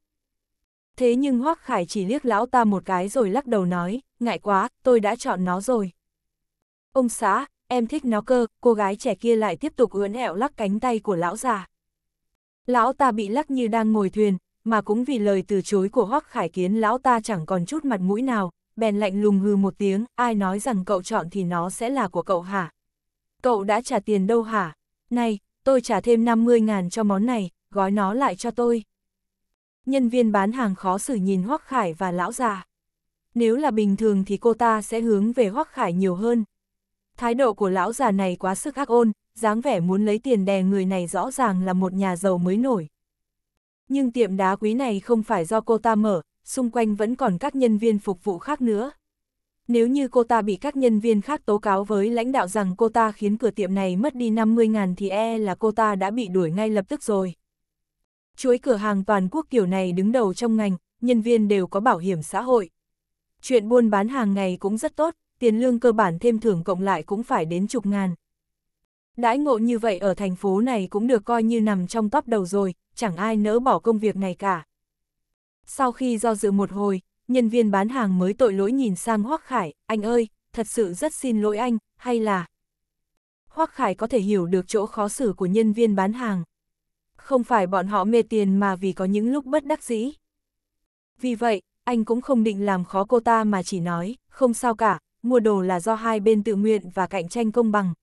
Thế nhưng Hoắc Khải chỉ liếc lão ta một cái rồi lắc đầu nói, ngại quá, tôi đã chọn nó rồi. Ông xã, em thích nó cơ, cô gái trẻ kia lại tiếp tục ướn ẹo lắc cánh tay của lão già. Lão ta bị lắc như đang ngồi thuyền, mà cũng vì lời từ chối của Hoắc Khải Kiến lão ta chẳng còn chút mặt mũi nào, bèn lạnh lùng hư một tiếng, ai nói rằng cậu chọn thì nó sẽ là của cậu hả? Cậu đã trả tiền đâu hả? Này, tôi trả thêm 50 ngàn cho món này, gói nó lại cho tôi. Nhân viên bán hàng khó xử nhìn Hoắc Khải và lão già. Nếu là bình thường thì cô ta sẽ hướng về Hoắc Khải nhiều hơn. Thái độ của lão già này quá sức ác ôn, dáng vẻ muốn lấy tiền đè người này rõ ràng là một nhà giàu mới nổi. Nhưng tiệm đá quý này không phải do cô ta mở, xung quanh vẫn còn các nhân viên phục vụ khác nữa. Nếu như cô ta bị các nhân viên khác tố cáo với lãnh đạo rằng cô ta khiến cửa tiệm này mất đi 50.000 thì e là cô ta đã bị đuổi ngay lập tức rồi. Chuỗi cửa hàng toàn quốc kiểu này đứng đầu trong ngành, nhân viên đều có bảo hiểm xã hội. Chuyện buôn bán hàng ngày cũng rất tốt, tiền lương cơ bản thêm thưởng cộng lại cũng phải đến chục ngàn. Đãi ngộ như vậy ở thành phố này cũng được coi như nằm trong top đầu rồi, chẳng ai nỡ bỏ công việc này cả. Sau khi do dự một hồi, nhân viên bán hàng mới tội lỗi nhìn sang Hoắc Khải, anh ơi, thật sự rất xin lỗi anh, hay là... Hoắc Khải có thể hiểu được chỗ khó xử của nhân viên bán hàng. Không phải bọn họ mê tiền mà vì có những lúc bất đắc dĩ. Vì vậy, anh cũng không định làm khó cô ta mà chỉ nói, không sao cả, mua đồ là do hai bên tự nguyện và cạnh tranh công bằng.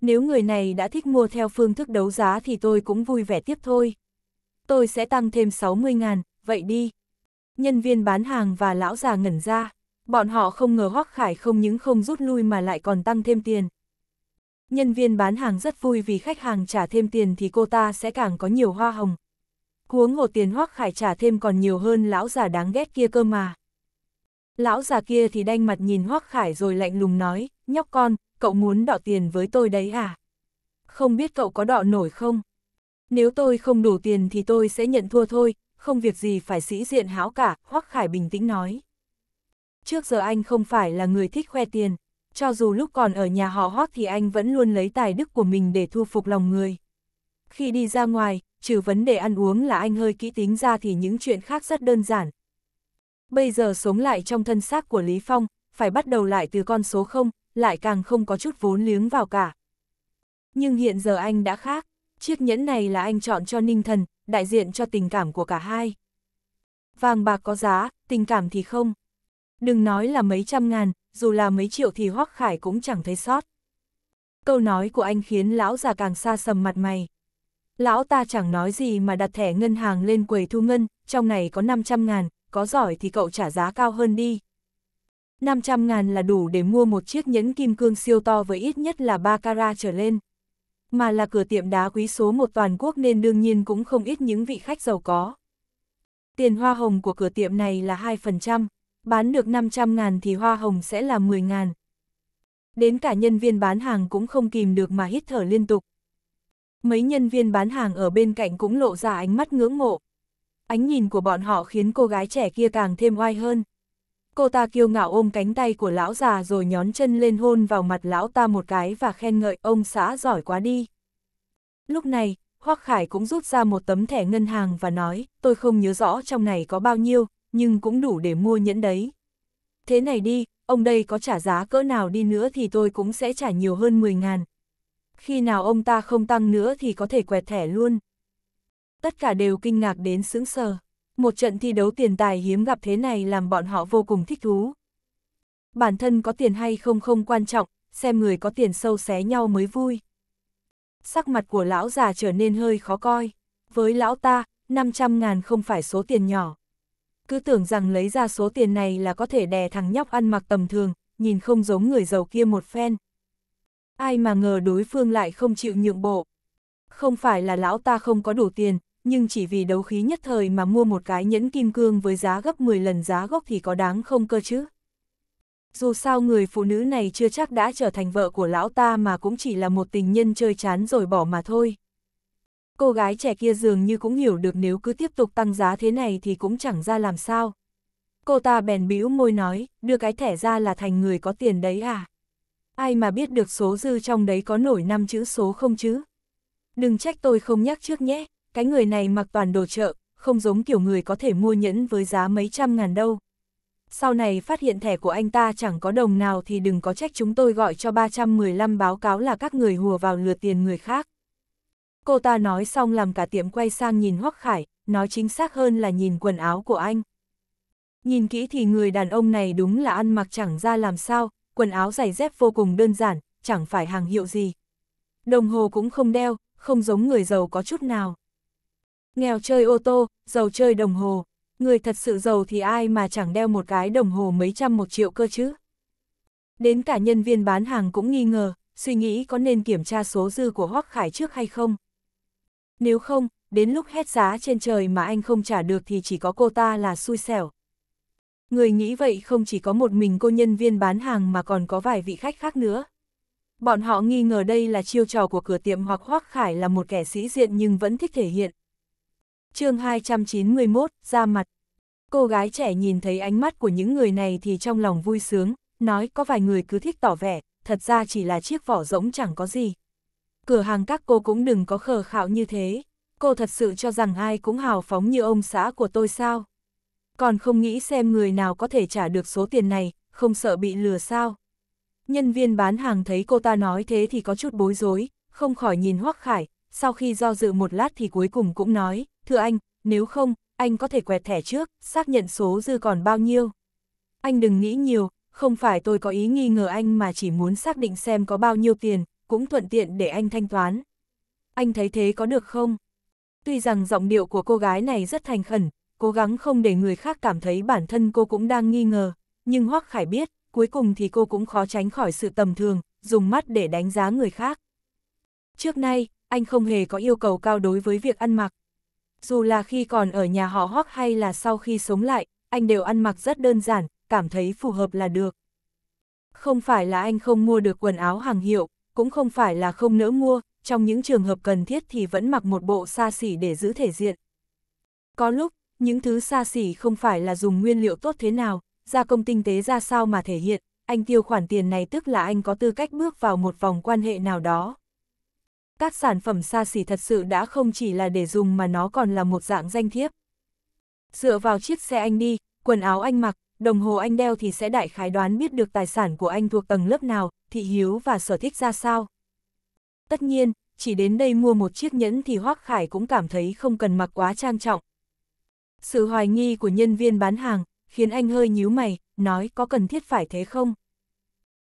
Nếu người này đã thích mua theo phương thức đấu giá thì tôi cũng vui vẻ tiếp thôi. Tôi sẽ tăng thêm 60 ngàn, vậy đi. Nhân viên bán hàng và lão già ngẩn ra, bọn họ không ngờ Hoắc Khải không những không rút lui mà lại còn tăng thêm tiền. Nhân viên bán hàng rất vui vì khách hàng trả thêm tiền thì cô ta sẽ càng có nhiều hoa hồng. Huống hồ tiền hoắc khải trả thêm còn nhiều hơn lão già đáng ghét kia cơ mà. Lão già kia thì đanh mặt nhìn hoắc khải rồi lạnh lùng nói, nhóc con, cậu muốn đọ tiền với tôi đấy à? Không biết cậu có đọ nổi không? Nếu tôi không đủ tiền thì tôi sẽ nhận thua thôi, không việc gì phải sĩ diện háo cả, hoắc khải bình tĩnh nói. Trước giờ anh không phải là người thích khoe tiền cho dù lúc còn ở nhà họ hót thì anh vẫn luôn lấy tài đức của mình để thu phục lòng người. Khi đi ra ngoài, trừ vấn đề ăn uống là anh hơi kỹ tính ra thì những chuyện khác rất đơn giản. Bây giờ sống lại trong thân xác của Lý Phong, phải bắt đầu lại từ con số 0, lại càng không có chút vốn liếng vào cả. Nhưng hiện giờ anh đã khác, chiếc nhẫn này là anh chọn cho Ninh Thần, đại diện cho tình cảm của cả hai. Vàng bạc có giá, tình cảm thì không đừng nói là mấy trăm ngàn, dù là mấy triệu thì Hoắc Khải cũng chẳng thấy sót. Câu nói của anh khiến lão già càng xa sầm mặt mày. Lão ta chẳng nói gì mà đặt thẻ ngân hàng lên quầy thu ngân, trong này có 500 ngàn, có giỏi thì cậu trả giá cao hơn đi. 500 ngàn là đủ để mua một chiếc nhẫn kim cương siêu to với ít nhất là 3 cara trở lên. Mà là cửa tiệm đá quý số một toàn quốc nên đương nhiên cũng không ít những vị khách giàu có. Tiền hoa hồng của cửa tiệm này là 2% bán được 500 ngàn thì hoa hồng sẽ là 10 ngàn. Đến cả nhân viên bán hàng cũng không kìm được mà hít thở liên tục. Mấy nhân viên bán hàng ở bên cạnh cũng lộ ra ánh mắt ngưỡng mộ. Ánh nhìn của bọn họ khiến cô gái trẻ kia càng thêm oai hơn. Cô ta kiêu ngạo ôm cánh tay của lão già rồi nhón chân lên hôn vào mặt lão ta một cái và khen ngợi ông xã giỏi quá đi. Lúc này, Hoác Khải cũng rút ra một tấm thẻ ngân hàng và nói, tôi không nhớ rõ trong này có bao nhiêu, nhưng cũng đủ để mua nhẫn đấy. Thế này đi, ông đây có trả giá cỡ nào đi nữa thì tôi cũng sẽ trả nhiều hơn 10 ngàn. Khi nào ông ta không tăng nữa thì có thể quẹt thẻ luôn. Tất cả đều kinh ngạc đến sững sờ. Một trận thi đấu tiền tài hiếm gặp thế này làm bọn họ vô cùng thích thú. Bản thân có tiền hay không không quan trọng, xem người có tiền sâu xé nhau mới vui. Sắc mặt của lão già trở nên hơi khó coi. Với lão ta, 500 ngàn không phải số tiền nhỏ cứ tưởng rằng lấy ra số tiền này là có thể đè thằng nhóc ăn mặc tầm thường, nhìn không giống người giàu kia một phen. Ai mà ngờ đối phương lại không chịu nhượng bộ. Không phải là lão ta không có đủ tiền, nhưng chỉ vì đấu khí nhất thời mà mua một cái nhẫn kim cương với giá gấp 10 lần giá gốc thì có đáng không cơ chứ. Dù sao người phụ nữ này chưa chắc đã trở thành vợ của lão ta mà cũng chỉ là một tình nhân chơi chán rồi bỏ mà thôi cô gái trẻ kia dường như cũng hiểu được nếu cứ tiếp tục tăng giá thế này thì cũng chẳng ra làm sao. Cô ta bèn bĩu môi nói, đưa cái thẻ ra là thành người có tiền đấy à? Ai mà biết được số dư trong đấy có nổi năm chữ số không chứ? Đừng trách tôi không nhắc trước nhé, cái người này mặc toàn đồ chợ, không giống kiểu người có thể mua nhẫn với giá mấy trăm ngàn đâu. Sau này phát hiện thẻ của anh ta chẳng có đồng nào thì đừng có trách chúng tôi gọi cho 315 báo cáo là các người hùa vào lừa tiền người khác. Cô ta nói xong làm cả tiệm quay sang nhìn Hoắc Khải, nói chính xác hơn là nhìn quần áo của anh. Nhìn kỹ thì người đàn ông này đúng là ăn mặc chẳng ra làm sao, quần áo giày dép vô cùng đơn giản, chẳng phải hàng hiệu gì. Đồng hồ cũng không đeo, không giống người giàu có chút nào. Nghèo chơi ô tô, giàu chơi đồng hồ. Người thật sự giàu thì ai mà chẳng đeo một cái đồng hồ mấy trăm một triệu cơ chứ. Đến cả nhân viên bán hàng cũng nghi ngờ, suy nghĩ có nên kiểm tra số dư của Hoắc Khải trước hay không nếu không, đến lúc hét giá trên trời mà anh không trả được thì chỉ có cô ta là xui xẻo. Người nghĩ vậy không chỉ có một mình cô nhân viên bán hàng mà còn có vài vị khách khác nữa. Bọn họ nghi ngờ đây là chiêu trò của cửa tiệm hoặc Hoác Khải là một kẻ sĩ diện nhưng vẫn thích thể hiện. chương 291, ra mặt. Cô gái trẻ nhìn thấy ánh mắt của những người này thì trong lòng vui sướng, nói có vài người cứ thích tỏ vẻ, thật ra chỉ là chiếc vỏ rỗng chẳng có gì cửa hàng các cô cũng đừng có khờ khạo như thế, cô thật sự cho rằng ai cũng hào phóng như ông xã của tôi sao? Còn không nghĩ xem người nào có thể trả được số tiền này, không sợ bị lừa sao? Nhân viên bán hàng thấy cô ta nói thế thì có chút bối rối, không khỏi nhìn Hoắc Khải, sau khi do dự một lát thì cuối cùng cũng nói, thưa anh, nếu không, anh có thể quẹt thẻ trước, xác nhận số dư còn bao nhiêu. Anh đừng nghĩ nhiều, không phải tôi có ý nghi ngờ anh mà chỉ muốn xác định xem có bao nhiêu tiền, cũng thuận tiện để anh thanh toán. Anh thấy thế có được không? Tuy rằng giọng điệu của cô gái này rất thành khẩn, cố gắng không để người khác cảm thấy bản thân cô cũng đang nghi ngờ, nhưng Hoắc Khải biết, cuối cùng thì cô cũng khó tránh khỏi sự tầm thường, dùng mắt để đánh giá người khác. Trước nay, anh không hề có yêu cầu cao đối với việc ăn mặc. Dù là khi còn ở nhà họ Hoắc hay là sau khi sống lại, anh đều ăn mặc rất đơn giản, cảm thấy phù hợp là được. Không phải là anh không mua được quần áo hàng hiệu, cũng không phải là không nỡ mua, trong những trường hợp cần thiết thì vẫn mặc một bộ xa xỉ để giữ thể diện. Có lúc, những thứ xa xỉ không phải là dùng nguyên liệu tốt thế nào, gia công tinh tế ra sao mà thể hiện, anh tiêu khoản tiền này tức là anh có tư cách bước vào một vòng quan hệ nào đó. Các sản phẩm xa xỉ thật sự đã không chỉ là để dùng mà nó còn là một dạng danh thiếp. Dựa vào chiếc xe anh đi, quần áo anh mặc, đồng hồ anh đeo thì sẽ đại khái đoán biết được tài sản của anh thuộc tầng lớp nào, thị hiếu và sở thích ra sao. Tất nhiên, chỉ đến đây mua một chiếc nhẫn thì Hoác Khải cũng cảm thấy không cần mặc quá trang trọng. Sự hoài nghi của nhân viên bán hàng khiến anh hơi nhíu mày, nói có cần thiết phải thế không?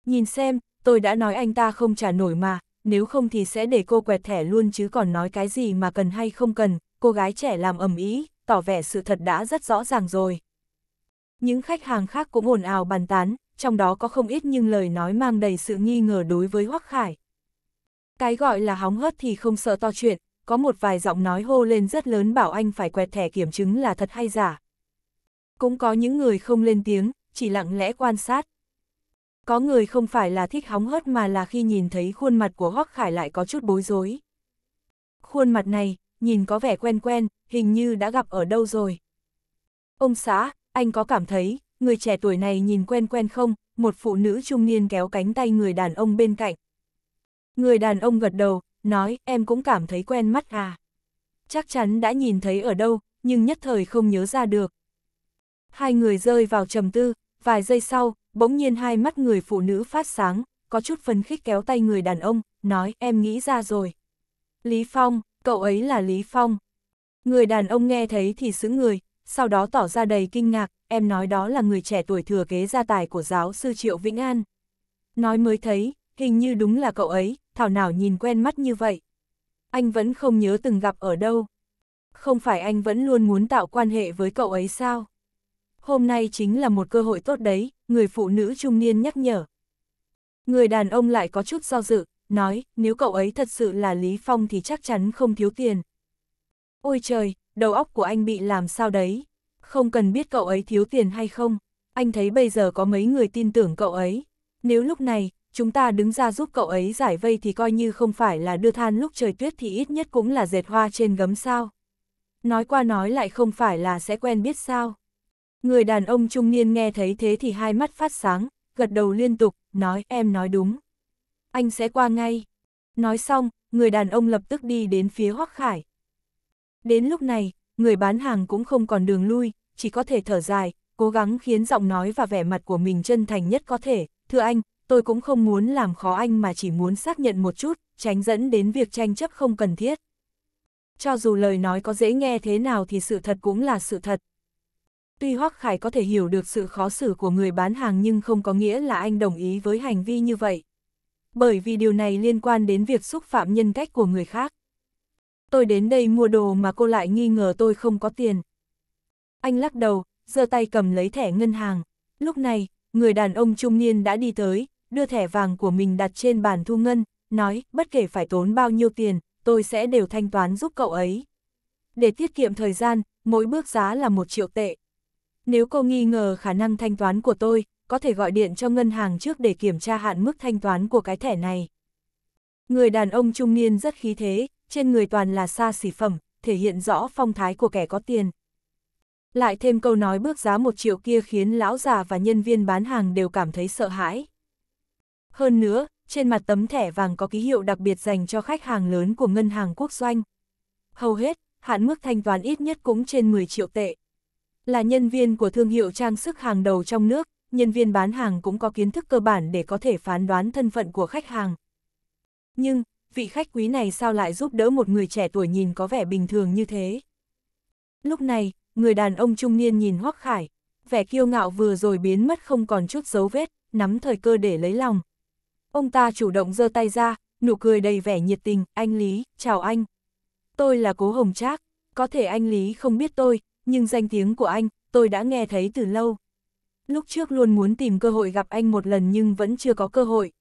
Nhìn xem, tôi đã nói anh ta không trả nổi mà, nếu không thì sẽ để cô quẹt thẻ luôn chứ còn nói cái gì mà cần hay không cần, cô gái trẻ làm ầm ý, tỏ vẻ sự thật đã rất rõ ràng rồi. Những khách hàng khác cũng ồn ào bàn tán, trong đó có không ít nhưng lời nói mang đầy sự nghi ngờ đối với Hoắc Khải. Cái gọi là hóng hớt thì không sợ to chuyện, có một vài giọng nói hô lên rất lớn bảo anh phải quẹt thẻ kiểm chứng là thật hay giả. Cũng có những người không lên tiếng, chỉ lặng lẽ quan sát. Có người không phải là thích hóng hớt mà là khi nhìn thấy khuôn mặt của Hoắc Khải lại có chút bối rối. Khuôn mặt này, nhìn có vẻ quen quen, hình như đã gặp ở đâu rồi. Ông xã, anh có cảm thấy, người trẻ tuổi này nhìn quen quen không? Một phụ nữ trung niên kéo cánh tay người đàn ông bên cạnh. Người đàn ông gật đầu, nói, em cũng cảm thấy quen mắt à. Chắc chắn đã nhìn thấy ở đâu, nhưng nhất thời không nhớ ra được. Hai người rơi vào trầm tư, vài giây sau, bỗng nhiên hai mắt người phụ nữ phát sáng, có chút phấn khích kéo tay người đàn ông, nói, em nghĩ ra rồi. Lý Phong, cậu ấy là Lý Phong. Người đàn ông nghe thấy thì sững người, sau đó tỏ ra đầy kinh ngạc, em nói đó là người trẻ tuổi thừa kế gia tài của giáo sư Triệu Vĩnh An. Nói mới thấy, hình như đúng là cậu ấy, thảo nào nhìn quen mắt như vậy. Anh vẫn không nhớ từng gặp ở đâu. Không phải anh vẫn luôn muốn tạo quan hệ với cậu ấy sao? Hôm nay chính là một cơ hội tốt đấy, người phụ nữ trung niên nhắc nhở. Người đàn ông lại có chút do dự, nói, nếu cậu ấy thật sự là Lý Phong thì chắc chắn không thiếu tiền. Ôi trời, đầu óc của anh bị làm sao đấy? Không cần biết cậu ấy thiếu tiền hay không, anh thấy bây giờ có mấy người tin tưởng cậu ấy. Nếu lúc này, chúng ta đứng ra giúp cậu ấy giải vây thì coi như không phải là đưa than lúc trời tuyết thì ít nhất cũng là dệt hoa trên gấm sao. Nói qua nói lại không phải là sẽ quen biết sao. Người đàn ông trung niên nghe thấy thế thì hai mắt phát sáng, gật đầu liên tục, nói em nói đúng. Anh sẽ qua ngay. Nói xong, người đàn ông lập tức đi đến phía Hoắc Khải, Đến lúc này, người bán hàng cũng không còn đường lui, chỉ có thể thở dài, cố gắng khiến giọng nói và vẻ mặt của mình chân thành nhất có thể. Thưa anh, tôi cũng không muốn làm khó anh mà chỉ muốn xác nhận một chút, tránh dẫn đến việc tranh chấp không cần thiết. Cho dù lời nói có dễ nghe thế nào thì sự thật cũng là sự thật. Tuy Hoắc Khải có thể hiểu được sự khó xử của người bán hàng nhưng không có nghĩa là anh đồng ý với hành vi như vậy. Bởi vì điều này liên quan đến việc xúc phạm nhân cách của người khác tôi đến đây mua đồ mà cô lại nghi ngờ tôi không có tiền. Anh lắc đầu, giơ tay cầm lấy thẻ ngân hàng. Lúc này, người đàn ông trung niên đã đi tới, đưa thẻ vàng của mình đặt trên bàn thu ngân, nói, bất kể phải tốn bao nhiêu tiền, tôi sẽ đều thanh toán giúp cậu ấy. Để tiết kiệm thời gian, mỗi bước giá là một triệu tệ. Nếu cô nghi ngờ khả năng thanh toán của tôi, có thể gọi điện cho ngân hàng trước để kiểm tra hạn mức thanh toán của cái thẻ này. Người đàn ông trung niên rất khí thế, trên người toàn là xa xỉ phẩm, thể hiện rõ phong thái của kẻ có tiền. Lại thêm câu nói bước giá một triệu kia khiến lão già và nhân viên bán hàng đều cảm thấy sợ hãi. Hơn nữa, trên mặt tấm thẻ vàng có ký hiệu đặc biệt dành cho khách hàng lớn của ngân hàng quốc doanh. Hầu hết, hạn mức thanh toán ít nhất cũng trên 10 triệu tệ. Là nhân viên của thương hiệu trang sức hàng đầu trong nước, nhân viên bán hàng cũng có kiến thức cơ bản để có thể phán đoán thân phận của khách hàng. Nhưng, vị khách quý này sao lại giúp đỡ một người trẻ tuổi nhìn có vẻ bình thường như thế. Lúc này, người đàn ông trung niên nhìn Hoắc Khải, vẻ kiêu ngạo vừa rồi biến mất không còn chút dấu vết, nắm thời cơ để lấy lòng. Ông ta chủ động giơ tay ra, nụ cười đầy vẻ nhiệt tình, anh Lý, chào anh. Tôi là Cố Hồng Trác, có thể anh Lý không biết tôi, nhưng danh tiếng của anh, tôi đã nghe thấy từ lâu. Lúc trước luôn muốn tìm cơ hội gặp anh một lần nhưng vẫn chưa có cơ hội.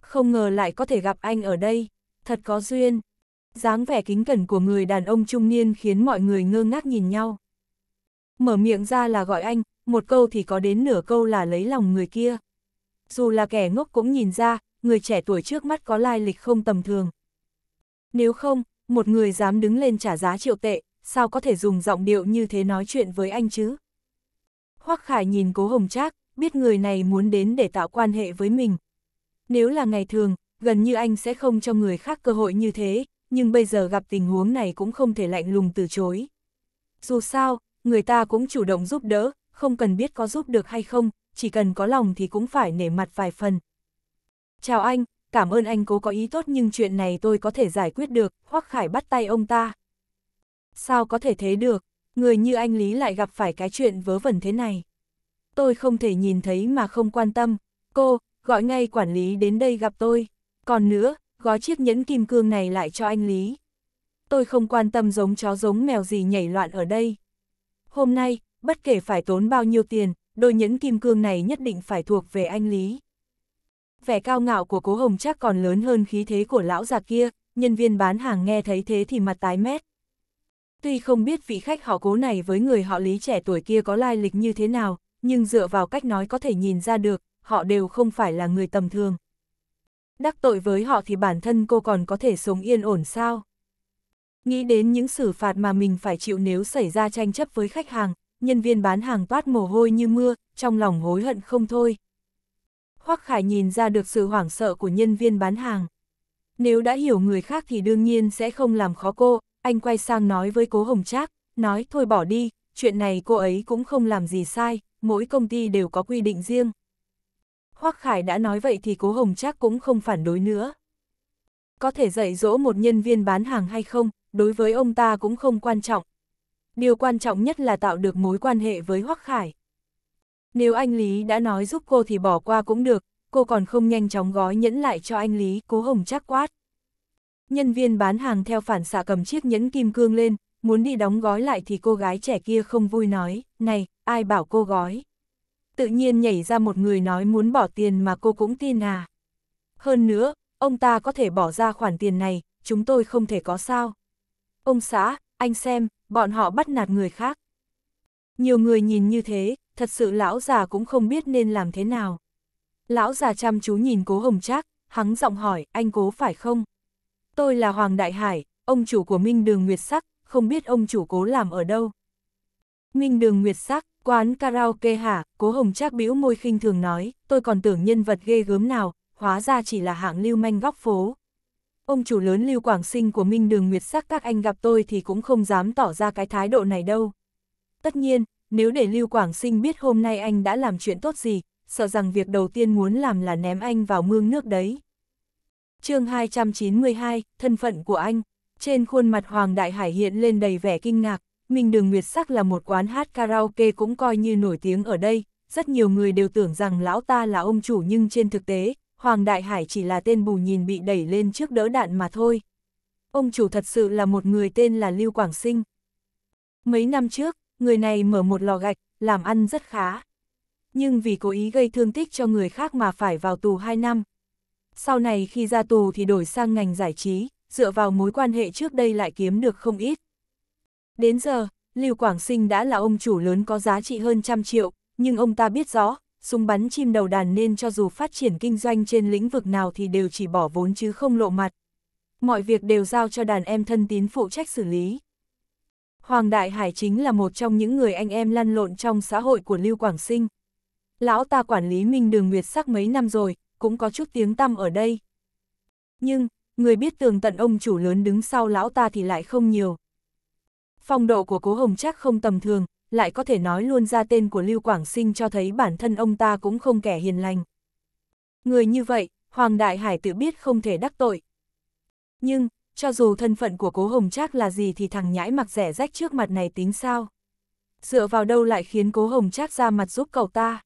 Không ngờ lại có thể gặp anh ở đây thật có duyên. dáng vẻ kính cẩn của người đàn ông trung niên khiến mọi người ngơ ngác nhìn nhau. Mở miệng ra là gọi anh, một câu thì có đến nửa câu là lấy lòng người kia. Dù là kẻ ngốc cũng nhìn ra, người trẻ tuổi trước mắt có lai lịch không tầm thường. Nếu không, một người dám đứng lên trả giá triệu tệ, sao có thể dùng giọng điệu như thế nói chuyện với anh chứ? Hoắc Khải nhìn cố Hồng Trác, biết người này muốn đến để tạo quan hệ với mình. Nếu là ngày thường, gần như anh sẽ không cho người khác cơ hội như thế, nhưng bây giờ gặp tình huống này cũng không thể lạnh lùng từ chối. Dù sao, người ta cũng chủ động giúp đỡ, không cần biết có giúp được hay không, chỉ cần có lòng thì cũng phải nể mặt vài phần. Chào anh, cảm ơn anh cố có ý tốt nhưng chuyện này tôi có thể giải quyết được, Hoắc Khải bắt tay ông ta. Sao có thể thế được, người như anh Lý lại gặp phải cái chuyện vớ vẩn thế này. Tôi không thể nhìn thấy mà không quan tâm, cô, gọi ngay quản lý đến đây gặp tôi. Còn nữa, gói chiếc nhẫn kim cương này lại cho anh Lý. Tôi không quan tâm giống chó giống mèo gì nhảy loạn ở đây. Hôm nay, bất kể phải tốn bao nhiêu tiền, đôi nhẫn kim cương này nhất định phải thuộc về anh Lý. Vẻ cao ngạo của cố hồng chắc còn lớn hơn khí thế của lão già kia, nhân viên bán hàng nghe thấy thế thì mặt tái mét. Tuy không biết vị khách họ cố này với người họ lý trẻ tuổi kia có lai lịch như thế nào, nhưng dựa vào cách nói có thể nhìn ra được, họ đều không phải là người tầm thường. Đắc tội với họ thì bản thân cô còn có thể sống yên ổn sao? Nghĩ đến những xử phạt mà mình phải chịu nếu xảy ra tranh chấp với khách hàng, nhân viên bán hàng toát mồ hôi như mưa, trong lòng hối hận không thôi. Hoắc Khải nhìn ra được sự hoảng sợ của nhân viên bán hàng. Nếu đã hiểu người khác thì đương nhiên sẽ không làm khó cô, anh quay sang nói với cố Hồng Trác, nói thôi bỏ đi, chuyện này cô ấy cũng không làm gì sai, mỗi công ty đều có quy định riêng. Hoắc Khải đã nói vậy thì Cố Hồng Trác cũng không phản đối nữa. Có thể dạy dỗ một nhân viên bán hàng hay không, đối với ông ta cũng không quan trọng. Điều quan trọng nhất là tạo được mối quan hệ với Hoắc Khải. Nếu anh Lý đã nói giúp cô thì bỏ qua cũng được, cô còn không nhanh chóng gói nhẫn lại cho anh Lý, Cố Hồng Trác quát. Nhân viên bán hàng theo phản xạ cầm chiếc nhẫn kim cương lên, muốn đi đóng gói lại thì cô gái trẻ kia không vui nói, này, ai bảo cô gói tự nhiên nhảy ra một người nói muốn bỏ tiền mà cô cũng tin à. Hơn nữa, ông ta có thể bỏ ra khoản tiền này, chúng tôi không thể có sao. Ông xã, anh xem, bọn họ bắt nạt người khác. Nhiều người nhìn như thế, thật sự lão già cũng không biết nên làm thế nào. Lão già chăm chú nhìn cố hồng trác, hắn giọng hỏi, anh cố phải không? Tôi là Hoàng Đại Hải, ông chủ của Minh Đường Nguyệt Sắc, không biết ông chủ cố làm ở đâu. Minh Đường Nguyệt Sắc, Quán karaoke hả, cố hồng trác bĩu môi khinh thường nói, tôi còn tưởng nhân vật ghê gớm nào, hóa ra chỉ là hạng lưu manh góc phố. Ông chủ lớn lưu quảng sinh của Minh Đường Nguyệt Sắc các anh gặp tôi thì cũng không dám tỏ ra cái thái độ này đâu. Tất nhiên, nếu để lưu quảng sinh biết hôm nay anh đã làm chuyện tốt gì, sợ rằng việc đầu tiên muốn làm là ném anh vào mương nước đấy. chương 292, thân phận của anh, trên khuôn mặt Hoàng Đại Hải hiện lên đầy vẻ kinh ngạc, Minh Đường Nguyệt Sắc là một quán hát karaoke cũng coi như nổi tiếng ở đây, rất nhiều người đều tưởng rằng lão ta là ông chủ nhưng trên thực tế, Hoàng Đại Hải chỉ là tên bù nhìn bị đẩy lên trước đỡ đạn mà thôi. Ông chủ thật sự là một người tên là Lưu Quảng Sinh. Mấy năm trước, người này mở một lò gạch, làm ăn rất khá. Nhưng vì cố ý gây thương tích cho người khác mà phải vào tù 2 năm. Sau này khi ra tù thì đổi sang ngành giải trí, dựa vào mối quan hệ trước đây lại kiếm được không ít. Đến giờ, Lưu Quảng Sinh đã là ông chủ lớn có giá trị hơn trăm triệu, nhưng ông ta biết rõ, súng bắn chim đầu đàn nên cho dù phát triển kinh doanh trên lĩnh vực nào thì đều chỉ bỏ vốn chứ không lộ mặt. Mọi việc đều giao cho đàn em thân tín phụ trách xử lý. Hoàng Đại Hải chính là một trong những người anh em lăn lộn trong xã hội của Lưu Quảng Sinh. Lão ta quản lý Minh Đường Nguyệt Sắc mấy năm rồi, cũng có chút tiếng tăm ở đây. Nhưng, người biết tường tận ông chủ lớn đứng sau lão ta thì lại không nhiều. Phong độ của Cố Hồng chắc không tầm thường, lại có thể nói luôn ra tên của Lưu Quảng Sinh cho thấy bản thân ông ta cũng không kẻ hiền lành. Người như vậy, Hoàng Đại Hải tự biết không thể đắc tội. Nhưng, cho dù thân phận của Cố Hồng Trác là gì thì thằng nhãi mặc rẻ rách trước mặt này tính sao? Dựa vào đâu lại khiến Cố Hồng Trác ra mặt giúp cậu ta?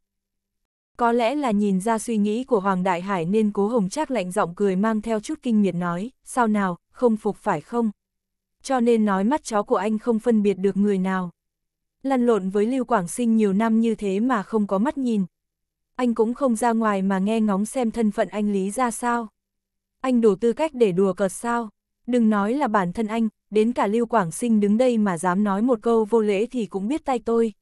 Có lẽ là nhìn ra suy nghĩ của Hoàng Đại Hải nên Cố Hồng Trác lạnh giọng cười mang theo chút kinh miệt nói, sao nào, không phục phải không? cho nên nói mắt chó của anh không phân biệt được người nào. Lăn lộn với Lưu Quảng Sinh nhiều năm như thế mà không có mắt nhìn. Anh cũng không ra ngoài mà nghe ngóng xem thân phận anh Lý ra sao. Anh đủ tư cách để đùa cợt sao. Đừng nói là bản thân anh, đến cả Lưu Quảng Sinh đứng đây mà dám nói một câu vô lễ thì cũng biết tay tôi.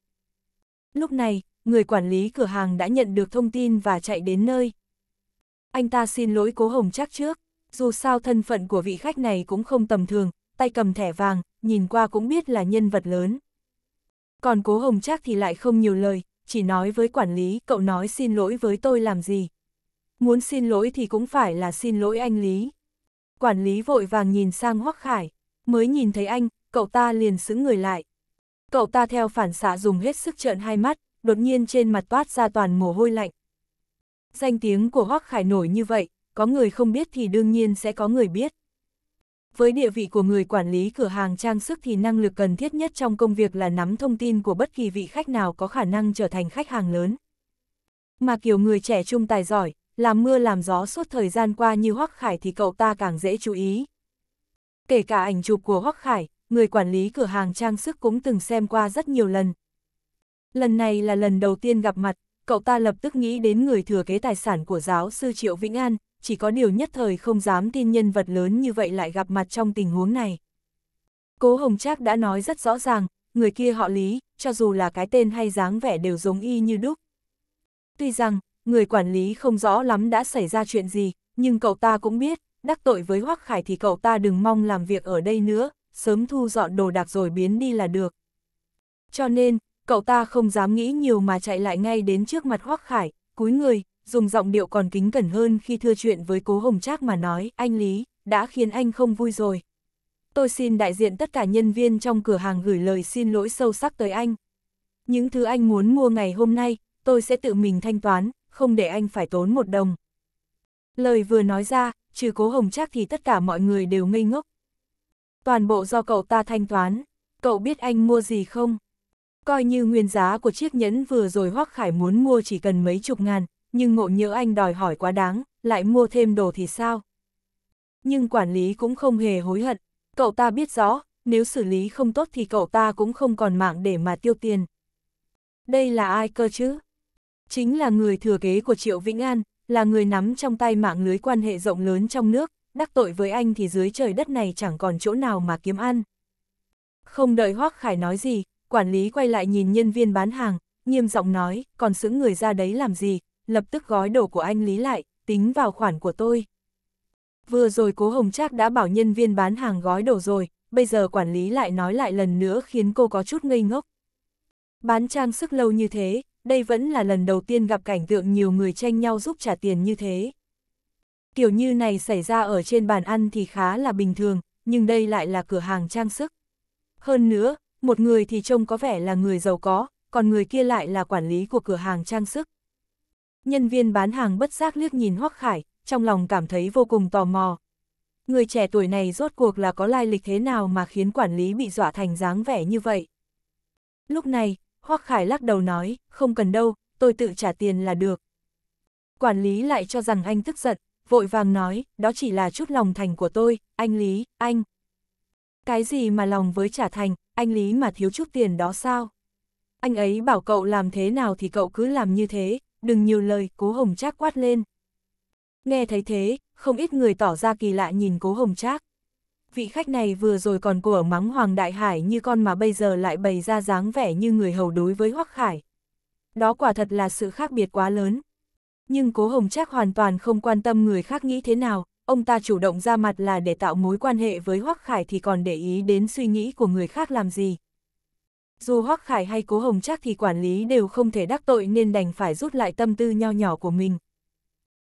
Lúc này, người quản lý cửa hàng đã nhận được thông tin và chạy đến nơi. Anh ta xin lỗi cố hồng chắc trước, dù sao thân phận của vị khách này cũng không tầm thường, tay cầm thẻ vàng, nhìn qua cũng biết là nhân vật lớn. Còn cố hồng trác thì lại không nhiều lời, chỉ nói với quản lý cậu nói xin lỗi với tôi làm gì. Muốn xin lỗi thì cũng phải là xin lỗi anh Lý. Quản lý vội vàng nhìn sang Hoắc Khải, mới nhìn thấy anh, cậu ta liền xứng người lại. Cậu ta theo phản xạ dùng hết sức trợn hai mắt, đột nhiên trên mặt toát ra toàn mồ hôi lạnh. Danh tiếng của Hoắc Khải nổi như vậy, có người không biết thì đương nhiên sẽ có người biết. Với địa vị của người quản lý cửa hàng trang sức thì năng lực cần thiết nhất trong công việc là nắm thông tin của bất kỳ vị khách nào có khả năng trở thành khách hàng lớn. Mà kiểu người trẻ trung tài giỏi, làm mưa làm gió suốt thời gian qua như Hoắc Khải thì cậu ta càng dễ chú ý. Kể cả ảnh chụp của Hoắc Khải, người quản lý cửa hàng trang sức cũng từng xem qua rất nhiều lần. Lần này là lần đầu tiên gặp mặt, cậu ta lập tức nghĩ đến người thừa kế tài sản của giáo sư Triệu Vĩnh An, chỉ có điều nhất thời không dám tin nhân vật lớn như vậy lại gặp mặt trong tình huống này. Cố Hồng Trác đã nói rất rõ ràng, người kia họ Lý, cho dù là cái tên hay dáng vẻ đều giống y như đúc. Tuy rằng, người quản lý không rõ lắm đã xảy ra chuyện gì, nhưng cậu ta cũng biết, đắc tội với Hoắc Khải thì cậu ta đừng mong làm việc ở đây nữa, sớm thu dọn đồ đạc rồi biến đi là được. Cho nên, cậu ta không dám nghĩ nhiều mà chạy lại ngay đến trước mặt Hoắc Khải, cúi người, dùng giọng điệu còn kính cẩn hơn khi thưa chuyện với cố hồng trác mà nói, anh Lý, đã khiến anh không vui rồi. Tôi xin đại diện tất cả nhân viên trong cửa hàng gửi lời xin lỗi sâu sắc tới anh. Những thứ anh muốn mua ngày hôm nay, tôi sẽ tự mình thanh toán, không để anh phải tốn một đồng. Lời vừa nói ra, trừ cố hồng trác thì tất cả mọi người đều ngây ngốc. Toàn bộ do cậu ta thanh toán, cậu biết anh mua gì không? Coi như nguyên giá của chiếc nhẫn vừa rồi Hoắc Khải muốn mua chỉ cần mấy chục ngàn, nhưng ngộ nhớ anh đòi hỏi quá đáng, lại mua thêm đồ thì sao? Nhưng quản lý cũng không hề hối hận, cậu ta biết rõ, nếu xử lý không tốt thì cậu ta cũng không còn mạng để mà tiêu tiền. Đây là ai cơ chứ? Chính là người thừa kế của Triệu Vĩnh An, là người nắm trong tay mạng lưới quan hệ rộng lớn trong nước, đắc tội với anh thì dưới trời đất này chẳng còn chỗ nào mà kiếm ăn. Không đợi Hoác Khải nói gì, quản lý quay lại nhìn nhân viên bán hàng, nghiêm giọng nói, còn xứng người ra đấy làm gì, lập tức gói đồ của anh Lý lại, tính vào khoản của tôi. Vừa rồi cố Hồng Trác đã bảo nhân viên bán hàng gói đồ rồi, bây giờ quản lý lại nói lại lần nữa khiến cô có chút ngây ngốc. Bán trang sức lâu như thế, đây vẫn là lần đầu tiên gặp cảnh tượng nhiều người tranh nhau giúp trả tiền như thế. Kiểu như này xảy ra ở trên bàn ăn thì khá là bình thường, nhưng đây lại là cửa hàng trang sức. Hơn nữa, một người thì trông có vẻ là người giàu có, còn người kia lại là quản lý của cửa hàng trang sức. Nhân viên bán hàng bất giác liếc nhìn Hoắc Khải, trong lòng cảm thấy vô cùng tò mò. Người trẻ tuổi này rốt cuộc là có lai lịch thế nào mà khiến quản lý bị dọa thành dáng vẻ như vậy? Lúc này, Hoắc Khải lắc đầu nói, không cần đâu, tôi tự trả tiền là được. Quản lý lại cho rằng anh tức giận, vội vàng nói, đó chỉ là chút lòng thành của tôi, anh Lý, anh. Cái gì mà lòng với trả thành, anh Lý mà thiếu chút tiền đó sao? Anh ấy bảo cậu làm thế nào thì cậu cứ làm như thế, đừng nhiều lời, cố hồng trác quát lên. Nghe thấy thế, không ít người tỏ ra kỳ lạ nhìn cố hồng trác. Vị khách này vừa rồi còn của mắng Hoàng Đại Hải như con mà bây giờ lại bày ra dáng vẻ như người hầu đối với Hoắc Khải. Đó quả thật là sự khác biệt quá lớn. Nhưng cố hồng trác hoàn toàn không quan tâm người khác nghĩ thế nào, ông ta chủ động ra mặt là để tạo mối quan hệ với Hoắc Khải thì còn để ý đến suy nghĩ của người khác làm gì dù Hoắc Khải hay Cố Hồng Trác thì quản lý đều không thể đắc tội nên đành phải rút lại tâm tư nho nhỏ của mình.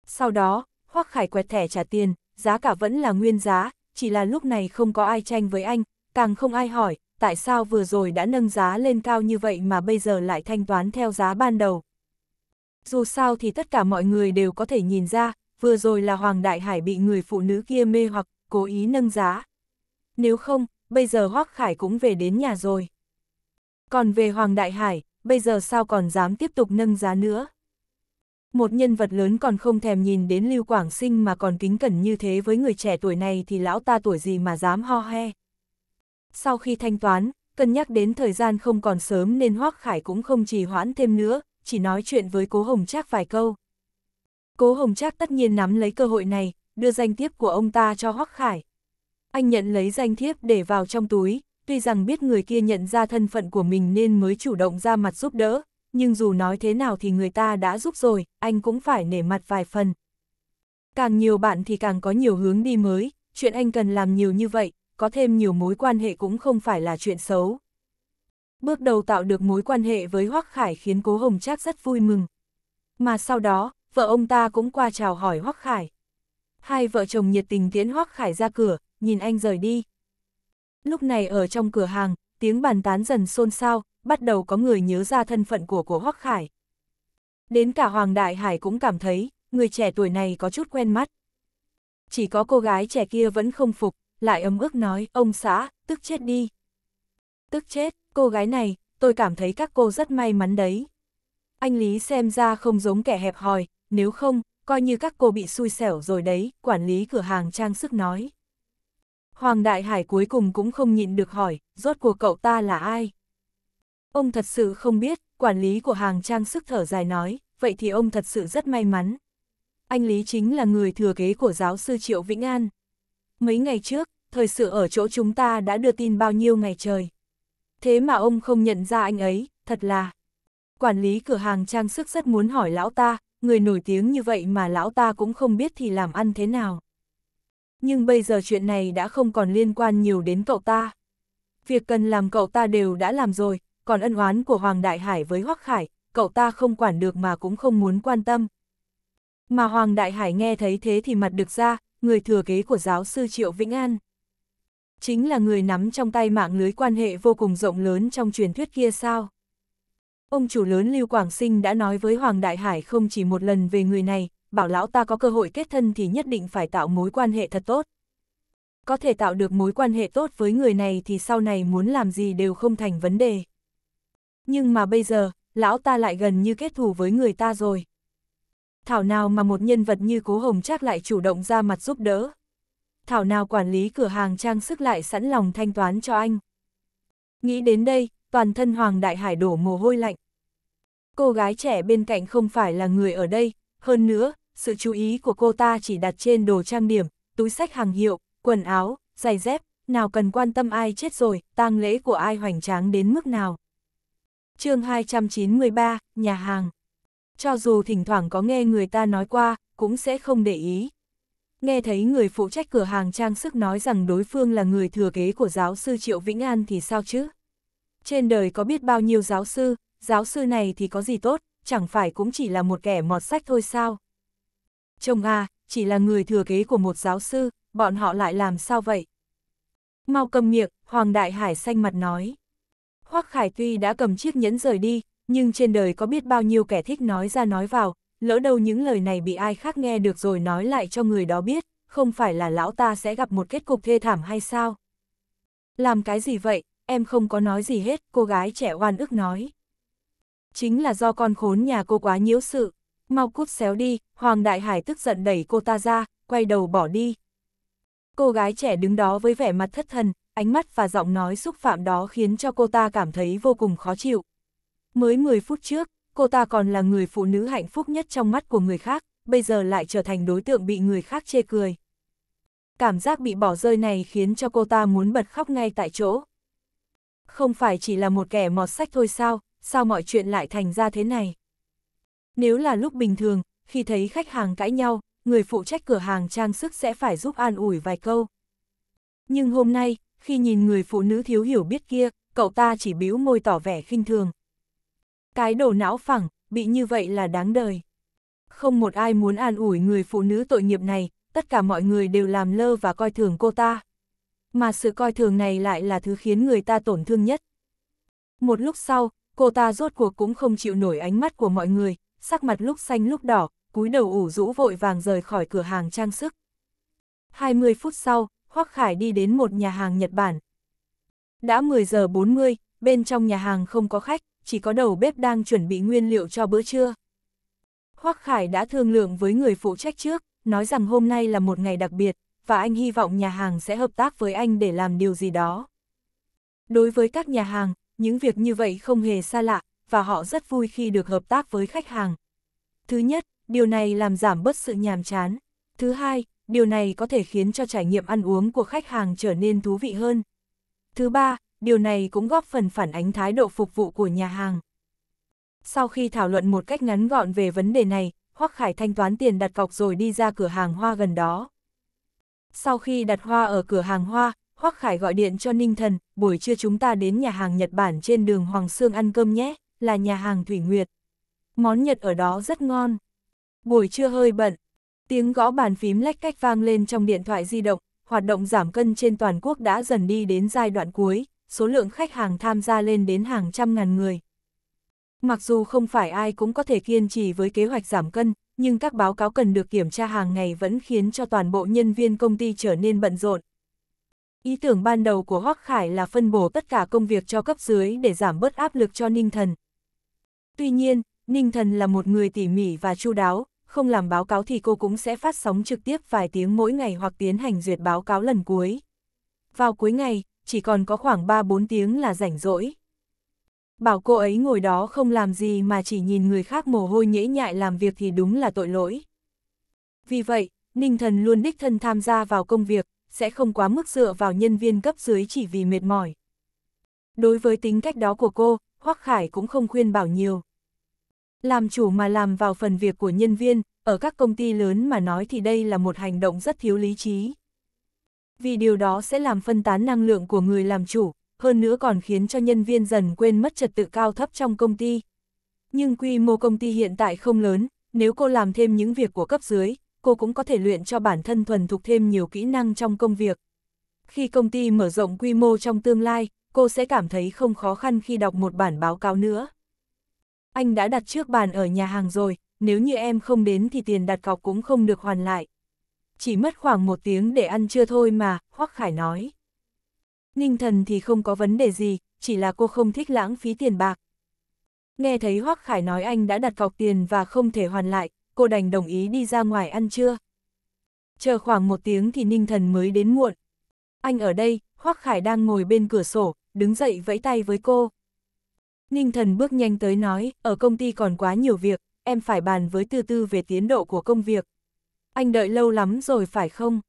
Sau đó, Hoắc Khải quẹt thẻ trả tiền, giá cả vẫn là nguyên giá, chỉ là lúc này không có ai tranh với anh, càng không ai hỏi, tại sao vừa rồi đã nâng giá lên cao như vậy mà bây giờ lại thanh toán theo giá ban đầu. Dù sao thì tất cả mọi người đều có thể nhìn ra, vừa rồi là Hoàng Đại Hải bị người phụ nữ kia mê hoặc cố ý nâng giá. Nếu không, bây giờ Hoắc Khải cũng về đến nhà rồi. Còn về Hoàng Đại Hải, bây giờ sao còn dám tiếp tục nâng giá nữa? Một nhân vật lớn còn không thèm nhìn đến Lưu Quảng Sinh mà còn kính cẩn như thế với người trẻ tuổi này thì lão ta tuổi gì mà dám ho he. Sau khi thanh toán, cân nhắc đến thời gian không còn sớm nên Hoác Khải cũng không trì hoãn thêm nữa, chỉ nói chuyện với Cố Hồng Trác vài câu. Cố Hồng Trác tất nhiên nắm lấy cơ hội này, đưa danh thiếp của ông ta cho Hoác Khải. Anh nhận lấy danh thiếp để vào trong túi, tuy rằng biết người kia nhận ra thân phận của mình nên mới chủ động ra mặt giúp đỡ, nhưng dù nói thế nào thì người ta đã giúp rồi, anh cũng phải nể mặt vài phần. Càng nhiều bạn thì càng có nhiều hướng đi mới, chuyện anh cần làm nhiều như vậy, có thêm nhiều mối quan hệ cũng không phải là chuyện xấu. Bước đầu tạo được mối quan hệ với Hoắc Khải khiến Cố Hồng Trác rất vui mừng. Mà sau đó, vợ ông ta cũng qua chào hỏi Hoắc Khải. Hai vợ chồng nhiệt tình tiễn Hoắc Khải ra cửa, nhìn anh rời đi, Lúc này ở trong cửa hàng, tiếng bàn tán dần xôn xao, bắt đầu có người nhớ ra thân phận của của Hoắc Khải. Đến cả Hoàng Đại Hải cũng cảm thấy, người trẻ tuổi này có chút quen mắt. Chỉ có cô gái trẻ kia vẫn không phục, lại ấm ức nói, ông xã, tức chết đi. Tức chết, cô gái này, tôi cảm thấy các cô rất may mắn đấy. Anh Lý xem ra không giống kẻ hẹp hòi, nếu không, coi như các cô bị xui xẻo rồi đấy, quản lý cửa hàng trang sức nói. Hoàng Đại Hải cuối cùng cũng không nhịn được hỏi, rốt cuộc cậu ta là ai? Ông thật sự không biết, quản lý của hàng trang sức thở dài nói, vậy thì ông thật sự rất may mắn. Anh Lý chính là người thừa kế của giáo sư Triệu Vĩnh An. Mấy ngày trước, thời sự ở chỗ chúng ta đã đưa tin bao nhiêu ngày trời. Thế mà ông không nhận ra anh ấy, thật là. Quản lý cửa hàng trang sức rất muốn hỏi lão ta, người nổi tiếng như vậy mà lão ta cũng không biết thì làm ăn thế nào. Nhưng bây giờ chuyện này đã không còn liên quan nhiều đến cậu ta. Việc cần làm cậu ta đều đã làm rồi, còn ân oán của Hoàng Đại Hải với Hoắc Khải, cậu ta không quản được mà cũng không muốn quan tâm. Mà Hoàng Đại Hải nghe thấy thế thì mặt được ra, người thừa kế của giáo sư Triệu Vĩnh An. Chính là người nắm trong tay mạng lưới quan hệ vô cùng rộng lớn trong truyền thuyết kia sao? Ông chủ lớn Lưu Quảng Sinh đã nói với Hoàng Đại Hải không chỉ một lần về người này, bảo lão ta có cơ hội kết thân thì nhất định phải tạo mối quan hệ thật tốt. Có thể tạo được mối quan hệ tốt với người này thì sau này muốn làm gì đều không thành vấn đề. Nhưng mà bây giờ, lão ta lại gần như kết thù với người ta rồi. Thảo nào mà một nhân vật như Cố Hồng chắc lại chủ động ra mặt giúp đỡ. Thảo nào quản lý cửa hàng trang sức lại sẵn lòng thanh toán cho anh. Nghĩ đến đây, toàn thân Hoàng Đại Hải đổ mồ hôi lạnh. Cô gái trẻ bên cạnh không phải là người ở đây, hơn nữa, sự chú ý của cô ta chỉ đặt trên đồ trang điểm, túi sách hàng hiệu, quần áo, giày dép, nào cần quan tâm ai chết rồi, tang lễ của ai hoành tráng đến mức nào. chương 293, Nhà hàng Cho dù thỉnh thoảng có nghe người ta nói qua, cũng sẽ không để ý. Nghe thấy người phụ trách cửa hàng trang sức nói rằng đối phương là người thừa kế của giáo sư Triệu Vĩnh An thì sao chứ? Trên đời có biết bao nhiêu giáo sư, giáo sư này thì có gì tốt, chẳng phải cũng chỉ là một kẻ mọt sách thôi sao? Chồng à, chỉ là người thừa kế của một giáo sư, bọn họ lại làm sao vậy? Mau cầm miệng, Hoàng Đại Hải xanh mặt nói. Hoắc Khải tuy đã cầm chiếc nhẫn rời đi, nhưng trên đời có biết bao nhiêu kẻ thích nói ra nói vào, lỡ đâu những lời này bị ai khác nghe được rồi nói lại cho người đó biết, không phải là lão ta sẽ gặp một kết cục thê thảm hay sao? Làm cái gì vậy, em không có nói gì hết, cô gái trẻ oan ức nói. Chính là do con khốn nhà cô quá nhiễu sự. Mau cút xéo đi, Hoàng Đại Hải tức giận đẩy cô ta ra, quay đầu bỏ đi. Cô gái trẻ đứng đó với vẻ mặt thất thần, ánh mắt và giọng nói xúc phạm đó khiến cho cô ta cảm thấy vô cùng khó chịu. Mới 10 phút trước, cô ta còn là người phụ nữ hạnh phúc nhất trong mắt của người khác, bây giờ lại trở thành đối tượng bị người khác chê cười. Cảm giác bị bỏ rơi này khiến cho cô ta muốn bật khóc ngay tại chỗ. Không phải chỉ là một kẻ mọt sách thôi sao, sao mọi chuyện lại thành ra thế này? Nếu là lúc bình thường, khi thấy khách hàng cãi nhau, người phụ trách cửa hàng trang sức sẽ phải giúp an ủi vài câu. Nhưng hôm nay, khi nhìn người phụ nữ thiếu hiểu biết kia, cậu ta chỉ bĩu môi tỏ vẻ khinh thường. Cái đầu não phẳng, bị như vậy là đáng đời. Không một ai muốn an ủi người phụ nữ tội nghiệp này, tất cả mọi người đều làm lơ và coi thường cô ta. Mà sự coi thường này lại là thứ khiến người ta tổn thương nhất. Một lúc sau, cô ta rốt cuộc cũng không chịu nổi ánh mắt của mọi người, sắc mặt lúc xanh lúc đỏ, cúi đầu ủ rũ vội vàng rời khỏi cửa hàng trang sức. 20 phút sau, Hoắc Khải đi đến một nhà hàng Nhật Bản. Đã 10 giờ 40, bên trong nhà hàng không có khách, chỉ có đầu bếp đang chuẩn bị nguyên liệu cho bữa trưa. Hoắc Khải đã thương lượng với người phụ trách trước, nói rằng hôm nay là một ngày đặc biệt, và anh hy vọng nhà hàng sẽ hợp tác với anh để làm điều gì đó. Đối với các nhà hàng, những việc như vậy không hề xa lạ, và họ rất vui khi được hợp tác với khách hàng. Thứ nhất, điều này làm giảm bớt sự nhàm chán. Thứ hai, điều này có thể khiến cho trải nghiệm ăn uống của khách hàng trở nên thú vị hơn. Thứ ba, điều này cũng góp phần phản ánh thái độ phục vụ của nhà hàng. Sau khi thảo luận một cách ngắn gọn về vấn đề này, Hoắc Khải thanh toán tiền đặt cọc rồi đi ra cửa hàng hoa gần đó. Sau khi đặt hoa ở cửa hàng hoa, Hoắc Khải gọi điện cho Ninh Thần, buổi trưa chúng ta đến nhà hàng Nhật Bản trên đường Hoàng Sương ăn cơm nhé, là nhà hàng Thủy Nguyệt. Món Nhật ở đó rất ngon. Buổi trưa hơi bận. Tiếng gõ bàn phím lách cách vang lên trong điện thoại di động, hoạt động giảm cân trên toàn quốc đã dần đi đến giai đoạn cuối, số lượng khách hàng tham gia lên đến hàng trăm ngàn người. Mặc dù không phải ai cũng có thể kiên trì với kế hoạch giảm cân, nhưng các báo cáo cần được kiểm tra hàng ngày vẫn khiến cho toàn bộ nhân viên công ty trở nên bận rộn, Ý tưởng ban đầu của Hoắc Khải là phân bổ tất cả công việc cho cấp dưới để giảm bớt áp lực cho Ninh Thần. Tuy nhiên, Ninh Thần là một người tỉ mỉ và chu đáo, không làm báo cáo thì cô cũng sẽ phát sóng trực tiếp vài tiếng mỗi ngày hoặc tiến hành duyệt báo cáo lần cuối. Vào cuối ngày, chỉ còn có khoảng 3-4 tiếng là rảnh rỗi. Bảo cô ấy ngồi đó không làm gì mà chỉ nhìn người khác mồ hôi nhễ nhại làm việc thì đúng là tội lỗi. Vì vậy, Ninh Thần luôn đích thân tham gia vào công việc, sẽ không quá mức dựa vào nhân viên cấp dưới chỉ vì mệt mỏi. Đối với tính cách đó của cô, Hoắc Khải cũng không khuyên bảo nhiều. Làm chủ mà làm vào phần việc của nhân viên, ở các công ty lớn mà nói thì đây là một hành động rất thiếu lý trí. Vì điều đó sẽ làm phân tán năng lượng của người làm chủ, hơn nữa còn khiến cho nhân viên dần quên mất trật tự cao thấp trong công ty. Nhưng quy mô công ty hiện tại không lớn, nếu cô làm thêm những việc của cấp dưới, cô cũng có thể luyện cho bản thân thuần thục thêm nhiều kỹ năng trong công việc. Khi công ty mở rộng quy mô trong tương lai, cô sẽ cảm thấy không khó khăn khi đọc một bản báo cáo nữa. Anh đã đặt trước bàn ở nhà hàng rồi, nếu như em không đến thì tiền đặt cọc cũng không được hoàn lại. Chỉ mất khoảng một tiếng để ăn trưa thôi mà, Hoắc Khải nói. Ninh thần thì không có vấn đề gì, chỉ là cô không thích lãng phí tiền bạc. Nghe thấy Hoắc Khải nói anh đã đặt cọc tiền và không thể hoàn lại, cô đành đồng ý đi ra ngoài ăn trưa. Chờ khoảng một tiếng thì Ninh Thần mới đến muộn. Anh ở đây, Hoác Khải đang ngồi bên cửa sổ, đứng dậy vẫy tay với cô. Ninh Thần bước nhanh tới nói, ở công ty còn quá nhiều việc, em phải bàn với tư tư về tiến độ của công việc. Anh đợi lâu lắm rồi phải không?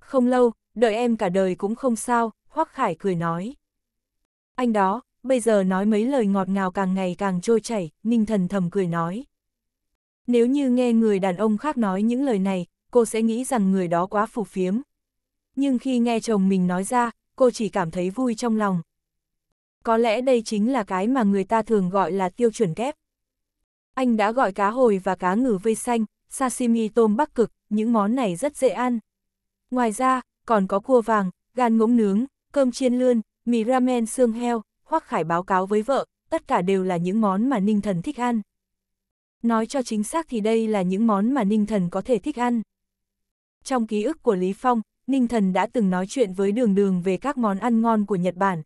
Không lâu, đợi em cả đời cũng không sao, Hoác Khải cười nói. Anh đó, bây giờ nói mấy lời ngọt ngào càng ngày càng trôi chảy, Ninh Thần thầm cười nói. Nếu như nghe người đàn ông khác nói những lời này, cô sẽ nghĩ rằng người đó quá phù phiếm. Nhưng khi nghe chồng mình nói ra, cô chỉ cảm thấy vui trong lòng. Có lẽ đây chính là cái mà người ta thường gọi là tiêu chuẩn kép. Anh đã gọi cá hồi và cá ngừ vây xanh, sashimi tôm bắc cực, những món này rất dễ ăn. Ngoài ra, còn có cua vàng, gan ngỗng nướng, cơm chiên lươn, mì ramen xương heo, hoắc khải báo cáo với vợ, tất cả đều là những món mà Ninh Thần thích ăn. Nói cho chính xác thì đây là những món mà Ninh Thần có thể thích ăn. Trong ký ức của Lý Phong, Ninh Thần đã từng nói chuyện với Đường Đường về các món ăn ngon của Nhật Bản.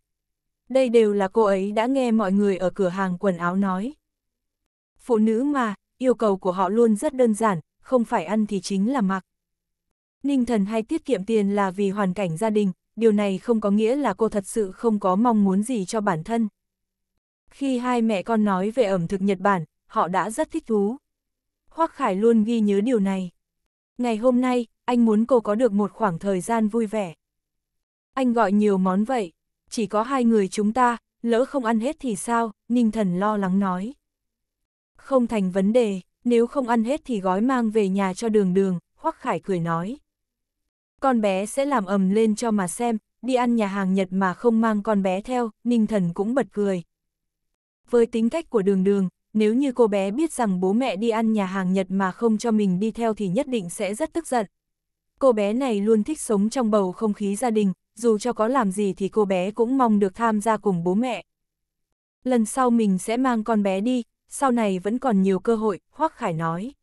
Đây đều là cô ấy đã nghe mọi người ở cửa hàng quần áo nói. Phụ nữ mà, yêu cầu của họ luôn rất đơn giản, không phải ăn thì chính là mặc. Ninh Thần hay tiết kiệm tiền là vì hoàn cảnh gia đình, điều này không có nghĩa là cô thật sự không có mong muốn gì cho bản thân. Khi hai mẹ con nói về ẩm thực Nhật Bản, họ đã rất thích thú. Hoắc Khải luôn ghi nhớ điều này. Ngày hôm nay, anh muốn cô có được một khoảng thời gian vui vẻ. Anh gọi nhiều món vậy, chỉ có hai người chúng ta, lỡ không ăn hết thì sao, Ninh Thần lo lắng nói. Không thành vấn đề, nếu không ăn hết thì gói mang về nhà cho đường đường, Hoắc Khải cười nói. Con bé sẽ làm ầm lên cho mà xem, đi ăn nhà hàng Nhật mà không mang con bé theo, Ninh Thần cũng bật cười. Với tính cách của đường đường, nếu như cô bé biết rằng bố mẹ đi ăn nhà hàng Nhật mà không cho mình đi theo thì nhất định sẽ rất tức giận. Cô bé này luôn thích sống trong bầu không khí gia đình, dù cho có làm gì thì cô bé cũng mong được tham gia cùng bố mẹ. Lần sau mình sẽ mang con bé đi, sau này vẫn còn nhiều cơ hội, Hoác Khải nói.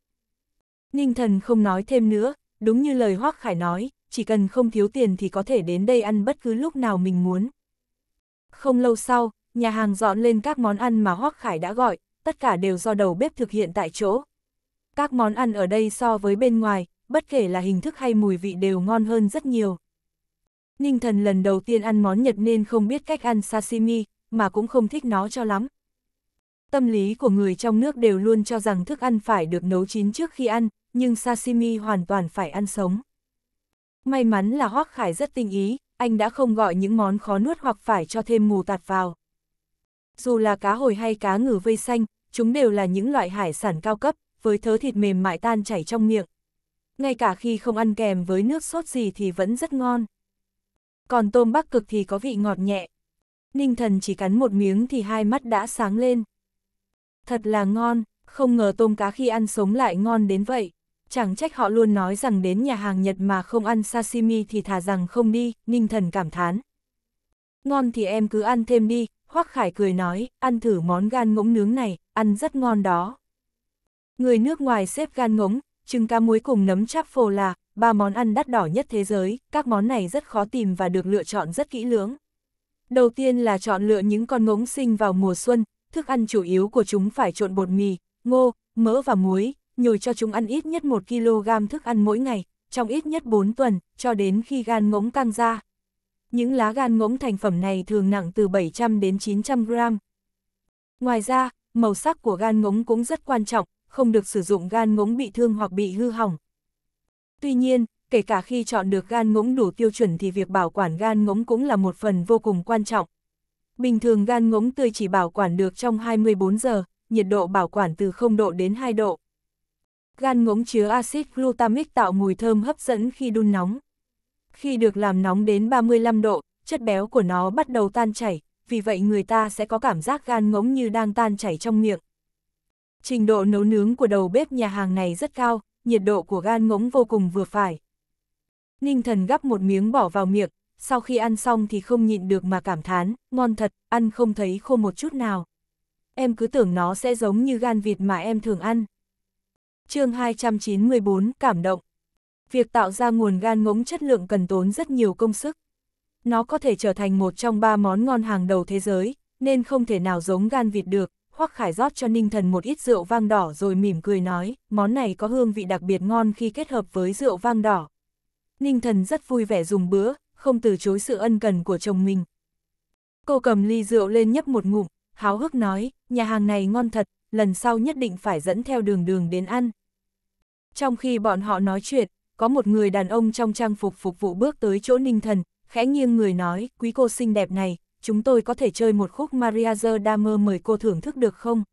Ninh thần không nói thêm nữa, đúng như lời Hoác Khải nói, chỉ cần không thiếu tiền thì có thể đến đây ăn bất cứ lúc nào mình muốn. Không lâu sau, nhà hàng dọn lên các món ăn mà Hoác Khải đã gọi, tất cả đều do đầu bếp thực hiện tại chỗ. Các món ăn ở đây so với bên ngoài, bất kể là hình thức hay mùi vị đều ngon hơn rất nhiều. Ninh thần lần đầu tiên ăn món Nhật nên không biết cách ăn sashimi, mà cũng không thích nó cho lắm. Tâm lý của người trong nước đều luôn cho rằng thức ăn phải được nấu chín trước khi ăn, nhưng sashimi hoàn toàn phải ăn sống. May mắn là Hoác Khải rất tinh ý, anh đã không gọi những món khó nuốt hoặc phải cho thêm mù tạt vào. Dù là cá hồi hay cá ngừ vây xanh, chúng đều là những loại hải sản cao cấp, với thớ thịt mềm mại tan chảy trong miệng. Ngay cả khi không ăn kèm với nước sốt gì thì vẫn rất ngon. Còn tôm bắc cực thì có vị ngọt nhẹ. Ninh thần chỉ cắn một miếng thì hai mắt đã sáng lên. Thật là ngon, không ngờ tôm cá khi ăn sống lại ngon đến vậy. Chẳng trách họ luôn nói rằng đến nhà hàng Nhật mà không ăn sashimi thì thà rằng không đi, Ninh thần cảm thán ngon thì em cứ ăn thêm đi, Hoắc Khải cười nói, ăn thử món gan ngỗng nướng này, ăn rất ngon đó. Người nước ngoài xếp gan ngỗng, trứng cá muối cùng nấm chắp phô là, ba món ăn đắt đỏ nhất thế giới, các món này rất khó tìm và được lựa chọn rất kỹ lưỡng. Đầu tiên là chọn lựa những con ngỗng sinh vào mùa xuân, thức ăn chủ yếu của chúng phải trộn bột mì, ngô, mỡ và muối, nhồi cho chúng ăn ít nhất 1 kg thức ăn mỗi ngày, trong ít nhất 4 tuần, cho đến khi gan ngỗng căng ra. Những lá gan ngỗng thành phẩm này thường nặng từ 700 đến 900 gram. Ngoài ra, màu sắc của gan ngỗng cũng rất quan trọng, không được sử dụng gan ngỗng bị thương hoặc bị hư hỏng. Tuy nhiên, kể cả khi chọn được gan ngỗng đủ tiêu chuẩn thì việc bảo quản gan ngỗng cũng là một phần vô cùng quan trọng. Bình thường gan ngỗng tươi chỉ bảo quản được trong 24 giờ, nhiệt độ bảo quản từ 0 độ đến 2 độ. Gan ngỗng chứa axit glutamic tạo mùi thơm hấp dẫn khi đun nóng. Khi được làm nóng đến 35 độ, chất béo của nó bắt đầu tan chảy, vì vậy người ta sẽ có cảm giác gan ngỗng như đang tan chảy trong miệng. Trình độ nấu nướng của đầu bếp nhà hàng này rất cao, nhiệt độ của gan ngỗng vô cùng vừa phải. Ninh thần gắp một miếng bỏ vào miệng, sau khi ăn xong thì không nhịn được mà cảm thán, ngon thật, ăn không thấy khô một chút nào. Em cứ tưởng nó sẽ giống như gan vịt mà em thường ăn. chương 294, cảm động. Việc tạo ra nguồn gan ngỗng chất lượng cần tốn rất nhiều công sức. Nó có thể trở thành một trong ba món ngon hàng đầu thế giới, nên không thể nào giống gan vịt được. Hoắc Khải rót cho Ninh Thần một ít rượu vang đỏ rồi mỉm cười nói, món này có hương vị đặc biệt ngon khi kết hợp với rượu vang đỏ. Ninh Thần rất vui vẻ dùng bữa, không từ chối sự ân cần của chồng mình. Cô cầm ly rượu lên nhấp một ngụm, háo hức nói, nhà hàng này ngon thật, lần sau nhất định phải dẫn theo đường đường đến ăn. Trong khi bọn họ nói chuyện, có một người đàn ông trong trang phục phục vụ bước tới chỗ ninh thần, khẽ nghiêng người nói, quý cô xinh đẹp này, chúng tôi có thể chơi một khúc Mariager Damer mời cô thưởng thức được không?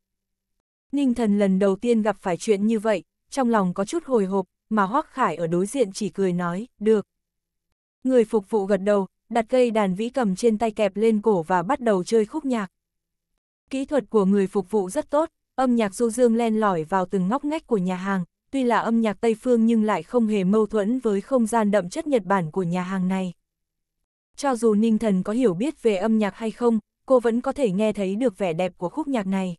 Ninh thần lần đầu tiên gặp phải chuyện như vậy, trong lòng có chút hồi hộp, mà Hoác Khải ở đối diện chỉ cười nói, được. Người phục vụ gật đầu, đặt cây đàn vĩ cầm trên tay kẹp lên cổ và bắt đầu chơi khúc nhạc. Kỹ thuật của người phục vụ rất tốt, âm nhạc du dương len lỏi vào từng ngóc ngách của nhà hàng, tuy là âm nhạc Tây Phương nhưng lại không hề mâu thuẫn với không gian đậm chất Nhật Bản của nhà hàng này. Cho dù Ninh Thần có hiểu biết về âm nhạc hay không, cô vẫn có thể nghe thấy được vẻ đẹp của khúc nhạc này.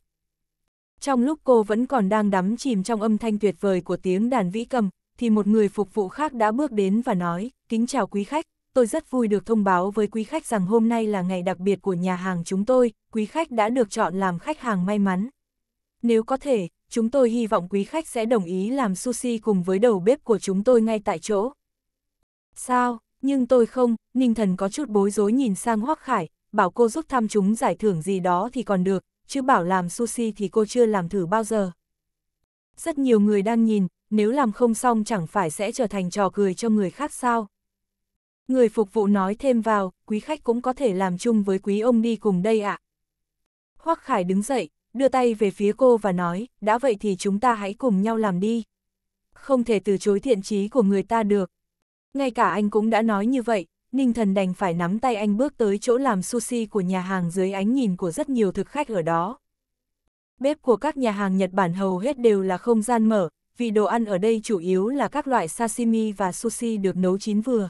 Trong lúc cô vẫn còn đang đắm chìm trong âm thanh tuyệt vời của tiếng đàn vĩ cầm, thì một người phục vụ khác đã bước đến và nói, kính chào quý khách, tôi rất vui được thông báo với quý khách rằng hôm nay là ngày đặc biệt của nhà hàng chúng tôi, quý khách đã được chọn làm khách hàng may mắn. Nếu có thể, chúng tôi hy vọng quý khách sẽ đồng ý làm sushi cùng với đầu bếp của chúng tôi ngay tại chỗ. Sao, nhưng tôi không, Ninh Thần có chút bối rối nhìn sang Hoắc Khải, bảo cô giúp thăm chúng giải thưởng gì đó thì còn được, chứ bảo làm sushi thì cô chưa làm thử bao giờ. Rất nhiều người đang nhìn, nếu làm không xong chẳng phải sẽ trở thành trò cười cho người khác sao. Người phục vụ nói thêm vào, quý khách cũng có thể làm chung với quý ông đi cùng đây ạ. À. Hoắc Khải đứng dậy, đưa tay về phía cô và nói, đã vậy thì chúng ta hãy cùng nhau làm đi. Không thể từ chối thiện chí của người ta được. Ngay cả anh cũng đã nói như vậy, Ninh Thần đành phải nắm tay anh bước tới chỗ làm sushi của nhà hàng dưới ánh nhìn của rất nhiều thực khách ở đó. Bếp của các nhà hàng Nhật Bản hầu hết đều là không gian mở, vì đồ ăn ở đây chủ yếu là các loại sashimi và sushi được nấu chín vừa.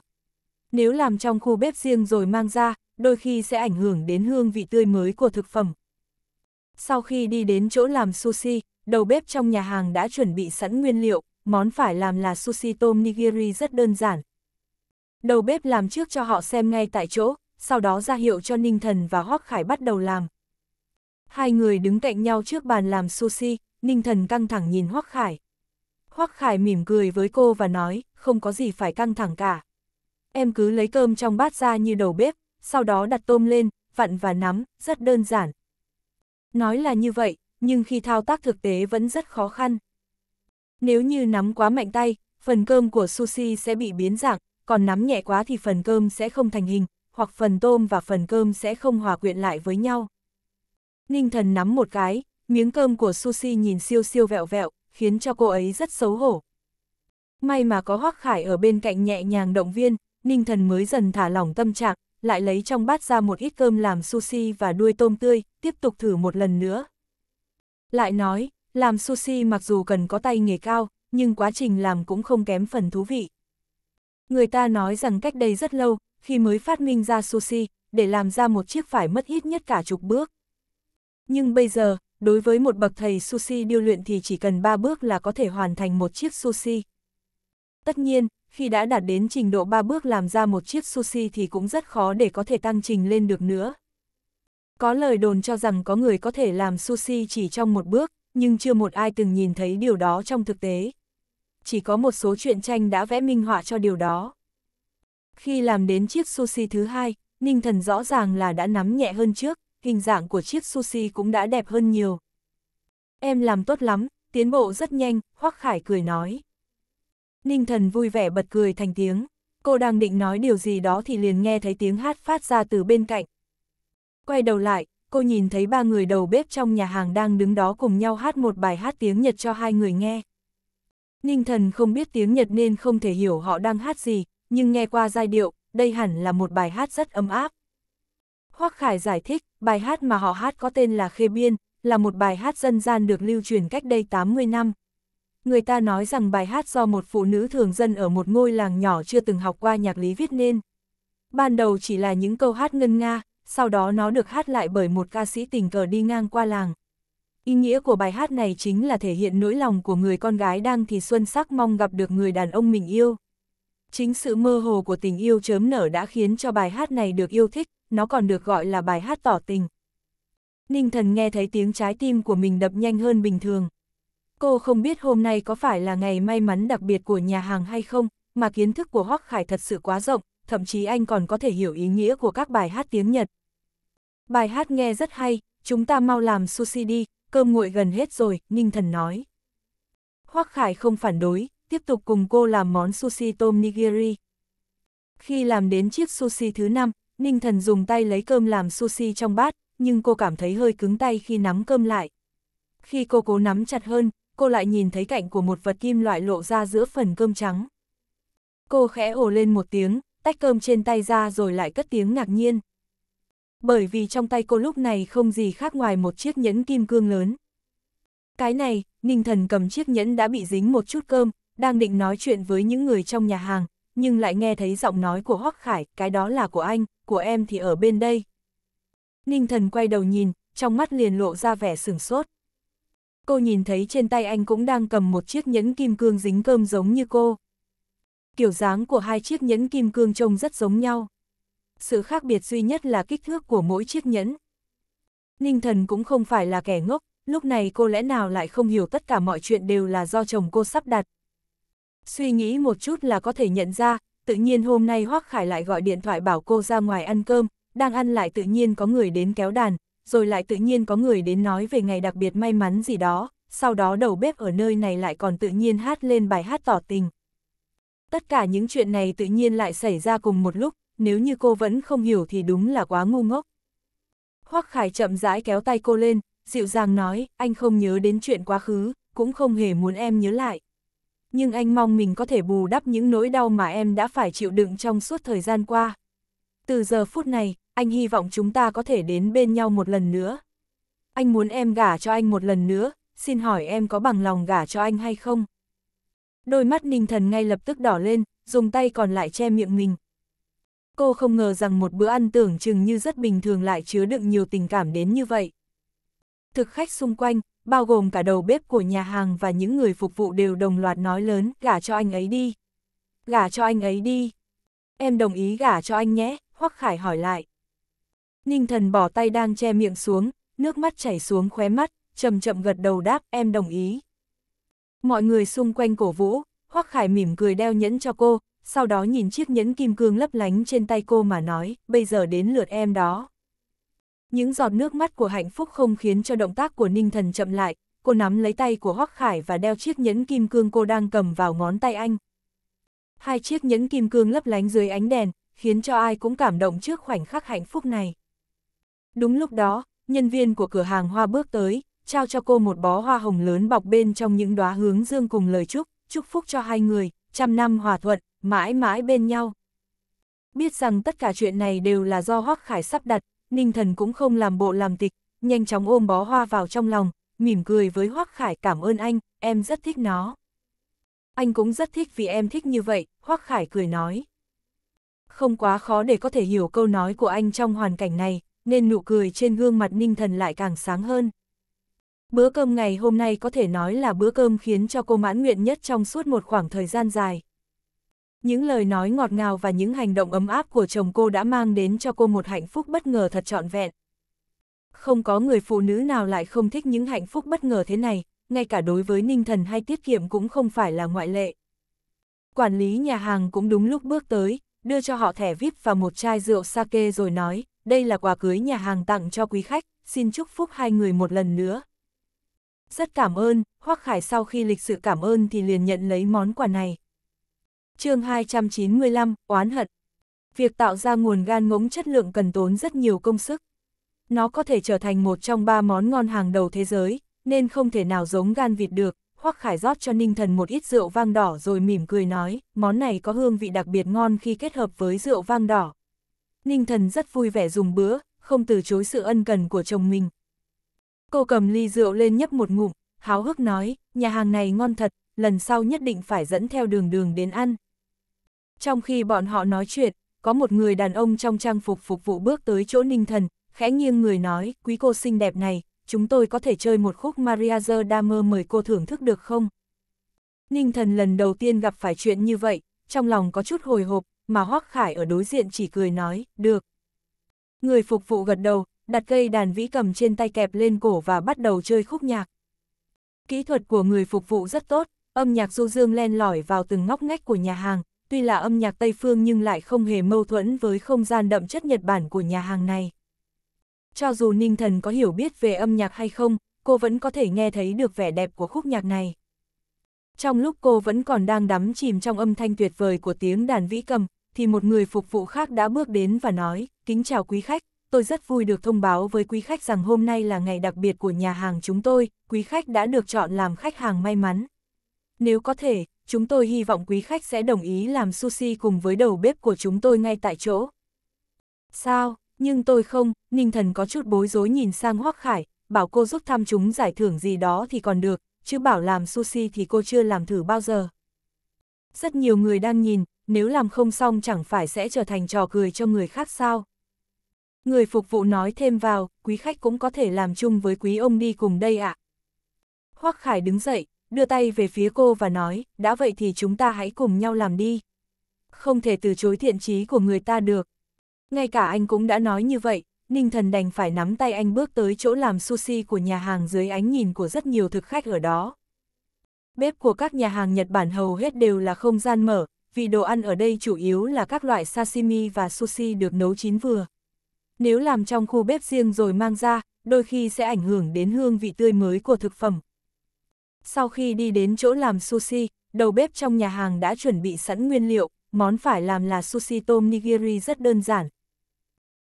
Nếu làm trong khu bếp riêng rồi mang ra, đôi khi sẽ ảnh hưởng đến hương vị tươi mới của thực phẩm, sau khi đi đến chỗ làm sushi, đầu bếp trong nhà hàng đã chuẩn bị sẵn nguyên liệu, món phải làm là sushi tôm nigiri rất đơn giản. Đầu bếp làm trước cho họ xem ngay tại chỗ, sau đó ra hiệu cho Ninh Thần và Hoắc Khải bắt đầu làm. Hai người đứng cạnh nhau trước bàn làm sushi, Ninh Thần căng thẳng nhìn Hoắc Khải. Hoắc Khải mỉm cười với cô và nói, không có gì phải căng thẳng cả. Em cứ lấy cơm trong bát ra như đầu bếp, sau đó đặt tôm lên, vặn và nắm, rất đơn giản. Nói là như vậy, nhưng khi thao tác thực tế vẫn rất khó khăn. Nếu như nắm quá mạnh tay, phần cơm của sushi sẽ bị biến dạng, còn nắm nhẹ quá thì phần cơm sẽ không thành hình, hoặc phần tôm và phần cơm sẽ không hòa quyện lại với nhau. Ninh thần nắm một cái, miếng cơm của sushi nhìn siêu siêu vẹo vẹo, khiến cho cô ấy rất xấu hổ. May mà có Hoắc Khải ở bên cạnh nhẹ nhàng động viên, Ninh thần mới dần thả lỏng tâm trạng, lại lấy trong bát ra một ít cơm làm sushi và đuôi tôm tươi, tiếp tục thử một lần nữa. Lại nói, làm sushi mặc dù cần có tay nghề cao, nhưng quá trình làm cũng không kém phần thú vị. Người ta nói rằng cách đây rất lâu, khi mới phát minh ra sushi, để làm ra một chiếc phải mất ít nhất cả chục bước. Nhưng bây giờ, đối với một bậc thầy sushi điêu luyện thì chỉ cần 3 bước là có thể hoàn thành một chiếc sushi. Tất nhiên, khi đã đạt đến trình độ ba bước làm ra một chiếc sushi thì cũng rất khó để có thể tăng trình lên được nữa. Có lời đồn cho rằng có người có thể làm sushi chỉ trong một bước, nhưng chưa một ai từng nhìn thấy điều đó trong thực tế. Chỉ có một số truyện tranh đã vẽ minh họa cho điều đó. Khi làm đến chiếc sushi thứ hai, Ninh Thần rõ ràng là đã nắm nhẹ hơn trước, hình dạng của chiếc sushi cũng đã đẹp hơn nhiều. Em làm tốt lắm, tiến bộ rất nhanh, Hoắc Khải cười nói. Ninh thần vui vẻ bật cười thành tiếng, cô đang định nói điều gì đó thì liền nghe thấy tiếng hát phát ra từ bên cạnh. Quay đầu lại, cô nhìn thấy ba người đầu bếp trong nhà hàng đang đứng đó cùng nhau hát một bài hát tiếng Nhật cho hai người nghe. Ninh thần không biết tiếng Nhật nên không thể hiểu họ đang hát gì, nhưng nghe qua giai điệu, đây hẳn là một bài hát rất ấm áp. Hoắc Khải giải thích, bài hát mà họ hát có tên là Khê Biên, là một bài hát dân gian được lưu truyền cách đây 80 năm người ta nói rằng bài hát do một phụ nữ thường dân ở một ngôi làng nhỏ chưa từng học qua nhạc lý viết nên. Ban đầu chỉ là những câu hát ngân nga, sau đó nó được hát lại bởi một ca sĩ tình cờ đi ngang qua làng. Ý nghĩa của bài hát này chính là thể hiện nỗi lòng của người con gái đang thì xuân sắc mong gặp được người đàn ông mình yêu. Chính sự mơ hồ của tình yêu chớm nở đã khiến cho bài hát này được yêu thích, nó còn được gọi là bài hát tỏ tình. Ninh thần nghe thấy tiếng trái tim của mình đập nhanh hơn bình thường. Cô không biết hôm nay có phải là ngày may mắn đặc biệt của nhà hàng hay không, mà kiến thức của Hoắc Khải thật sự quá rộng, thậm chí anh còn có thể hiểu ý nghĩa của các bài hát tiếng Nhật. Bài hát nghe rất hay, chúng ta mau làm sushi đi, cơm nguội gần hết rồi, Ninh Thần nói. Hoắc Khải không phản đối, tiếp tục cùng cô làm món sushi tôm nigiri. Khi làm đến chiếc sushi thứ năm, Ninh Thần dùng tay lấy cơm làm sushi trong bát, nhưng cô cảm thấy hơi cứng tay khi nắm cơm lại. Khi cô cố nắm chặt hơn, cô lại nhìn thấy cạnh của một vật kim loại lộ ra giữa phần cơm trắng. Cô khẽ ồ lên một tiếng, tách cơm trên tay ra rồi lại cất tiếng ngạc nhiên. Bởi vì trong tay cô lúc này không gì khác ngoài một chiếc nhẫn kim cương lớn. Cái này, Ninh Thần cầm chiếc nhẫn đã bị dính một chút cơm, đang định nói chuyện với những người trong nhà hàng, nhưng lại nghe thấy giọng nói của Hoắc Khải, cái đó là của anh, của em thì ở bên đây. Ninh Thần quay đầu nhìn, trong mắt liền lộ ra vẻ sửng sốt cô nhìn thấy trên tay anh cũng đang cầm một chiếc nhẫn kim cương dính cơm giống như cô. Kiểu dáng của hai chiếc nhẫn kim cương trông rất giống nhau. Sự khác biệt duy nhất là kích thước của mỗi chiếc nhẫn. Ninh thần cũng không phải là kẻ ngốc, lúc này cô lẽ nào lại không hiểu tất cả mọi chuyện đều là do chồng cô sắp đặt. Suy nghĩ một chút là có thể nhận ra, tự nhiên hôm nay Hoác Khải lại gọi điện thoại bảo cô ra ngoài ăn cơm, đang ăn lại tự nhiên có người đến kéo đàn, rồi lại tự nhiên có người đến nói về ngày đặc biệt may mắn gì đó, sau đó đầu bếp ở nơi này lại còn tự nhiên hát lên bài hát tỏ tình. Tất cả những chuyện này tự nhiên lại xảy ra cùng một lúc, nếu như cô vẫn không hiểu thì đúng là quá ngu ngốc. Hoắc Khải chậm rãi kéo tay cô lên, dịu dàng nói, anh không nhớ đến chuyện quá khứ, cũng không hề muốn em nhớ lại. Nhưng anh mong mình có thể bù đắp những nỗi đau mà em đã phải chịu đựng trong suốt thời gian qua. Từ giờ phút này, anh hy vọng chúng ta có thể đến bên nhau một lần nữa. Anh muốn em gả cho anh một lần nữa, xin hỏi em có bằng lòng gả cho anh hay không? Đôi mắt ninh thần ngay lập tức đỏ lên, dùng tay còn lại che miệng mình. Cô không ngờ rằng một bữa ăn tưởng chừng như rất bình thường lại chứa đựng nhiều tình cảm đến như vậy. Thực khách xung quanh, bao gồm cả đầu bếp của nhà hàng và những người phục vụ đều đồng loạt nói lớn, gả cho anh ấy đi. Gả cho anh ấy đi. Em đồng ý gả cho anh nhé, Hoắc Khải hỏi lại. Ninh thần bỏ tay đang che miệng xuống, nước mắt chảy xuống khóe mắt, chậm chậm gật đầu đáp em đồng ý. Mọi người xung quanh cổ vũ, Hoắc Khải mỉm cười đeo nhẫn cho cô, sau đó nhìn chiếc nhẫn kim cương lấp lánh trên tay cô mà nói, bây giờ đến lượt em đó. Những giọt nước mắt của hạnh phúc không khiến cho động tác của Ninh Thần chậm lại, cô nắm lấy tay của Hoắc Khải và đeo chiếc nhẫn kim cương cô đang cầm vào ngón tay anh. Hai chiếc nhẫn kim cương lấp lánh dưới ánh đèn, khiến cho ai cũng cảm động trước khoảnh khắc hạnh phúc này. Đúng lúc đó, nhân viên của cửa hàng hoa bước tới, trao cho cô một bó hoa hồng lớn bọc bên trong những đóa hướng dương cùng lời chúc, chúc phúc cho hai người, trăm năm hòa thuận, mãi mãi bên nhau. Biết rằng tất cả chuyện này đều là do Hoắc Khải sắp đặt, Ninh Thần cũng không làm bộ làm tịch, nhanh chóng ôm bó hoa vào trong lòng, mỉm cười với Hoắc Khải cảm ơn anh, em rất thích nó. Anh cũng rất thích vì em thích như vậy, Hoắc Khải cười nói. Không quá khó để có thể hiểu câu nói của anh trong hoàn cảnh này, nên nụ cười trên gương mặt ninh thần lại càng sáng hơn. Bữa cơm ngày hôm nay có thể nói là bữa cơm khiến cho cô mãn nguyện nhất trong suốt một khoảng thời gian dài. Những lời nói ngọt ngào và những hành động ấm áp của chồng cô đã mang đến cho cô một hạnh phúc bất ngờ thật trọn vẹn. Không có người phụ nữ nào lại không thích những hạnh phúc bất ngờ thế này, ngay cả đối với ninh thần hay tiết kiệm cũng không phải là ngoại lệ. Quản lý nhà hàng cũng đúng lúc bước tới, đưa cho họ thẻ VIP và một chai rượu sake rồi nói, đây là quà cưới nhà hàng tặng cho quý khách, xin chúc phúc hai người một lần nữa. Rất cảm ơn, Hoắc Khải sau khi lịch sự cảm ơn thì liền nhận lấy món quà này. chương 295, Oán hận. Việc tạo ra nguồn gan ngỗng chất lượng cần tốn rất nhiều công sức. Nó có thể trở thành một trong ba món ngon hàng đầu thế giới, nên không thể nào giống gan vịt được. Hoắc Khải rót cho Ninh Thần một ít rượu vang đỏ rồi mỉm cười nói, món này có hương vị đặc biệt ngon khi kết hợp với rượu vang đỏ, Ninh thần rất vui vẻ dùng bữa, không từ chối sự ân cần của chồng mình. Cô cầm ly rượu lên nhấp một ngụm, háo hức nói, nhà hàng này ngon thật, lần sau nhất định phải dẫn theo đường đường đến ăn. Trong khi bọn họ nói chuyện, có một người đàn ông trong trang phục phục vụ bước tới chỗ ninh thần, khẽ nghiêng người nói, quý cô xinh đẹp này, chúng tôi có thể chơi một khúc Mariager Damer mời cô thưởng thức được không? Ninh thần lần đầu tiên gặp phải chuyện như vậy, trong lòng có chút hồi hộp, mà Hoắc Khải ở đối diện chỉ cười nói, được. Người phục vụ gật đầu, đặt cây đàn vĩ cầm trên tay kẹp lên cổ và bắt đầu chơi khúc nhạc. Kỹ thuật của người phục vụ rất tốt, âm nhạc du dương len lỏi vào từng ngóc ngách của nhà hàng, tuy là âm nhạc Tây Phương nhưng lại không hề mâu thuẫn với không gian đậm chất Nhật Bản của nhà hàng này. Cho dù Ninh Thần có hiểu biết về âm nhạc hay không, cô vẫn có thể nghe thấy được vẻ đẹp của khúc nhạc này. Trong lúc cô vẫn còn đang đắm chìm trong âm thanh tuyệt vời của tiếng đàn vĩ cầm, thì một người phục vụ khác đã bước đến và nói, kính chào quý khách, tôi rất vui được thông báo với quý khách rằng hôm nay là ngày đặc biệt của nhà hàng chúng tôi, quý khách đã được chọn làm khách hàng may mắn. Nếu có thể, chúng tôi hy vọng quý khách sẽ đồng ý làm sushi cùng với đầu bếp của chúng tôi ngay tại chỗ. Sao, nhưng tôi không, Ninh Thần có chút bối rối nhìn sang Hoắc Khải, bảo cô giúp thăm chúng giải thưởng gì đó thì còn được, chứ bảo làm sushi thì cô chưa làm thử bao giờ. Rất nhiều người đang nhìn, nếu làm không xong chẳng phải sẽ trở thành trò cười cho người khác sao. Người phục vụ nói thêm vào, quý khách cũng có thể làm chung với quý ông đi cùng đây ạ. Hoắc Khải đứng dậy, đưa tay về phía cô và nói, đã vậy thì chúng ta hãy cùng nhau làm đi. Không thể từ chối thiện chí của người ta được. Ngay cả anh cũng đã nói như vậy, Ninh Thần đành phải nắm tay anh bước tới chỗ làm sushi của nhà hàng dưới ánh nhìn của rất nhiều thực khách ở đó. Bếp của các nhà hàng Nhật Bản hầu hết đều là không gian mở, vì đồ ăn ở đây chủ yếu là các loại sashimi và sushi được nấu chín vừa. Nếu làm trong khu bếp riêng rồi mang ra, đôi khi sẽ ảnh hưởng đến hương vị tươi mới của thực phẩm. Sau khi đi đến chỗ làm sushi, đầu bếp trong nhà hàng đã chuẩn bị sẵn nguyên liệu, món phải làm là sushi tôm nigiri rất đơn giản.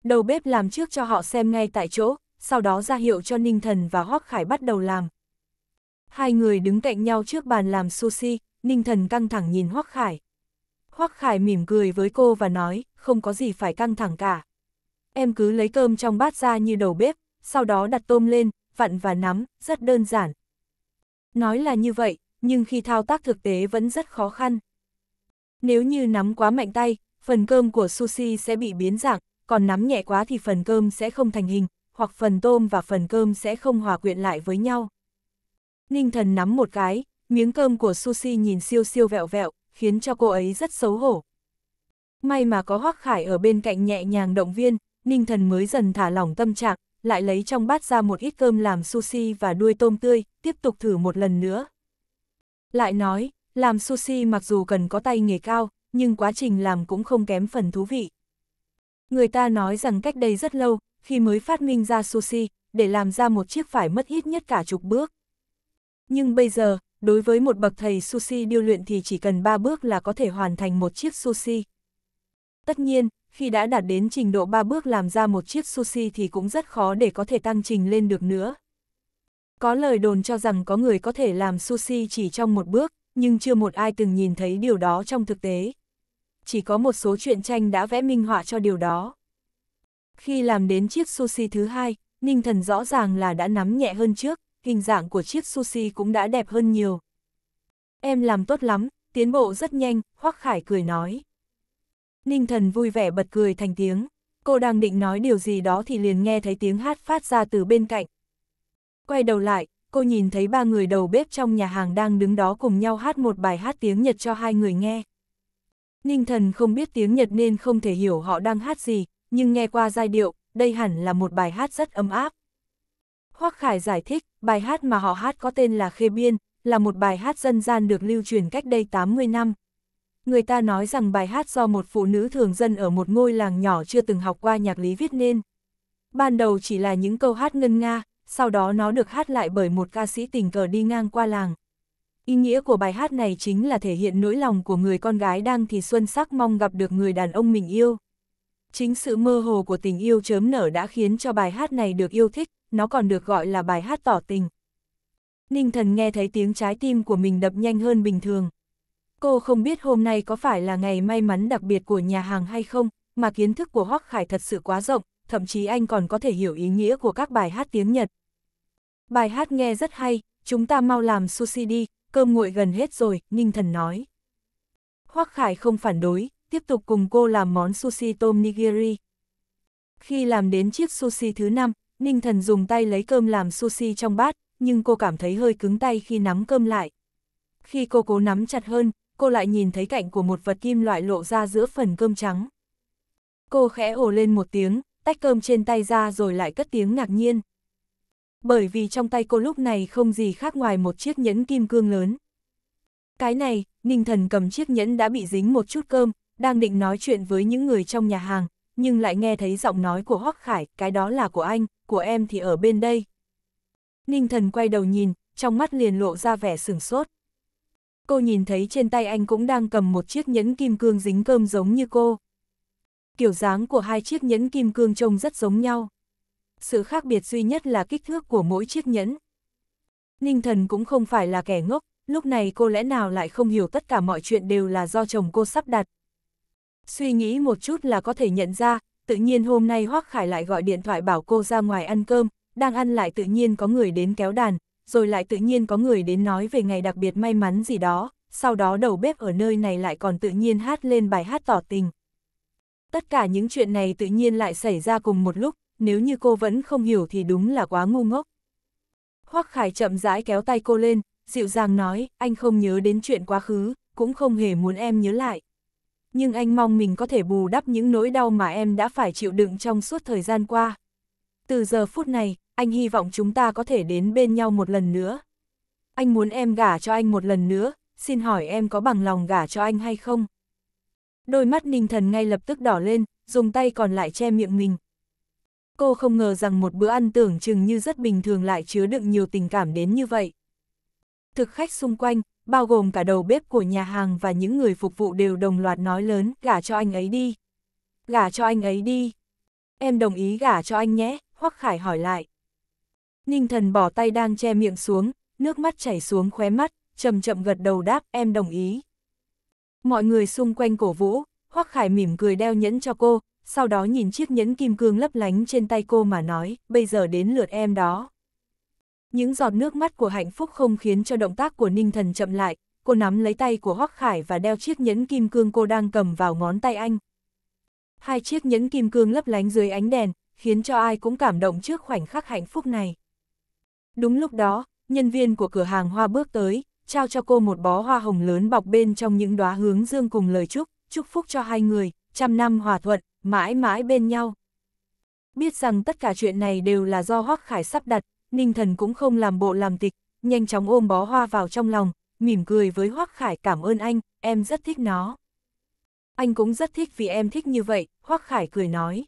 Đầu bếp làm trước cho họ xem ngay tại chỗ, sau đó ra hiệu cho Ninh Thần và Hoắc Khải bắt đầu làm. Hai người đứng cạnh nhau trước bàn làm sushi, Ninh Thần căng thẳng nhìn Hoắc Khải. Hoắc Khải mỉm cười với cô và nói, không có gì phải căng thẳng cả. Em cứ lấy cơm trong bát ra như đầu bếp, sau đó đặt tôm lên, vặn và nắm, rất đơn giản. Nói là như vậy, nhưng khi thao tác thực tế vẫn rất khó khăn. Nếu như nắm quá mạnh tay, phần cơm của sushi sẽ bị biến dạng, còn nắm nhẹ quá thì phần cơm sẽ không thành hình, hoặc phần tôm và phần cơm sẽ không hòa quyện lại với nhau. Ninh thần nắm một cái, miếng cơm của sushi nhìn siêu siêu vẹo vẹo, khiến cho cô ấy rất xấu hổ. May mà có Hoắc Khải ở bên cạnh nhẹ nhàng động viên, Ninh Thần mới dần thả lỏng tâm trạng, lại lấy trong bát ra một ít cơm làm sushi và đuôi tôm tươi, tiếp tục thử một lần nữa. Lại nói, làm sushi mặc dù cần có tay nghề cao, nhưng quá trình làm cũng không kém phần thú vị. Người ta nói rằng cách đây rất lâu, khi mới phát minh ra sushi, để làm ra một chiếc phải mất ít nhất cả chục bước. Nhưng bây giờ, đối với một bậc thầy sushi điêu luyện thì chỉ cần 3 bước là có thể hoàn thành một chiếc sushi. Tất nhiên, khi đã đạt đến trình độ 3 bước làm ra một chiếc sushi thì cũng rất khó để có thể tăng trình lên được nữa. Có lời đồn cho rằng có người có thể làm sushi chỉ trong một bước, nhưng chưa một ai từng nhìn thấy điều đó trong thực tế. Chỉ có một số truyện tranh đã vẽ minh họa cho điều đó. Khi làm đến chiếc sushi thứ hai, Ninh Thần rõ ràng là đã nắm nhẹ hơn trước, hình dạng của chiếc sushi cũng đã đẹp hơn nhiều. Em làm tốt lắm, tiến bộ rất nhanh, Hoắc Khải cười nói. Ninh thần vui vẻ bật cười thành tiếng, cô đang định nói điều gì đó thì liền nghe thấy tiếng hát phát ra từ bên cạnh. Quay đầu lại, cô nhìn thấy ba người đầu bếp trong nhà hàng đang đứng đó cùng nhau hát một bài hát tiếng Nhật cho hai người nghe. Ninh thần không biết tiếng Nhật nên không thể hiểu họ đang hát gì, nhưng nghe qua giai điệu, đây hẳn là một bài hát rất ấm áp. Hoắc Khải giải thích, bài hát mà họ hát có tên là Khê Biên, là một bài hát dân gian được lưu truyền cách đây 80 năm. Người ta nói rằng bài hát do một phụ nữ thường dân ở một ngôi làng nhỏ chưa từng học qua nhạc lý viết nên. Ban đầu chỉ là những câu hát ngân nga, sau đó nó được hát lại bởi một ca sĩ tình cờ đi ngang qua làng. Ý nghĩa của bài hát này chính là thể hiện nỗi lòng của người con gái đang thì xuân sắc mong gặp được người đàn ông mình yêu. Chính sự mơ hồ của tình yêu chớm nở đã khiến cho bài hát này được yêu thích, nó còn được gọi là bài hát tỏ tình. Ninh thần nghe thấy tiếng trái tim của mình đập nhanh hơn bình thường. Cô không biết hôm nay có phải là ngày may mắn đặc biệt của nhà hàng hay không, mà kiến thức của Hoắc Khải thật sự quá rộng, thậm chí anh còn có thể hiểu ý nghĩa của các bài hát tiếng Nhật. Bài hát nghe rất hay, chúng ta mau làm sushi đi, cơm nguội gần hết rồi, Ninh Thần nói. Hoắc Khải không phản đối, tiếp tục cùng cô làm món sushi tôm nigiri. Khi làm đến chiếc sushi thứ năm, Ninh Thần dùng tay lấy cơm làm sushi trong bát, nhưng cô cảm thấy hơi cứng tay khi nắm cơm lại. Khi cô cố nắm chặt hơn, cô lại nhìn thấy cạnh của một vật kim loại lộ ra giữa phần cơm trắng. Cô khẽ ồ lên một tiếng, tách cơm trên tay ra rồi lại cất tiếng ngạc nhiên. Bởi vì trong tay cô lúc này không gì khác ngoài một chiếc nhẫn kim cương lớn. Cái này, Ninh Thần cầm chiếc nhẫn đã bị dính một chút cơm, đang định nói chuyện với những người trong nhà hàng, nhưng lại nghe thấy giọng nói của Hoắc Khải, cái đó là của anh, của em thì ở bên đây. Ninh thần quay đầu nhìn, trong mắt liền lộ ra vẻ sửng sốt. Cô nhìn thấy trên tay anh cũng đang cầm một chiếc nhẫn kim cương dính cơm giống như cô. Kiểu dáng của hai chiếc nhẫn kim cương trông rất giống nhau. Sự khác biệt duy nhất là kích thước của mỗi chiếc nhẫn. Ninh thần cũng không phải là kẻ ngốc, lúc này cô lẽ nào lại không hiểu tất cả mọi chuyện đều là do chồng cô sắp đặt, Suy nghĩ một chút là có thể nhận ra, tự nhiên hôm nay Hoác Khải lại gọi điện thoại bảo cô ra ngoài ăn cơm, đang ăn lại tự nhiên có người đến kéo đàn, rồi lại tự nhiên có người đến nói về ngày đặc biệt may mắn gì đó, sau đó đầu bếp ở nơi này lại còn tự nhiên hát lên bài hát tỏ tình. Tất cả những chuyện này tự nhiên lại xảy ra cùng một lúc, nếu như cô vẫn không hiểu thì đúng là quá ngu ngốc. Hoắc Khải chậm rãi kéo tay cô lên, dịu dàng nói, anh không nhớ đến chuyện quá khứ, cũng không hề muốn em nhớ lại nhưng anh mong mình có thể bù đắp những nỗi đau mà em đã phải chịu đựng trong suốt thời gian qua. Từ giờ phút này, anh hy vọng chúng ta có thể đến bên nhau một lần nữa. Anh muốn em gả cho anh một lần nữa, xin hỏi em có bằng lòng gả cho anh hay không? Đôi mắt ninh thần ngay lập tức đỏ lên, dùng tay còn lại che miệng mình. Cô không ngờ rằng một bữa ăn tưởng chừng như rất bình thường lại chứa đựng nhiều tình cảm đến như vậy. Thực khách xung quanh, bao gồm cả đầu bếp của nhà hàng và những người phục vụ đều đồng loạt nói lớn, gả cho anh ấy đi. Gả cho anh ấy đi. Em đồng ý gả cho anh nhé, Hoắc Khải hỏi lại. Ninh thần bỏ tay đang che miệng xuống, nước mắt chảy xuống khóe mắt, chậm chậm gật đầu đáp em đồng ý. Mọi người xung quanh cổ vũ, Hoắc Khải mỉm cười đeo nhẫn cho cô, sau đó nhìn chiếc nhẫn kim cương lấp lánh trên tay cô mà nói, bây giờ đến lượt em đó. Những giọt nước mắt của hạnh phúc không khiến cho động tác của Ninh Thần chậm lại, cô nắm lấy tay của Hoắc Khải và đeo chiếc nhẫn kim cương cô đang cầm vào ngón tay anh. Hai chiếc nhẫn kim cương lấp lánh dưới ánh đèn, khiến cho ai cũng cảm động trước khoảnh khắc hạnh phúc này. Đúng lúc đó, nhân viên của cửa hàng hoa bước tới, trao cho cô một bó hoa hồng lớn bọc bên trong những đóa hướng dương cùng lời chúc, chúc phúc cho hai người, trăm năm hòa thuận, mãi mãi bên nhau. Biết rằng tất cả chuyện này đều là do Hoắc Khải sắp đặt, Ninh Thần cũng không làm bộ làm tịch, nhanh chóng ôm bó hoa vào trong lòng, mỉm cười với Hoắc Khải cảm ơn anh, em rất thích nó. Anh cũng rất thích vì em thích như vậy, Hoắc Khải cười nói.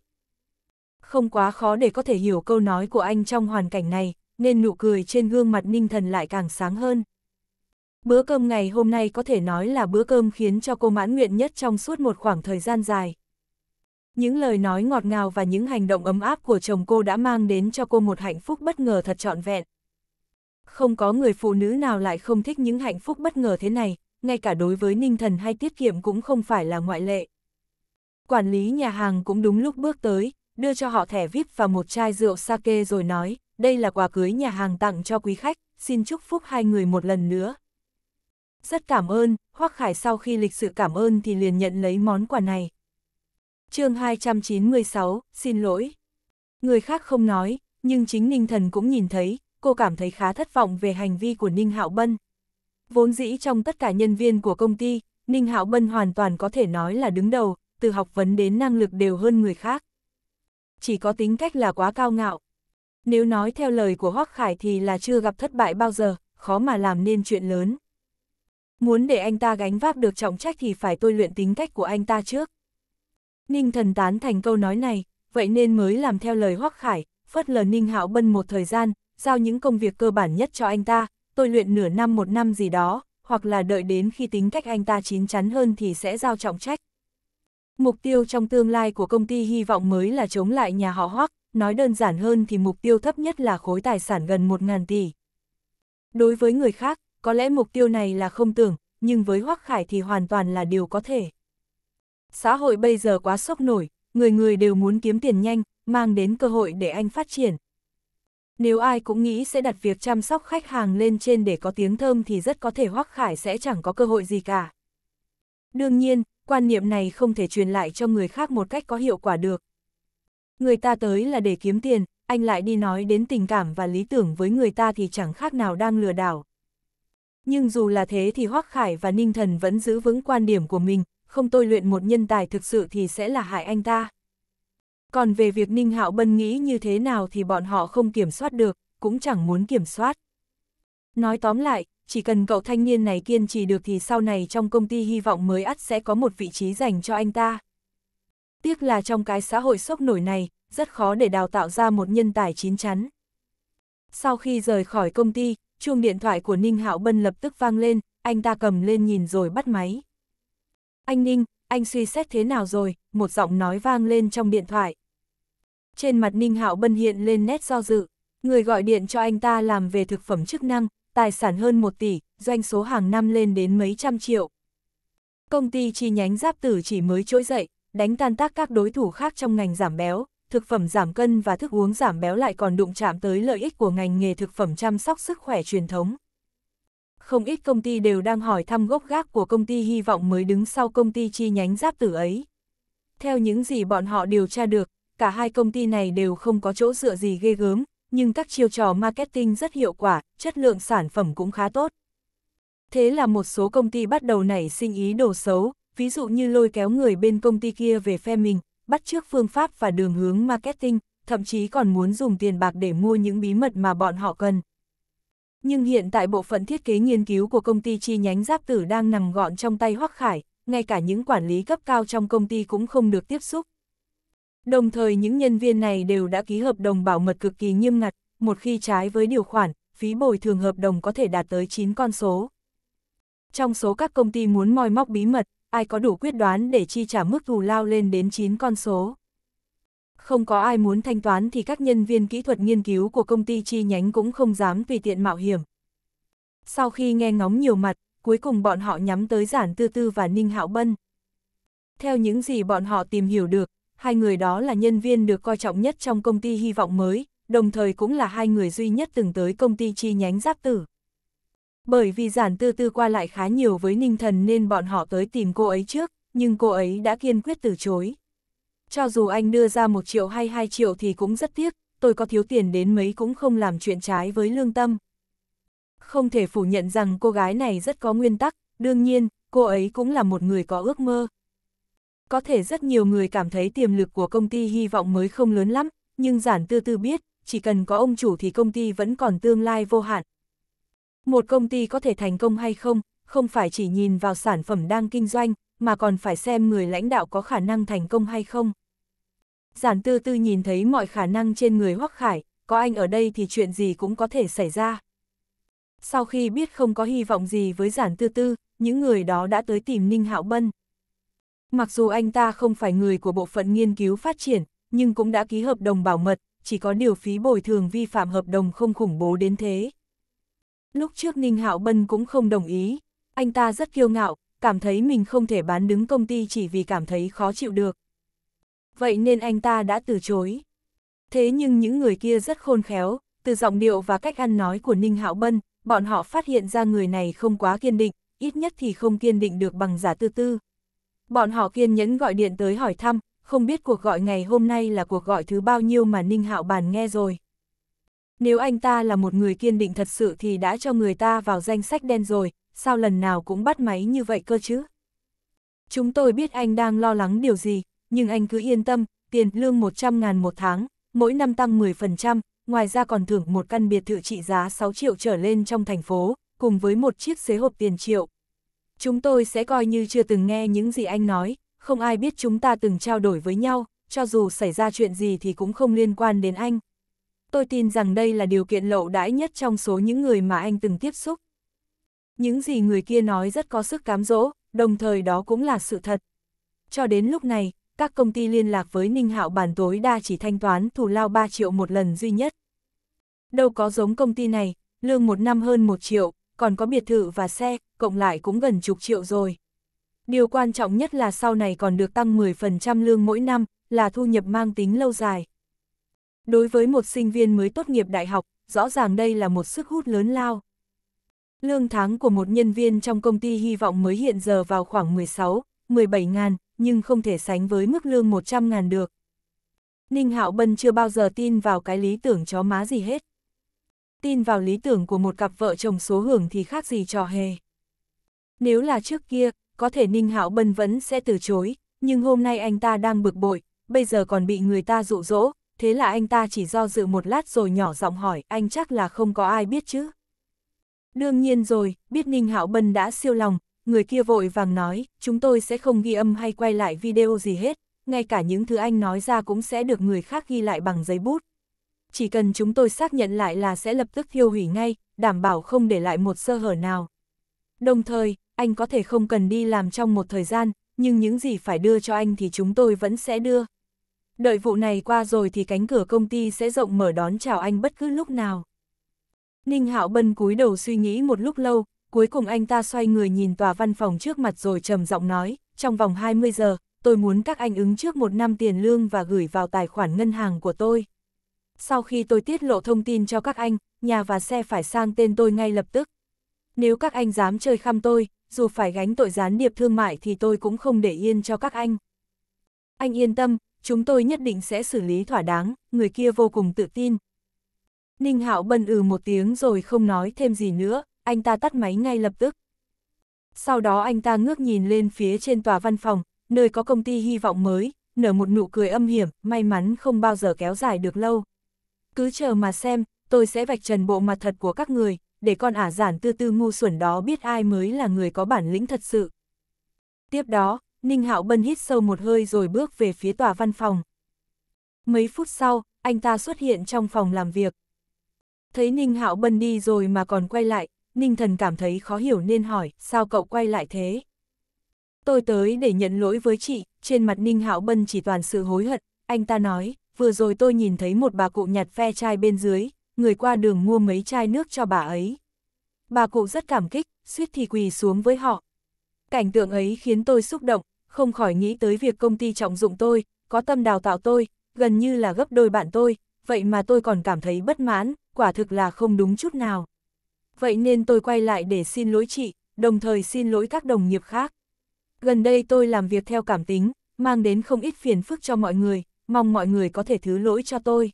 Không quá khó để có thể hiểu câu nói của anh trong hoàn cảnh này, nên nụ cười trên gương mặt Ninh Thần lại càng sáng hơn. Bữa cơm ngày hôm nay có thể nói là bữa cơm khiến cho cô mãn nguyện nhất trong suốt một khoảng thời gian dài. Những lời nói ngọt ngào và những hành động ấm áp của chồng cô đã mang đến cho cô một hạnh phúc bất ngờ thật trọn vẹn. Không có người phụ nữ nào lại không thích những hạnh phúc bất ngờ thế này, ngay cả đối với ninh thần hay tiết kiệm cũng không phải là ngoại lệ. Quản lý nhà hàng cũng đúng lúc bước tới, đưa cho họ thẻ VIP và một chai rượu sake rồi nói, đây là quà cưới nhà hàng tặng cho quý khách, xin chúc phúc hai người một lần nữa. Rất cảm ơn, Hoắc Khải sau khi lịch sự cảm ơn thì liền nhận lấy món quà này chương 296, xin lỗi. Người khác không nói, nhưng chính Ninh Thần cũng nhìn thấy, cô cảm thấy khá thất vọng về hành vi của Ninh Hạo Bân. Vốn dĩ trong tất cả nhân viên của công ty, Ninh Hạo Bân hoàn toàn có thể nói là đứng đầu, từ học vấn đến năng lực đều hơn người khác. Chỉ có tính cách là quá cao ngạo. Nếu nói theo lời của Hoắc Khải thì là chưa gặp thất bại bao giờ, khó mà làm nên chuyện lớn. Muốn để anh ta gánh vác được trọng trách thì phải tôi luyện tính cách của anh ta trước. Ninh thần tán thành câu nói này, vậy nên mới làm theo lời Hoắc Khải, phớt lờ Ninh Hạo Bân một thời gian, giao những công việc cơ bản nhất cho anh ta, tôi luyện nửa năm một năm gì đó, hoặc là đợi đến khi tính cách anh ta chín chắn hơn thì sẽ giao trọng trách. Mục tiêu trong tương lai của công ty hy vọng mới là chống lại nhà họ Hoắc, nói đơn giản hơn thì mục tiêu thấp nhất là khối tài sản gần 1.000 tỷ. Đối với người khác, có lẽ mục tiêu này là không tưởng, nhưng với Hoắc Khải thì hoàn toàn là điều có thể xã hội bây giờ quá sốc nổi, người người đều muốn kiếm tiền nhanh, mang đến cơ hội để anh phát triển. Nếu ai cũng nghĩ sẽ đặt việc chăm sóc khách hàng lên trên để có tiếng thơm thì rất có thể Hoắc Khải sẽ chẳng có cơ hội gì cả. Đương nhiên, quan niệm này không thể truyền lại cho người khác một cách có hiệu quả được. Người ta tới là để kiếm tiền, anh lại đi nói đến tình cảm và lý tưởng với người ta thì chẳng khác nào đang lừa đảo. Nhưng dù là thế thì Hoắc Khải và Ninh Thần vẫn giữ vững quan điểm của mình, không tôi luyện một nhân tài thực sự thì sẽ là hại anh ta. Còn về việc Ninh Hạo Bân nghĩ như thế nào thì bọn họ không kiểm soát được, cũng chẳng muốn kiểm soát. Nói tóm lại, chỉ cần cậu thanh niên này kiên trì được thì sau này trong công ty hy vọng mới ắt sẽ có một vị trí dành cho anh ta. Tiếc là trong cái xã hội sốc nổi này, rất khó để đào tạo ra một nhân tài chín chắn. Sau khi rời khỏi công ty, chuông điện thoại của Ninh Hạo Bân lập tức vang lên, anh ta cầm lên nhìn rồi bắt máy. Anh Ninh, anh suy xét thế nào rồi, một giọng nói vang lên trong điện thoại. Trên mặt Ninh Hạo Bân hiện lên nét do dự, người gọi điện cho anh ta làm về thực phẩm chức năng, tài sản hơn 1 tỷ, doanh số hàng năm lên đến mấy trăm triệu. Công ty chi nhánh giáp tử chỉ mới trỗi dậy, đánh tan tác các đối thủ khác trong ngành giảm béo, thực phẩm giảm cân và thức uống giảm béo lại còn đụng chạm tới lợi ích của ngành nghề thực phẩm chăm sóc sức khỏe truyền thống không ít công ty đều đang hỏi thăm gốc gác của công ty hy vọng mới đứng sau công ty chi nhánh giáp tử ấy. Theo những gì bọn họ điều tra được, cả hai công ty này đều không có chỗ dựa gì ghê gớm, nhưng các chiêu trò marketing rất hiệu quả, chất lượng sản phẩm cũng khá tốt. Thế là một số công ty bắt đầu nảy sinh ý đồ xấu, ví dụ như lôi kéo người bên công ty kia về phe mình, bắt chước phương pháp và đường hướng marketing, thậm chí còn muốn dùng tiền bạc để mua những bí mật mà bọn họ cần. Nhưng hiện tại bộ phận thiết kế nghiên cứu của công ty chi nhánh giáp tử đang nằm gọn trong tay Hoắc Khải, ngay cả những quản lý cấp cao trong công ty cũng không được tiếp xúc. Đồng thời những nhân viên này đều đã ký hợp đồng bảo mật cực kỳ nghiêm ngặt, một khi trái với điều khoản, phí bồi thường hợp đồng có thể đạt tới 9 con số. Trong số các công ty muốn moi móc bí mật, ai có đủ quyết đoán để chi trả mức thù lao lên đến 9 con số không có ai muốn thanh toán thì các nhân viên kỹ thuật nghiên cứu của công ty chi nhánh cũng không dám tùy tiện mạo hiểm. Sau khi nghe ngóng nhiều mặt, cuối cùng bọn họ nhắm tới Giản Tư Tư và Ninh Hạo Bân. Theo những gì bọn họ tìm hiểu được, hai người đó là nhân viên được coi trọng nhất trong công ty hy vọng mới, đồng thời cũng là hai người duy nhất từng tới công ty chi nhánh giáp tử. Bởi vì giản tư tư qua lại khá nhiều với ninh thần nên bọn họ tới tìm cô ấy trước, nhưng cô ấy đã kiên quyết từ chối cho dù anh đưa ra một triệu hay hai triệu thì cũng rất tiếc, tôi có thiếu tiền đến mấy cũng không làm chuyện trái với lương tâm. Không thể phủ nhận rằng cô gái này rất có nguyên tắc, đương nhiên, cô ấy cũng là một người có ước mơ. Có thể rất nhiều người cảm thấy tiềm lực của công ty hy vọng mới không lớn lắm, nhưng giản tư tư biết, chỉ cần có ông chủ thì công ty vẫn còn tương lai vô hạn. Một công ty có thể thành công hay không, không phải chỉ nhìn vào sản phẩm đang kinh doanh, mà còn phải xem người lãnh đạo có khả năng thành công hay không. Giản tư tư nhìn thấy mọi khả năng trên người Hoắc Khải, có anh ở đây thì chuyện gì cũng có thể xảy ra. Sau khi biết không có hy vọng gì với giản tư tư, những người đó đã tới tìm Ninh Hạo Bân. Mặc dù anh ta không phải người của bộ phận nghiên cứu phát triển, nhưng cũng đã ký hợp đồng bảo mật, chỉ có điều phí bồi thường vi phạm hợp đồng không khủng bố đến thế. Lúc trước Ninh Hạo Bân cũng không đồng ý, anh ta rất kiêu ngạo, cảm thấy mình không thể bán đứng công ty chỉ vì cảm thấy khó chịu được. Vậy nên anh ta đã từ chối. Thế nhưng những người kia rất khôn khéo, từ giọng điệu và cách ăn nói của Ninh Hạo Bân, bọn họ phát hiện ra người này không quá kiên định, ít nhất thì không kiên định được bằng giả tư tư. Bọn họ kiên nhẫn gọi điện tới hỏi thăm, không biết cuộc gọi ngày hôm nay là cuộc gọi thứ bao nhiêu mà Ninh Hạo bàn nghe rồi. Nếu anh ta là một người kiên định thật sự thì đã cho người ta vào danh sách đen rồi, sao lần nào cũng bắt máy như vậy cơ chứ? Chúng tôi biết anh đang lo lắng điều gì, nhưng anh cứ yên tâm, tiền lương 100 ngàn một tháng, mỗi năm tăng 10%, ngoài ra còn thưởng một căn biệt thự trị giá 6 triệu trở lên trong thành phố, cùng với một chiếc xế hộp tiền triệu. Chúng tôi sẽ coi như chưa từng nghe những gì anh nói, không ai biết chúng ta từng trao đổi với nhau, cho dù xảy ra chuyện gì thì cũng không liên quan đến anh. Tôi tin rằng đây là điều kiện lậu đãi nhất trong số những người mà anh từng tiếp xúc. Những gì người kia nói rất có sức cám dỗ, đồng thời đó cũng là sự thật. Cho đến lúc này, các công ty liên lạc với Ninh Hạo bản tối đa chỉ thanh toán thù lao 3 triệu một lần duy nhất. Đâu có giống công ty này, lương một năm hơn 1 triệu, còn có biệt thự và xe, cộng lại cũng gần chục triệu rồi. Điều quan trọng nhất là sau này còn được tăng 10% lương mỗi năm, là thu nhập mang tính lâu dài. Đối với một sinh viên mới tốt nghiệp đại học, rõ ràng đây là một sức hút lớn lao. Lương tháng của một nhân viên trong công ty hy vọng mới hiện giờ vào khoảng 16, 17 ngàn, nhưng không thể sánh với mức lương 100 ngàn được. Ninh Hạo Bân chưa bao giờ tin vào cái lý tưởng chó má gì hết. Tin vào lý tưởng của một cặp vợ chồng số hưởng thì khác gì trò hề. Nếu là trước kia, có thể Ninh Hạo Bân vẫn sẽ từ chối, nhưng hôm nay anh ta đang bực bội, bây giờ còn bị người ta dụ dỗ, thế là anh ta chỉ do dự một lát rồi nhỏ giọng hỏi, anh chắc là không có ai biết chứ. Đương nhiên rồi, biết Ninh Hạo Bân đã siêu lòng, người kia vội vàng nói, chúng tôi sẽ không ghi âm hay quay lại video gì hết, ngay cả những thứ anh nói ra cũng sẽ được người khác ghi lại bằng giấy bút. Chỉ cần chúng tôi xác nhận lại là sẽ lập tức thiêu hủy ngay, đảm bảo không để lại một sơ hở nào. Đồng thời, anh có thể không cần đi làm trong một thời gian, nhưng những gì phải đưa cho anh thì chúng tôi vẫn sẽ đưa. Đợi vụ này qua rồi thì cánh cửa công ty sẽ rộng mở đón chào anh bất cứ lúc nào. Ninh Hạo Bân cúi đầu suy nghĩ một lúc lâu, cuối cùng anh ta xoay người nhìn tòa văn phòng trước mặt rồi trầm giọng nói, trong vòng 20 giờ, tôi muốn các anh ứng trước một năm tiền lương và gửi vào tài khoản ngân hàng của tôi. Sau khi tôi tiết lộ thông tin cho các anh, nhà và xe phải sang tên tôi ngay lập tức. Nếu các anh dám chơi khăm tôi, dù phải gánh tội gián điệp thương mại thì tôi cũng không để yên cho các anh. Anh yên tâm, chúng tôi nhất định sẽ xử lý thỏa đáng, người kia vô cùng tự tin, Ninh Hạo bần ừ một tiếng rồi không nói thêm gì nữa, anh ta tắt máy ngay lập tức. Sau đó anh ta ngước nhìn lên phía trên tòa văn phòng, nơi có công ty hy vọng mới, nở một nụ cười âm hiểm, may mắn không bao giờ kéo dài được lâu. Cứ chờ mà xem, tôi sẽ vạch trần bộ mặt thật của các người, để con ả giản tư tư ngu xuẩn đó biết ai mới là người có bản lĩnh thật sự. Tiếp đó, Ninh Hạo bần hít sâu một hơi rồi bước về phía tòa văn phòng. Mấy phút sau, anh ta xuất hiện trong phòng làm việc. Thấy Ninh Hạo Bân đi rồi mà còn quay lại, Ninh Thần cảm thấy khó hiểu nên hỏi, sao cậu quay lại thế? Tôi tới để nhận lỗi với chị, trên mặt Ninh Hạo Bân chỉ toàn sự hối hận, anh ta nói, vừa rồi tôi nhìn thấy một bà cụ nhặt phe chai bên dưới, người qua đường mua mấy chai nước cho bà ấy. Bà cụ rất cảm kích, suýt thì quỳ xuống với họ. Cảnh tượng ấy khiến tôi xúc động, không khỏi nghĩ tới việc công ty trọng dụng tôi, có tâm đào tạo tôi, gần như là gấp đôi bạn tôi, vậy mà tôi còn cảm thấy bất mãn, quả thực là không đúng chút nào. Vậy nên tôi quay lại để xin lỗi chị, đồng thời xin lỗi các đồng nghiệp khác. Gần đây tôi làm việc theo cảm tính, mang đến không ít phiền phức cho mọi người, mong mọi người có thể thứ lỗi cho tôi.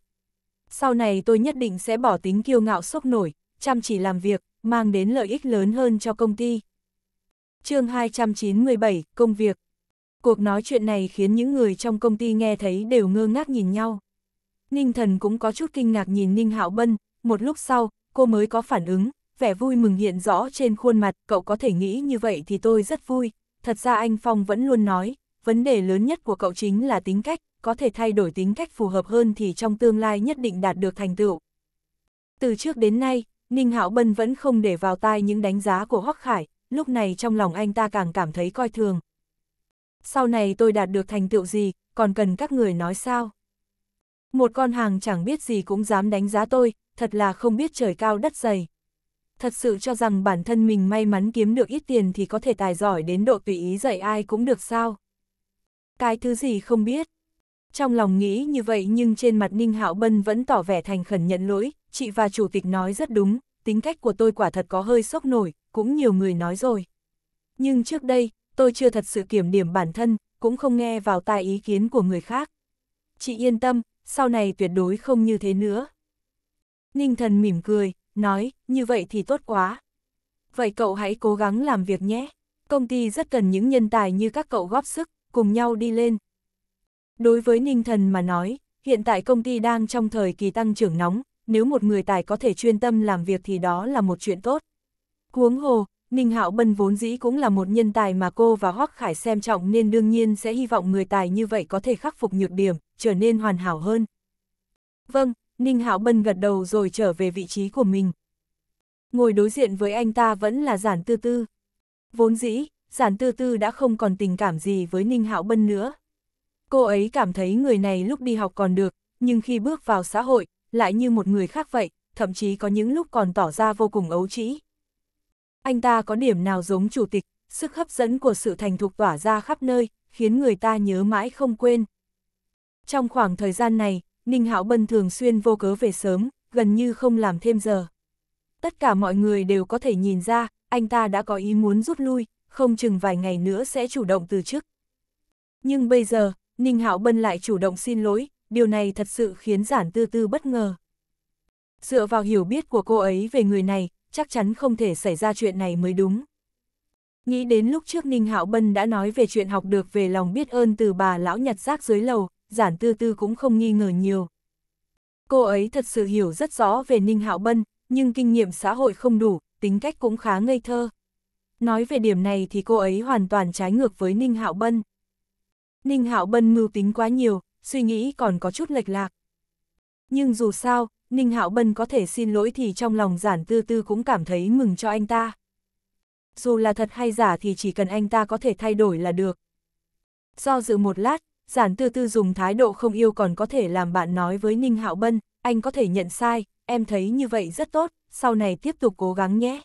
Sau này tôi nhất định sẽ bỏ tính kiêu ngạo sốc nổi, chăm chỉ làm việc, mang đến lợi ích lớn hơn cho công ty. chương 297, Công việc Cuộc nói chuyện này khiến những người trong công ty nghe thấy đều ngơ ngác nhìn nhau. Ninh thần cũng có chút kinh ngạc nhìn Ninh Hạo Bân, một lúc sau, cô mới có phản ứng, vẻ vui mừng hiện rõ trên khuôn mặt, cậu có thể nghĩ như vậy thì tôi rất vui. Thật ra anh Phong vẫn luôn nói, vấn đề lớn nhất của cậu chính là tính cách, có thể thay đổi tính cách phù hợp hơn thì trong tương lai nhất định đạt được thành tựu. Từ trước đến nay, Ninh Hạo Bân vẫn không để vào tai những đánh giá của Hoắc Khải, lúc này trong lòng anh ta càng cảm thấy coi thường. Sau này tôi đạt được thành tựu gì, còn cần các người nói sao? Một con hàng chẳng biết gì cũng dám đánh giá tôi, thật là không biết trời cao đất dày. Thật sự cho rằng bản thân mình may mắn kiếm được ít tiền thì có thể tài giỏi đến độ tùy ý dạy ai cũng được sao. Cái thứ gì không biết. Trong lòng nghĩ như vậy nhưng trên mặt Ninh Hạo Bân vẫn tỏ vẻ thành khẩn nhận lỗi, chị và chủ tịch nói rất đúng, tính cách của tôi quả thật có hơi sốc nổi, cũng nhiều người nói rồi. Nhưng trước đây, tôi chưa thật sự kiểm điểm bản thân, cũng không nghe vào tai ý kiến của người khác. Chị yên tâm, sau này tuyệt đối không như thế nữa. Ninh thần mỉm cười, nói, như vậy thì tốt quá. Vậy cậu hãy cố gắng làm việc nhé. Công ty rất cần những nhân tài như các cậu góp sức, cùng nhau đi lên. Đối với Ninh thần mà nói, hiện tại công ty đang trong thời kỳ tăng trưởng nóng, nếu một người tài có thể chuyên tâm làm việc thì đó là một chuyện tốt. Huống hồ, Ninh Hạo Bân vốn dĩ cũng là một nhân tài mà cô và Hoắc Khải xem trọng nên đương nhiên sẽ hy vọng người tài như vậy có thể khắc phục nhược điểm, trở nên hoàn hảo hơn. Vâng, Ninh Hạo Bân gật đầu rồi trở về vị trí của mình. Ngồi đối diện với anh ta vẫn là giản tư tư. Vốn dĩ, giản tư tư đã không còn tình cảm gì với Ninh Hạo Bân nữa. Cô ấy cảm thấy người này lúc đi học còn được, nhưng khi bước vào xã hội, lại như một người khác vậy, thậm chí có những lúc còn tỏ ra vô cùng ấu trĩ. Anh ta có điểm nào giống chủ tịch, sức hấp dẫn của sự thành thục tỏa ra khắp nơi, khiến người ta nhớ mãi không quên. Trong khoảng thời gian này, Ninh Hạo Bân thường xuyên vô cớ về sớm, gần như không làm thêm giờ. Tất cả mọi người đều có thể nhìn ra, anh ta đã có ý muốn rút lui, không chừng vài ngày nữa sẽ chủ động từ chức. Nhưng bây giờ, Ninh Hạo Bân lại chủ động xin lỗi, điều này thật sự khiến giản tư tư bất ngờ. Dựa vào hiểu biết của cô ấy về người này, chắc chắn không thể xảy ra chuyện này mới đúng. Nghĩ đến lúc trước Ninh Hạo Bân đã nói về chuyện học được về lòng biết ơn từ bà lão nhặt rác dưới lầu, giản tư tư cũng không nghi ngờ nhiều. Cô ấy thật sự hiểu rất rõ về Ninh Hạo Bân, nhưng kinh nghiệm xã hội không đủ, tính cách cũng khá ngây thơ. Nói về điểm này thì cô ấy hoàn toàn trái ngược với Ninh Hạo Bân. Ninh Hạo Bân mưu tính quá nhiều, suy nghĩ còn có chút lệch lạc. Nhưng dù sao, Ninh Hạo Bân có thể xin lỗi thì trong lòng giản tư tư cũng cảm thấy mừng cho anh ta. Dù là thật hay giả thì chỉ cần anh ta có thể thay đổi là được. Do dự một lát, giản tư tư dùng thái độ không yêu còn có thể làm bạn nói với Ninh Hạo Bân, anh có thể nhận sai, em thấy như vậy rất tốt, sau này tiếp tục cố gắng nhé.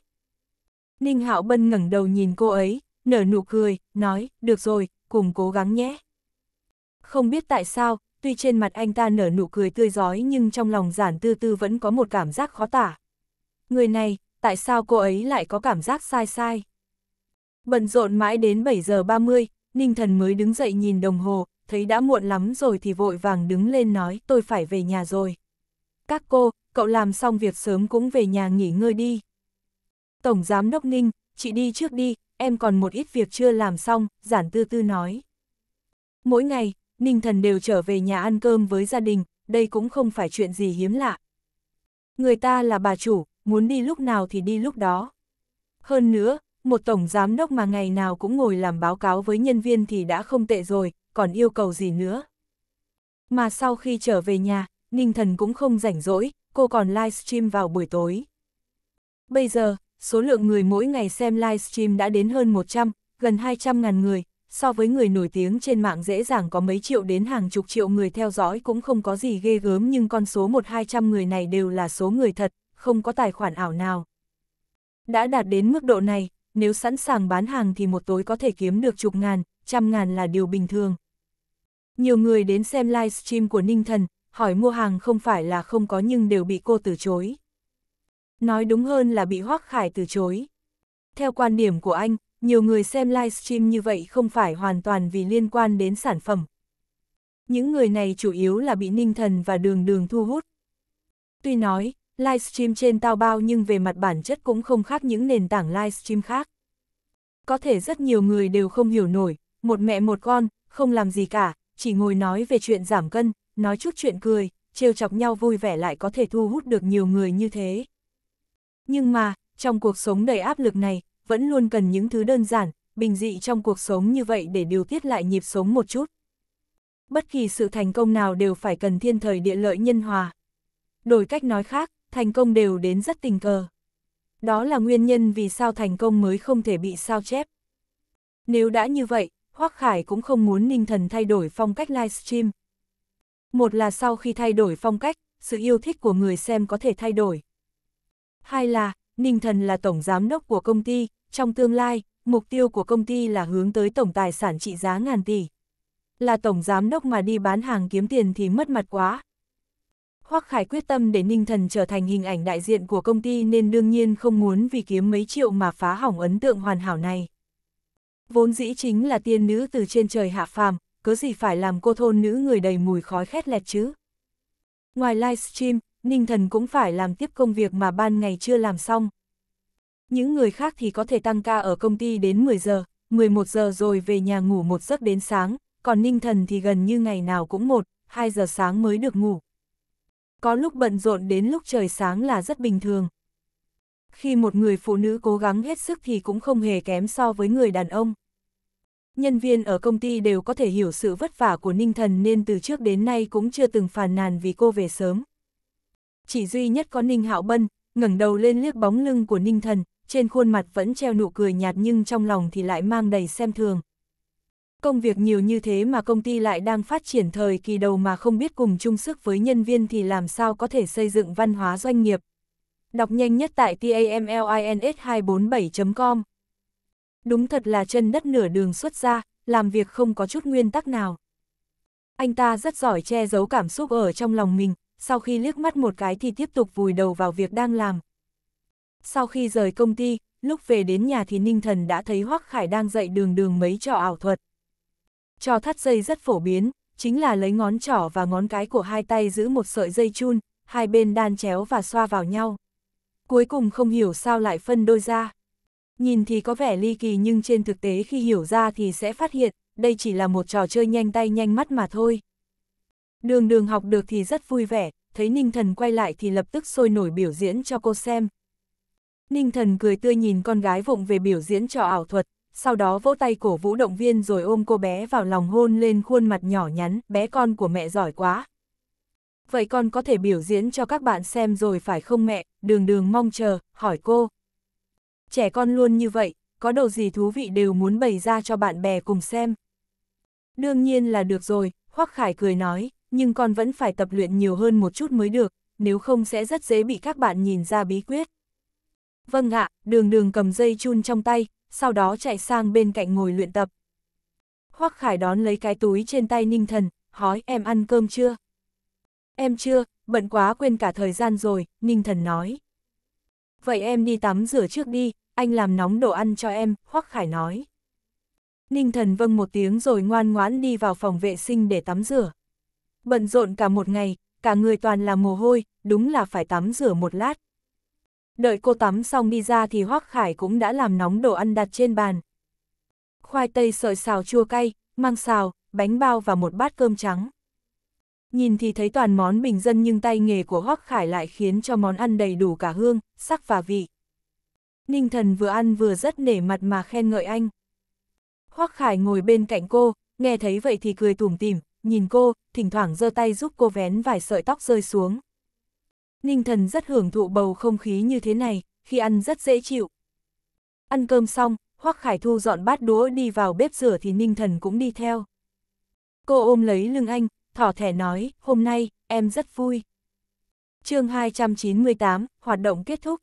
Ninh Hạo Bân ngẩng đầu nhìn cô ấy, nở nụ cười, nói, được rồi, cùng cố gắng nhé. Không biết tại sao, tuy trên mặt anh ta nở nụ cười tươi giói nhưng trong lòng giản tư tư vẫn có một cảm giác khó tả. Người này, tại sao cô ấy lại có cảm giác sai sai? Bận rộn mãi đến 7 giờ 30, Ninh Thần mới đứng dậy nhìn đồng hồ, thấy đã muộn lắm rồi thì vội vàng đứng lên nói tôi phải về nhà rồi. Các cô, cậu làm xong việc sớm cũng về nhà nghỉ ngơi đi. Tổng Giám Đốc Ninh, chị đi trước đi, em còn một ít việc chưa làm xong, giản tư tư nói. Mỗi ngày, Ninh Thần đều trở về nhà ăn cơm với gia đình, đây cũng không phải chuyện gì hiếm lạ. Người ta là bà chủ, muốn đi lúc nào thì đi lúc đó. Hơn nữa, một tổng giám đốc mà ngày nào cũng ngồi làm báo cáo với nhân viên thì đã không tệ rồi, còn yêu cầu gì nữa. Mà sau khi trở về nhà, Ninh Thần cũng không rảnh rỗi, cô còn livestream vào buổi tối. Bây giờ, số lượng người mỗi ngày xem livestream đã đến hơn 100, gần 200 ngàn người, so với người nổi tiếng trên mạng dễ dàng có mấy triệu đến hàng chục triệu người theo dõi cũng không có gì ghê gớm nhưng con số 1-200 người này đều là số người thật, không có tài khoản ảo nào. Đã đạt đến mức độ này, nếu sẵn sàng bán hàng thì một tối có thể kiếm được chục ngàn, trăm ngàn là điều bình thường. Nhiều người đến xem livestream của Ninh Thần, hỏi mua hàng không phải là không có nhưng đều bị cô từ chối. Nói đúng hơn là bị Hoác Khải từ chối. Theo quan điểm của anh, nhiều người xem livestream như vậy không phải hoàn toàn vì liên quan đến sản phẩm. Những người này chủ yếu là bị Ninh Thần và Đường Đường thu hút. Tuy nói, livestream trên tao bao nhưng về mặt bản chất cũng không khác những nền tảng livestream khác. Có thể rất nhiều người đều không hiểu nổi, một mẹ một con, không làm gì cả, chỉ ngồi nói về chuyện giảm cân, nói chút chuyện cười, trêu chọc nhau vui vẻ lại có thể thu hút được nhiều người như thế. Nhưng mà, trong cuộc sống đầy áp lực này, vẫn luôn cần những thứ đơn giản, bình dị trong cuộc sống như vậy để điều tiết lại nhịp sống một chút. Bất kỳ sự thành công nào đều phải cần thiên thời địa lợi nhân hòa. Đổi cách nói khác, thành công đều đến rất tình cờ. Đó là nguyên nhân vì sao thành công mới không thể bị sao chép. Nếu đã như vậy, Hoắc Khải cũng không muốn Ninh Thần thay đổi phong cách livestream. Một là sau khi thay đổi phong cách, sự yêu thích của người xem có thể thay đổi. Hai là, Ninh Thần là tổng giám đốc của công ty, trong tương lai, mục tiêu của công ty là hướng tới tổng tài sản trị giá ngàn tỷ. Là tổng giám đốc mà đi bán hàng kiếm tiền thì mất mặt quá. Hoắc Khải quyết tâm để Ninh Thần trở thành hình ảnh đại diện của công ty nên đương nhiên không muốn vì kiếm mấy triệu mà phá hỏng ấn tượng hoàn hảo này vốn dĩ chính là tiên nữ từ trên trời hạ phàm, cớ gì phải làm cô thôn nữ người đầy mùi khói khét lẹt chứ. Ngoài livestream, Ninh Thần cũng phải làm tiếp công việc mà ban ngày chưa làm xong. Những người khác thì có thể tăng ca ở công ty đến 10 giờ, 11 giờ rồi về nhà ngủ một giấc đến sáng, còn Ninh Thần thì gần như ngày nào cũng một, 2 giờ sáng mới được ngủ. Có lúc bận rộn đến lúc trời sáng là rất bình thường khi một người phụ nữ cố gắng hết sức thì cũng không hề kém so với người đàn ông. Nhân viên ở công ty đều có thể hiểu sự vất vả của Ninh Thần nên từ trước đến nay cũng chưa từng phàn nàn vì cô về sớm. Chỉ duy nhất có Ninh Hạo Bân, ngẩng đầu lên liếc bóng lưng của Ninh Thần, trên khuôn mặt vẫn treo nụ cười nhạt nhưng trong lòng thì lại mang đầy xem thường. Công việc nhiều như thế mà công ty lại đang phát triển thời kỳ đầu mà không biết cùng chung sức với nhân viên thì làm sao có thể xây dựng văn hóa doanh nghiệp đọc nhanh nhất tại tamlins247.com. Đúng thật là chân đất nửa đường xuất ra, làm việc không có chút nguyên tắc nào. Anh ta rất giỏi che giấu cảm xúc ở trong lòng mình, sau khi liếc mắt một cái thì tiếp tục vùi đầu vào việc đang làm. Sau khi rời công ty, lúc về đến nhà thì Ninh Thần đã thấy Hoắc Khải đang dạy đường đường mấy trò ảo thuật. Trò thắt dây rất phổ biến, chính là lấy ngón trỏ và ngón cái của hai tay giữ một sợi dây chun, hai bên đan chéo và xoa vào nhau cuối cùng không hiểu sao lại phân đôi ra. Nhìn thì có vẻ ly kỳ nhưng trên thực tế khi hiểu ra thì sẽ phát hiện, đây chỉ là một trò chơi nhanh tay nhanh mắt mà thôi. Đường đường học được thì rất vui vẻ, thấy Ninh Thần quay lại thì lập tức sôi nổi biểu diễn cho cô xem. Ninh Thần cười tươi nhìn con gái vụng về biểu diễn trò ảo thuật, sau đó vỗ tay cổ vũ động viên rồi ôm cô bé vào lòng hôn lên khuôn mặt nhỏ nhắn, bé con của mẹ giỏi quá, vậy con có thể biểu diễn cho các bạn xem rồi phải không mẹ, đường đường mong chờ, hỏi cô. Trẻ con luôn như vậy, có đồ gì thú vị đều muốn bày ra cho bạn bè cùng xem. Đương nhiên là được rồi, Hoắc Khải cười nói, nhưng con vẫn phải tập luyện nhiều hơn một chút mới được, nếu không sẽ rất dễ bị các bạn nhìn ra bí quyết. Vâng ạ, đường đường cầm dây chun trong tay, sau đó chạy sang bên cạnh ngồi luyện tập. Hoắc Khải đón lấy cái túi trên tay Ninh Thần, hỏi em ăn cơm chưa? Em chưa, bận quá quên cả thời gian rồi, Ninh Thần nói. Vậy em đi tắm rửa trước đi, anh làm nóng đồ ăn cho em, Hoắc Khải nói. Ninh Thần vâng một tiếng rồi ngoan ngoãn đi vào phòng vệ sinh để tắm rửa. Bận rộn cả một ngày, cả người toàn là mồ hôi, đúng là phải tắm rửa một lát. Đợi cô tắm xong đi ra thì Hoắc Khải cũng đã làm nóng đồ ăn đặt trên bàn. Khoai tây sợi xào chua cay, măng xào, bánh bao và một bát cơm trắng. Nhìn thì thấy toàn món bình dân nhưng tay nghề của Hoắc Khải lại khiến cho món ăn đầy đủ cả hương, sắc và vị. Ninh thần vừa ăn vừa rất nể mặt mà khen ngợi anh. Hoắc Khải ngồi bên cạnh cô, nghe thấy vậy thì cười tủm tỉm, nhìn cô, thỉnh thoảng giơ tay giúp cô vén vài sợi tóc rơi xuống. Ninh thần rất hưởng thụ bầu không khí như thế này, khi ăn rất dễ chịu. Ăn cơm xong, Hoắc Khải Thu dọn bát đũa đi vào bếp rửa thì Ninh thần cũng đi theo. Cô ôm lấy lưng anh, thỏ thẻ nói, hôm nay, em rất vui. chương 298, hoạt động kết thúc.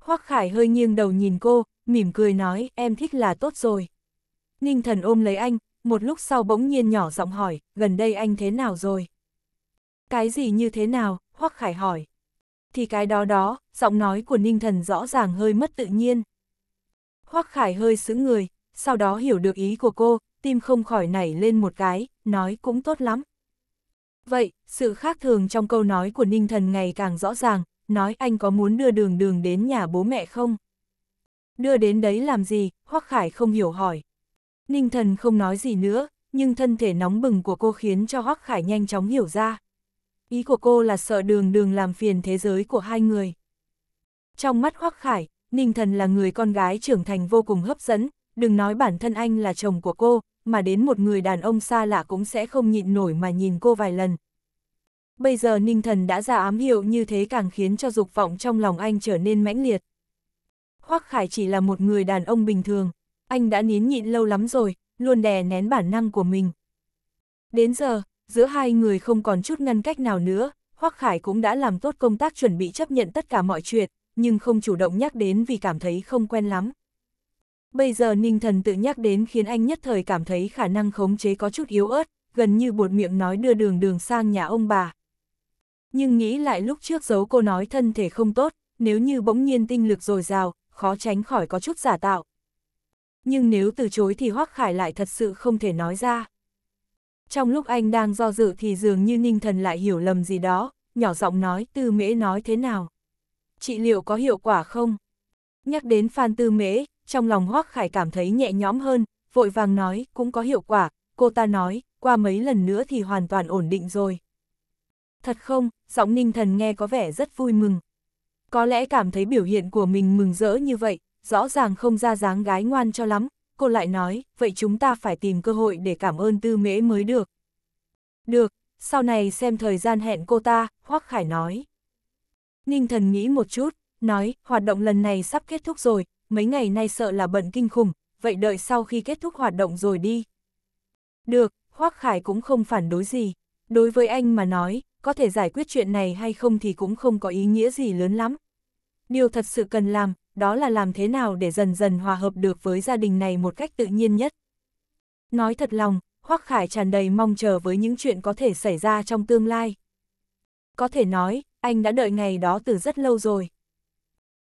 Hoắc Khải hơi nghiêng đầu nhìn cô, mỉm cười nói, em thích là tốt rồi. Ninh thần ôm lấy anh, một lúc sau bỗng nhiên nhỏ giọng hỏi, gần đây anh thế nào rồi? Cái gì như thế nào? Hoắc Khải hỏi. Thì cái đó đó, giọng nói của Ninh thần rõ ràng hơi mất tự nhiên. Hoắc Khải hơi sững người, sau đó hiểu được ý của cô, tim không khỏi nảy lên một cái, nói cũng tốt lắm. Vậy, sự khác thường trong câu nói của Ninh Thần ngày càng rõ ràng, nói anh có muốn đưa đường đường đến nhà bố mẹ không? Đưa đến đấy làm gì, Hoắc Khải không hiểu hỏi. Ninh Thần không nói gì nữa, nhưng thân thể nóng bừng của cô khiến cho Hoắc Khải nhanh chóng hiểu ra. Ý của cô là sợ đường đường làm phiền thế giới của hai người. Trong mắt Hoắc Khải, Ninh Thần là người con gái trưởng thành vô cùng hấp dẫn, đừng nói bản thân anh là chồng của cô, mà đến một người đàn ông xa lạ cũng sẽ không nhịn nổi mà nhìn cô vài lần. Bây giờ ninh thần đã ra ám hiệu như thế càng khiến cho dục vọng trong lòng anh trở nên mãnh liệt. Hoắc Khải chỉ là một người đàn ông bình thường, anh đã nín nhịn lâu lắm rồi, luôn đè nén bản năng của mình. Đến giờ, giữa hai người không còn chút ngăn cách nào nữa, Hoắc Khải cũng đã làm tốt công tác chuẩn bị chấp nhận tất cả mọi chuyện, nhưng không chủ động nhắc đến vì cảm thấy không quen lắm bây giờ ninh thần tự nhắc đến khiến anh nhất thời cảm thấy khả năng khống chế có chút yếu ớt, gần như buột miệng nói đưa đường đường sang nhà ông bà. Nhưng nghĩ lại lúc trước giấu cô nói thân thể không tốt, nếu như bỗng nhiên tinh lực dồi dào, khó tránh khỏi có chút giả tạo. Nhưng nếu từ chối thì Hoác Khải lại thật sự không thể nói ra. Trong lúc anh đang do dự thì dường như ninh thần lại hiểu lầm gì đó, nhỏ giọng nói tư mễ nói thế nào. chị liệu có hiệu quả không? Nhắc đến Phan Tư Mễ, trong lòng Hoác Khải cảm thấy nhẹ nhõm hơn, vội vàng nói, cũng có hiệu quả, cô ta nói, qua mấy lần nữa thì hoàn toàn ổn định rồi. Thật không, giọng ninh thần nghe có vẻ rất vui mừng. Có lẽ cảm thấy biểu hiện của mình mừng rỡ như vậy, rõ ràng không ra dáng gái ngoan cho lắm, cô lại nói, vậy chúng ta phải tìm cơ hội để cảm ơn tư mễ mới được. Được, sau này xem thời gian hẹn cô ta, Hoác Khải nói. Ninh thần nghĩ một chút, nói, hoạt động lần này sắp kết thúc rồi, mấy ngày nay sợ là bận kinh khủng, vậy đợi sau khi kết thúc hoạt động rồi đi. Được, Hoác Khải cũng không phản đối gì. Đối với anh mà nói, có thể giải quyết chuyện này hay không thì cũng không có ý nghĩa gì lớn lắm. Điều thật sự cần làm, đó là làm thế nào để dần dần hòa hợp được với gia đình này một cách tự nhiên nhất. Nói thật lòng, Hoác Khải tràn đầy mong chờ với những chuyện có thể xảy ra trong tương lai. Có thể nói, anh đã đợi ngày đó từ rất lâu rồi.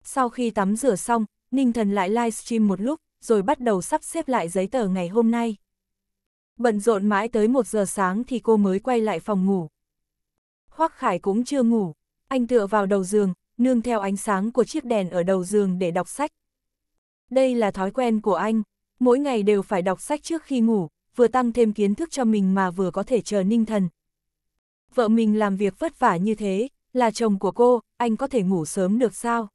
Sau khi tắm rửa xong, Ninh Thần lại livestream một lúc, rồi bắt đầu sắp xếp lại giấy tờ ngày hôm nay. Bận rộn mãi tới một giờ sáng thì cô mới quay lại phòng ngủ. Hoắc Khải cũng chưa ngủ, anh tựa vào đầu giường, nương theo ánh sáng của chiếc đèn ở đầu giường để đọc sách. Đây là thói quen của anh, mỗi ngày đều phải đọc sách trước khi ngủ, vừa tăng thêm kiến thức cho mình mà vừa có thể chờ ninh thần. Vợ mình làm việc vất vả như thế, là chồng của cô, anh có thể ngủ sớm được sao?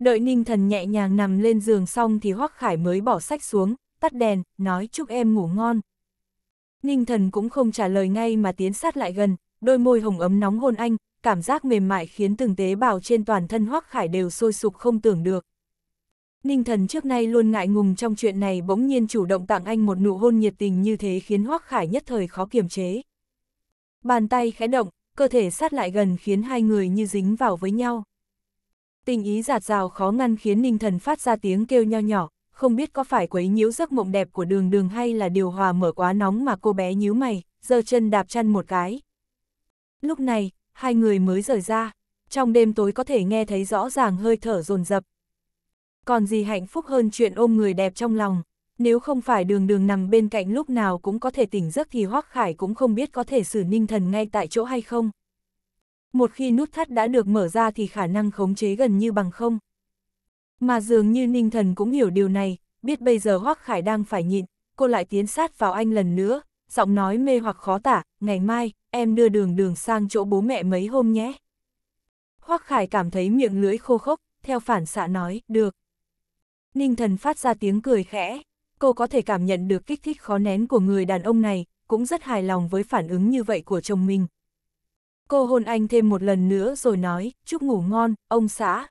Đợi ninh thần nhẹ nhàng nằm lên giường xong thì Hoắc Khải mới bỏ sách xuống, tắt đèn, nói chúc em ngủ ngon. Ninh thần cũng không trả lời ngay mà tiến sát lại gần, đôi môi hồng ấm nóng hôn anh, cảm giác mềm mại khiến từng tế bào trên toàn thân Hoắc Khải đều sôi sục không tưởng được. Ninh thần trước nay luôn ngại ngùng trong chuyện này bỗng nhiên chủ động tặng anh một nụ hôn nhiệt tình như thế khiến Hoắc Khải nhất thời khó kiềm chế. Bàn tay khẽ động, cơ thể sát lại gần khiến hai người như dính vào với nhau tình ý giạt rào khó ngăn khiến ninh thần phát ra tiếng kêu nho nhỏ, không biết có phải quấy nhiễu giấc mộng đẹp của đường đường hay là điều hòa mở quá nóng mà cô bé nhíu mày, giơ chân đạp chăn một cái. Lúc này, hai người mới rời ra, trong đêm tối có thể nghe thấy rõ ràng hơi thở rồn rập Còn gì hạnh phúc hơn chuyện ôm người đẹp trong lòng, nếu không phải đường đường nằm bên cạnh lúc nào cũng có thể tỉnh giấc thì Hoác Khải cũng không biết có thể xử ninh thần ngay tại chỗ hay không một khi nút thắt đã được mở ra thì khả năng khống chế gần như bằng không. Mà dường như Ninh Thần cũng hiểu điều này, biết bây giờ Hoắc Khải đang phải nhịn, cô lại tiến sát vào anh lần nữa, giọng nói mê hoặc khó tả, ngày mai, em đưa đường đường sang chỗ bố mẹ mấy hôm nhé. Hoắc Khải cảm thấy miệng lưỡi khô khốc, theo phản xạ nói, được. Ninh Thần phát ra tiếng cười khẽ, cô có thể cảm nhận được kích thích khó nén của người đàn ông này, cũng rất hài lòng với phản ứng như vậy của chồng mình, Cô hôn anh thêm một lần nữa rồi nói, chúc ngủ ngon, ông xã.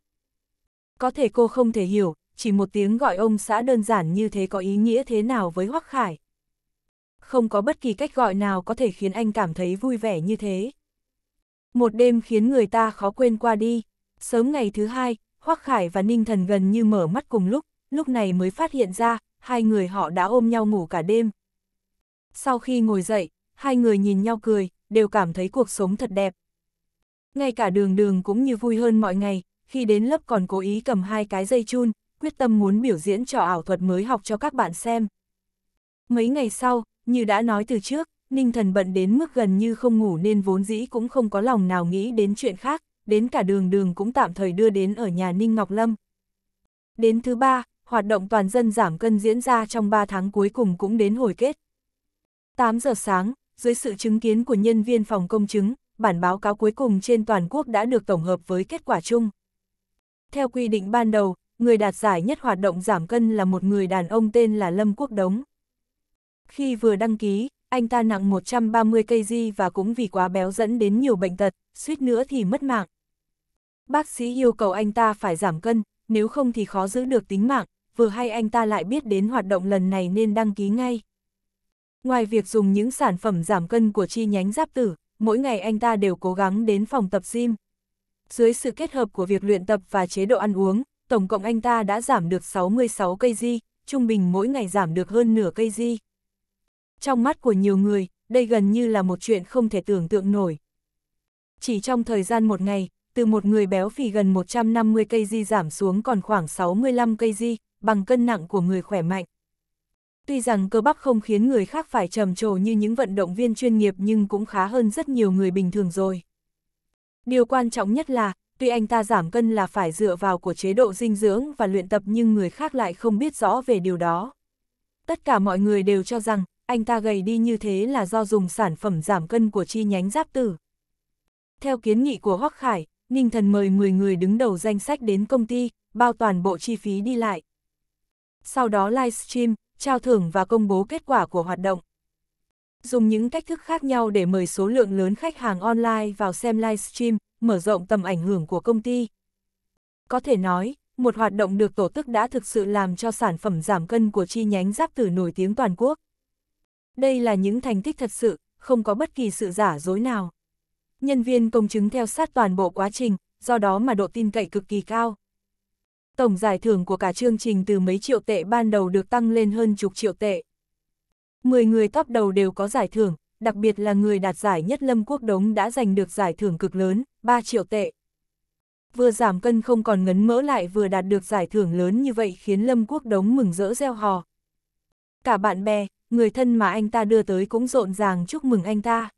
Có thể cô không thể hiểu, chỉ một tiếng gọi ông xã đơn giản như thế có ý nghĩa thế nào với Hoắc Khải. Không có bất kỳ cách gọi nào có thể khiến anh cảm thấy vui vẻ như thế. Một đêm khiến người ta khó quên qua đi. Sớm ngày thứ hai, Hoắc Khải và Ninh Thần gần như mở mắt cùng lúc, lúc này mới phát hiện ra, hai người họ đã ôm nhau ngủ cả đêm. Sau khi ngồi dậy, hai người nhìn nhau cười, đều cảm thấy cuộc sống thật đẹp. Ngay cả đường đường cũng như vui hơn mọi ngày, khi đến lớp còn cố ý cầm hai cái dây chun, quyết tâm muốn biểu diễn trò ảo thuật mới học cho các bạn xem. Mấy ngày sau, như đã nói từ trước, Ninh Thần bận đến mức gần như không ngủ nên vốn dĩ cũng không có lòng nào nghĩ đến chuyện khác, đến cả đường đường cũng tạm thời đưa đến ở nhà Ninh Ngọc Lâm. Đến thứ ba, hoạt động toàn dân giảm cân diễn ra trong 3 tháng cuối cùng cũng đến hồi kết. 8 giờ sáng, dưới sự chứng kiến của nhân viên phòng công chứng, bản báo cáo cuối cùng trên toàn quốc đã được tổng hợp với kết quả chung. Theo quy định ban đầu, người đạt giải nhất hoạt động giảm cân là một người đàn ông tên là Lâm Quốc Đống. Khi vừa đăng ký, anh ta nặng 130kg và cũng vì quá béo dẫn đến nhiều bệnh tật, suýt nữa thì mất mạng. Bác sĩ yêu cầu anh ta phải giảm cân, nếu không thì khó giữ được tính mạng, vừa hay anh ta lại biết đến hoạt động lần này nên đăng ký ngay. Ngoài việc dùng những sản phẩm giảm cân của chi nhánh giáp tử, mỗi ngày anh ta đều cố gắng đến phòng tập gym. Dưới sự kết hợp của việc luyện tập và chế độ ăn uống, tổng cộng anh ta đã giảm được 66 kg, trung bình mỗi ngày giảm được hơn nửa kg. Trong mắt của nhiều người, đây gần như là một chuyện không thể tưởng tượng nổi. Chỉ trong thời gian một ngày, từ một người béo phì gần 150 kg giảm xuống còn khoảng 65 kg, bằng cân nặng của người khỏe mạnh. Tuy rằng cơ bắp không khiến người khác phải trầm trồ như những vận động viên chuyên nghiệp nhưng cũng khá hơn rất nhiều người bình thường rồi. Điều quan trọng nhất là, tuy anh ta giảm cân là phải dựa vào của chế độ dinh dưỡng và luyện tập nhưng người khác lại không biết rõ về điều đó. Tất cả mọi người đều cho rằng, anh ta gầy đi như thế là do dùng sản phẩm giảm cân của chi nhánh giáp tử. Theo kiến nghị của Hoắc Khải, Ninh Thần mời 10 người đứng đầu danh sách đến công ty, bao toàn bộ chi phí đi lại. Sau đó livestream, trao thưởng và công bố kết quả của hoạt động. Dùng những cách thức khác nhau để mời số lượng lớn khách hàng online vào xem livestream, mở rộng tầm ảnh hưởng của công ty. Có thể nói, một hoạt động được tổ chức đã thực sự làm cho sản phẩm giảm cân của chi nhánh giáp tử nổi tiếng toàn quốc. Đây là những thành tích thật sự, không có bất kỳ sự giả dối nào. Nhân viên công chứng theo sát toàn bộ quá trình, do đó mà độ tin cậy cực kỳ cao. Tổng giải thưởng của cả chương trình từ mấy triệu tệ ban đầu được tăng lên hơn chục triệu tệ. Mười người top đầu đều có giải thưởng, đặc biệt là người đạt giải nhất Lâm Quốc Đống đã giành được giải thưởng cực lớn, 3 triệu tệ. Vừa giảm cân không còn ngấn mỡ lại vừa đạt được giải thưởng lớn như vậy khiến Lâm Quốc Đống mừng rỡ reo hò. Cả bạn bè, người thân mà anh ta đưa tới cũng rộn ràng chúc mừng anh ta.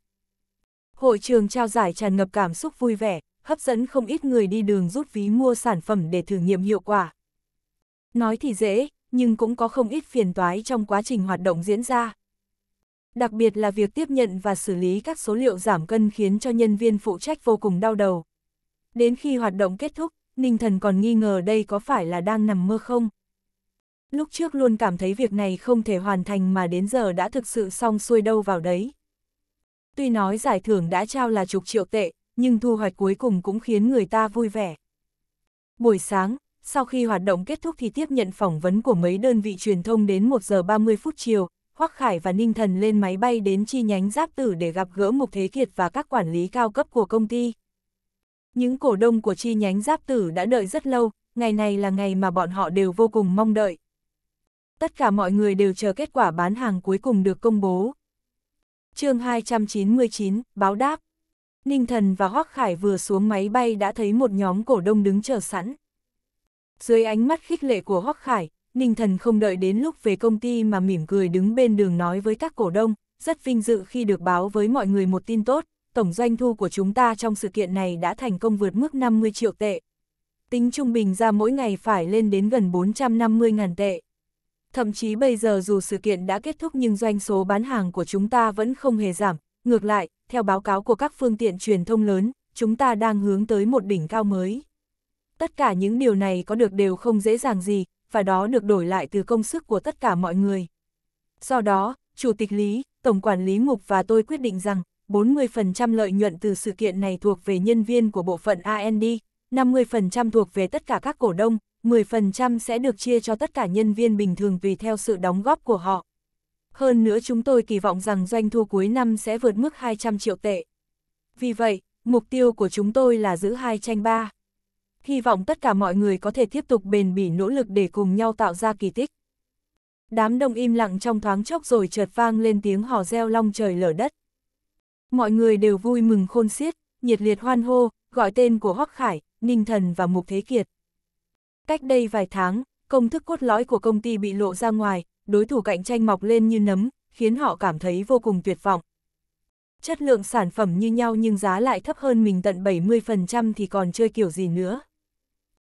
Hội trường trao giải tràn ngập cảm xúc vui vẻ, hấp dẫn không ít người đi đường rút ví mua sản phẩm để thử nghiệm hiệu quả. Nói thì dễ, nhưng cũng có không ít phiền toái trong quá trình hoạt động diễn ra. Đặc biệt là việc tiếp nhận và xử lý các số liệu giảm cân khiến cho nhân viên phụ trách vô cùng đau đầu. Đến khi hoạt động kết thúc, Ninh Thần còn nghi ngờ đây có phải là đang nằm mơ không. Lúc trước luôn cảm thấy việc này không thể hoàn thành mà đến giờ đã thực sự xong xuôi đâu vào đấy. Tuy nói giải thưởng đã trao là chục triệu tệ, nhưng thu hoạch cuối cùng cũng khiến người ta vui vẻ. Buổi sáng, sau khi hoạt động kết thúc thì tiếp nhận phỏng vấn của mấy đơn vị truyền thông đến 1 giờ 30 phút chiều, Hoắc Khải và Ninh Thần lên máy bay đến chi nhánh Giáp Tử để gặp gỡ Mục Thế Kiệt và các quản lý cao cấp của công ty. Những cổ đông của chi nhánh Giáp Tử đã đợi rất lâu, ngày này là ngày mà bọn họ đều vô cùng mong đợi. Tất cả mọi người đều chờ kết quả bán hàng cuối cùng được công bố. chương 299, báo đáp Ninh Thần và Hoắc Khải vừa xuống máy bay đã thấy một nhóm cổ đông đứng chờ sẵn. Dưới ánh mắt khích lệ của Hoắc Khải, Ninh Thần không đợi đến lúc về công ty mà mỉm cười đứng bên đường nói với các cổ đông, rất vinh dự khi được báo với mọi người một tin tốt, tổng doanh thu của chúng ta trong sự kiện này đã thành công vượt mức 50 triệu tệ. Tính trung bình ra mỗi ngày phải lên đến gần 450 ngàn tệ. Thậm chí bây giờ dù sự kiện đã kết thúc nhưng doanh số bán hàng của chúng ta vẫn không hề giảm, ngược lại, theo báo cáo của các phương tiện truyền thông lớn, chúng ta đang hướng tới một đỉnh cao mới. Tất cả những điều này có được đều không dễ dàng gì, và đó được đổi lại từ công sức của tất cả mọi người. Do đó, Chủ tịch Lý, Tổng Quản Lý Ngục và tôi quyết định rằng, 40% lợi nhuận từ sự kiện này thuộc về nhân viên của bộ phận AND, 50% thuộc về tất cả các cổ đông, 10% sẽ được chia cho tất cả nhân viên bình thường vì theo sự đóng góp của họ. Hơn nữa chúng tôi kỳ vọng rằng doanh thu cuối năm sẽ vượt mức 200 triệu tệ. Vì vậy, mục tiêu của chúng tôi là giữ hai tranh ba. Hy vọng tất cả mọi người có thể tiếp tục bền bỉ nỗ lực để cùng nhau tạo ra kỳ tích. Đám đông im lặng trong thoáng chốc rồi chợt vang lên tiếng hò reo long trời lở đất. Mọi người đều vui mừng khôn xiết, nhiệt liệt hoan hô, gọi tên của Hoắc Khải, Ninh Thần và Mục Thế Kiệt. Cách đây vài tháng, công thức cốt lõi của công ty bị lộ ra ngoài, đối thủ cạnh tranh mọc lên như nấm, khiến họ cảm thấy vô cùng tuyệt vọng. Chất lượng sản phẩm như nhau nhưng giá lại thấp hơn mình tận 70% thì còn chơi kiểu gì nữa.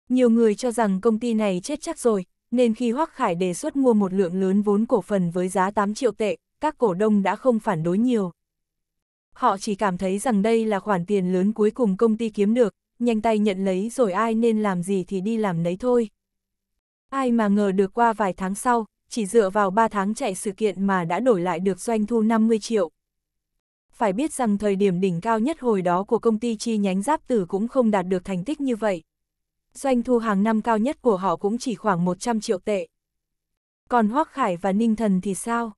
Nhiều người cho rằng công ty này chết chắc rồi, nên khi Hoắc Khải đề xuất mua một lượng lớn vốn cổ phần với giá 8 triệu tệ, các cổ đông đã không phản đối nhiều. Họ chỉ cảm thấy rằng đây là khoản tiền lớn cuối cùng công ty kiếm được, nhanh tay nhận lấy rồi ai nên làm gì thì đi làm nấy thôi. Ai mà ngờ được qua vài tháng sau, chỉ dựa vào 3 tháng chạy sự kiện mà đã đổi lại được doanh thu 50 triệu. Phải biết rằng thời điểm đỉnh cao nhất hồi đó của công ty chi nhánh giáp tử cũng không đạt được thành tích như vậy. Doanh thu hàng năm cao nhất của họ cũng chỉ khoảng 100 triệu tệ. Còn Hoác Khải và Ninh Thần thì sao?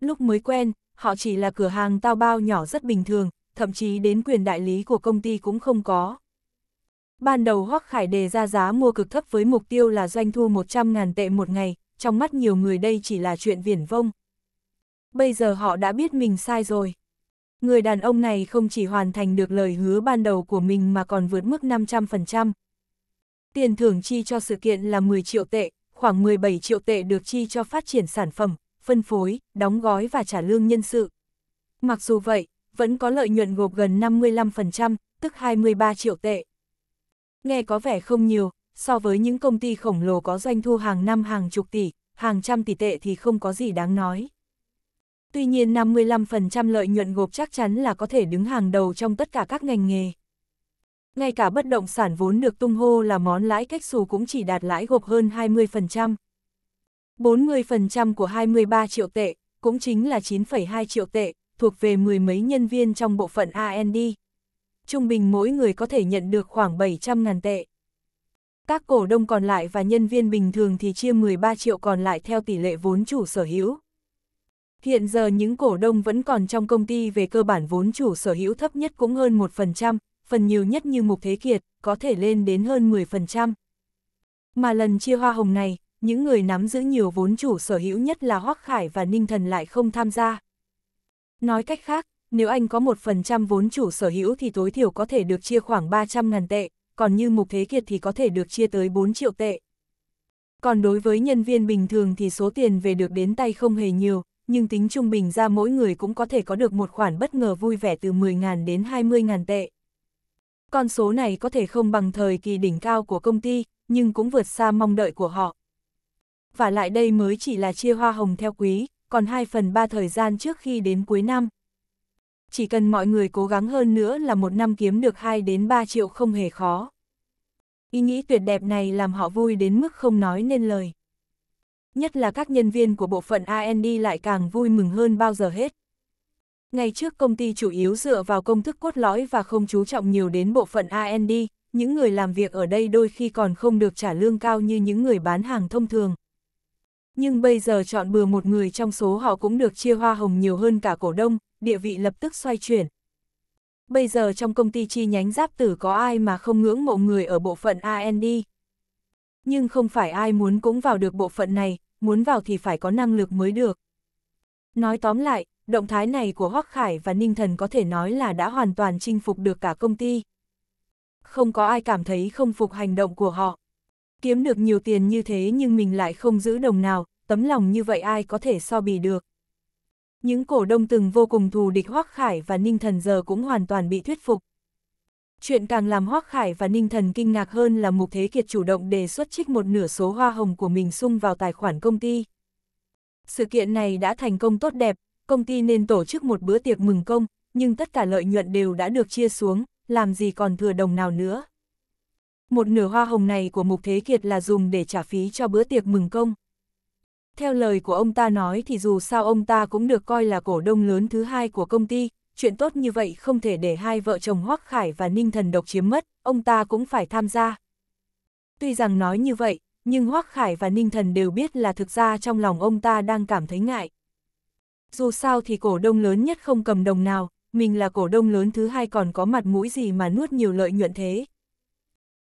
Lúc mới quen, họ chỉ là cửa hàng tao bao nhỏ rất bình thường, thậm chí đến quyền đại lý của công ty cũng không có. Ban đầu Hoắc Khải đề ra giá mua cực thấp với mục tiêu là doanh thu 100.000 tệ một ngày, trong mắt nhiều người đây chỉ là chuyện viển vông. Bây giờ họ đã biết mình sai rồi. Người đàn ông này không chỉ hoàn thành được lời hứa ban đầu của mình mà còn vượt mức 500%. Tiền thưởng chi cho sự kiện là 10 triệu tệ, khoảng 17 triệu tệ được chi cho phát triển sản phẩm, phân phối, đóng gói và trả lương nhân sự. Mặc dù vậy, vẫn có lợi nhuận gộp gần 55%, tức 23 triệu tệ. Nghe có vẻ không nhiều, so với những công ty khổng lồ có doanh thu hàng năm hàng chục tỷ, hàng trăm tỷ tệ thì không có gì đáng nói. Tuy nhiên 55% lợi nhuận gộp chắc chắn là có thể đứng hàng đầu trong tất cả các ngành nghề. Ngay cả bất động sản vốn được tung hô là món lãi cách xù cũng chỉ đạt lãi gộp hơn 20%. 40% của 23 triệu tệ, cũng chính là 9,2 triệu tệ, thuộc về mười mấy nhân viên trong bộ phận AND. Trung bình mỗi người có thể nhận được khoảng 700.000 tệ. Các cổ đông còn lại và nhân viên bình thường thì chia 13 triệu còn lại theo tỷ lệ vốn chủ sở hữu. Hiện giờ những cổ đông vẫn còn trong công ty về cơ bản vốn chủ sở hữu thấp nhất cũng hơn 1%, phần nhiều nhất như Mục Thế Kiệt, có thể lên đến hơn 10%. Mà lần chia hoa hồng này, những người nắm giữ nhiều vốn chủ sở hữu nhất là Hoắc Khải và Ninh Thần lại không tham gia. Nói cách khác, nếu anh có 1% vốn chủ sở hữu thì tối thiểu có thể được chia khoảng 300.000 tệ, còn như mục thế kiệt thì có thể được chia tới 4 triệu tệ. Còn đối với nhân viên bình thường thì số tiền về được đến tay không hề nhiều, nhưng tính trung bình ra mỗi người cũng có thể có được một khoản bất ngờ vui vẻ từ 10.000 đến 20.000 tệ. Con số này có thể không bằng thời kỳ đỉnh cao của công ty, nhưng cũng vượt xa mong đợi của họ. Và lại đây mới chỉ là chia hoa hồng theo quý, còn 2 phần 3 thời gian trước khi đến cuối năm chỉ cần mọi người cố gắng hơn nữa là một năm kiếm được 2 đến 3 triệu không hề khó. Ý nghĩ tuyệt đẹp này làm họ vui đến mức không nói nên lời. Nhất là các nhân viên của bộ phận AND lại càng vui mừng hơn bao giờ hết. Ngày trước công ty chủ yếu dựa vào công thức cốt lõi và không chú trọng nhiều đến bộ phận AND, những người làm việc ở đây đôi khi còn không được trả lương cao như những người bán hàng thông thường, nhưng bây giờ chọn bừa một người trong số họ cũng được chia hoa hồng nhiều hơn cả cổ đông, địa vị lập tức xoay chuyển. Bây giờ trong công ty chi nhánh giáp tử có ai mà không ngưỡng mộ người ở bộ phận AND Nhưng không phải ai muốn cũng vào được bộ phận này, muốn vào thì phải có năng lực mới được. Nói tóm lại, động thái này của Hoắc Khải và Ninh Thần có thể nói là đã hoàn toàn chinh phục được cả công ty. Không có ai cảm thấy không phục hành động của họ. Kiếm được nhiều tiền như thế nhưng mình lại không giữ đồng nào, tấm lòng như vậy ai có thể so bì được. Những cổ đông từng vô cùng thù địch Hoác Khải và Ninh Thần giờ cũng hoàn toàn bị thuyết phục. Chuyện càng làm Hoác Khải và Ninh Thần kinh ngạc hơn là Mục Thế Kiệt chủ động đề xuất trích một nửa số hoa hồng của mình sung vào tài khoản công ty. Sự kiện này đã thành công tốt đẹp, công ty nên tổ chức một bữa tiệc mừng công, nhưng tất cả lợi nhuận đều đã được chia xuống, làm gì còn thừa đồng nào nữa. Một nửa hoa hồng này của Mục Thế Kiệt là dùng để trả phí cho bữa tiệc mừng công. Theo lời của ông ta nói thì dù sao ông ta cũng được coi là cổ đông lớn thứ hai của công ty, chuyện tốt như vậy không thể để hai vợ chồng Hoắc Khải và Ninh Thần độc chiếm mất, ông ta cũng phải tham gia. Tuy rằng nói như vậy, nhưng Hoắc Khải và Ninh Thần đều biết là thực ra trong lòng ông ta đang cảm thấy ngại. Dù sao thì cổ đông lớn nhất không cầm đồng nào, mình là cổ đông lớn thứ hai còn có mặt mũi gì mà nuốt nhiều lợi nhuận thế.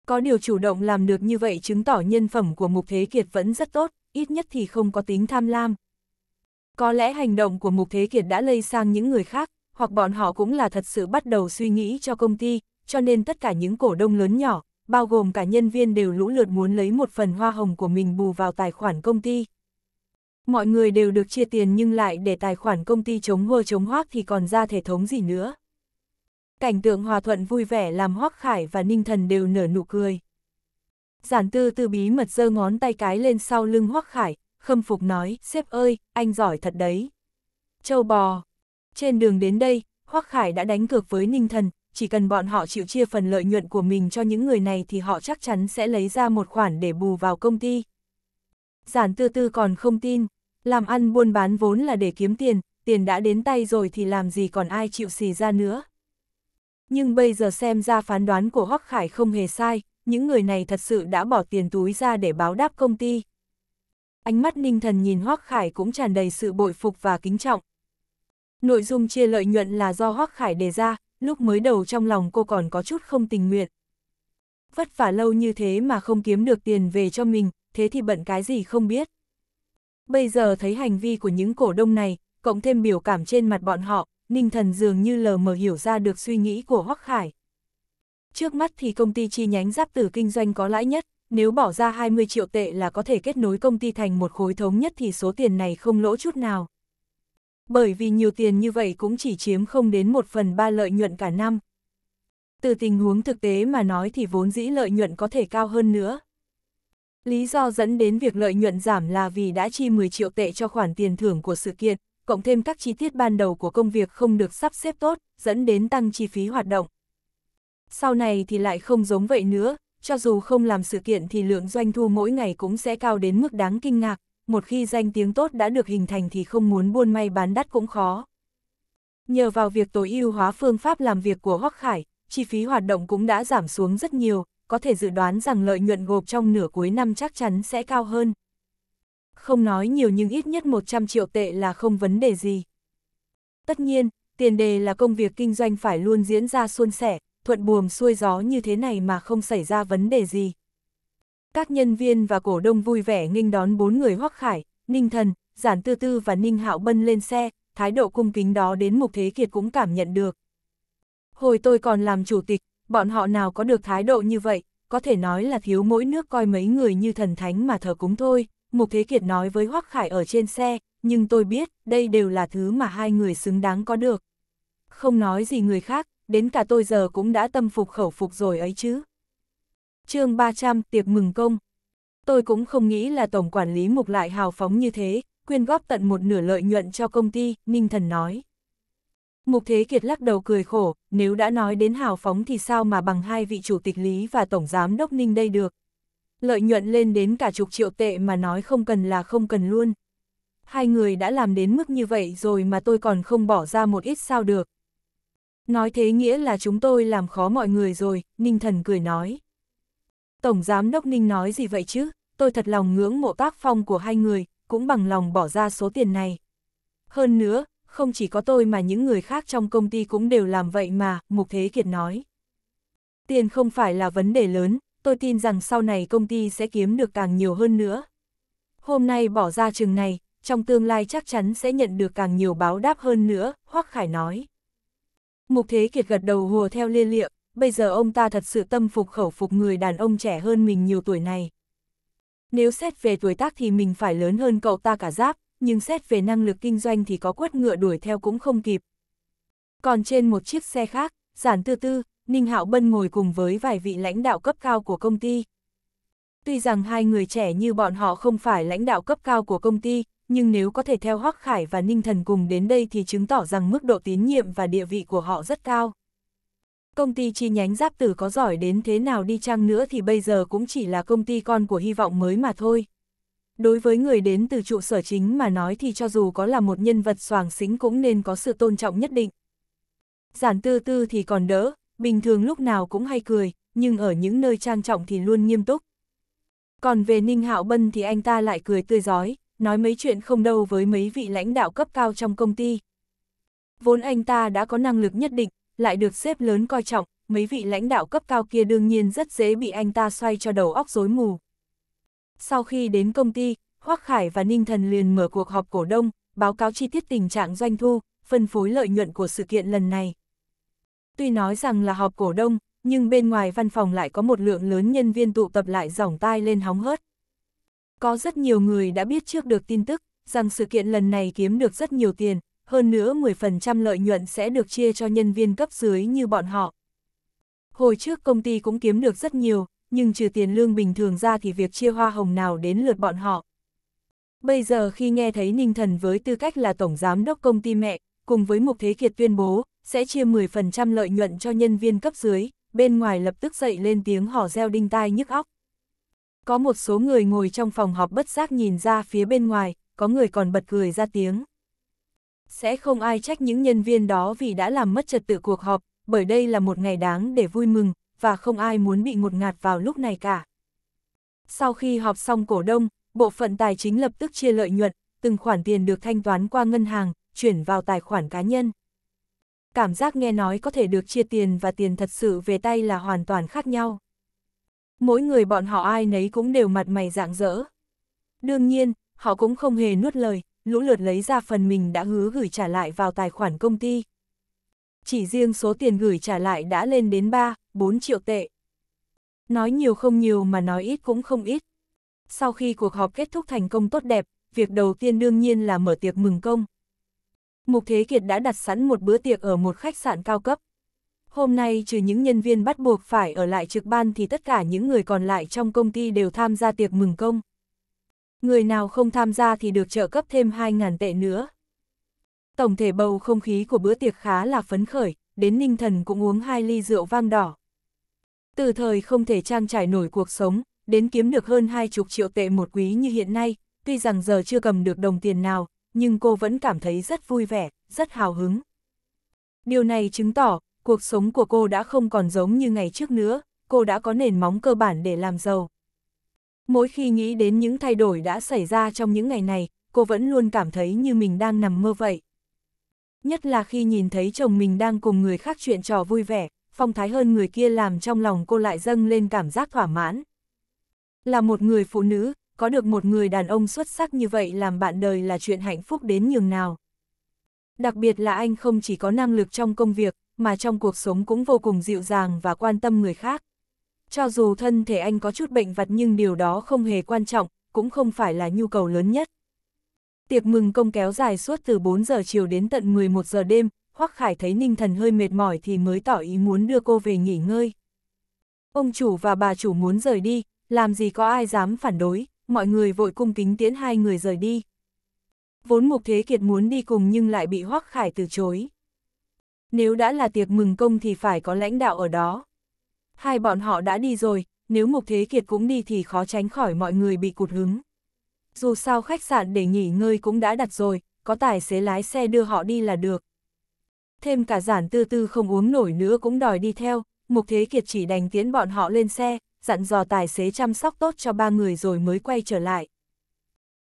Có điều chủ động làm được như vậy chứng tỏ nhân phẩm của Mục Thế Kiệt vẫn rất tốt, ít nhất thì không có tính tham lam. Có lẽ hành động của Mục Thế Kiệt đã lây sang những người khác, hoặc bọn họ cũng là thật sự bắt đầu suy nghĩ cho công ty, cho nên tất cả những cổ đông lớn nhỏ, bao gồm cả nhân viên đều lũ lượt muốn lấy một phần hoa hồng của mình bù vào tài khoản công ty. Mọi người đều được chia tiền nhưng lại để tài khoản công ty chống vơ chống hoác thì còn ra thể thống gì nữa. Cảnh tượng hòa thuận vui vẻ làm Hoắc Khải và Ninh Thần đều nở nụ cười. Giản tư từ bí mật giơ ngón tay cái lên sau lưng Hoắc Khải, khâm phục nói, xếp ơi, anh giỏi thật đấy. Châu bò. Trên đường đến đây, Hoắc Khải đã đánh cược với Ninh Thần, chỉ cần bọn họ chịu chia phần lợi nhuận của mình cho những người này thì họ chắc chắn sẽ lấy ra một khoản để bù vào công ty. Giản tư tư còn không tin, làm ăn buôn bán vốn là để kiếm tiền, tiền đã đến tay rồi thì làm gì còn ai chịu xì ra nữa. Nhưng bây giờ xem ra phán đoán của Hoắc Khải không hề sai, những người này thật sự đã bỏ tiền túi ra để báo đáp công ty. Ánh mắt ninh thần nhìn Hoắc Khải cũng tràn đầy sự bội phục và kính trọng. Nội dung chia lợi nhuận là do Hoắc Khải đề ra, lúc mới đầu trong lòng cô còn có chút không tình nguyện. Vất vả lâu như thế mà không kiếm được tiền về cho mình, thế thì bận cái gì không biết. Bây giờ thấy hành vi của những cổ đông này, cộng thêm biểu cảm trên mặt bọn họ, Ninh Thần dường như lờ mờ hiểu ra được suy nghĩ của Hoắc Khải. Trước mắt thì công ty chi nhánh giáp tử kinh doanh có lãi nhất, nếu bỏ ra 20 triệu tệ là có thể kết nối công ty thành một khối thống nhất thì số tiền này không lỗ chút nào. Bởi vì nhiều tiền như vậy cũng chỉ chiếm không đến một phần ba lợi nhuận cả năm. Từ tình huống thực tế mà nói thì vốn dĩ lợi nhuận có thể cao hơn nữa. Lý do dẫn đến việc lợi nhuận giảm là vì đã chi 10 triệu tệ cho khoản tiền thưởng của sự kiện, cộng thêm các chi tiết ban đầu của công việc không được sắp xếp tốt, dẫn đến tăng chi phí hoạt động. Sau này thì lại không giống vậy nữa, cho dù không làm sự kiện thì lượng doanh thu mỗi ngày cũng sẽ cao đến mức đáng kinh ngạc, một khi danh tiếng tốt đã được hình thành thì không muốn buôn may bán đắt cũng khó. Nhờ vào việc tối ưu hóa phương pháp làm việc của Hoắc Khải, chi phí hoạt động cũng đã giảm xuống rất nhiều, có thể dự đoán rằng lợi nhuận gộp trong nửa cuối năm chắc chắn sẽ cao hơn không nói nhiều nhưng ít nhất 100 triệu tệ là không vấn đề gì. Tất nhiên, tiền đề là công việc kinh doanh phải luôn diễn ra suôn sẻ, thuận buồm xuôi gió như thế này mà không xảy ra vấn đề gì. Các nhân viên và cổ đông vui vẻ nghênh đón bốn người Hoắc Khải, Ninh Thần, Giản Tư Tư và Ninh Hạo Bân lên xe, thái độ cung kính đó đến Mục Thế Kiệt cũng cảm nhận được. Hồi tôi còn làm chủ tịch, bọn họ nào có được thái độ như vậy, có thể nói là thiếu mỗi nước coi mấy người như thần thánh mà thờ cúng thôi. Mục Thế Kiệt nói với Hoắc Khải ở trên xe, nhưng tôi biết, đây đều là thứ mà hai người xứng đáng có được. Không nói gì người khác, đến cả tôi giờ cũng đã tâm phục khẩu phục rồi ấy chứ. chương 300, tiệc mừng công. Tôi cũng không nghĩ là Tổng Quản lý Mục lại hào phóng như thế, quyên góp tận một nửa lợi nhuận cho công ty, Ninh Thần nói. Mục Thế Kiệt lắc đầu cười khổ, nếu đã nói đến hào phóng thì sao mà bằng hai vị chủ tịch lý và tổng giám đốc Ninh đây được lợi nhuận lên đến cả chục triệu tệ mà nói không cần là không cần luôn. Hai người đã làm đến mức như vậy rồi mà tôi còn không bỏ ra một ít sao được. Nói thế nghĩa là chúng tôi làm khó mọi người rồi, Ninh Thần cười nói. Tổng Giám Đốc Ninh nói gì vậy chứ, tôi thật lòng ngưỡng mộ tác phong của hai người, cũng bằng lòng bỏ ra số tiền này. Hơn nữa, không chỉ có tôi mà những người khác trong công ty cũng đều làm vậy mà, Mục Thế Kiệt nói. Tiền không phải là vấn đề lớn, tôi tin rằng sau này công ty sẽ kiếm được càng nhiều hơn nữa. Hôm nay bỏ ra chừng này, trong tương lai chắc chắn sẽ nhận được càng nhiều báo đáp hơn nữa, Hoắc Khải nói. Mục Thế Kiệt gật đầu hùa theo liên lịa, bây giờ ông ta thật sự tâm phục khẩu phục người đàn ông trẻ hơn mình nhiều tuổi này. Nếu xét về tuổi tác thì mình phải lớn hơn cậu ta cả giáp, nhưng xét về năng lực kinh doanh thì có quất ngựa đuổi theo cũng không kịp. Còn trên một chiếc xe khác, giản tư tư, Ninh Hạo Bân ngồi cùng với vài vị lãnh đạo cấp cao của công ty. Tuy rằng hai người trẻ như bọn họ không phải lãnh đạo cấp cao của công ty, nhưng nếu có thể theo Hoắc Khải và Ninh Thần cùng đến đây thì chứng tỏ rằng mức độ tín nhiệm và địa vị của họ rất cao. Công ty chi nhánh giáp tử có giỏi đến thế nào đi chăng nữa thì bây giờ cũng chỉ là công ty con của hy vọng mới mà thôi. Đối với người đến từ trụ sở chính mà nói thì cho dù có là một nhân vật soàng xính cũng nên có sự tôn trọng nhất định. Giản tư tư thì còn đỡ, bình thường lúc nào cũng hay cười, nhưng ở những nơi trang trọng thì luôn nghiêm túc. Còn về Ninh Hạo Bân thì anh ta lại cười tươi giói, nói mấy chuyện không đâu với mấy vị lãnh đạo cấp cao trong công ty. Vốn anh ta đã có năng lực nhất định, lại được xếp lớn coi trọng, mấy vị lãnh đạo cấp cao kia đương nhiên rất dễ bị anh ta xoay cho đầu óc rối mù. Sau khi đến công ty, Hoắc Khải và Ninh Thần liền mở cuộc họp cổ đông, báo cáo chi tiết tình trạng doanh thu, phân phối lợi nhuận của sự kiện lần này. Tuy nói rằng là họp cổ đông, nhưng bên ngoài văn phòng lại có một lượng lớn nhân viên tụ tập lại dòng tai lên hóng hớt. Có rất nhiều người đã biết trước được tin tức, rằng sự kiện lần này kiếm được rất nhiều tiền, hơn nữa 10% lợi nhuận sẽ được chia cho nhân viên cấp dưới như bọn họ. Hồi trước công ty cũng kiếm được rất nhiều, nhưng trừ tiền lương bình thường ra thì việc chia hoa hồng nào đến lượt bọn họ. Bây giờ khi nghe thấy Ninh Thần với tư cách là tổng giám đốc công ty mẹ, cùng với Mục Thế Kiệt tuyên bố, sẽ chia 10% lợi nhuận cho nhân viên cấp dưới, bên ngoài lập tức dậy lên tiếng hò reo đinh tai nhức óc. Có một số người ngồi trong phòng họp bất giác nhìn ra phía bên ngoài, có người còn bật cười ra tiếng. Sẽ không ai trách những nhân viên đó vì đã làm mất trật tự cuộc họp, bởi đây là một ngày đáng để vui mừng, và không ai muốn bị ngột ngạt vào lúc này cả. Sau khi họp xong cổ đông, bộ phận tài chính lập tức chia lợi nhuận, từng khoản tiền được thanh toán qua ngân hàng, chuyển vào tài khoản cá nhân cảm giác nghe nói có thể được chia tiền và tiền thật sự về tay là hoàn toàn khác nhau. Mỗi người bọn họ ai nấy cũng đều mặt mày rạng rỡ. Đương nhiên, họ cũng không hề nuốt lời, lũ lượt lấy ra phần mình đã hứa gửi trả lại vào tài khoản công ty. Chỉ riêng số tiền gửi trả lại đã lên đến 3, 4 triệu tệ. Nói nhiều không nhiều mà nói ít cũng không ít. Sau khi cuộc họp kết thúc thành công tốt đẹp, việc đầu tiên đương nhiên là mở tiệc mừng công. Mục Thế Kiệt đã đặt sẵn một bữa tiệc ở một khách sạn cao cấp. Hôm nay trừ những nhân viên bắt buộc phải ở lại trực ban thì tất cả những người còn lại trong công ty đều tham gia tiệc mừng công. Người nào không tham gia thì được trợ cấp thêm 2.000 tệ nữa. Tổng thể bầu không khí của bữa tiệc khá là phấn khởi, đến Ninh Thần cũng uống hai ly rượu vang đỏ. Từ thời không thể trang trải nổi cuộc sống, đến kiếm được hơn hai chục triệu tệ một quý như hiện nay, tuy rằng giờ chưa cầm được đồng tiền nào, nhưng cô vẫn cảm thấy rất vui vẻ, rất hào hứng. Điều này chứng tỏ, cuộc sống của cô đã không còn giống như ngày trước nữa, cô đã có nền móng cơ bản để làm giàu. Mỗi khi nghĩ đến những thay đổi đã xảy ra trong những ngày này, cô vẫn luôn cảm thấy như mình đang nằm mơ vậy. Nhất là khi nhìn thấy chồng mình đang cùng người khác chuyện trò vui vẻ, phong thái hơn người kia làm trong lòng cô lại dâng lên cảm giác thỏa mãn. Là một người phụ nữ, có được một người đàn ông xuất sắc như vậy làm bạn đời là chuyện hạnh phúc đến nhường nào. Đặc biệt là anh không chỉ có năng lực trong công việc, mà trong cuộc sống cũng vô cùng dịu dàng và quan tâm người khác. Cho dù thân thể anh có chút bệnh vặt nhưng điều đó không hề quan trọng, cũng không phải là nhu cầu lớn nhất. Tiệc mừng công kéo dài suốt từ 4 giờ chiều đến tận 11 giờ đêm, Hoắc Khải thấy Ninh Thần hơi mệt mỏi thì mới tỏ ý muốn đưa cô về nghỉ ngơi. Ông chủ và bà chủ muốn rời đi, làm gì có ai dám phản đối mọi người vội cung kính tiễn hai người rời đi. Vốn Mục Thế Kiệt muốn đi cùng nhưng lại bị Hoắc Khải từ chối. Nếu đã là tiệc mừng công thì phải có lãnh đạo ở đó. Hai bọn họ đã đi rồi, nếu Mục Thế Kiệt cũng đi thì khó tránh khỏi mọi người bị cụt hứng. Dù sao khách sạn để nghỉ ngơi cũng đã đặt rồi, có tài xế lái xe đưa họ đi là được. Thêm cả giản tư tư không uống nổi nữa cũng đòi đi theo, Mục Thế Kiệt chỉ đành tiến bọn họ lên xe, dặn dò tài xế chăm sóc tốt cho ba người rồi mới quay trở lại.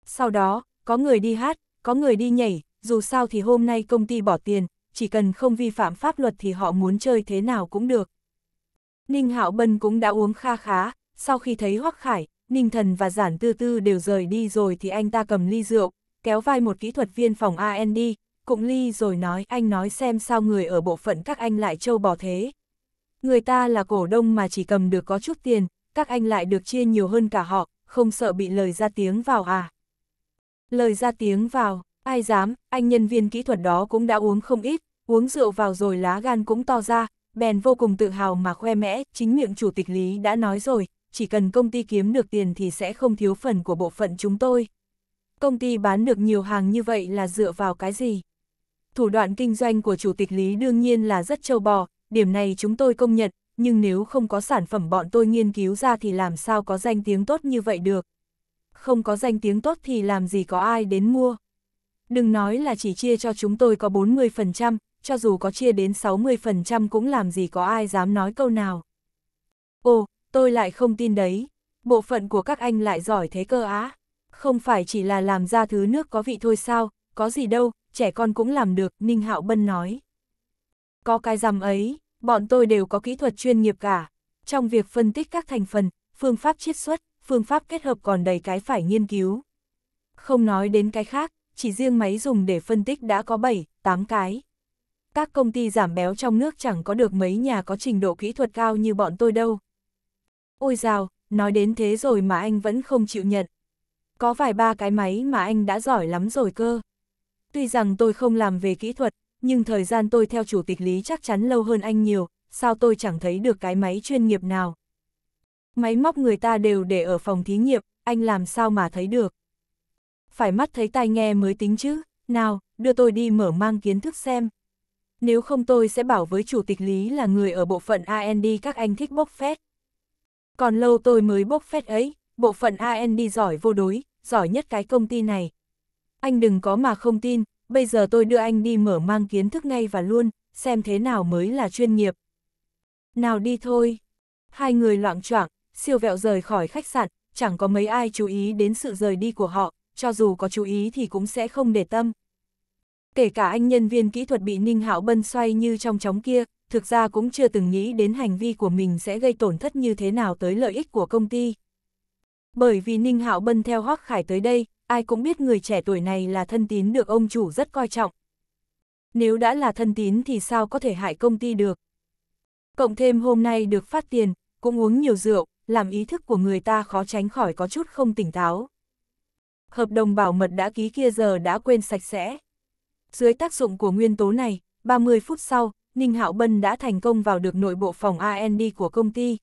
Sau đó, có người đi hát, có người đi nhảy, dù sao thì hôm nay công ty bỏ tiền, chỉ cần không vi phạm pháp luật thì họ muốn chơi thế nào cũng được. Ninh Hạo Bân cũng đã uống kha khá, sau khi thấy Hoắc Khải, Ninh Thần và Giản Tư Tư đều rời đi rồi thì anh ta cầm ly rượu, kéo vai một kỹ thuật viên phòng A&D, cụng ly rồi nói anh nói xem sao người ở bộ phận các anh lại trâu bò thế người ta là cổ đông mà chỉ cầm được có chút tiền, các anh lại được chia nhiều hơn cả họ, không sợ bị lời ra tiếng vào à. Lời ra tiếng vào, ai dám, anh nhân viên kỹ thuật đó cũng đã uống không ít, uống rượu vào rồi lá gan cũng to ra, bèn vô cùng tự hào mà khoe mẽ, chính miệng chủ tịch Lý đã nói rồi, chỉ cần công ty kiếm được tiền thì sẽ không thiếu phần của bộ phận chúng tôi. Công ty bán được nhiều hàng như vậy là dựa vào cái gì? Thủ đoạn kinh doanh của chủ tịch Lý đương nhiên là rất trâu bò, điểm này chúng tôi công nhận, nhưng nếu không có sản phẩm bọn tôi nghiên cứu ra thì làm sao có danh tiếng tốt như vậy được. Không có danh tiếng tốt thì làm gì có ai đến mua. Đừng nói là chỉ chia cho chúng tôi có 40%, cho dù có chia đến 60% cũng làm gì có ai dám nói câu nào. Ồ, tôi lại không tin đấy, bộ phận của các anh lại giỏi thế cơ á. Không phải chỉ là làm ra thứ nước có vị thôi sao, có gì đâu, trẻ con cũng làm được, Ninh Hạo Bân nói. Có cái rằm ấy, bọn tôi đều có kỹ thuật chuyên nghiệp cả. Trong việc phân tích các thành phần, phương pháp chiết xuất, phương pháp kết hợp còn đầy cái phải nghiên cứu. Không nói đến cái khác, chỉ riêng máy dùng để phân tích đã có 7, 8 cái. Các công ty giảm béo trong nước chẳng có được mấy nhà có trình độ kỹ thuật cao như bọn tôi đâu. Ôi dào, nói đến thế rồi mà anh vẫn không chịu nhận. Có vài ba cái máy mà anh đã giỏi lắm rồi cơ. Tuy rằng tôi không làm về kỹ thuật, nhưng thời gian tôi theo chủ tịch Lý chắc chắn lâu hơn anh nhiều, sao tôi chẳng thấy được cái máy chuyên nghiệp nào. Máy móc người ta đều để ở phòng thí nghiệm, anh làm sao mà thấy được. Phải mắt thấy tai nghe mới tính chứ, nào, đưa tôi đi mở mang kiến thức xem. Nếu không tôi sẽ bảo với chủ tịch Lý là người ở bộ phận AND các anh thích bốc phét. Còn lâu tôi mới bốc phét ấy, bộ phận AND giỏi vô đối, giỏi nhất cái công ty này. Anh đừng có mà không tin, bây giờ tôi đưa anh đi mở mang kiến thức ngay và luôn, xem thế nào mới là chuyên nghiệp. Nào đi thôi. Hai người loạn choạng, siêu vẹo rời khỏi khách sạn, chẳng có mấy ai chú ý đến sự rời đi của họ, cho dù có chú ý thì cũng sẽ không để tâm. Kể cả anh nhân viên kỹ thuật bị Ninh Hạo Bân xoay như trong chóng kia, thực ra cũng chưa từng nghĩ đến hành vi của mình sẽ gây tổn thất như thế nào tới lợi ích của công ty. Bởi vì Ninh Hạo Bân theo Hoắc Khải tới đây, ai cũng biết người trẻ tuổi này là thân tín được ông chủ rất coi trọng. Nếu đã là thân tín thì sao có thể hại công ty được. Cộng thêm hôm nay được phát tiền, cũng uống nhiều rượu, làm ý thức của người ta khó tránh khỏi có chút không tỉnh táo. Hợp đồng bảo mật đã ký kia giờ đã quên sạch sẽ. Dưới tác dụng của nguyên tố này, 30 phút sau, Ninh Hạo Bân đã thành công vào được nội bộ phòng AND của công ty.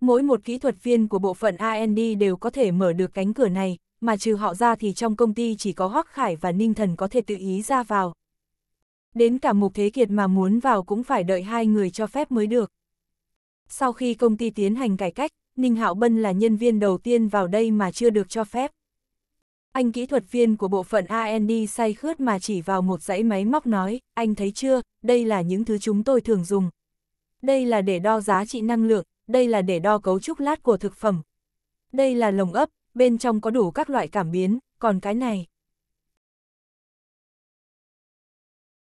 Mỗi một kỹ thuật viên của bộ phận AND đều có thể mở được cánh cửa này, mà trừ họ ra thì trong công ty chỉ có Hoắc Khải và Ninh Thần có thể tự ý ra vào. Đến cả Mục Thế Kiệt mà muốn vào cũng phải đợi hai người cho phép mới được. Sau khi công ty tiến hành cải cách, Ninh Hạo Bân là nhân viên đầu tiên vào đây mà chưa được cho phép. Anh kỹ thuật viên của bộ phận AND say khướt mà chỉ vào một dãy máy móc nói, anh thấy chưa, đây là những thứ chúng tôi thường dùng. Đây là để đo giá trị năng lượng, đây là để đo cấu trúc lát của thực phẩm. Đây là lồng ấp, bên trong có đủ các loại cảm biến, còn cái này.